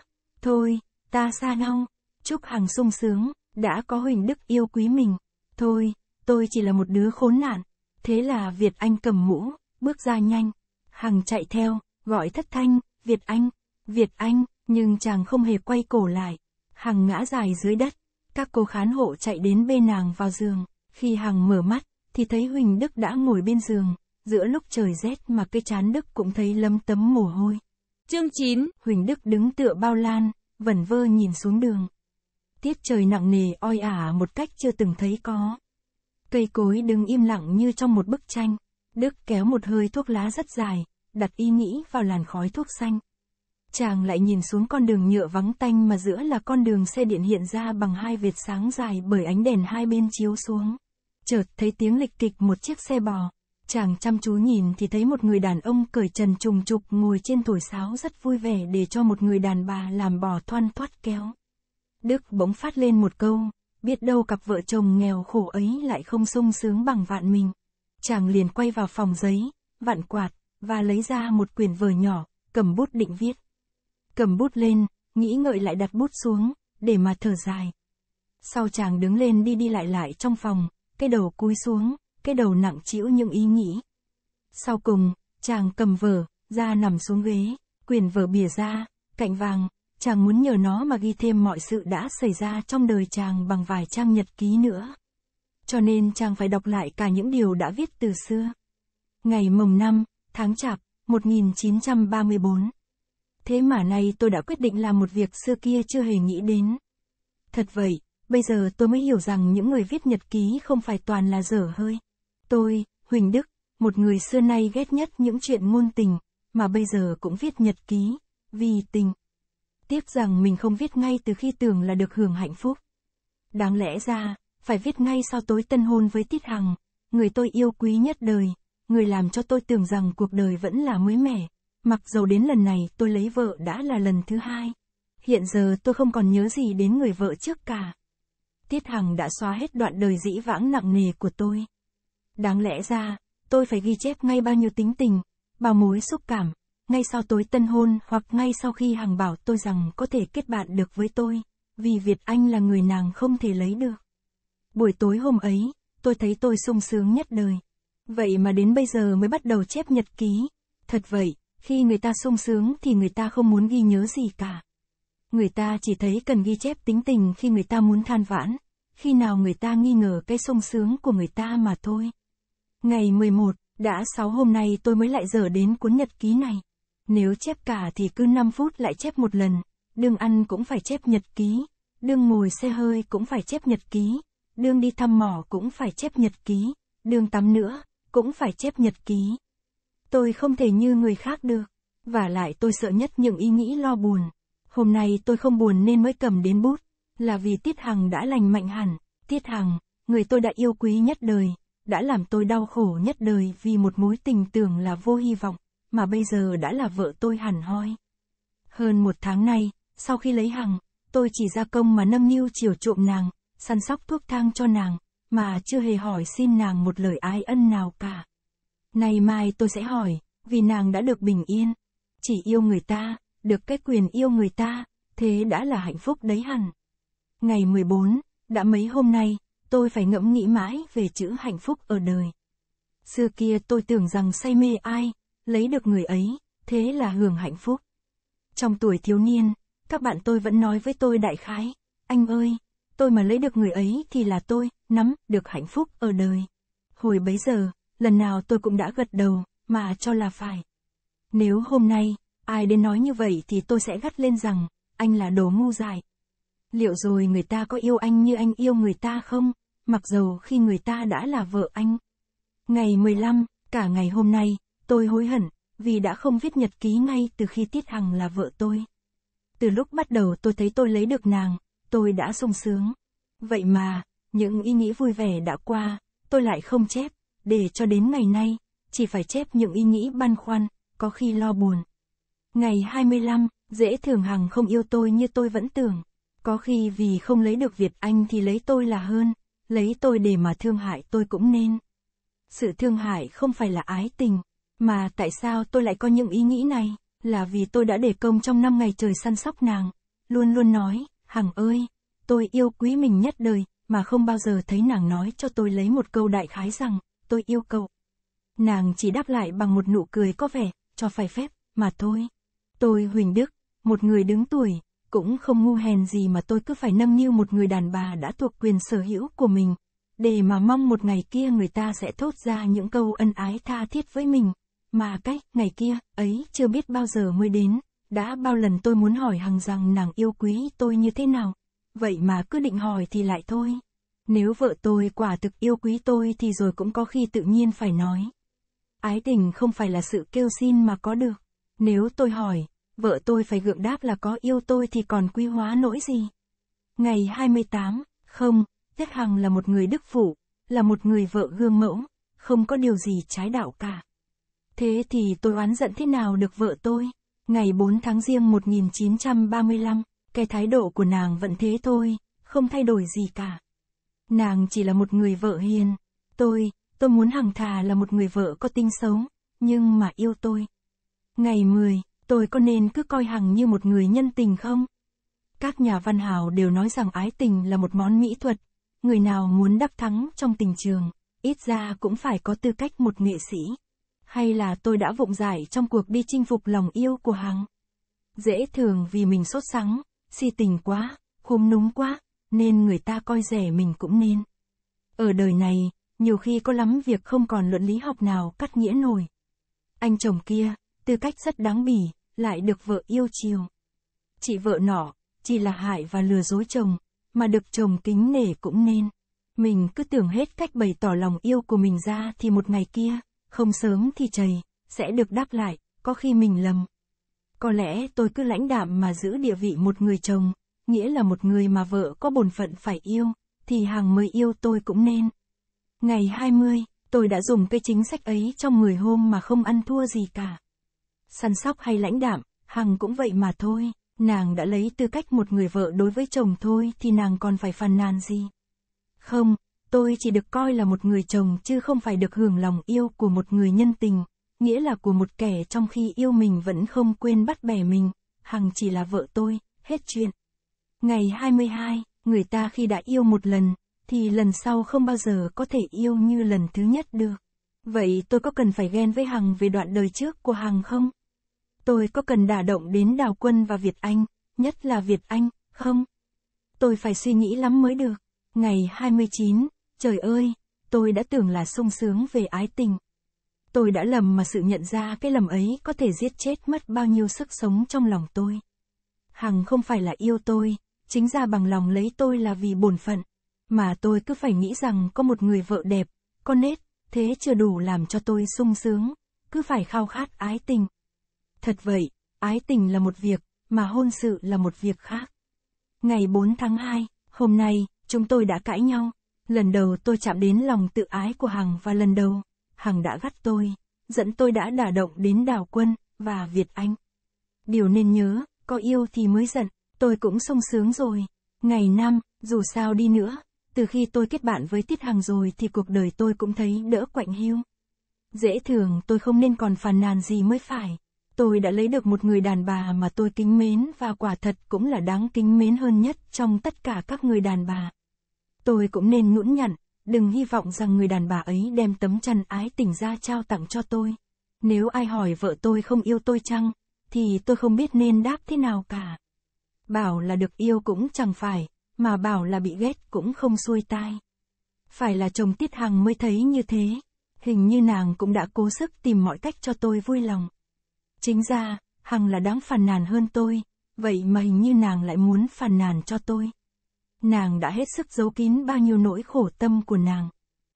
Thôi, ta xa nhau. Chúc Hằng sung sướng, đã có Huỳnh Đức yêu quý mình. Thôi, tôi chỉ là một đứa khốn nạn. Thế là Việt Anh cầm mũ, bước ra nhanh. Hằng chạy theo, gọi thất thanh, Việt Anh, Việt Anh, nhưng chàng không hề quay cổ lại. Hằng ngã dài dưới đất. Các cô khán hộ chạy đến bê nàng vào giường. Khi Hằng mở mắt, thì thấy Huỳnh Đức đã ngồi bên giường giữa lúc trời rét mà cái chán Đức cũng thấy lấm tấm mồ hôi. Chương 9, Huỳnh Đức đứng tựa bao lan, vẩn vơ nhìn xuống đường. Tiết trời nặng nề oi ả một cách chưa từng thấy có. Cây cối đứng im lặng như trong một bức tranh. Đức kéo một hơi thuốc lá rất dài, đặt y nghĩ vào làn khói thuốc xanh. Chàng lại nhìn xuống con đường nhựa vắng tanh mà giữa là con đường xe điện hiện ra bằng hai vệt sáng dài bởi ánh đèn hai bên chiếu xuống. Chợt thấy tiếng lịch kịch một chiếc xe bò, Chàng chăm chú nhìn thì thấy một người đàn ông cởi trần trùng trục ngồi trên thổi sáo rất vui vẻ để cho một người đàn bà làm bò thoăn thoát kéo. Đức bỗng phát lên một câu, biết đâu cặp vợ chồng nghèo khổ ấy lại không sung sướng bằng vạn mình. Chàng liền quay vào phòng giấy, vạn quạt, và lấy ra một quyển vở nhỏ, cầm bút định viết. Cầm bút lên, nghĩ ngợi lại đặt bút xuống, để mà thở dài. Sau chàng đứng lên đi đi lại lại trong phòng, cái đầu cúi xuống, cái đầu nặng chịu những ý nghĩ. Sau cùng, chàng cầm vở, ra nằm xuống ghế, quyển vở bìa ra, cạnh vàng, chàng muốn nhờ nó mà ghi thêm mọi sự đã xảy ra trong đời chàng bằng vài trang nhật ký nữa. Cho nên chàng phải đọc lại cả những điều đã viết từ xưa. Ngày mồng năm, tháng chạp, 1934. Thế mà nay tôi đã quyết định làm một việc xưa kia chưa hề nghĩ đến. Thật vậy, bây giờ tôi mới hiểu rằng những người viết nhật ký không phải toàn là dở hơi. Tôi, Huỳnh Đức, một người xưa nay ghét nhất những chuyện ngôn tình, mà bây giờ cũng viết nhật ký, vì tình. Tiếc rằng mình không viết ngay từ khi tưởng là được hưởng hạnh phúc. Đáng lẽ ra, phải viết ngay sau tối tân hôn với Tiết Hằng, người tôi yêu quý nhất đời, người làm cho tôi tưởng rằng cuộc đời vẫn là mới mẻ. Mặc dầu đến lần này tôi lấy vợ đã là lần thứ hai. Hiện giờ tôi không còn nhớ gì đến người vợ trước cả. Tiết Hằng đã xóa hết đoạn đời dĩ vãng nặng nề của tôi. Đáng lẽ ra, tôi phải ghi chép ngay bao nhiêu tính tình, bao mối xúc cảm, ngay sau tối tân hôn hoặc ngay sau khi hàng bảo tôi rằng có thể kết bạn được với tôi, vì Việt Anh là người nàng không thể lấy được. Buổi tối hôm ấy, tôi thấy tôi sung sướng nhất đời. Vậy mà đến bây giờ mới bắt đầu chép nhật ký. Thật vậy, khi người ta sung sướng thì người ta không muốn ghi nhớ gì cả. Người ta chỉ thấy cần ghi chép tính tình khi người ta muốn than vãn, khi nào người ta nghi ngờ cái sung sướng của người ta mà thôi. Ngày 11, đã 6 hôm nay tôi mới lại dở đến cuốn nhật ký này. Nếu chép cả thì cứ 5 phút lại chép một lần. Đương ăn cũng phải chép nhật ký. Đương ngồi xe hơi cũng phải chép nhật ký. Đương đi thăm mỏ cũng phải chép nhật ký. Đương tắm nữa, cũng phải chép nhật ký. Tôi không thể như người khác được. Và lại tôi sợ nhất những ý nghĩ lo buồn. Hôm nay tôi không buồn nên mới cầm đến bút. Là vì Tiết Hằng đã lành mạnh hẳn. Tiết Hằng, người tôi đã yêu quý nhất đời đã làm tôi đau khổ nhất đời vì một mối tình tưởng là vô hy vọng, mà bây giờ đã là vợ tôi hẳn hoi. Hơn một tháng nay, sau khi lấy hằng tôi chỉ ra công mà nâng niu chiều chuộng nàng, săn sóc thuốc thang cho nàng, mà chưa hề hỏi xin nàng một lời ái ân nào cả. Nay mai tôi sẽ hỏi, vì nàng đã được bình yên. Chỉ yêu người ta, được cái quyền yêu người ta, thế đã là hạnh phúc đấy hẳn. Ngày 14, đã mấy hôm nay, tôi phải ngẫm nghĩ mãi về chữ hạnh phúc ở đời. Xưa kia tôi tưởng rằng say mê ai, lấy được người ấy, thế là hưởng hạnh phúc. Trong tuổi thiếu niên, các bạn tôi vẫn nói với tôi đại khái, anh ơi, tôi mà lấy được người ấy thì là tôi, nắm, được hạnh phúc ở đời. Hồi bấy giờ, lần nào tôi cũng đã gật đầu, mà cho là phải. Nếu hôm nay, ai đến nói như vậy thì tôi sẽ gắt lên rằng, anh là đồ ngu dại, Liệu rồi người ta có yêu anh như anh yêu người ta không? Mặc dầu khi người ta đã là vợ anh. Ngày 15, cả ngày hôm nay, tôi hối hận, vì đã không viết nhật ký ngay từ khi Tiết Hằng là vợ tôi. Từ lúc bắt đầu tôi thấy tôi lấy được nàng, tôi đã sung sướng. Vậy mà, những ý nghĩ vui vẻ đã qua, tôi lại không chép, để cho đến ngày nay, chỉ phải chép những ý nghĩ băn khoăn, có khi lo buồn. Ngày 25, dễ thường Hằng không yêu tôi như tôi vẫn tưởng. Có khi vì không lấy được Việt Anh thì lấy tôi là hơn, lấy tôi để mà thương hại tôi cũng nên. Sự thương hại không phải là ái tình, mà tại sao tôi lại có những ý nghĩ này, là vì tôi đã để công trong năm ngày trời săn sóc nàng, luôn luôn nói, Hằng ơi, tôi yêu quý mình nhất đời, mà không bao giờ thấy nàng nói cho tôi lấy một câu đại khái rằng, tôi yêu cậu. Nàng chỉ đáp lại bằng một nụ cười có vẻ, cho phải phép, mà thôi. Tôi Huỳnh Đức, một người đứng tuổi, cũng không ngu hèn gì mà tôi cứ phải nâng niu một người đàn bà đã thuộc quyền sở hữu của mình, để mà mong một ngày kia người ta sẽ thốt ra những câu ân ái tha thiết với mình. Mà cách, ngày kia, ấy chưa biết bao giờ mới đến, đã bao lần tôi muốn hỏi hằng rằng nàng yêu quý tôi như thế nào, vậy mà cứ định hỏi thì lại thôi. Nếu vợ tôi quả thực yêu quý tôi thì rồi cũng có khi tự nhiên phải nói. Ái tình không phải là sự kêu xin mà có được. Nếu tôi hỏi, vợ tôi phải gượng đáp là có yêu tôi thì còn quy hóa nỗi gì. Ngày 28, không, Tiết Hằng là một người đức phụ, là một người vợ gương mẫu, không có điều gì trái đạo cả. Thế thì tôi oán giận thế nào được vợ tôi? Ngày 4 tháng riêng 1935, cái thái độ của nàng vẫn thế thôi, không thay đổi gì cả. Nàng chỉ là một người vợ hiền. Tôi, tôi muốn Hằng Thà là một người vợ có tinh xấu, nhưng mà yêu tôi. Ngày 10, tôi có nên cứ coi Hằng như một người nhân tình không? Các nhà văn hào đều nói rằng ái tình là một món mỹ thuật, người nào muốn đắc thắng trong tình trường, ít ra cũng phải có tư cách một nghệ sĩ. Hay là tôi đã vụng giải trong cuộc đi chinh phục lòng yêu của Hằng? Dễ thường vì mình sốt sắng, si tình quá, khum núm quá, nên người ta coi rẻ mình cũng nên. Ở đời này, nhiều khi có lắm việc không còn luận lý học nào cắt nghĩa nổi. Anh chồng kia, tư cách rất đáng bỉ, lại được vợ yêu chiều. Chị vợ nọ, chỉ là hại và lừa dối chồng, mà được chồng kính nể cũng nên. Mình cứ tưởng hết cách bày tỏ lòng yêu của mình ra thì một ngày kia, không sớm thì chầy, sẽ được đáp lại, có khi mình lầm. Có lẽ tôi cứ lãnh đạm mà giữ địa vị một người chồng, nghĩa là một người mà vợ có bổn phận phải yêu, thì hàng mới yêu tôi cũng nên. Ngày 20, tôi đã dùng cái chính sách ấy trong 10 hôm mà không ăn thua gì cả săn sóc hay lãnh đạm, Hằng cũng vậy mà thôi, nàng đã lấy tư cách một người vợ đối với chồng thôi thì nàng còn phải phàn nàn gì. Không, tôi chỉ được coi là một người chồng chứ không phải được hưởng lòng yêu của một người nhân tình, nghĩa là của một kẻ trong khi yêu mình vẫn không quên bắt bẻ mình, Hằng chỉ là vợ tôi, hết chuyện. Ngày 22, người ta khi đã yêu một lần, thì lần sau không bao giờ có thể yêu như lần thứ nhất được. Vậy tôi có cần phải ghen với Hằng về đoạn đời trước của Hằng không? Tôi có cần đả động đến Đào Quân và Việt Anh, nhất là Việt Anh, không? Tôi phải suy nghĩ lắm mới được. Ngày 29, trời ơi, tôi đã tưởng là sung sướng về ái tình. Tôi đã lầm mà sự nhận ra cái lầm ấy có thể giết chết mất bao nhiêu sức sống trong lòng tôi. Hằng không phải là yêu tôi, chính ra bằng lòng lấy tôi là vì bổn phận. Mà tôi cứ phải nghĩ rằng có một người vợ đẹp, con nết, thế chưa đủ làm cho tôi sung sướng, cứ phải khao khát ái tình. Thật vậy, ái tình là một việc, mà hôn sự là một việc khác. Ngày 4 tháng 2, hôm nay, chúng tôi đã cãi nhau. Lần đầu tôi chạm đến lòng tự ái của Hằng và lần đầu, Hằng đã gắt tôi, dẫn tôi đã đả động đến Đào Quân và Việt Anh. Điều nên nhớ, có yêu thì mới giận, tôi cũng sung sướng rồi. Ngày năm, dù sao đi nữa, từ khi tôi kết bạn với Tiết Hằng rồi thì cuộc đời tôi cũng thấy đỡ quạnh hiu. Dễ thường tôi không nên còn phàn nàn gì mới phải tôi đã lấy được một người đàn bà mà tôi kính mến và quả thật cũng là đáng kính mến hơn nhất trong tất cả các người đàn bà. Tôi cũng nên nhũn nhặn, đừng hy vọng rằng người đàn bà ấy đem tấm chăn ái tình ra trao tặng cho tôi. Nếu ai hỏi vợ tôi không yêu tôi chăng, thì tôi không biết nên đáp thế nào cả. Bảo là được yêu cũng chẳng phải, mà bảo là bị ghét cũng không xuôi tai. Phải là chồng Tiết Hằng mới thấy như thế, hình như nàng cũng đã cố sức tìm mọi cách cho tôi vui lòng. Chính ra, Hằng là đáng phàn nàn hơn tôi, vậy mà hình như nàng lại muốn phàn nàn cho tôi. Nàng đã hết sức giấu kín bao nhiêu nỗi khổ tâm của nàng.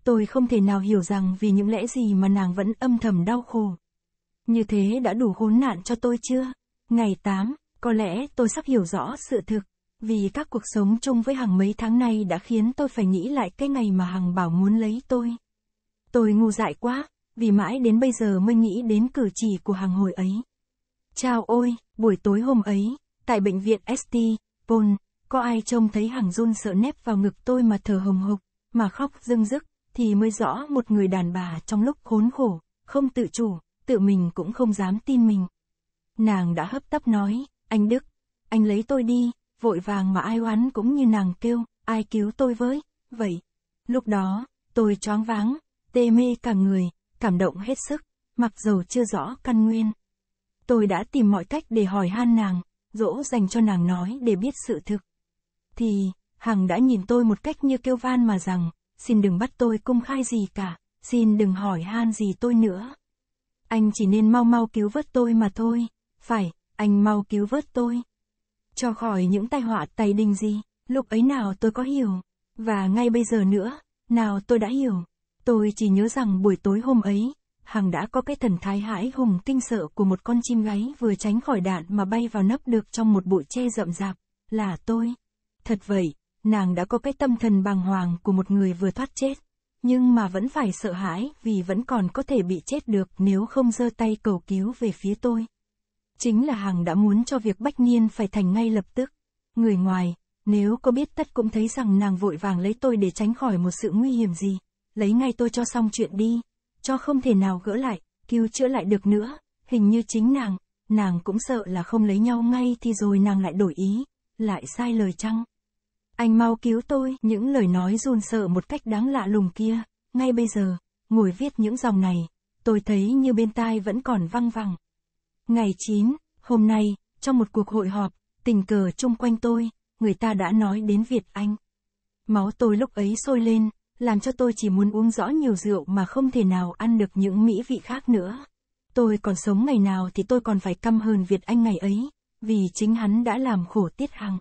Tôi không thể nào hiểu rằng vì những lẽ gì mà nàng vẫn âm thầm đau khổ. Như thế đã đủ khốn nạn cho tôi chưa? Ngày 8, có lẽ tôi sắp hiểu rõ sự thực, vì các cuộc sống chung với Hằng mấy tháng nay đã khiến tôi phải nghĩ lại cái ngày mà Hằng bảo muốn lấy tôi. Tôi ngu dại quá, vì mãi đến bây giờ mới nghĩ đến cử chỉ của hàng hồi ấy. Chào ôi, buổi tối hôm ấy, tại bệnh viện ST, Paul, có ai trông thấy hàng run sợ nép vào ngực tôi mà thở hồng hộc, mà khóc dưng dứt, thì mới rõ một người đàn bà trong lúc khốn khổ, không tự chủ, tự mình cũng không dám tin mình. Nàng đã hấp tấp nói, anh Đức, anh lấy tôi đi, vội vàng mà ai oán cũng như nàng kêu, ai cứu tôi với, vậy. Lúc đó, tôi choáng váng, tê mê cả người, cảm động hết sức, mặc dù chưa rõ căn nguyên. Tôi đã tìm mọi cách để hỏi han nàng, dỗ dành cho nàng nói để biết sự thực. Thì, Hằng đã nhìn tôi một cách như kêu van mà rằng, xin đừng bắt tôi công khai gì cả, xin đừng hỏi han gì tôi nữa. Anh chỉ nên mau mau cứu vớt tôi mà thôi, phải, anh mau cứu vớt tôi. Cho khỏi những tai họa tay đình gì, lúc ấy nào tôi có hiểu, và ngay bây giờ nữa, nào tôi đã hiểu. Tôi chỉ nhớ rằng buổi tối hôm ấy, Hằng đã có cái thần thái hãi hùng kinh sợ của một con chim gáy vừa tránh khỏi đạn mà bay vào nấp được trong một bụi tre rậm rạp, là tôi. Thật vậy, nàng đã có cái tâm thần bàng hoàng của một người vừa thoát chết, nhưng mà vẫn phải sợ hãi vì vẫn còn có thể bị chết được nếu không giơ tay cầu cứu về phía tôi. Chính là Hằng đã muốn cho việc bách niên phải thành ngay lập tức. Người ngoài, nếu có biết tất cũng thấy rằng nàng vội vàng lấy tôi để tránh khỏi một sự nguy hiểm gì lấy ngay tôi cho xong chuyện đi, cho không thể nào gỡ lại, cứu chữa lại được nữa, hình như chính nàng, nàng cũng sợ là không lấy nhau ngay thì rồi nàng lại đổi ý, lại sai lời chăng. Anh mau cứu tôi, những lời nói run sợ một cách đáng lạ lùng kia, ngay bây giờ, ngồi viết những dòng này, tôi thấy như bên tai vẫn còn văng vẳng. Ngày 9, hôm nay, trong một cuộc hội họp, tình cờ chung quanh tôi, người ta đã nói đến Việt Anh. Máu tôi lúc ấy sôi lên, làm cho tôi chỉ muốn uống rõ nhiều rượu mà không thể nào ăn được những mỹ vị khác nữa. Tôi còn sống ngày nào thì tôi còn phải căm hờn Việt Anh ngày ấy, vì chính hắn đã làm khổ Tiết Hằng.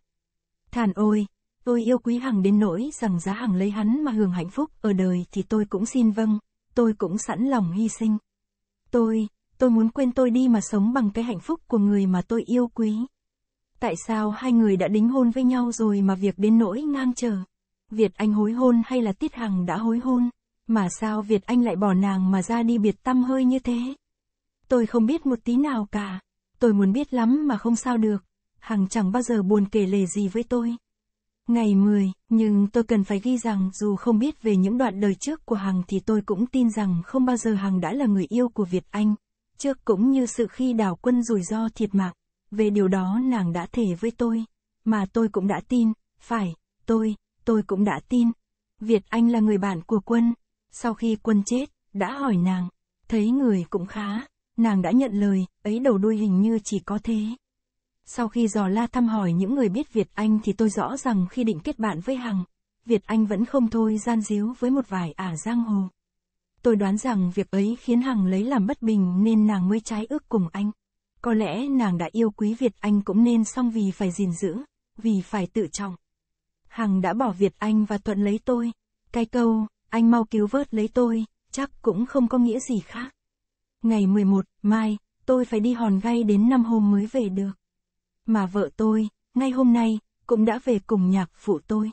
Thản ôi, tôi yêu quý Hằng đến nỗi rằng giá Hằng lấy hắn mà hưởng hạnh phúc ở đời thì tôi cũng xin vâng, tôi cũng sẵn lòng hy sinh. Tôi, tôi muốn quên tôi đi mà sống bằng cái hạnh phúc của người mà tôi yêu quý. Tại sao hai người đã đính hôn với nhau rồi mà việc đến nỗi ngang chờ? Việt Anh hối hôn hay là Tiết Hằng đã hối hôn, mà sao Việt Anh lại bỏ nàng mà ra đi biệt tâm hơi như thế? Tôi không biết một tí nào cả, tôi muốn biết lắm mà không sao được, Hằng chẳng bao giờ buồn kể lể gì với tôi. Ngày 10, nhưng tôi cần phải ghi rằng dù không biết về những đoạn đời trước của Hằng thì tôi cũng tin rằng không bao giờ Hằng đã là người yêu của Việt Anh, trước cũng như sự khi đảo quân rủi ro thiệt mạng, về điều đó nàng đã thể với tôi, mà tôi cũng đã tin, phải, tôi, tôi cũng đã tin. Việt Anh là người bạn của quân. Sau khi quân chết, đã hỏi nàng, thấy người cũng khá, nàng đã nhận lời, ấy đầu đuôi hình như chỉ có thế. Sau khi dò la thăm hỏi những người biết Việt Anh thì tôi rõ rằng khi định kết bạn với Hằng, Việt Anh vẫn không thôi gian díu với một vài ả giang hồ. Tôi đoán rằng việc ấy khiến Hằng lấy làm bất bình nên nàng mới trái ước cùng anh. Có lẽ nàng đã yêu quý Việt Anh cũng nên xong vì phải gìn giữ, vì phải tự trọng. Hằng đã bỏ Việt Anh và Thuận lấy tôi. Cái câu, anh mau cứu vớt lấy tôi, chắc cũng không có nghĩa gì khác. Ngày 11, mai, tôi phải đi hòn gay đến năm hôm mới về được. Mà vợ tôi, ngay hôm nay, cũng đã về cùng nhạc phụ tôi.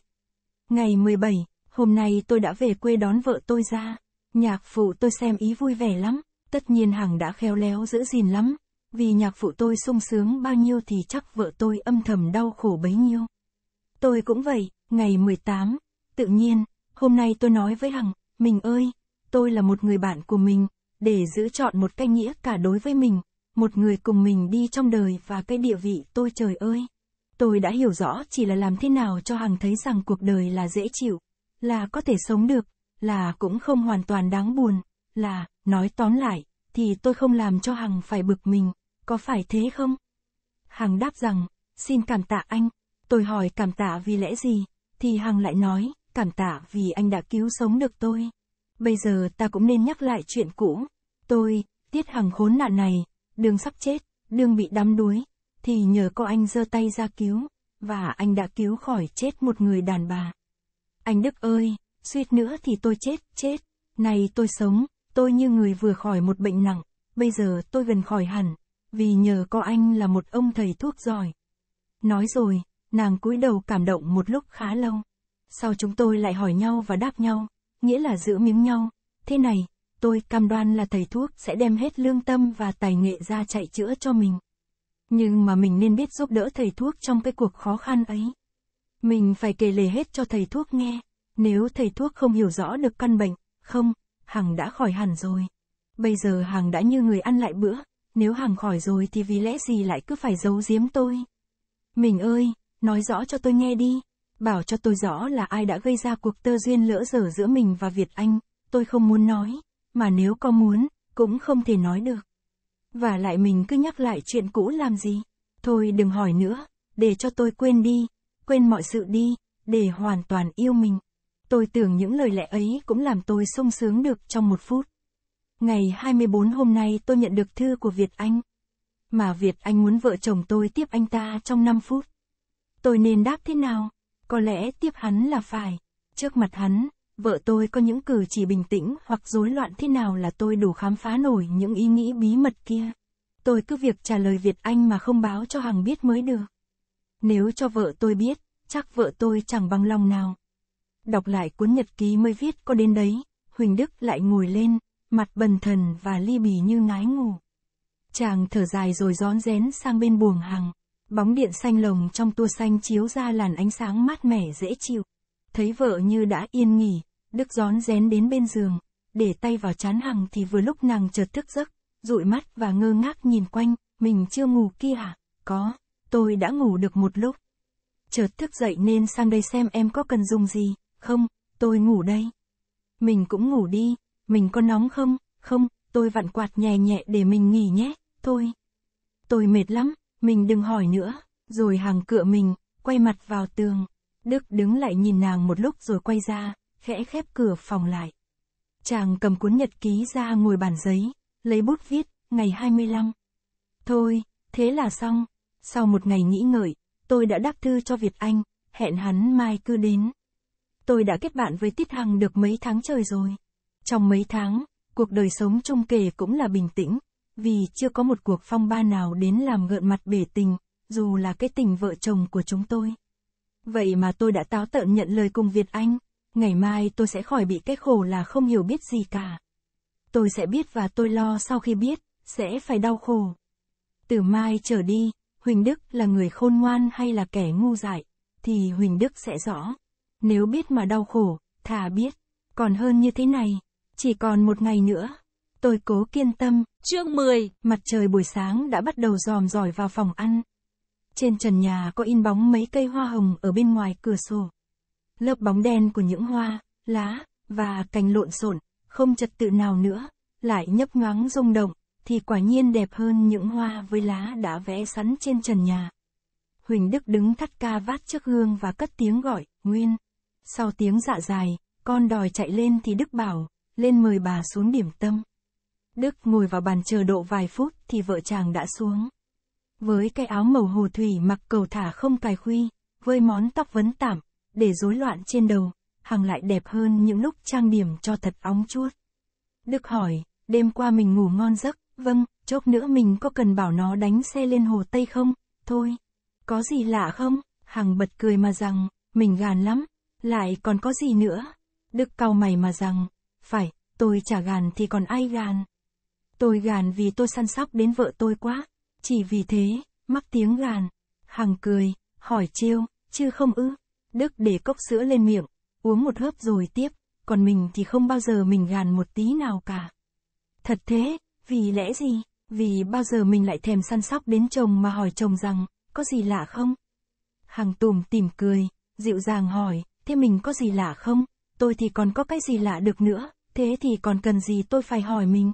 Ngày 17, hôm nay tôi đã về quê đón vợ tôi ra. Nhạc phụ tôi xem ý vui vẻ lắm, tất nhiên Hằng đã khéo léo giữ gìn lắm. Vì nhạc phụ tôi sung sướng bao nhiêu thì chắc vợ tôi âm thầm đau khổ bấy nhiêu. Tôi cũng vậy, ngày 18, tự nhiên, hôm nay tôi nói với Hằng, mình ơi, tôi là một người bạn của mình, để giữ chọn một cái nghĩa cả đối với mình, một người cùng mình đi trong đời và cái địa vị tôi trời ơi. Tôi đã hiểu rõ chỉ là làm thế nào cho Hằng thấy rằng cuộc đời là dễ chịu, là có thể sống được, là cũng không hoàn toàn đáng buồn, là, nói tóm lại, thì tôi không làm cho Hằng phải bực mình, có phải thế không? Hằng đáp rằng, xin cảm tạ anh, Tôi hỏi cảm tạ vì lẽ gì, thì Hằng lại nói, cảm tạ vì anh đã cứu sống được tôi. Bây giờ ta cũng nên nhắc lại chuyện cũ. Tôi, Tiết Hằng khốn nạn này, đương sắp chết, đương bị đắm đuối, thì nhờ có anh giơ tay ra cứu, và anh đã cứu khỏi chết một người đàn bà. Anh Đức ơi, suýt nữa thì tôi chết, chết, này tôi sống, tôi như người vừa khỏi một bệnh nặng, bây giờ tôi gần khỏi hẳn, vì nhờ có anh là một ông thầy thuốc giỏi. Nói rồi, nàng cúi đầu cảm động một lúc khá lâu. Sau chúng tôi lại hỏi nhau và đáp nhau, nghĩa là giữ miếng nhau. Thế này, tôi cam đoan là thầy thuốc sẽ đem hết lương tâm và tài nghệ ra chạy chữa cho mình. Nhưng mà mình nên biết giúp đỡ thầy thuốc trong cái cuộc khó khăn ấy. Mình phải kể lể hết cho thầy thuốc nghe. Nếu thầy thuốc không hiểu rõ được căn bệnh, không, Hằng đã khỏi hẳn rồi. Bây giờ Hằng đã như người ăn lại bữa, nếu Hằng khỏi rồi thì vì lẽ gì lại cứ phải giấu giếm tôi. Mình ơi, nói rõ cho tôi nghe đi, bảo cho tôi rõ là ai đã gây ra cuộc tơ duyên lỡ dở giữa mình và Việt Anh, tôi không muốn nói, mà nếu có muốn, cũng không thể nói được. Và lại mình cứ nhắc lại chuyện cũ làm gì, thôi đừng hỏi nữa, để cho tôi quên đi, quên mọi sự đi, để hoàn toàn yêu mình. Tôi tưởng những lời lẽ ấy cũng làm tôi sung sướng được trong một phút. Ngày 24 hôm nay tôi nhận được thư của Việt Anh. Mà Việt Anh muốn vợ chồng tôi tiếp anh ta trong 5 phút tôi nên đáp thế nào? Có lẽ tiếp hắn là phải. Trước mặt hắn, vợ tôi có những cử chỉ bình tĩnh hoặc rối loạn thế nào là tôi đủ khám phá nổi những ý nghĩ bí mật kia. Tôi cứ việc trả lời Việt Anh mà không báo cho Hằng biết mới được. Nếu cho vợ tôi biết, chắc vợ tôi chẳng bằng lòng nào. Đọc lại cuốn nhật ký mới viết có đến đấy, Huỳnh Đức lại ngồi lên, mặt bần thần và ly bì như ngái ngủ. Chàng thở dài rồi rón rén sang bên buồng Hằng. Bóng điện xanh lồng trong tua xanh chiếu ra làn ánh sáng mát mẻ dễ chịu. Thấy vợ như đã yên nghỉ, Đức gión rén đến bên giường, để tay vào chán hằng thì vừa lúc nàng chợt thức giấc, dụi mắt và ngơ ngác nhìn quanh, mình chưa ngủ kia hả? Có, tôi đã ngủ được một lúc. Chợt thức dậy nên sang đây xem em có cần dùng gì, không, tôi ngủ đây. Mình cũng ngủ đi, mình có nóng không, không, tôi vặn quạt nhẹ nhẹ để mình nghỉ nhé, thôi. Tôi mệt lắm, mình đừng hỏi nữa. Rồi hàng cựa mình, quay mặt vào tường. Đức đứng lại nhìn nàng một lúc rồi quay ra, khẽ khép cửa phòng lại. Chàng cầm cuốn nhật ký ra ngồi bàn giấy, lấy bút viết, ngày 25. Thôi, thế là xong. Sau một ngày nghĩ ngợi, tôi đã đáp thư cho Việt Anh, hẹn hắn mai cứ đến. Tôi đã kết bạn với Tiết Hằng được mấy tháng trời rồi. Trong mấy tháng, cuộc đời sống chung kề cũng là bình tĩnh, vì chưa có một cuộc phong ba nào đến làm gợn mặt bể tình, dù là cái tình vợ chồng của chúng tôi. Vậy mà tôi đã táo tợn nhận lời cùng Việt Anh, ngày mai tôi sẽ khỏi bị cái khổ là không hiểu biết gì cả. Tôi sẽ biết và tôi lo sau khi biết, sẽ phải đau khổ. Từ mai trở đi, Huỳnh Đức là người khôn ngoan hay là kẻ ngu dại, thì Huỳnh Đức sẽ rõ. Nếu biết mà đau khổ, thà biết, còn hơn như thế này, chỉ còn một ngày nữa. Tôi cố kiên tâm. Chương 10, mặt trời buổi sáng đã bắt đầu dòm dòi vào phòng ăn. Trên trần nhà có in bóng mấy cây hoa hồng ở bên ngoài cửa sổ. Lớp bóng đen của những hoa, lá, và cành lộn xộn, không trật tự nào nữa, lại nhấp nhoáng rung động, thì quả nhiên đẹp hơn những hoa với lá đã vẽ sẵn trên trần nhà. Huỳnh Đức đứng thắt ca vát trước gương và cất tiếng gọi, Nguyên. Sau tiếng dạ dài, con đòi chạy lên thì Đức bảo, lên mời bà xuống điểm tâm. Đức ngồi vào bàn chờ độ vài phút thì vợ chàng đã xuống. Với cái áo màu hồ thủy mặc cầu thả không cài khuy, với món tóc vấn tạm để rối loạn trên đầu, Hằng lại đẹp hơn những lúc trang điểm cho thật óng chuốt. Đức hỏi, đêm qua mình ngủ ngon giấc, vâng, chốc nữa mình có cần bảo nó đánh xe lên hồ Tây không? Thôi, có gì lạ không? Hằng bật cười mà rằng, mình gàn lắm, lại còn có gì nữa? Đức cau mày mà rằng, phải, tôi chả gàn thì còn ai gàn. Tôi gàn vì tôi săn sóc đến vợ tôi quá. Chỉ vì thế, mắc tiếng gàn. Hằng cười, hỏi trêu, chứ không ư. Đức để cốc sữa lên miệng, uống một hớp rồi tiếp, còn mình thì không bao giờ mình gàn một tí nào cả. Thật thế, vì lẽ gì? Vì bao giờ mình lại thèm săn sóc đến chồng mà hỏi chồng rằng, có gì lạ không? Hằng tùm tìm cười, dịu dàng hỏi, thế mình có gì lạ không? Tôi thì còn có cái gì lạ được nữa, thế thì còn cần gì tôi phải hỏi mình?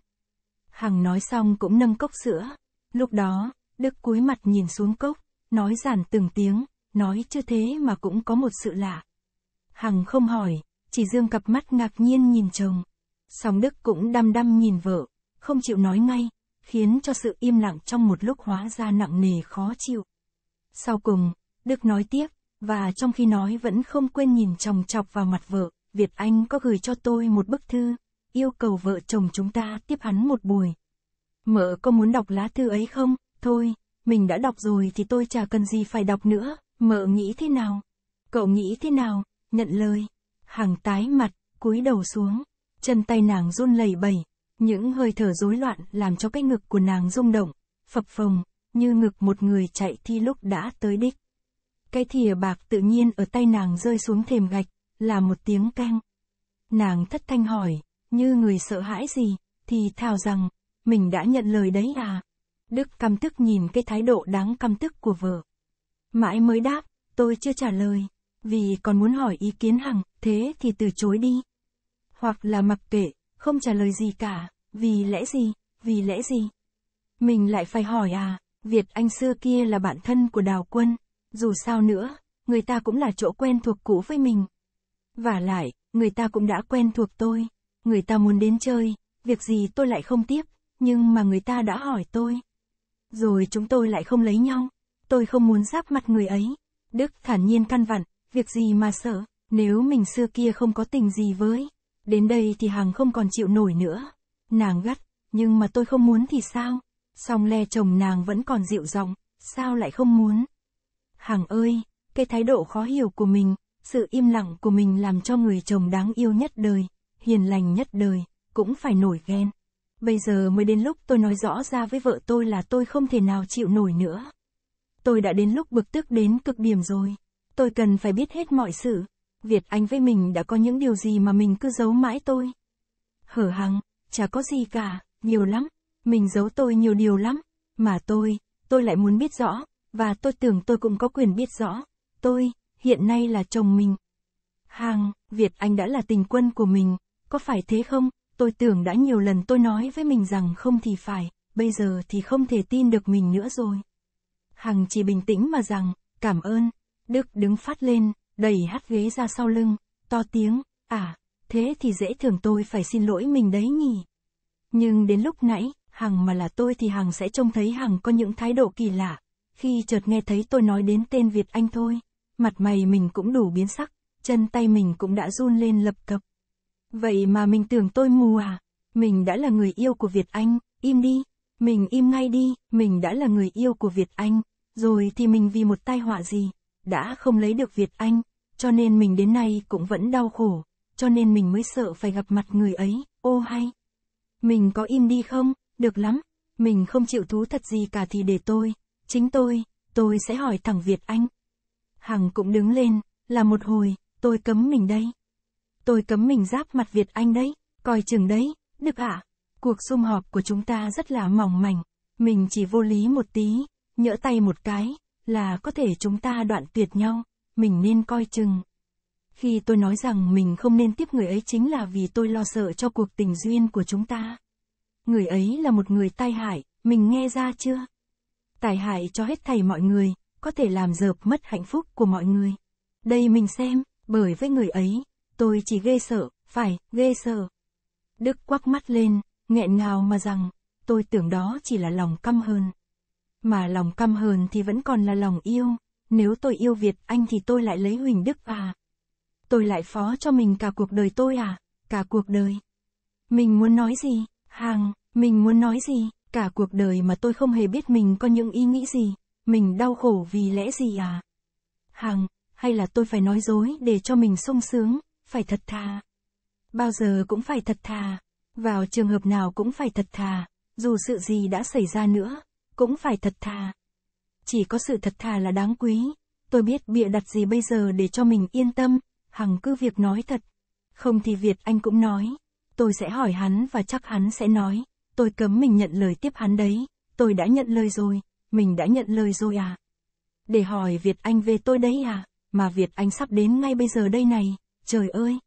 Hằng nói xong cũng nâng cốc sữa. Lúc đó, Đức cúi mặt nhìn xuống cốc, nói giản từng tiếng, nói chưa thế mà cũng có một sự lạ. Hằng không hỏi, chỉ dương cặp mắt ngạc nhiên nhìn chồng. Song Đức cũng đăm đăm nhìn vợ, không chịu nói ngay, khiến cho sự im lặng trong một lúc hóa ra nặng nề khó chịu. Sau cùng, Đức nói tiếp, và trong khi nói vẫn không quên nhìn chồng chọc vào mặt vợ, Việt Anh có gửi cho tôi một bức thư yêu cầu vợ chồng chúng ta tiếp hắn một buổi. Mợ có muốn đọc lá thư ấy không? Thôi, mình đã đọc rồi thì tôi chả cần gì phải đọc nữa, mợ nghĩ thế nào? Cậu nghĩ thế nào? Nhận lời. Hàng tái mặt, cúi đầu xuống, chân tay nàng run lẩy bẩy, những hơi thở rối loạn làm cho cái ngực của nàng rung động, phập phồng, như ngực một người chạy thi lúc đã tới đích. Cái thìa bạc tự nhiên ở tay nàng rơi xuống thềm gạch, là một tiếng keng. Nàng thất thanh hỏi, như người sợ hãi gì, thì thào rằng, mình đã nhận lời đấy à. Đức căm tức nhìn cái thái độ đáng căm tức của vợ. Mãi mới đáp, tôi chưa trả lời, vì còn muốn hỏi ý kiến Hằng, thế thì từ chối đi. Hoặc là mặc kệ, không trả lời gì cả, vì lẽ gì, vì lẽ gì. Mình lại phải hỏi à, Việt Anh xưa kia là bạn thân của Đào Quân, dù sao nữa, người ta cũng là chỗ quen thuộc cũ với mình. Và lại, người ta cũng đã quen thuộc tôi người ta muốn đến chơi, việc gì tôi lại không tiếp, nhưng mà người ta đã hỏi tôi. Rồi chúng tôi lại không lấy nhau, tôi không muốn giáp mặt người ấy. Đức thản nhiên căn vặn, việc gì mà sợ, nếu mình xưa kia không có tình gì với. Đến đây thì hàng không còn chịu nổi nữa. Nàng gắt, nhưng mà tôi không muốn thì sao? Song le chồng nàng vẫn còn dịu giọng, sao lại không muốn? Hằng ơi, cái thái độ khó hiểu của mình, sự im lặng của mình làm cho người chồng đáng yêu nhất đời, hiền lành nhất đời, cũng phải nổi ghen. Bây giờ mới đến lúc tôi nói rõ ra với vợ tôi là tôi không thể nào chịu nổi nữa. Tôi đã đến lúc bực tức đến cực điểm rồi. Tôi cần phải biết hết mọi sự. Việt Anh với mình đã có những điều gì mà mình cứ giấu mãi tôi. Hở hằng, chả có gì cả, nhiều lắm. Mình giấu tôi nhiều điều lắm. Mà tôi, tôi lại muốn biết rõ, và tôi tưởng tôi cũng có quyền biết rõ. Tôi, hiện nay là chồng mình. Hằng, Việt Anh đã là tình quân của mình, có phải thế không? Tôi tưởng đã nhiều lần tôi nói với mình rằng không thì phải, bây giờ thì không thể tin được mình nữa rồi. Hằng chỉ bình tĩnh mà rằng, cảm ơn. Đức đứng phát lên, đẩy hát ghế ra sau lưng, to tiếng, à, thế thì dễ thường tôi phải xin lỗi mình đấy nhỉ. Nhưng đến lúc nãy, Hằng mà là tôi thì Hằng sẽ trông thấy Hằng có những thái độ kỳ lạ. Khi chợt nghe thấy tôi nói đến tên Việt Anh thôi, mặt mày mình cũng đủ biến sắc, chân tay mình cũng đã run lên lập cập. Vậy mà mình tưởng tôi mù à? Mình đã là người yêu của Việt Anh, im đi. Mình im ngay đi, mình đã là người yêu của Việt Anh, rồi thì mình vì một tai họa gì, đã không lấy được Việt Anh, cho nên mình đến nay cũng vẫn đau khổ, cho nên mình mới sợ phải gặp mặt người ấy, ô hay. Mình có im đi không, được lắm, mình không chịu thú thật gì cả thì để tôi, chính tôi, tôi sẽ hỏi thẳng Việt Anh. Hằng cũng đứng lên, là một hồi, tôi cấm mình đây tôi cấm mình giáp mặt Việt Anh đấy, coi chừng đấy, được ạ. À? Cuộc sum họp của chúng ta rất là mỏng mảnh, mình chỉ vô lý một tí, nhỡ tay một cái, là có thể chúng ta đoạn tuyệt nhau, mình nên coi chừng. Khi tôi nói rằng mình không nên tiếp người ấy chính là vì tôi lo sợ cho cuộc tình duyên của chúng ta. Người ấy là một người tai hại, mình nghe ra chưa? Tài hại cho hết thầy mọi người, có thể làm dợp mất hạnh phúc của mọi người. Đây mình xem, bởi với người ấy, tôi chỉ ghê sợ, phải, ghê sợ. Đức quắc mắt lên, nghẹn ngào mà rằng, tôi tưởng đó chỉ là lòng căm hờn. Mà lòng căm hờn thì vẫn còn là lòng yêu, nếu tôi yêu Việt Anh thì tôi lại lấy Huỳnh Đức à. Tôi lại phó cho mình cả cuộc đời tôi à, cả cuộc đời. Mình muốn nói gì, hàng, mình muốn nói gì, cả cuộc đời mà tôi không hề biết mình có những ý nghĩ gì, mình đau khổ vì lẽ gì à. Hàng, hay là tôi phải nói dối để cho mình sung sướng, phải thật thà. Bao giờ cũng phải thật thà. Vào trường hợp nào cũng phải thật thà. Dù sự gì đã xảy ra nữa, cũng phải thật thà. Chỉ có sự thật thà là đáng quý. Tôi biết bịa đặt gì bây giờ để cho mình yên tâm, Hằng cứ việc nói thật. Không thì Việt Anh cũng nói. Tôi sẽ hỏi hắn và chắc hắn sẽ nói. Tôi cấm mình nhận lời tiếp hắn đấy. Tôi đã nhận lời rồi. Mình đã nhận lời rồi à? Để hỏi Việt Anh về tôi đấy à? Mà Việt Anh sắp đến ngay bây giờ đây này trời ơi!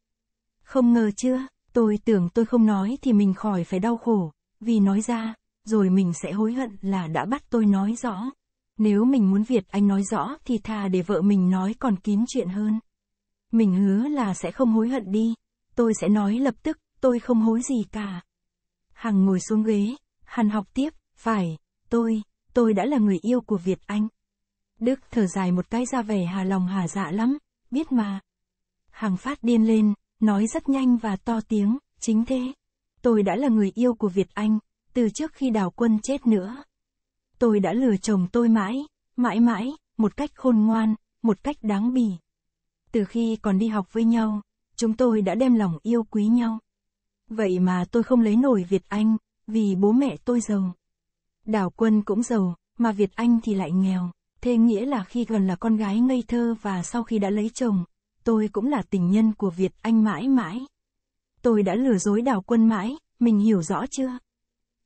Không ngờ chưa, tôi tưởng tôi không nói thì mình khỏi phải đau khổ, vì nói ra, rồi mình sẽ hối hận là đã bắt tôi nói rõ. Nếu mình muốn Việt Anh nói rõ thì thà để vợ mình nói còn kín chuyện hơn. Mình hứa là sẽ không hối hận đi, tôi sẽ nói lập tức, tôi không hối gì cả. Hằng ngồi xuống ghế, Hằng học tiếp, phải, tôi, tôi đã là người yêu của Việt Anh. Đức thở dài một cái ra vẻ hà lòng hà dạ lắm, biết mà, Hàng Phát điên lên, nói rất nhanh và to tiếng, chính thế. Tôi đã là người yêu của Việt Anh, từ trước khi đào quân chết nữa. Tôi đã lừa chồng tôi mãi, mãi mãi, một cách khôn ngoan, một cách đáng bỉ. Từ khi còn đi học với nhau, chúng tôi đã đem lòng yêu quý nhau. Vậy mà tôi không lấy nổi Việt Anh, vì bố mẹ tôi giàu. Đào quân cũng giàu, mà Việt Anh thì lại nghèo. Thế nghĩa là khi gần là con gái ngây thơ và sau khi đã lấy chồng, tôi cũng là tình nhân của Việt Anh mãi mãi. Tôi đã lừa dối đào quân mãi, mình hiểu rõ chưa?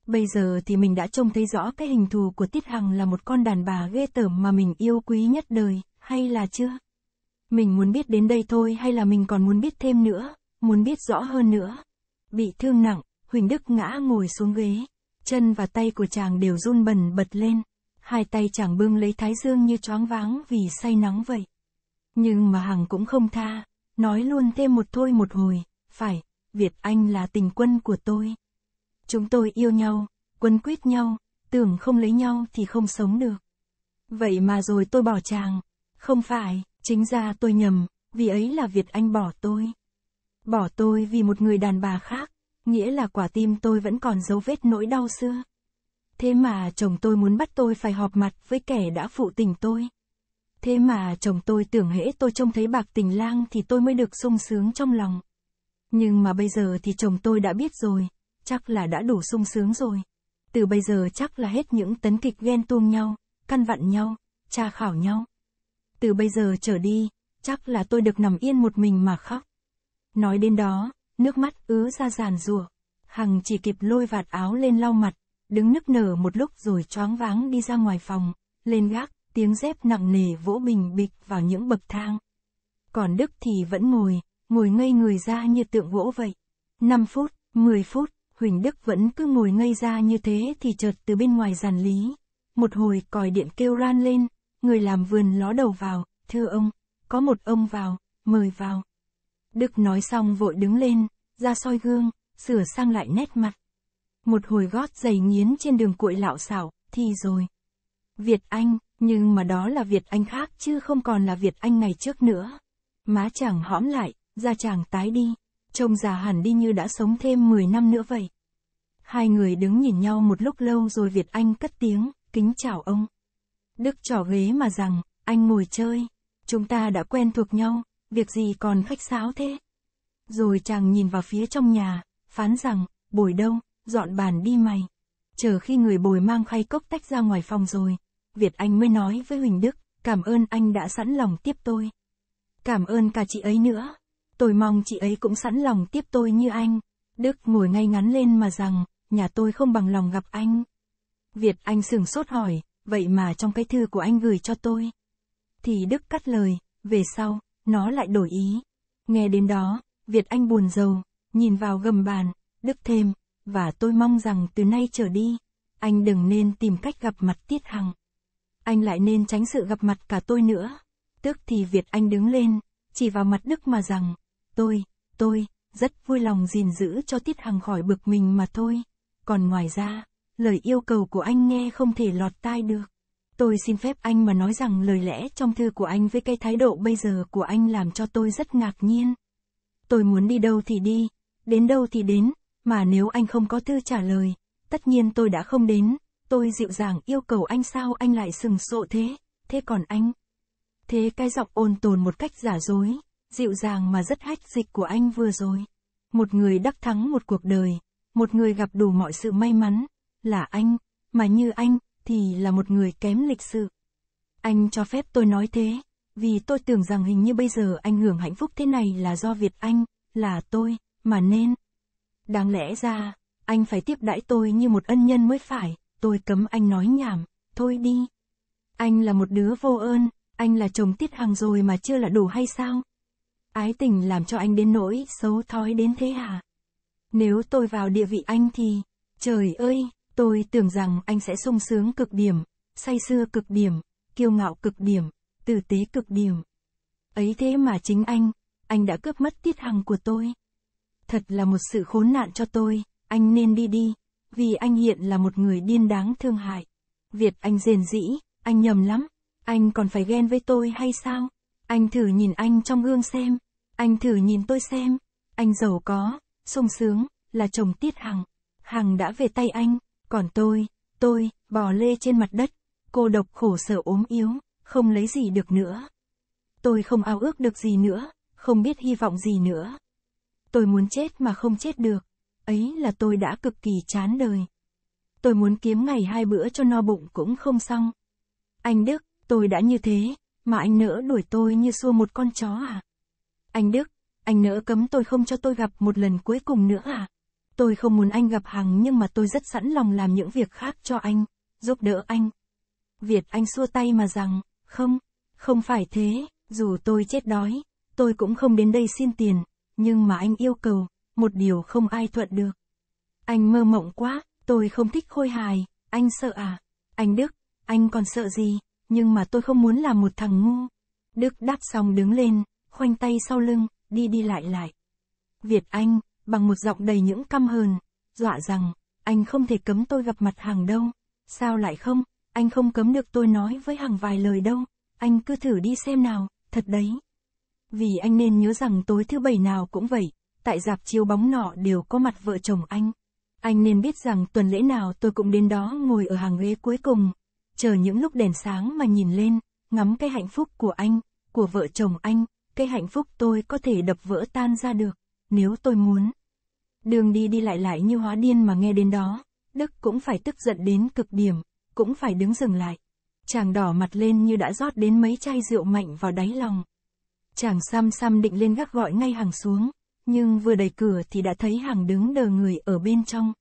Bây giờ thì mình đã trông thấy rõ cái hình thù của Tiết Hằng là một con đàn bà ghê tởm mà mình yêu quý nhất đời, hay là chưa? Mình muốn biết đến đây thôi hay là mình còn muốn biết thêm nữa, muốn biết rõ hơn nữa. Bị thương nặng, Huỳnh Đức ngã ngồi xuống ghế, chân và tay của chàng đều run bần bật lên. Hai tay chàng bưng lấy thái dương như choáng váng vì say nắng vậy. Nhưng mà Hằng cũng không tha, nói luôn thêm một thôi một hồi, phải, Việt Anh là tình quân của tôi. Chúng tôi yêu nhau, quân quyết nhau, tưởng không lấy nhau thì không sống được. Vậy mà rồi tôi bỏ chàng. Không phải, chính ra tôi nhầm, vì ấy là Việt Anh bỏ tôi. Bỏ tôi vì một người đàn bà khác, nghĩa là quả tim tôi vẫn còn dấu vết nỗi đau xưa. Thế mà chồng tôi muốn bắt tôi phải họp mặt với kẻ đã phụ tình tôi. Thế mà chồng tôi tưởng hễ tôi trông thấy bạc tình lang thì tôi mới được sung sướng trong lòng. Nhưng mà bây giờ thì chồng tôi đã biết rồi, chắc là đã đủ sung sướng rồi. Từ bây giờ chắc là hết những tấn kịch ghen tuông nhau, căn vặn nhau, tra khảo nhau. Từ bây giờ trở đi, chắc là tôi được nằm yên một mình mà khóc. Nói đến đó, nước mắt ứa ra giàn rủa Hằng chỉ kịp lôi vạt áo lên lau mặt, đứng nức nở một lúc rồi choáng váng đi ra ngoài phòng, lên gác tiếng dép nặng nề vỗ bình bịch vào những bậc thang. Còn Đức thì vẫn ngồi, ngồi ngây người ra như tượng gỗ vậy. 5 phút, 10 phút, Huỳnh Đức vẫn cứ ngồi ngây ra như thế thì chợt từ bên ngoài giàn lý. Một hồi còi điện kêu ran lên, người làm vườn ló đầu vào, thưa ông, có một ông vào, mời vào. Đức nói xong vội đứng lên, ra soi gương, sửa sang lại nét mặt. Một hồi gót giày nghiến trên đường cuội lạo xảo, thì rồi. Việt Anh, nhưng mà đó là Việt Anh khác chứ không còn là Việt Anh ngày trước nữa. Má chàng hõm lại, da chàng tái đi, trông già hẳn đi như đã sống thêm 10 năm nữa vậy. Hai người đứng nhìn nhau một lúc lâu rồi Việt Anh cất tiếng, kính chào ông. Đức trò ghế mà rằng, anh ngồi chơi, chúng ta đã quen thuộc nhau, việc gì còn khách sáo thế. Rồi chàng nhìn vào phía trong nhà, phán rằng, bồi đâu, dọn bàn đi mày. Chờ khi người bồi mang khay cốc tách ra ngoài phòng rồi, Việt Anh mới nói với Huỳnh Đức, cảm ơn anh đã sẵn lòng tiếp tôi. Cảm ơn cả chị ấy nữa. Tôi mong chị ấy cũng sẵn lòng tiếp tôi như anh. Đức ngồi ngay ngắn lên mà rằng, nhà tôi không bằng lòng gặp anh. Việt Anh sừng sốt hỏi, vậy mà trong cái thư của anh gửi cho tôi. Thì Đức cắt lời, về sau, nó lại đổi ý. Nghe đến đó, Việt Anh buồn rầu, nhìn vào gầm bàn, Đức thêm, và tôi mong rằng từ nay trở đi, anh đừng nên tìm cách gặp mặt Tiết Hằng anh lại nên tránh sự gặp mặt cả tôi nữa. Tức thì Việt Anh đứng lên, chỉ vào mặt Đức mà rằng, tôi, tôi, rất vui lòng gìn giữ cho Tiết Hằng khỏi bực mình mà thôi. Còn ngoài ra, lời yêu cầu của anh nghe không thể lọt tai được. Tôi xin phép anh mà nói rằng lời lẽ trong thư của anh với cái thái độ bây giờ của anh làm cho tôi rất ngạc nhiên. Tôi muốn đi đâu thì đi, đến đâu thì đến, mà nếu anh không có thư trả lời, tất nhiên tôi đã không đến, Tôi dịu dàng yêu cầu anh sao anh lại sừng sộ thế, thế còn anh? Thế cái giọng ôn tồn một cách giả dối, dịu dàng mà rất hách dịch của anh vừa rồi. Một người đắc thắng một cuộc đời, một người gặp đủ mọi sự may mắn, là anh, mà như anh, thì là một người kém lịch sự. Anh cho phép tôi nói thế, vì tôi tưởng rằng hình như bây giờ anh hưởng hạnh phúc thế này là do Việt Anh, là tôi, mà nên. Đáng lẽ ra, anh phải tiếp đãi tôi như một ân nhân mới phải, tôi cấm anh nói nhảm, thôi đi. Anh là một đứa vô ơn, anh là chồng tiết hằng rồi mà chưa là đủ hay sao? Ái tình làm cho anh đến nỗi xấu thói đến thế hả? Nếu tôi vào địa vị anh thì, trời ơi, tôi tưởng rằng anh sẽ sung sướng cực điểm, say sưa cực điểm, kiêu ngạo cực điểm, tử tế cực điểm. Ấy thế mà chính anh, anh đã cướp mất tiết hằng của tôi. Thật là một sự khốn nạn cho tôi, anh nên đi đi vì anh hiện là một người điên đáng thương hại. Việt Anh rền dĩ, anh nhầm lắm, anh còn phải ghen với tôi hay sao? Anh thử nhìn anh trong gương xem, anh thử nhìn tôi xem, anh giàu có, sung sướng, là chồng Tiết Hằng. Hằng đã về tay anh, còn tôi, tôi, bò lê trên mặt đất, cô độc khổ sở ốm yếu, không lấy gì được nữa. Tôi không ao ước được gì nữa, không biết hy vọng gì nữa. Tôi muốn chết mà không chết được ấy là tôi đã cực kỳ chán đời. Tôi muốn kiếm ngày hai bữa cho no bụng cũng không xong. Anh Đức, tôi đã như thế, mà anh nỡ đuổi tôi như xua một con chó à? Anh Đức, anh nỡ cấm tôi không cho tôi gặp một lần cuối cùng nữa à? Tôi không muốn anh gặp Hằng nhưng mà tôi rất sẵn lòng làm những việc khác cho anh, giúp đỡ anh. Việt Anh xua tay mà rằng, không, không phải thế, dù tôi chết đói, tôi cũng không đến đây xin tiền, nhưng mà anh yêu cầu, một điều không ai thuận được. Anh mơ mộng quá, tôi không thích khôi hài, anh sợ à? Anh Đức, anh còn sợ gì, nhưng mà tôi không muốn làm một thằng ngu. Đức đáp xong đứng lên, khoanh tay sau lưng, đi đi lại lại. Việt Anh, bằng một giọng đầy những căm hờn, dọa rằng, anh không thể cấm tôi gặp mặt hàng đâu. Sao lại không, anh không cấm được tôi nói với hàng vài lời đâu, anh cứ thử đi xem nào, thật đấy. Vì anh nên nhớ rằng tối thứ bảy nào cũng vậy, tại dạp chiếu bóng nọ đều có mặt vợ chồng anh. Anh nên biết rằng tuần lễ nào tôi cũng đến đó ngồi ở hàng ghế cuối cùng, chờ những lúc đèn sáng mà nhìn lên, ngắm cái hạnh phúc của anh, của vợ chồng anh, cái hạnh phúc tôi có thể đập vỡ tan ra được, nếu tôi muốn. Đường đi đi lại lại như hóa điên mà nghe đến đó, Đức cũng phải tức giận đến cực điểm, cũng phải đứng dừng lại. Chàng đỏ mặt lên như đã rót đến mấy chai rượu mạnh vào đáy lòng. Chàng xăm xăm định lên gác gọi ngay hàng xuống, nhưng vừa đẩy cửa thì đã thấy hàng đứng đờ người ở bên trong.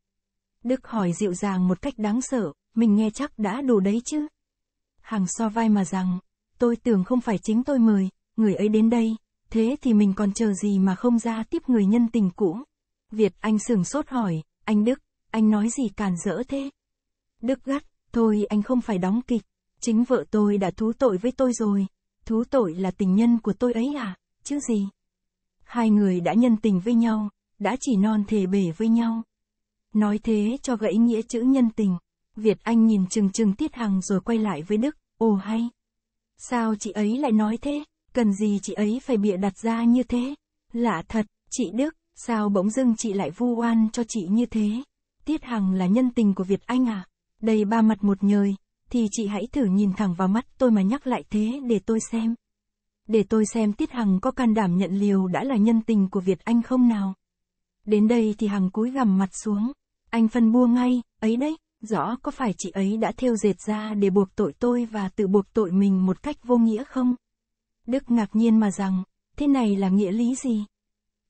Đức hỏi dịu dàng một cách đáng sợ, mình nghe chắc đã đủ đấy chứ. Hàng so vai mà rằng, tôi tưởng không phải chính tôi mời, người ấy đến đây, thế thì mình còn chờ gì mà không ra tiếp người nhân tình cũ. Việt Anh sừng sốt hỏi, anh Đức, anh nói gì càn rỡ thế? Đức gắt, thôi anh không phải đóng kịch, chính vợ tôi đã thú tội với tôi rồi, thú tội là tình nhân của tôi ấy à, chứ gì? Hai người đã nhân tình với nhau, đã chỉ non thề bể với nhau. Nói thế cho gãy nghĩa chữ nhân tình. Việt Anh nhìn chừng chừng Tiết Hằng rồi quay lại với Đức, ồ hay. Sao chị ấy lại nói thế, cần gì chị ấy phải bịa đặt ra như thế? Lạ thật, chị Đức, sao bỗng dưng chị lại vu oan cho chị như thế? Tiết Hằng là nhân tình của Việt Anh à? Đây ba mặt một nhời, thì chị hãy thử nhìn thẳng vào mắt tôi mà nhắc lại thế để tôi xem. Để tôi xem Tiết Hằng có can đảm nhận liều đã là nhân tình của Việt Anh không nào. Đến đây thì Hằng cúi gằm mặt xuống. Anh phân bua ngay, ấy đấy, rõ có phải chị ấy đã thêu dệt ra để buộc tội tôi và tự buộc tội mình một cách vô nghĩa không? Đức ngạc nhiên mà rằng, thế này là nghĩa lý gì?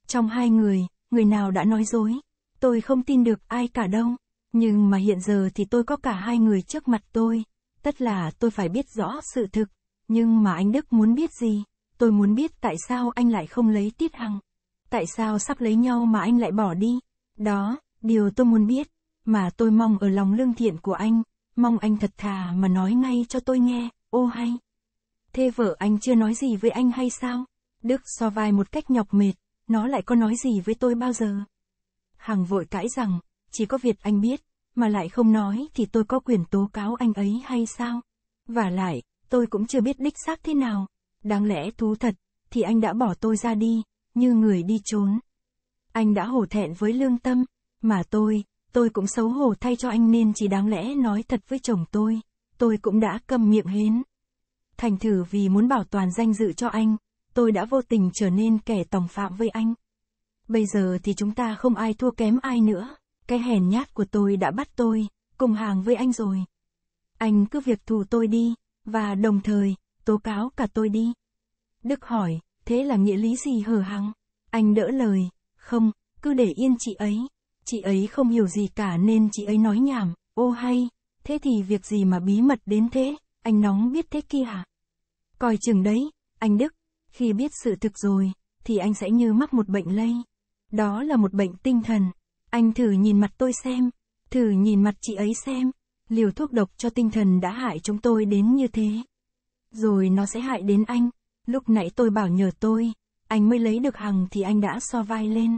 Trong hai người, người nào đã nói dối? Tôi không tin được ai cả đâu. Nhưng mà hiện giờ thì tôi có cả hai người trước mặt tôi. Tất là tôi phải biết rõ sự thực. Nhưng mà anh Đức muốn biết gì? Tôi muốn biết tại sao anh lại không lấy Tiết Hằng. Tại sao sắp lấy nhau mà anh lại bỏ đi. Đó, điều tôi muốn biết, mà tôi mong ở lòng lương thiện của anh, mong anh thật thà mà nói ngay cho tôi nghe, ô hay. Thế vợ anh chưa nói gì với anh hay sao? Đức so vai một cách nhọc mệt, nó lại có nói gì với tôi bao giờ? Hằng vội cãi rằng, chỉ có việc anh biết, mà lại không nói thì tôi có quyền tố cáo anh ấy hay sao? Và lại, tôi cũng chưa biết đích xác thế nào, Đáng lẽ thú thật, thì anh đã bỏ tôi ra đi, như người đi trốn. Anh đã hổ thẹn với lương tâm, mà tôi, tôi cũng xấu hổ thay cho anh nên chỉ đáng lẽ nói thật với chồng tôi, tôi cũng đã câm miệng hến. Thành thử vì muốn bảo toàn danh dự cho anh, tôi đã vô tình trở nên kẻ tòng phạm với anh. Bây giờ thì chúng ta không ai thua kém ai nữa, cái hèn nhát của tôi đã bắt tôi, cùng hàng với anh rồi. Anh cứ việc thù tôi đi, và đồng thời, tố cáo cả tôi đi. Đức hỏi, thế là nghĩa lý gì hờ hằng? Anh đỡ lời, không, cứ để yên chị ấy. Chị ấy không hiểu gì cả nên chị ấy nói nhảm, ô hay, thế thì việc gì mà bí mật đến thế, anh nóng biết thế kia à? Coi chừng đấy, anh Đức, khi biết sự thực rồi, thì anh sẽ như mắc một bệnh lây. Đó là một bệnh tinh thần. Anh thử nhìn mặt tôi xem, thử nhìn mặt chị ấy xem, liều thuốc độc cho tinh thần đã hại chúng tôi đến như thế. Rồi nó sẽ hại đến anh. Lúc nãy tôi bảo nhờ tôi, anh mới lấy được Hằng thì anh đã so vai lên.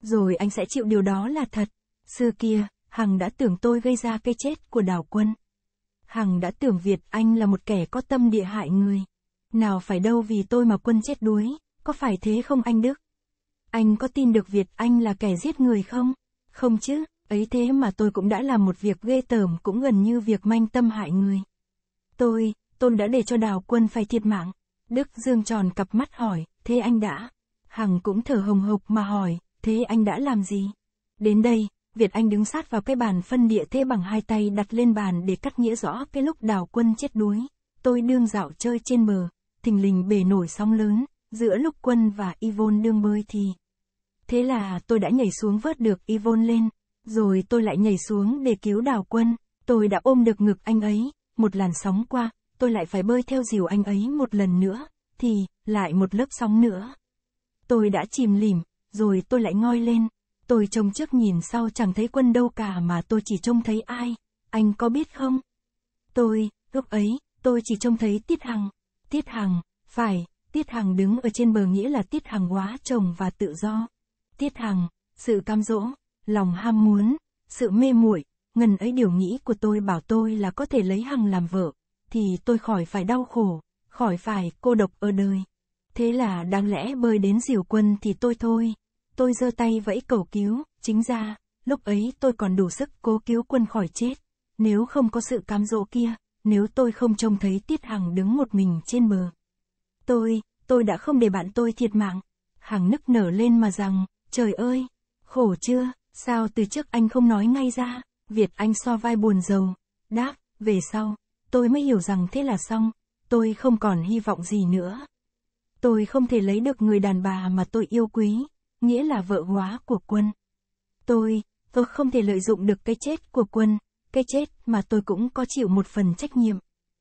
Rồi anh sẽ chịu điều đó là thật. Xưa kia, Hằng đã tưởng tôi gây ra cái chết của đảo quân. Hằng đã tưởng Việt Anh là một kẻ có tâm địa hại người. Nào phải đâu vì tôi mà quân chết đuối, có phải thế không anh Đức? Anh có tin được Việt Anh là kẻ giết người không? Không chứ, ấy thế mà tôi cũng đã làm một việc ghê tởm cũng gần như việc manh tâm hại người. Tôi, tôn đã để cho đào quân phải thiệt mạng. Đức Dương tròn cặp mắt hỏi, thế anh đã? Hằng cũng thở hồng hộc mà hỏi, thế anh đã làm gì? Đến đây, Việt Anh đứng sát vào cái bàn phân địa thế bằng hai tay đặt lên bàn để cắt nghĩa rõ cái lúc đào quân chết đuối. Tôi đương dạo chơi trên bờ, thình lình bể nổi sóng lớn, giữa lúc quân và Yvonne đương bơi thì. Thế là tôi đã nhảy xuống vớt được Yvonne lên, rồi tôi lại nhảy xuống để cứu đào quân. Tôi đã ôm được ngực anh ấy, một làn sóng qua, tôi lại phải bơi theo dìu anh ấy một lần nữa, thì, lại một lớp sóng nữa. Tôi đã chìm lìm, rồi tôi lại ngoi lên. Tôi trông trước nhìn sau chẳng thấy quân đâu cả mà tôi chỉ trông thấy ai, anh có biết không? Tôi, lúc ấy, tôi chỉ trông thấy Tiết Hằng. Tiết Hằng, phải, Tiết Hằng đứng ở trên bờ nghĩa là Tiết Hằng quá chồng và tự do. Tiết Hằng, sự cam dỗ, lòng ham muốn, sự mê muội, ngần ấy điều nghĩ của tôi bảo tôi là có thể lấy Hằng làm vợ, thì tôi khỏi phải đau khổ, khỏi phải cô độc ở đời. Thế là đáng lẽ bơi đến diều quân thì tôi thôi. Tôi giơ tay vẫy cầu cứu, chính ra, lúc ấy tôi còn đủ sức cố cứu quân khỏi chết. Nếu không có sự cám dỗ kia, nếu tôi không trông thấy Tiết Hằng đứng một mình trên bờ. Tôi, tôi đã không để bạn tôi thiệt mạng. Hằng nức nở lên mà rằng, trời ơi, khổ chưa, sao từ trước anh không nói ngay ra. Việt Anh so vai buồn rầu, đáp, về sau, tôi mới hiểu rằng thế là xong, tôi không còn hy vọng gì nữa. Tôi không thể lấy được người đàn bà mà tôi yêu quý, nghĩa là vợ hóa của quân. Tôi, tôi không thể lợi dụng được cái chết của quân, cái chết mà tôi cũng có chịu một phần trách nhiệm.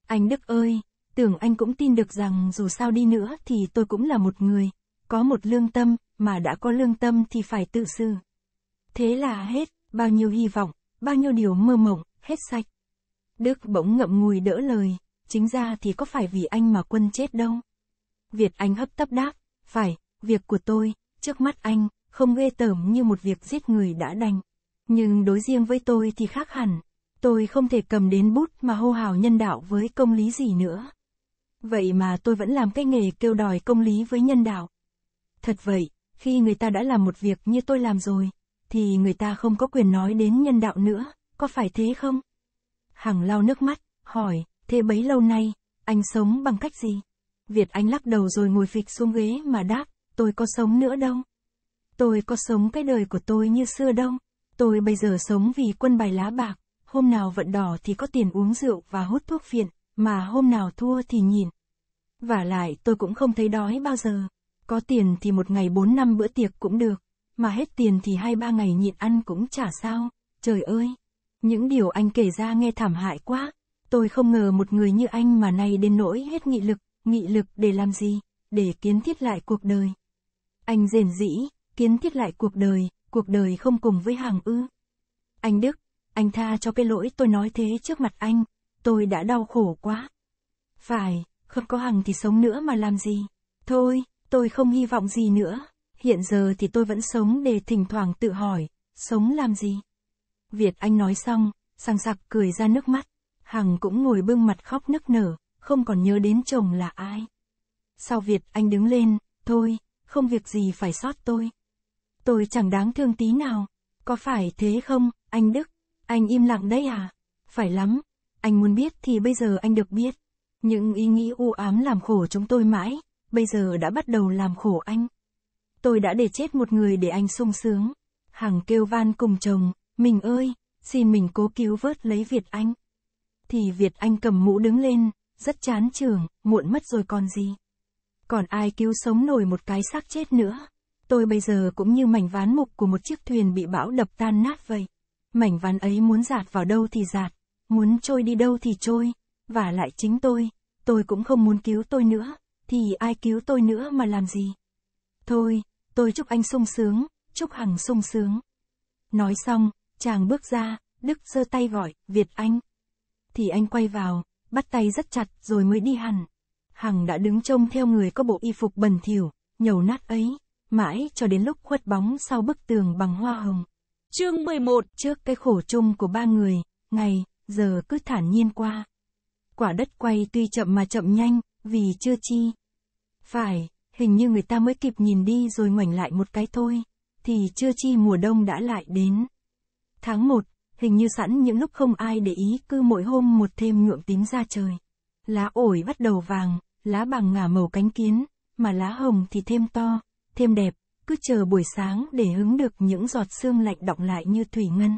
Anh Đức ơi, tưởng anh cũng tin được rằng dù sao đi nữa thì tôi cũng là một người, có một lương tâm, mà đã có lương tâm thì phải tự xử. Thế là hết, bao nhiêu hy vọng, bao nhiêu điều mơ mộng, hết sạch. Đức bỗng ngậm ngùi đỡ lời, chính ra thì có phải vì anh mà quân chết đâu. Việt Anh hấp tấp đáp, phải, việc của tôi, trước mắt anh, không ghê tởm như một việc giết người đã đành. Nhưng đối riêng với tôi thì khác hẳn, tôi không thể cầm đến bút mà hô hào nhân đạo với công lý gì nữa. Vậy mà tôi vẫn làm cái nghề kêu đòi công lý với nhân đạo. Thật vậy, khi người ta đã làm một việc như tôi làm rồi, thì người ta không có quyền nói đến nhân đạo nữa, có phải thế không? Hằng lau nước mắt, hỏi, thế bấy lâu nay, anh sống bằng cách gì? Việt Anh lắc đầu rồi ngồi phịch xuống ghế mà đáp, tôi có sống nữa đâu. Tôi có sống cái đời của tôi như xưa đâu. Tôi bây giờ sống vì quân bài lá bạc, hôm nào vận đỏ thì có tiền uống rượu và hút thuốc phiện, mà hôm nào thua thì nhìn. Và lại tôi cũng không thấy đói bao giờ. Có tiền thì một ngày bốn năm bữa tiệc cũng được, mà hết tiền thì hai ba ngày nhịn ăn cũng chả sao. Trời ơi, những điều anh kể ra nghe thảm hại quá. Tôi không ngờ một người như anh mà nay đến nỗi hết nghị lực, nghị lực để làm gì? Để kiến thiết lại cuộc đời. Anh rền dĩ, kiến thiết lại cuộc đời, cuộc đời không cùng với hàng ư. Anh Đức, anh tha cho cái lỗi tôi nói thế trước mặt anh, tôi đã đau khổ quá. Phải, không có hằng thì sống nữa mà làm gì. Thôi, tôi không hy vọng gì nữa. Hiện giờ thì tôi vẫn sống để thỉnh thoảng tự hỏi, sống làm gì? Việt Anh nói xong, sằng sặc cười ra nước mắt. Hằng cũng ngồi bưng mặt khóc nức nở, không còn nhớ đến chồng là ai. Sau Việt Anh đứng lên, thôi, không việc gì phải sót tôi. Tôi chẳng đáng thương tí nào. Có phải thế không, anh Đức? Anh im lặng đấy à? Phải lắm. Anh muốn biết thì bây giờ anh được biết. Những ý nghĩ u ám làm khổ chúng tôi mãi, bây giờ đã bắt đầu làm khổ anh. Tôi đã để chết một người để anh sung sướng. Hằng kêu van cùng chồng, mình ơi, xin mình cố cứu vớt lấy Việt Anh. Thì Việt Anh cầm mũ đứng lên, rất chán trường, muộn mất rồi còn gì. Còn ai cứu sống nổi một cái xác chết nữa. Tôi bây giờ cũng như mảnh ván mục của một chiếc thuyền bị bão đập tan nát vậy. Mảnh ván ấy muốn giạt vào đâu thì giạt, muốn trôi đi đâu thì trôi, và lại chính tôi, tôi cũng không muốn cứu tôi nữa, thì ai cứu tôi nữa mà làm gì. Thôi, tôi chúc anh sung sướng, chúc Hằng sung sướng. Nói xong, Chàng bước ra, Đức giơ tay gọi, Việt Anh. Thì anh quay vào, bắt tay rất chặt rồi mới đi hẳn. Hằng đã đứng trông theo người có bộ y phục bẩn thỉu, nhầu nát ấy, mãi cho đến lúc khuất bóng sau bức tường bằng hoa hồng. Chương 11 Trước cái khổ chung của ba người, ngày, giờ cứ thản nhiên qua. Quả đất quay tuy chậm mà chậm nhanh, vì chưa chi. Phải, hình như người ta mới kịp nhìn đi rồi ngoảnh lại một cái thôi, thì chưa chi mùa đông đã lại đến. Tháng 1, hình như sẵn những lúc không ai để ý cứ mỗi hôm một thêm nhuộm tím ra trời. Lá ổi bắt đầu vàng, lá bằng ngả màu cánh kiến, mà lá hồng thì thêm to, thêm đẹp, cứ chờ buổi sáng để hứng được những giọt sương lạnh đọng lại như thủy ngân.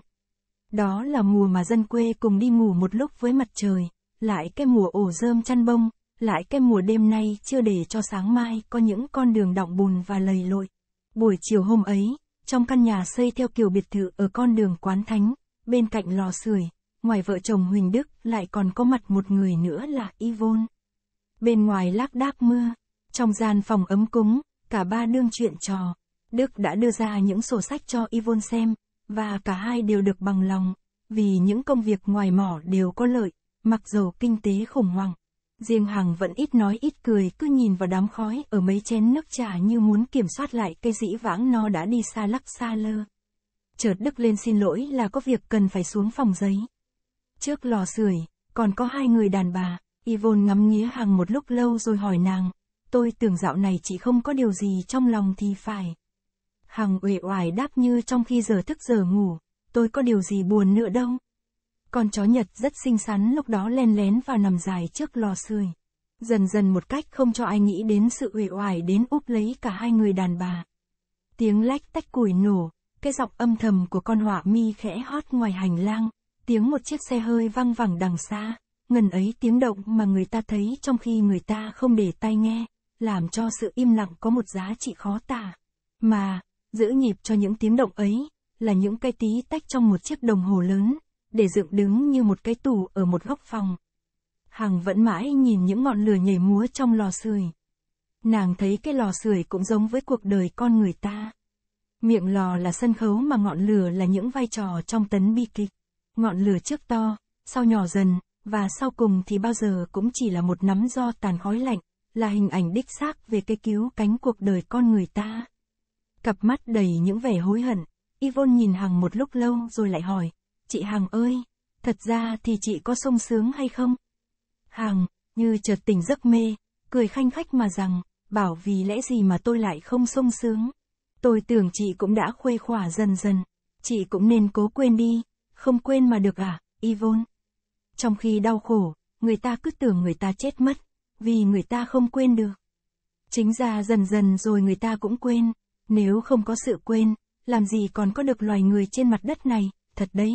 Đó là mùa mà dân quê cùng đi ngủ một lúc với mặt trời, lại cái mùa ổ rơm chăn bông, lại cái mùa đêm nay chưa để cho sáng mai có những con đường đọng bùn và lầy lội. Buổi chiều hôm ấy, trong căn nhà xây theo kiểu biệt thự ở con đường quán thánh, bên cạnh lò sưởi, ngoài vợ chồng Huỳnh Đức lại còn có mặt một người nữa là Yvonne. Bên ngoài lác đác mưa, trong gian phòng ấm cúng, cả ba đương chuyện trò. Đức đã đưa ra những sổ sách cho Yvonne xem, và cả hai đều được bằng lòng, vì những công việc ngoài mỏ đều có lợi, mặc dù kinh tế khủng hoảng. Riêng Hằng vẫn ít nói ít cười cứ nhìn vào đám khói ở mấy chén nước trà như muốn kiểm soát lại cây dĩ vãng no đã đi xa lắc xa lơ. Chợt Đức lên xin lỗi là có việc cần phải xuống phòng giấy. Trước lò sưởi còn có hai người đàn bà, Yvonne ngắm nghía Hằng một lúc lâu rồi hỏi nàng, tôi tưởng dạo này chị không có điều gì trong lòng thì phải. Hằng uể oải đáp như trong khi giờ thức giờ ngủ, tôi có điều gì buồn nữa đâu. Con chó Nhật rất xinh xắn lúc đó len lén vào nằm dài trước lò sưởi. Dần dần một cách không cho ai nghĩ đến sự uể oải đến úp lấy cả hai người đàn bà. Tiếng lách tách củi nổ, cái giọng âm thầm của con họa mi khẽ hót ngoài hành lang, tiếng một chiếc xe hơi văng vẳng đằng xa, ngần ấy tiếng động mà người ta thấy trong khi người ta không để tai nghe, làm cho sự im lặng có một giá trị khó tả. Mà, giữ nhịp cho những tiếng động ấy, là những cái tí tách trong một chiếc đồng hồ lớn, để dựng đứng như một cái tủ ở một góc phòng. Hằng vẫn mãi nhìn những ngọn lửa nhảy múa trong lò sưởi. Nàng thấy cái lò sưởi cũng giống với cuộc đời con người ta. Miệng lò là sân khấu mà ngọn lửa là những vai trò trong tấn bi kịch. Ngọn lửa trước to, sau nhỏ dần, và sau cùng thì bao giờ cũng chỉ là một nắm do tàn khói lạnh, là hình ảnh đích xác về cái cứu cánh cuộc đời con người ta. Cặp mắt đầy những vẻ hối hận, Yvonne nhìn Hằng một lúc lâu rồi lại hỏi, chị Hằng ơi, thật ra thì chị có sung sướng hay không? Hằng, như chợt tỉnh giấc mê, cười khanh khách mà rằng, bảo vì lẽ gì mà tôi lại không sung sướng. Tôi tưởng chị cũng đã khuây khỏa dần dần, chị cũng nên cố quên đi, không quên mà được à, Yvonne. Trong khi đau khổ, người ta cứ tưởng người ta chết mất, vì người ta không quên được. Chính ra dần dần rồi người ta cũng quên, nếu không có sự quên, làm gì còn có được loài người trên mặt đất này, thật đấy.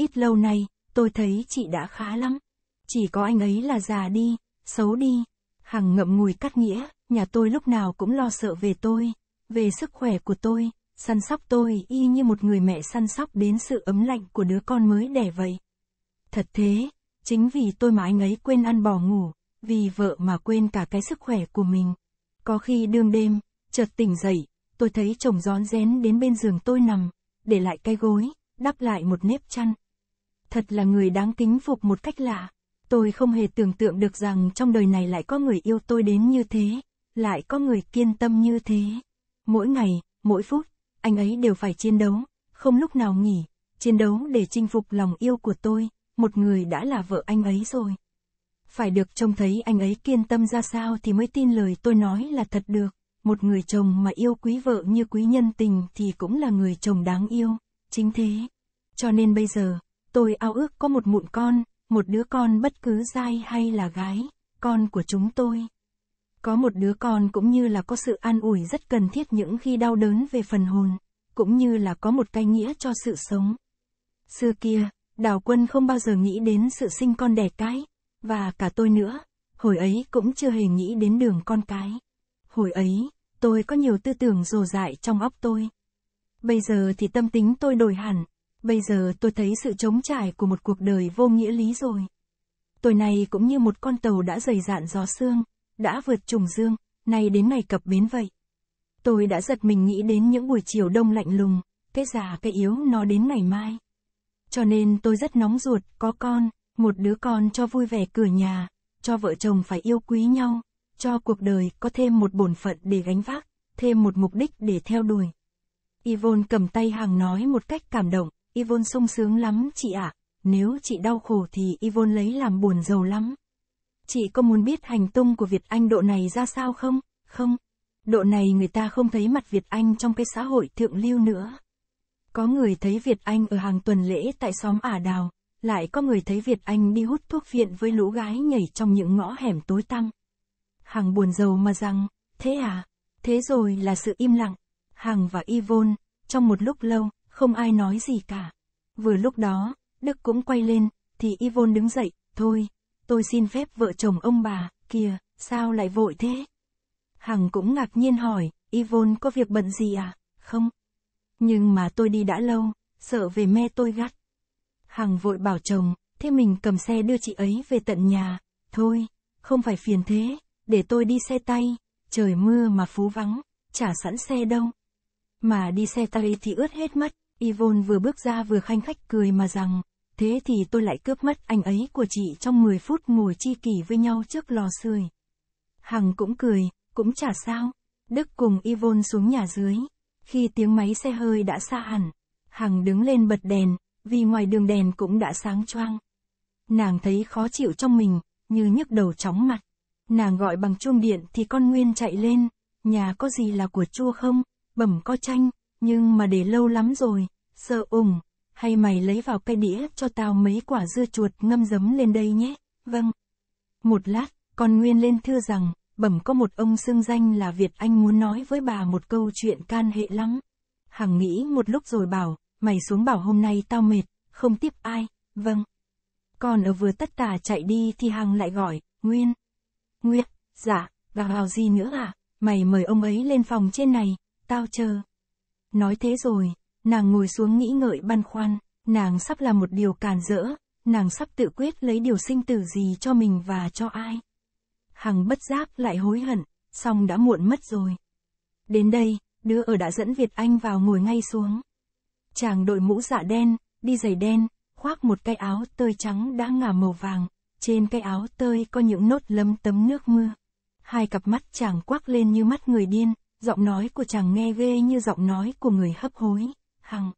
Ít lâu nay, tôi thấy chị đã khá lắm. Chỉ có anh ấy là già đi, xấu đi. Hằng ngậm ngùi cắt nghĩa, nhà tôi lúc nào cũng lo sợ về tôi, về sức khỏe của tôi, săn sóc tôi y như một người mẹ săn sóc đến sự ấm lạnh của đứa con mới đẻ vậy. Thật thế, chính vì tôi mà anh ấy quên ăn bỏ ngủ, vì vợ mà quên cả cái sức khỏe của mình. Có khi đương đêm, chợt tỉnh dậy, tôi thấy chồng rón rén đến bên giường tôi nằm, để lại cái gối, đắp lại một nếp chăn, Thật là người đáng kính phục một cách lạ. Tôi không hề tưởng tượng được rằng trong đời này lại có người yêu tôi đến như thế, lại có người kiên tâm như thế. Mỗi ngày, mỗi phút, anh ấy đều phải chiến đấu, không lúc nào nghỉ, chiến đấu để chinh phục lòng yêu của tôi, một người đã là vợ anh ấy rồi. Phải được trông thấy anh ấy kiên tâm ra sao thì mới tin lời tôi nói là thật được, một người chồng mà yêu quý vợ như quý nhân tình thì cũng là người chồng đáng yêu, chính thế. Cho nên bây giờ, tôi ao ước có một mụn con, một đứa con bất cứ dai hay là gái, con của chúng tôi. Có một đứa con cũng như là có sự an ủi rất cần thiết những khi đau đớn về phần hồn, cũng như là có một cái nghĩa cho sự sống. Xưa kia, đào quân không bao giờ nghĩ đến sự sinh con đẻ cái, và cả tôi nữa, hồi ấy cũng chưa hề nghĩ đến đường con cái. Hồi ấy, tôi có nhiều tư tưởng rồ dại trong óc tôi. Bây giờ thì tâm tính tôi đổi hẳn, Bây giờ tôi thấy sự trống trải của một cuộc đời vô nghĩa lý rồi. Tôi này cũng như một con tàu đã dày dạn gió xương, đã vượt trùng dương, nay đến ngày cập bến vậy. Tôi đã giật mình nghĩ đến những buổi chiều đông lạnh lùng, cái già cái yếu nó đến ngày mai. Cho nên tôi rất nóng ruột, có con, một đứa con cho vui vẻ cửa nhà, cho vợ chồng phải yêu quý nhau, cho cuộc đời có thêm một bổn phận để gánh vác, thêm một mục đích để theo đuổi. Yvonne cầm tay hàng nói một cách cảm động. Yvonne sung sướng lắm chị ạ, à. nếu chị đau khổ thì Yvonne lấy làm buồn giàu lắm. Chị có muốn biết hành tung của Việt Anh độ này ra sao không? Không. Độ này người ta không thấy mặt Việt Anh trong cái xã hội thượng lưu nữa. Có người thấy Việt Anh ở hàng tuần lễ tại xóm Ả Đào, lại có người thấy Việt Anh đi hút thuốc viện với lũ gái nhảy trong những ngõ hẻm tối tăm. Hằng buồn giàu mà rằng, thế à? Thế rồi là sự im lặng. Hằng và Yvonne, trong một lúc lâu, không ai nói gì cả. Vừa lúc đó, Đức cũng quay lên, thì Yvonne đứng dậy, thôi, tôi xin phép vợ chồng ông bà, kìa, sao lại vội thế? Hằng cũng ngạc nhiên hỏi, Yvonne có việc bận gì à? Không. Nhưng mà tôi đi đã lâu, sợ về me tôi gắt. Hằng vội bảo chồng, thế mình cầm xe đưa chị ấy về tận nhà, thôi, không phải phiền thế, để tôi đi xe tay, trời mưa mà phú vắng, chả sẵn xe đâu. Mà đi xe tay thì ướt hết mất. Yvonne vừa bước ra vừa khanh khách cười mà rằng, thế thì tôi lại cướp mất anh ấy của chị trong 10 phút ngồi chi kỷ với nhau trước lò sưởi. Hằng cũng cười, cũng chả sao. Đức cùng Yvonne xuống nhà dưới. Khi tiếng máy xe hơi đã xa hẳn, Hằng đứng lên bật đèn, vì ngoài đường đèn cũng đã sáng choang. Nàng thấy khó chịu trong mình, như nhức đầu chóng mặt. Nàng gọi bằng chuông điện thì con Nguyên chạy lên, nhà có gì là của chua không, bẩm có chanh, nhưng mà để lâu lắm rồi, sợ ủng, hay mày lấy vào cây đĩa cho tao mấy quả dưa chuột ngâm giấm lên đây nhé, vâng. Một lát, con Nguyên lên thưa rằng, bẩm có một ông xương danh là Việt Anh muốn nói với bà một câu chuyện can hệ lắm. Hằng nghĩ một lúc rồi bảo, mày xuống bảo hôm nay tao mệt, không tiếp ai, vâng. Còn ở vừa tất tả chạy đi thì Hằng lại gọi, Nguyên. Nguyên, dạ, vào vào gì nữa à, mày mời ông ấy lên phòng trên này, tao chờ. Nói thế rồi, nàng ngồi xuống nghĩ ngợi băn khoăn, nàng sắp là một điều càn rỡ, nàng sắp tự quyết lấy điều sinh tử gì cho mình và cho ai. Hằng bất giác lại hối hận, song đã muộn mất rồi. Đến đây, đứa ở đã dẫn Việt Anh vào ngồi ngay xuống. Chàng đội mũ dạ đen, đi giày đen, khoác một cái áo tơi trắng đã ngả màu vàng, trên cái áo tơi có những nốt lấm tấm nước mưa. Hai cặp mắt chàng quắc lên như mắt người điên, Giọng nói của chàng nghe ghê như giọng nói của người hấp hối, hằng.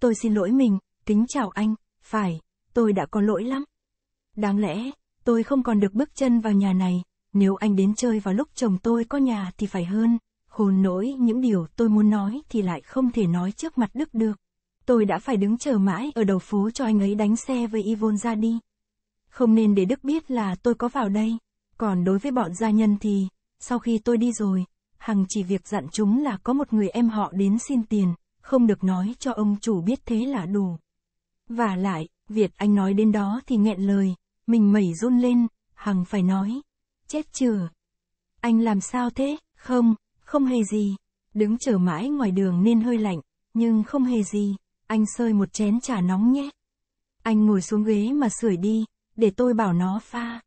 Tôi xin lỗi mình, kính chào anh, phải, tôi đã có lỗi lắm. Đáng lẽ, tôi không còn được bước chân vào nhà này, nếu anh đến chơi vào lúc chồng tôi có nhà thì phải hơn, hồn nỗi những điều tôi muốn nói thì lại không thể nói trước mặt Đức được. Tôi đã phải đứng chờ mãi ở đầu phố cho anh ấy đánh xe với Yvonne ra đi. Không nên để Đức biết là tôi có vào đây. Còn đối với bọn gia nhân thì, sau khi tôi đi rồi, Hằng chỉ việc dặn chúng là có một người em họ đến xin tiền, không được nói cho ông chủ biết thế là đủ. Và lại, Việt Anh nói đến đó thì nghẹn lời, mình mẩy run lên, Hằng phải nói. Chết chừa. Anh làm sao thế? Không, không hề gì. Đứng chờ mãi ngoài đường nên hơi lạnh, nhưng không hề gì. Anh sơi một chén trà nóng nhé. Anh ngồi xuống ghế mà sưởi đi, để tôi bảo nó pha.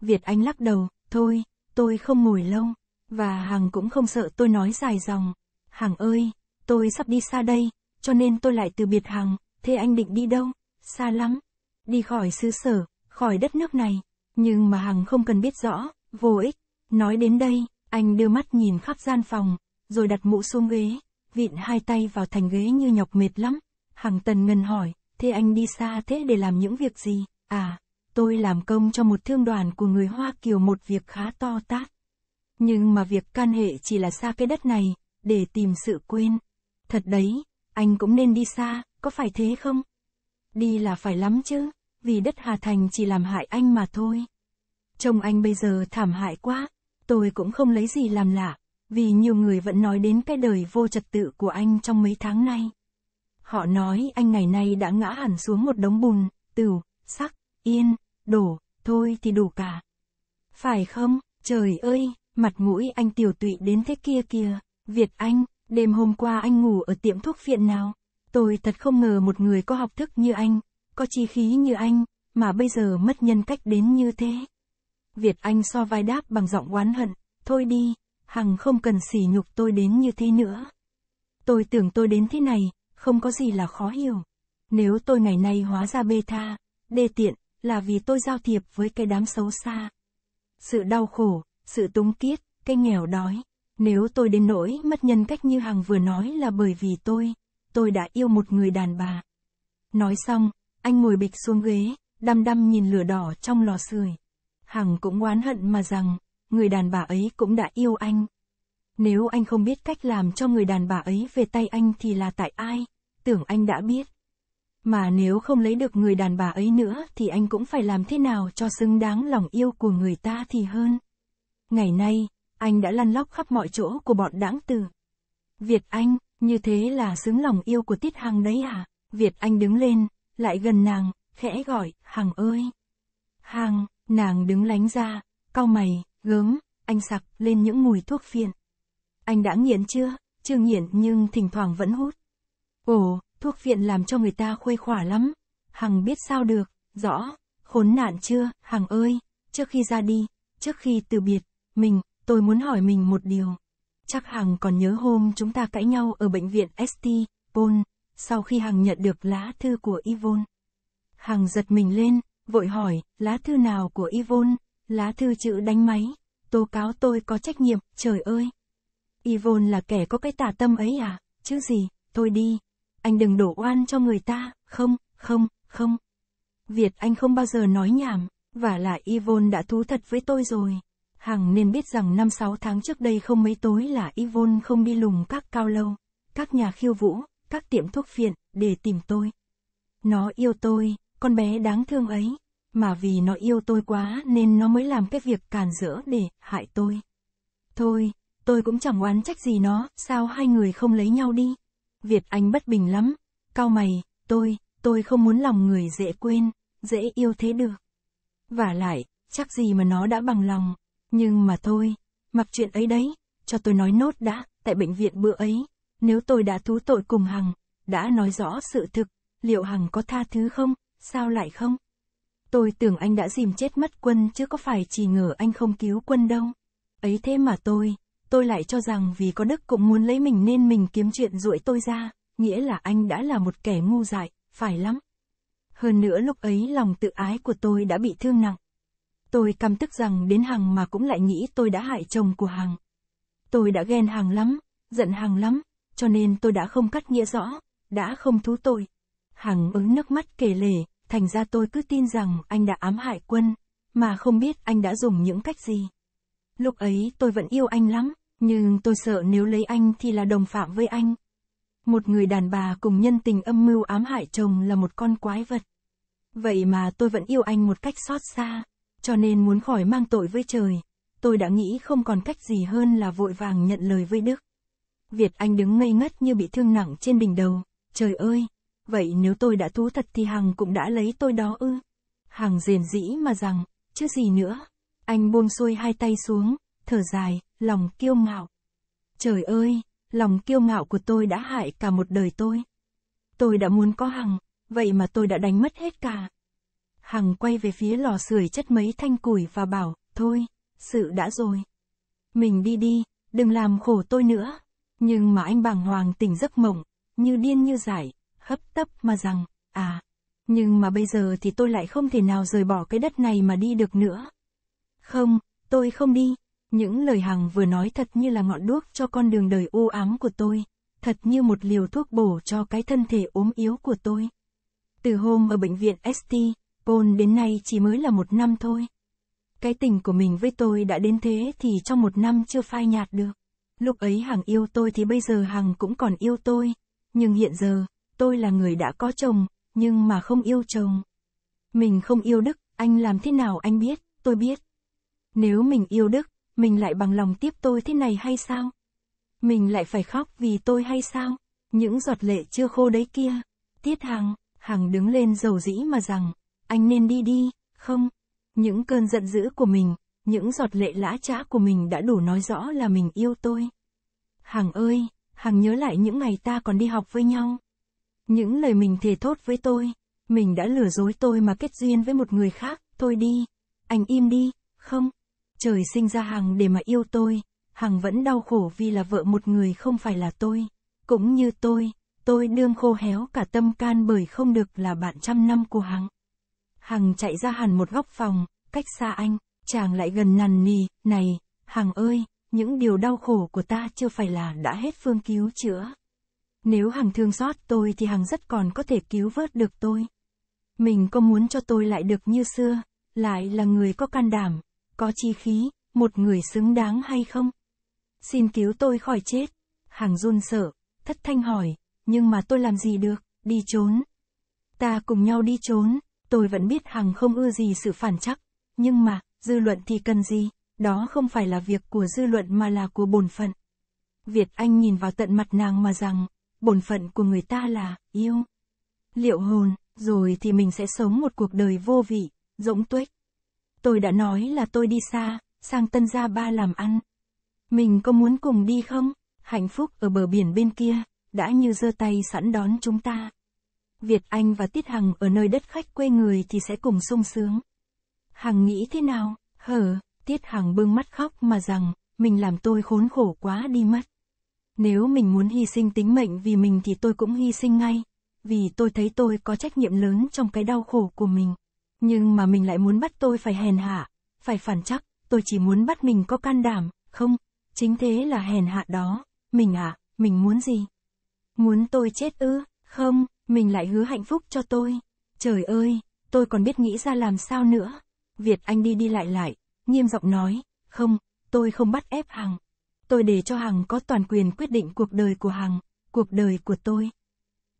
Việt Anh lắc đầu, thôi, tôi không ngồi lâu. Và Hằng cũng không sợ tôi nói dài dòng. Hằng ơi, tôi sắp đi xa đây, cho nên tôi lại từ biệt Hằng, thế anh định đi đâu? Xa lắm. Đi khỏi xứ sở, khỏi đất nước này. Nhưng mà Hằng không cần biết rõ, vô ích. Nói đến đây, anh đưa mắt nhìn khắp gian phòng, rồi đặt mũ xuống ghế, vịn hai tay vào thành ghế như nhọc mệt lắm. Hằng Tần ngần hỏi, thế anh đi xa thế để làm những việc gì? À, tôi làm công cho một thương đoàn của người Hoa Kiều một việc khá to tát. Nhưng mà việc can hệ chỉ là xa cái đất này, để tìm sự quên. Thật đấy, anh cũng nên đi xa, có phải thế không? Đi là phải lắm chứ, vì đất Hà Thành chỉ làm hại anh mà thôi. Chồng anh bây giờ thảm hại quá, tôi cũng không lấy gì làm lạ, vì nhiều người vẫn nói đến cái đời vô trật tự của anh trong mấy tháng nay. Họ nói anh ngày nay đã ngã hẳn xuống một đống bùn, từ sắc, yên, đổ, thôi thì đủ cả. Phải không, trời ơi, Mặt mũi anh tiểu tụy đến thế kia kìa. Việt Anh, đêm hôm qua anh ngủ ở tiệm thuốc phiện nào? Tôi thật không ngờ một người có học thức như anh, có chi khí như anh, mà bây giờ mất nhân cách đến như thế. Việt Anh so vai đáp bằng giọng oán hận, thôi đi, Hằng không cần sỉ nhục tôi đến như thế nữa. Tôi tưởng tôi đến thế này, không có gì là khó hiểu. Nếu tôi ngày nay hóa ra bê tha, đê tiện, là vì tôi giao thiệp với cái đám xấu xa. Sự đau khổ, sự túng tiết, cái nghèo đói. Nếu tôi đến nỗi mất nhân cách như Hằng vừa nói là bởi vì tôi, tôi đã yêu một người đàn bà. Nói xong, anh ngồi bịch xuống ghế, đăm đăm nhìn lửa đỏ trong lò sưởi. Hằng cũng oán hận mà rằng, người đàn bà ấy cũng đã yêu anh. Nếu anh không biết cách làm cho người đàn bà ấy về tay anh thì là tại ai, tưởng anh đã biết. Mà nếu không lấy được người đàn bà ấy nữa thì anh cũng phải làm thế nào cho xứng đáng lòng yêu của người ta thì hơn. Ngày nay, anh đã lăn lóc khắp mọi chỗ của bọn đãng từ. Việt Anh, như thế là xứng lòng yêu của Tiết Hằng đấy à? Việt Anh đứng lên, lại gần nàng, khẽ gọi, Hằng ơi. Hằng, nàng đứng lánh ra, cau mày, gớm, anh sặc lên những mùi thuốc phiện. Anh đã nghiện chưa? Chưa nghiện nhưng thỉnh thoảng vẫn hút. Ồ, thuốc phiện làm cho người ta khuây khỏa lắm. Hằng biết sao được, rõ, khốn nạn chưa, Hằng ơi, trước khi ra đi, trước khi từ biệt, mình, tôi muốn hỏi mình một điều. Chắc Hằng còn nhớ hôm chúng ta cãi nhau ở bệnh viện ST, Paul, sau khi Hằng nhận được lá thư của Yvonne. Hằng giật mình lên, vội hỏi, lá thư nào của Yvonne, lá thư chữ đánh máy, tố cáo tôi có trách nhiệm, trời ơi. Yvonne là kẻ có cái tà tâm ấy à, chứ gì, thôi đi, anh đừng đổ oan cho người ta, không, không, không. Việt Anh không bao giờ nói nhảm, và lại Yvonne đã thú thật với tôi rồi. Hằng nên biết rằng năm sáu tháng trước đây không mấy tối là Yvonne không đi lùng các cao lâu, các nhà khiêu vũ, các tiệm thuốc phiện, để tìm tôi. Nó yêu tôi, con bé đáng thương ấy, mà vì nó yêu tôi quá nên nó mới làm cái việc càn rỡ để hại tôi. Thôi, tôi cũng chẳng oán trách gì nó, sao hai người không lấy nhau đi? Việt Anh bất bình lắm, cao mày, tôi, tôi không muốn lòng người dễ quên, dễ yêu thế được. Và lại, chắc gì mà nó đã bằng lòng, nhưng mà thôi, mặc chuyện ấy đấy, cho tôi nói nốt đã, tại bệnh viện bữa ấy, nếu tôi đã thú tội cùng Hằng, đã nói rõ sự thực, liệu Hằng có tha thứ không, sao lại không? Tôi tưởng anh đã dìm chết mất quân chứ có phải chỉ ngờ anh không cứu quân đâu. Ấy thế mà tôi, tôi lại cho rằng vì có đức cũng muốn lấy mình nên mình kiếm chuyện rủi tôi ra, nghĩa là anh đã là một kẻ ngu dại, phải lắm. Hơn nữa lúc ấy lòng tự ái của tôi đã bị thương nặng. Tôi căm tức rằng đến Hằng mà cũng lại nghĩ tôi đã hại chồng của Hằng. Tôi đã ghen Hằng lắm, giận Hằng lắm, cho nên tôi đã không cắt nghĩa rõ, đã không thú tội. Hằng ứng nước mắt kể lể, thành ra tôi cứ tin rằng anh đã ám hại quân, mà không biết anh đã dùng những cách gì. Lúc ấy tôi vẫn yêu anh lắm, nhưng tôi sợ nếu lấy anh thì là đồng phạm với anh. Một người đàn bà cùng nhân tình âm mưu ám hại chồng là một con quái vật. Vậy mà tôi vẫn yêu anh một cách xót xa. Cho nên muốn khỏi mang tội với trời, tôi đã nghĩ không còn cách gì hơn là vội vàng nhận lời với Đức. Việt Anh đứng ngây ngất như bị thương nặng trên đỉnh đầu, trời ơi, vậy nếu tôi đã thú thật thì Hằng cũng đã lấy tôi đó ư. Hằng rền dĩ mà rằng, chứ gì nữa. Anh buông xuôi hai tay xuống, thở dài, lòng kiêu ngạo. Trời ơi, lòng kiêu ngạo của tôi đã hại cả một đời tôi. Tôi đã muốn có Hằng, vậy mà tôi đã đánh mất hết cả. Hằng quay về phía lò sưởi chất mấy thanh củi và bảo, thôi, sự đã rồi. Mình đi đi, đừng làm khổ tôi nữa. Nhưng mà anh bàng hoàng tỉnh giấc mộng, như điên như dại, hấp tấp mà rằng, à, nhưng mà bây giờ thì tôi lại không thể nào rời bỏ cái đất này mà đi được nữa. Không, tôi không đi. Những lời Hằng vừa nói thật như là ngọn đuốc cho con đường đời u ám của tôi, thật như một liều thuốc bổ cho cái thân thể ốm yếu của tôi. Từ hôm ở bệnh viện ST, Paul đến nay chỉ mới là một năm thôi. Cái tình của mình với tôi đã đến thế thì trong một năm chưa phai nhạt được. Lúc ấy Hằng yêu tôi thì bây giờ Hằng cũng còn yêu tôi. Nhưng hiện giờ, tôi là người đã có chồng, nhưng mà không yêu chồng. Mình không yêu Đức, anh làm thế nào anh biết, tôi biết. Nếu mình yêu Đức, mình lại bằng lòng tiếp tôi thế này hay sao? Mình lại phải khóc vì tôi hay sao? Những giọt lệ chưa khô đấy kia. Tiết Hằng, Hằng đứng lên dầu dĩ mà rằng, anh nên đi đi, không. Những cơn giận dữ của mình, những giọt lệ lã trã của mình đã đủ nói rõ là mình yêu tôi. Hằng ơi, Hằng nhớ lại những ngày ta còn đi học với nhau. Những lời mình thề thốt với tôi, mình đã lừa dối tôi mà kết duyên với một người khác, tôi đi. Anh im đi, không. Trời sinh ra Hằng để mà yêu tôi, Hằng vẫn đau khổ vì là vợ một người không phải là tôi. Cũng như tôi, tôi đương khô héo cả tâm can bởi không được là bạn trăm năm của Hằng. Hằng chạy ra hẳn một góc phòng, cách xa anh, chàng lại gần nằn nì, này, Hằng ơi, những điều đau khổ của ta chưa phải là đã hết phương cứu chữa. Nếu Hằng thương xót tôi thì Hằng rất còn có thể cứu vớt được tôi. Mình có muốn cho tôi lại được như xưa, lại là người có can đảm, có chi khí, một người xứng đáng hay không? Xin cứu tôi khỏi chết. Hằng run sợ, thất thanh hỏi, nhưng mà tôi làm gì được, đi trốn. Ta cùng nhau đi trốn, tôi vẫn biết hằng không ưa gì sự phản chắc. Nhưng mà, dư luận thì cần gì? Đó không phải là việc của dư luận mà là của bổn phận. Việt Anh nhìn vào tận mặt nàng mà rằng, bổn phận của người ta là, yêu. Liệu hồn, rồi thì mình sẽ sống một cuộc đời vô vị, rỗng tuếch. Tôi đã nói là tôi đi xa, sang tân gia ba làm ăn. Mình có muốn cùng đi không? Hạnh phúc ở bờ biển bên kia, đã như giơ tay sẵn đón chúng ta. Việt Anh và Tiết Hằng ở nơi đất khách quê người thì sẽ cùng sung sướng. Hằng nghĩ thế nào, Hờ. Tiết Hằng bưng mắt khóc mà rằng, mình làm tôi khốn khổ quá đi mất. Nếu mình muốn hy sinh tính mệnh vì mình thì tôi cũng hy sinh ngay, vì tôi thấy tôi có trách nhiệm lớn trong cái đau khổ của mình. Nhưng mà mình lại muốn bắt tôi phải hèn hạ, phải phản chắc, tôi chỉ muốn bắt mình có can đảm, không, chính thế là hèn hạ đó, mình à, mình muốn gì? Muốn tôi chết ư, không, mình lại hứa hạnh phúc cho tôi. Trời ơi, tôi còn biết nghĩ ra làm sao nữa. Việt Anh đi đi lại lại, nghiêm giọng nói, không, tôi không bắt ép Hằng. Tôi để cho Hằng có toàn quyền quyết định cuộc đời của Hằng, cuộc đời của tôi.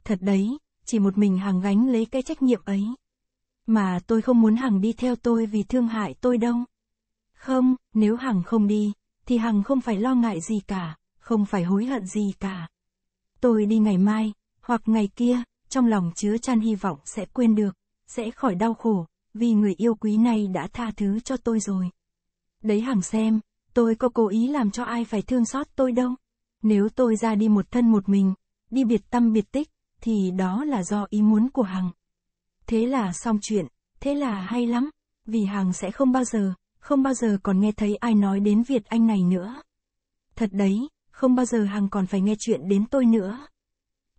Thật đấy, chỉ một mình Hằng gánh lấy cái trách nhiệm ấy. Mà tôi không muốn Hằng đi theo tôi vì thương hại tôi đâu. Không, nếu Hằng không đi, thì Hằng không phải lo ngại gì cả, không phải hối hận gì cả. Tôi đi ngày mai, hoặc ngày kia, trong lòng chứa chan hy vọng sẽ quên được, sẽ khỏi đau khổ, vì người yêu quý này đã tha thứ cho tôi rồi. Đấy hàng xem, tôi có cố ý làm cho ai phải thương xót tôi đâu. Nếu tôi ra đi một thân một mình, đi biệt tâm biệt tích, thì đó là do ý muốn của Hằng. Thế là xong chuyện, thế là hay lắm, vì Hằng sẽ không bao giờ, không bao giờ còn nghe thấy ai nói đến Việt Anh này nữa. Thật đấy, không bao giờ Hằng còn phải nghe chuyện đến tôi nữa.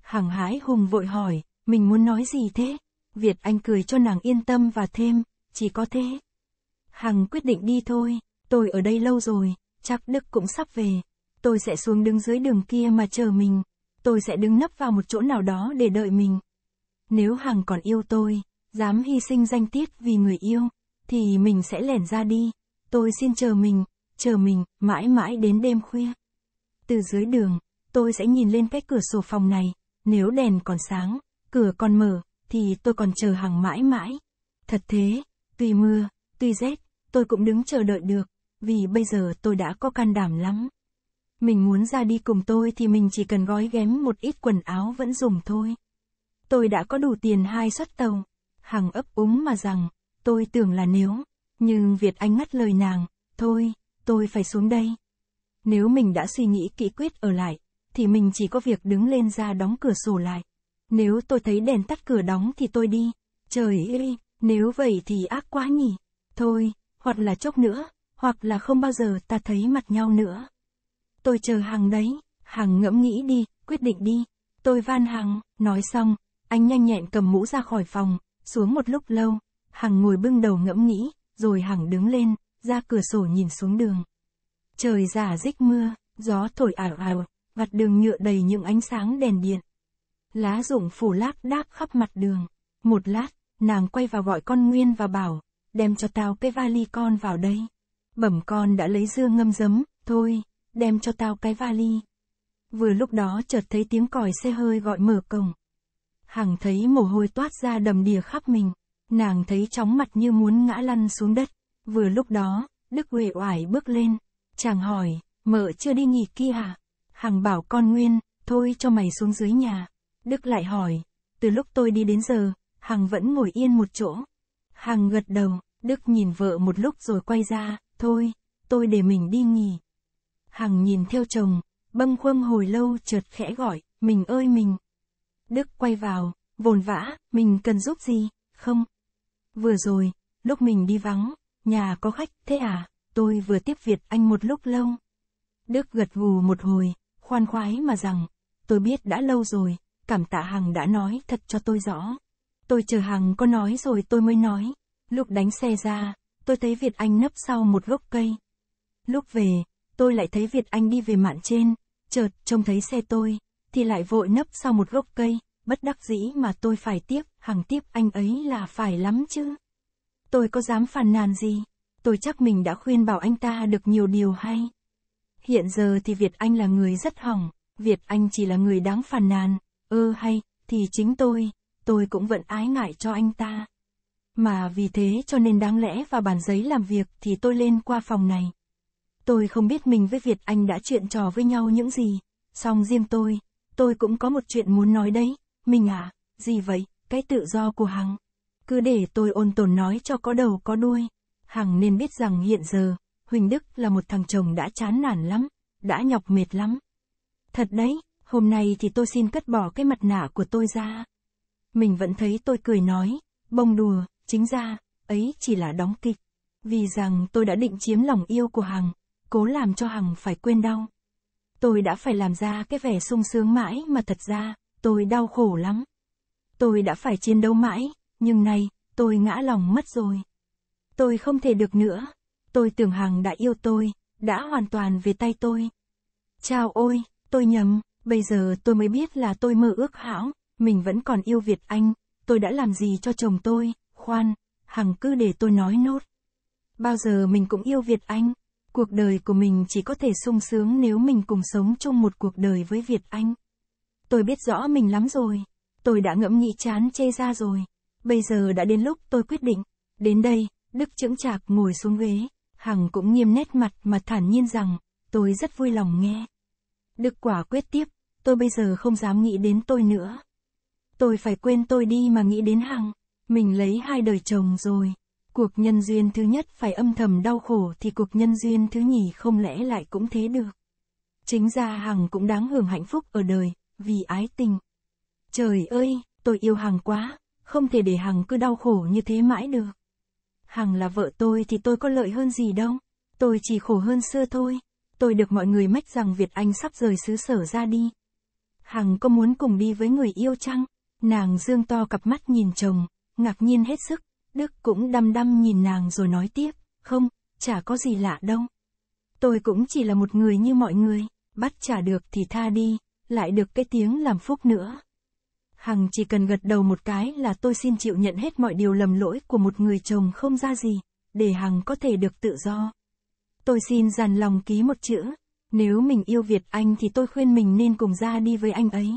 Hằng hái hùng vội hỏi, mình muốn nói gì thế? Việt Anh cười cho nàng yên tâm và thêm, chỉ có thế. Hằng quyết định đi thôi, tôi ở đây lâu rồi, chắc Đức cũng sắp về. Tôi sẽ xuống đứng dưới đường kia mà chờ mình. Tôi sẽ đứng nấp vào một chỗ nào đó để đợi mình. Nếu Hằng còn yêu tôi, dám hy sinh danh tiết vì người yêu, thì mình sẽ lẻn ra đi. Tôi xin chờ mình, chờ mình, mãi mãi đến đêm khuya. Từ dưới đường, tôi sẽ nhìn lên cái cửa sổ phòng này, nếu đèn còn sáng, cửa còn mở, thì tôi còn chờ hàng mãi mãi. Thật thế, tuy mưa, tuy rét, tôi cũng đứng chờ đợi được, vì bây giờ tôi đã có can đảm lắm. Mình muốn ra đi cùng tôi thì mình chỉ cần gói ghém một ít quần áo vẫn dùng thôi. Tôi đã có đủ tiền hai suất tàu. Hằng ấp úng mà rằng, tôi tưởng là nếu, nhưng Việt Anh ngắt lời nàng, thôi, tôi phải xuống đây. Nếu mình đã suy nghĩ kỹ quyết ở lại, thì mình chỉ có việc đứng lên ra đóng cửa sổ lại. Nếu tôi thấy đèn tắt cửa đóng thì tôi đi. Trời ơi, nếu vậy thì ác quá nhỉ. Thôi, hoặc là chốc nữa, hoặc là không bao giờ ta thấy mặt nhau nữa. Tôi chờ hàng đấy, hàng ngẫm nghĩ đi, quyết định đi. Tôi van hàng, nói xong, anh nhanh nhẹn cầm mũ ra khỏi phòng, xuống một lúc lâu, hàng ngồi bưng đầu ngẫm nghĩ, rồi hàng đứng lên, ra cửa sổ nhìn xuống đường. Trời giả rích mưa, gió thổi ảo ảo, vặt đường nhựa đầy những ánh sáng đèn điện. Lá rụng phủ lác đác khắp mặt đường. Một lát, nàng quay vào gọi con Nguyên và bảo, đem cho tao cái vali con vào đây. Bẩm con đã lấy dưa ngâm giấm, thôi, đem cho tao cái vali. Vừa lúc đó chợt thấy tiếng còi xe hơi gọi mở cổng. Hằng thấy mồ hôi toát ra đầm đìa khắp mình, nàng thấy chóng mặt như muốn ngã lăn xuống đất. Vừa lúc đó, Đức Huệ oải bước lên, chàng hỏi, mợ chưa đi nghỉ kia hả? À? Hằng bảo con Nguyên, thôi cho mày xuống dưới nhà. Đức lại hỏi, từ lúc tôi đi đến giờ, Hằng vẫn ngồi yên một chỗ. Hằng gật đầu, Đức nhìn vợ một lúc rồi quay ra, thôi, tôi để mình đi nghỉ. Hằng nhìn theo chồng, bâng khuâng hồi lâu chợt khẽ gọi, mình ơi mình. Đức quay vào, vồn vã, mình cần giúp gì, không? Vừa rồi, lúc mình đi vắng, nhà có khách, thế à, tôi vừa tiếp Việt anh một lúc lâu. Đức gật gù một hồi, khoan khoái mà rằng, tôi biết đã lâu rồi, cảm tạ Hằng đã nói thật cho tôi rõ. Tôi chờ Hằng có nói rồi tôi mới nói. Lúc đánh xe ra, tôi thấy Việt Anh nấp sau một gốc cây. Lúc về, tôi lại thấy Việt Anh đi về mạn trên, chợt trông thấy xe tôi, thì lại vội nấp sau một gốc cây, bất đắc dĩ mà tôi phải tiếp, Hằng tiếp anh ấy là phải lắm chứ. Tôi có dám phàn nàn gì, tôi chắc mình đã khuyên bảo anh ta được nhiều điều hay. Hiện giờ thì Việt Anh là người rất hỏng, Việt Anh chỉ là người đáng phàn nàn, ơ hay, thì chính tôi, tôi cũng vẫn ái ngại cho anh ta. Mà vì thế cho nên đáng lẽ vào bàn giấy làm việc thì tôi lên qua phòng này. Tôi không biết mình với Việt Anh đã chuyện trò với nhau những gì, song riêng tôi, tôi cũng có một chuyện muốn nói đấy, mình à, gì vậy, cái tự do của Hằng. Cứ để tôi ôn tồn nói cho có đầu có đuôi, Hằng nên biết rằng hiện giờ, Huỳnh Đức là một thằng chồng đã chán nản lắm, đã nhọc mệt lắm. Thật đấy, hôm nay thì tôi xin cất bỏ cái mặt nạ của tôi ra. Mình vẫn thấy tôi cười nói, bông đùa, chính ra, ấy chỉ là đóng kịch. Vì rằng tôi đã định chiếm lòng yêu của Hằng, cố làm cho Hằng phải quên đau. Tôi đã phải làm ra cái vẻ sung sướng mãi mà thật ra, tôi đau khổ lắm. Tôi đã phải chiến đấu mãi, nhưng nay, tôi ngã lòng mất rồi. Tôi không thể được nữa, Tôi tưởng Hằng đã yêu tôi, đã hoàn toàn về tay tôi. Chao ôi, tôi nhầm, bây giờ tôi mới biết là tôi mơ ước hão, mình vẫn còn yêu Việt Anh, tôi đã làm gì cho chồng tôi, khoan, Hằng cứ để tôi nói nốt. Bao giờ mình cũng yêu Việt Anh, cuộc đời của mình chỉ có thể sung sướng nếu mình cùng sống chung một cuộc đời với Việt Anh. Tôi biết rõ mình lắm rồi, tôi đã ngẫm nghĩ chán chê ra rồi, bây giờ đã đến lúc tôi quyết định. Đến đây, Đức Chững chạc ngồi xuống ghế, Hằng cũng nghiêm nét mặt mà thản nhiên rằng, tôi rất vui lòng nghe. Đức quả quyết tiếp, tôi bây giờ không dám nghĩ đến tôi nữa. Tôi phải quên tôi đi mà nghĩ đến Hằng, mình lấy hai đời chồng rồi. Cuộc nhân duyên thứ nhất phải âm thầm đau khổ thì cuộc nhân duyên thứ nhì không lẽ lại cũng thế được. Chính ra Hằng cũng đáng hưởng hạnh phúc ở đời, vì ái tình. Trời ơi, tôi yêu Hằng quá, không thể để Hằng cứ đau khổ như thế mãi được. Hằng là vợ tôi thì tôi có lợi hơn gì đâu. Tôi chỉ khổ hơn xưa thôi. Tôi được mọi người mách rằng Việt Anh sắp rời xứ sở ra đi. Hằng có muốn cùng đi với người yêu chăng? Nàng dương to cặp mắt nhìn chồng, ngạc nhiên hết sức. Đức cũng đăm đăm nhìn nàng rồi nói tiếp, không, chả có gì lạ đâu. Tôi cũng chỉ là một người như mọi người, bắt trả được thì tha đi, lại được cái tiếng làm phúc nữa. Hằng chỉ cần gật đầu một cái là tôi xin chịu nhận hết mọi điều lầm lỗi của một người chồng không ra gì, để Hằng có thể được tự do. Tôi xin dàn lòng ký một chữ, nếu mình yêu Việt Anh thì tôi khuyên mình nên cùng ra đi với anh ấy.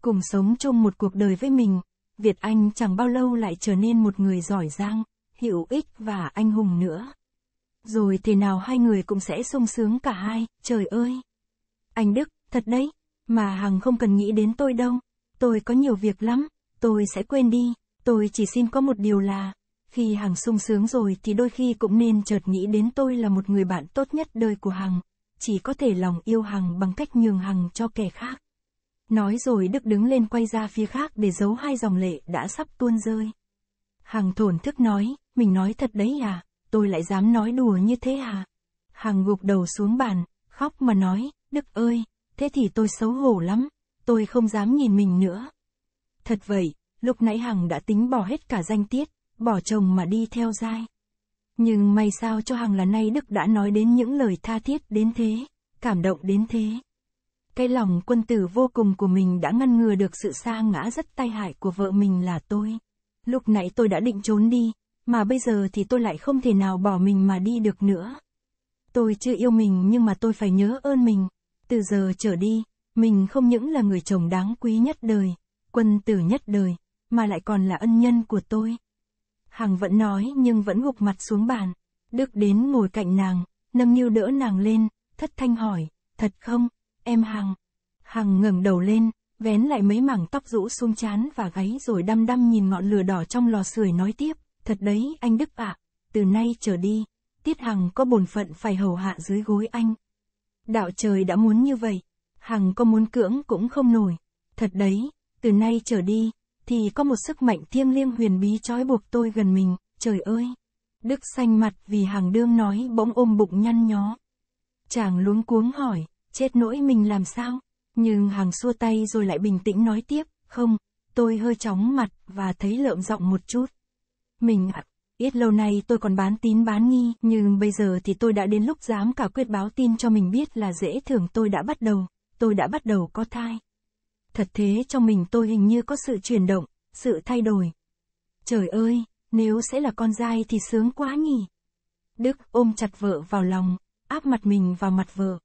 Cùng sống chung một cuộc đời với mình, Việt Anh chẳng bao lâu lại trở nên một người giỏi giang, hữu ích và anh hùng nữa. Rồi thì nào hai người cũng sẽ sung sướng cả hai, trời ơi! Anh Đức, thật đấy, mà Hằng không cần nghĩ đến tôi đâu tôi có nhiều việc lắm, tôi sẽ quên đi, tôi chỉ xin có một điều là, khi Hằng sung sướng rồi thì đôi khi cũng nên chợt nghĩ đến tôi là một người bạn tốt nhất đời của Hằng, chỉ có thể lòng yêu Hằng bằng cách nhường Hằng cho kẻ khác. Nói rồi Đức đứng lên quay ra phía khác để giấu hai dòng lệ đã sắp tuôn rơi. Hằng thổn thức nói, mình nói thật đấy à, tôi lại dám nói đùa như thế à. Hằng gục đầu xuống bàn, khóc mà nói, Đức ơi, thế thì tôi xấu hổ lắm, tôi không dám nhìn mình nữa. Thật vậy, lúc nãy Hằng đã tính bỏ hết cả danh tiết, bỏ chồng mà đi theo dai. Nhưng may sao cho Hằng là nay Đức đã nói đến những lời tha thiết đến thế, cảm động đến thế. Cái lòng quân tử vô cùng của mình đã ngăn ngừa được sự sa ngã rất tai hại của vợ mình là tôi. Lúc nãy tôi đã định trốn đi, mà bây giờ thì tôi lại không thể nào bỏ mình mà đi được nữa. Tôi chưa yêu mình nhưng mà tôi phải nhớ ơn mình. Từ giờ trở đi, mình không những là người chồng đáng quý nhất đời, quân tử nhất đời, mà lại còn là ân nhân của tôi. Hằng vẫn nói nhưng vẫn gục mặt xuống bàn. Đức đến ngồi cạnh nàng, nâng niu đỡ nàng lên, thất thanh hỏi, thật không, em Hằng. Hằng ngẩng đầu lên, vén lại mấy mảng tóc rũ xuống chán và gáy rồi đăm đăm nhìn ngọn lửa đỏ trong lò sưởi nói tiếp, thật đấy anh Đức ạ, à, từ nay trở đi, Tiết Hằng có bổn phận phải hầu hạ dưới gối anh. Đạo trời đã muốn như vậy, Hằng có muốn cưỡng cũng không nổi. Thật đấy, từ nay trở đi, thì có một sức mạnh thiêng liêng huyền bí trói buộc tôi gần mình, trời ơi. Đức xanh mặt vì Hằng đương nói bỗng ôm bụng nhăn nhó. Chàng luống cuống hỏi, chết nỗi mình làm sao? Nhưng Hằng xua tay rồi lại bình tĩnh nói tiếp, không, tôi hơi chóng mặt và thấy lợm giọng một chút. Mình ạ, ít lâu nay tôi còn bán tín bán nghi, nhưng bây giờ thì tôi đã đến lúc dám cả quyết báo tin cho mình biết là dễ thưởng tôi đã bắt đầu tôi đã bắt đầu có thai. Thật thế trong mình tôi hình như có sự chuyển động, sự thay đổi. Trời ơi, nếu sẽ là con trai thì sướng quá nhỉ. Đức ôm chặt vợ vào lòng, áp mặt mình vào mặt vợ.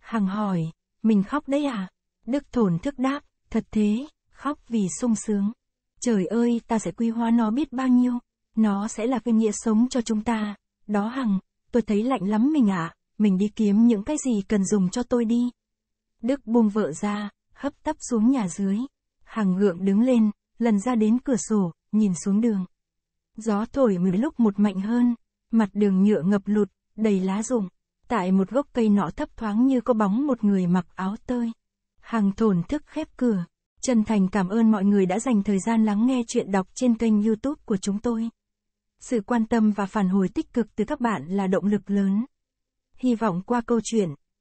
Hằng hỏi, mình khóc đấy à? Đức thổn thức đáp, thật thế, khóc vì sung sướng. Trời ơi, ta sẽ quy hóa nó biết bao nhiêu. Nó sẽ là cái nghĩa sống cho chúng ta. Đó Hằng, tôi thấy lạnh lắm mình ạ. À. Mình đi kiếm những cái gì cần dùng cho tôi đi. Đức buông vợ ra, hấp tấp xuống nhà dưới. Hàng ngượng đứng lên, lần ra đến cửa sổ, nhìn xuống đường. Gió thổi mấy lúc một mạnh hơn, mặt đường nhựa ngập lụt, đầy lá rụng. Tại một gốc cây nọ thấp thoáng như có bóng một người mặc áo tơi. Hàng thổn thức khép cửa. Chân thành cảm ơn mọi người đã dành thời gian lắng nghe chuyện đọc trên kênh youtube của chúng tôi. Sự quan tâm và phản hồi tích cực từ các bạn là động lực lớn. Hy vọng qua câu chuyện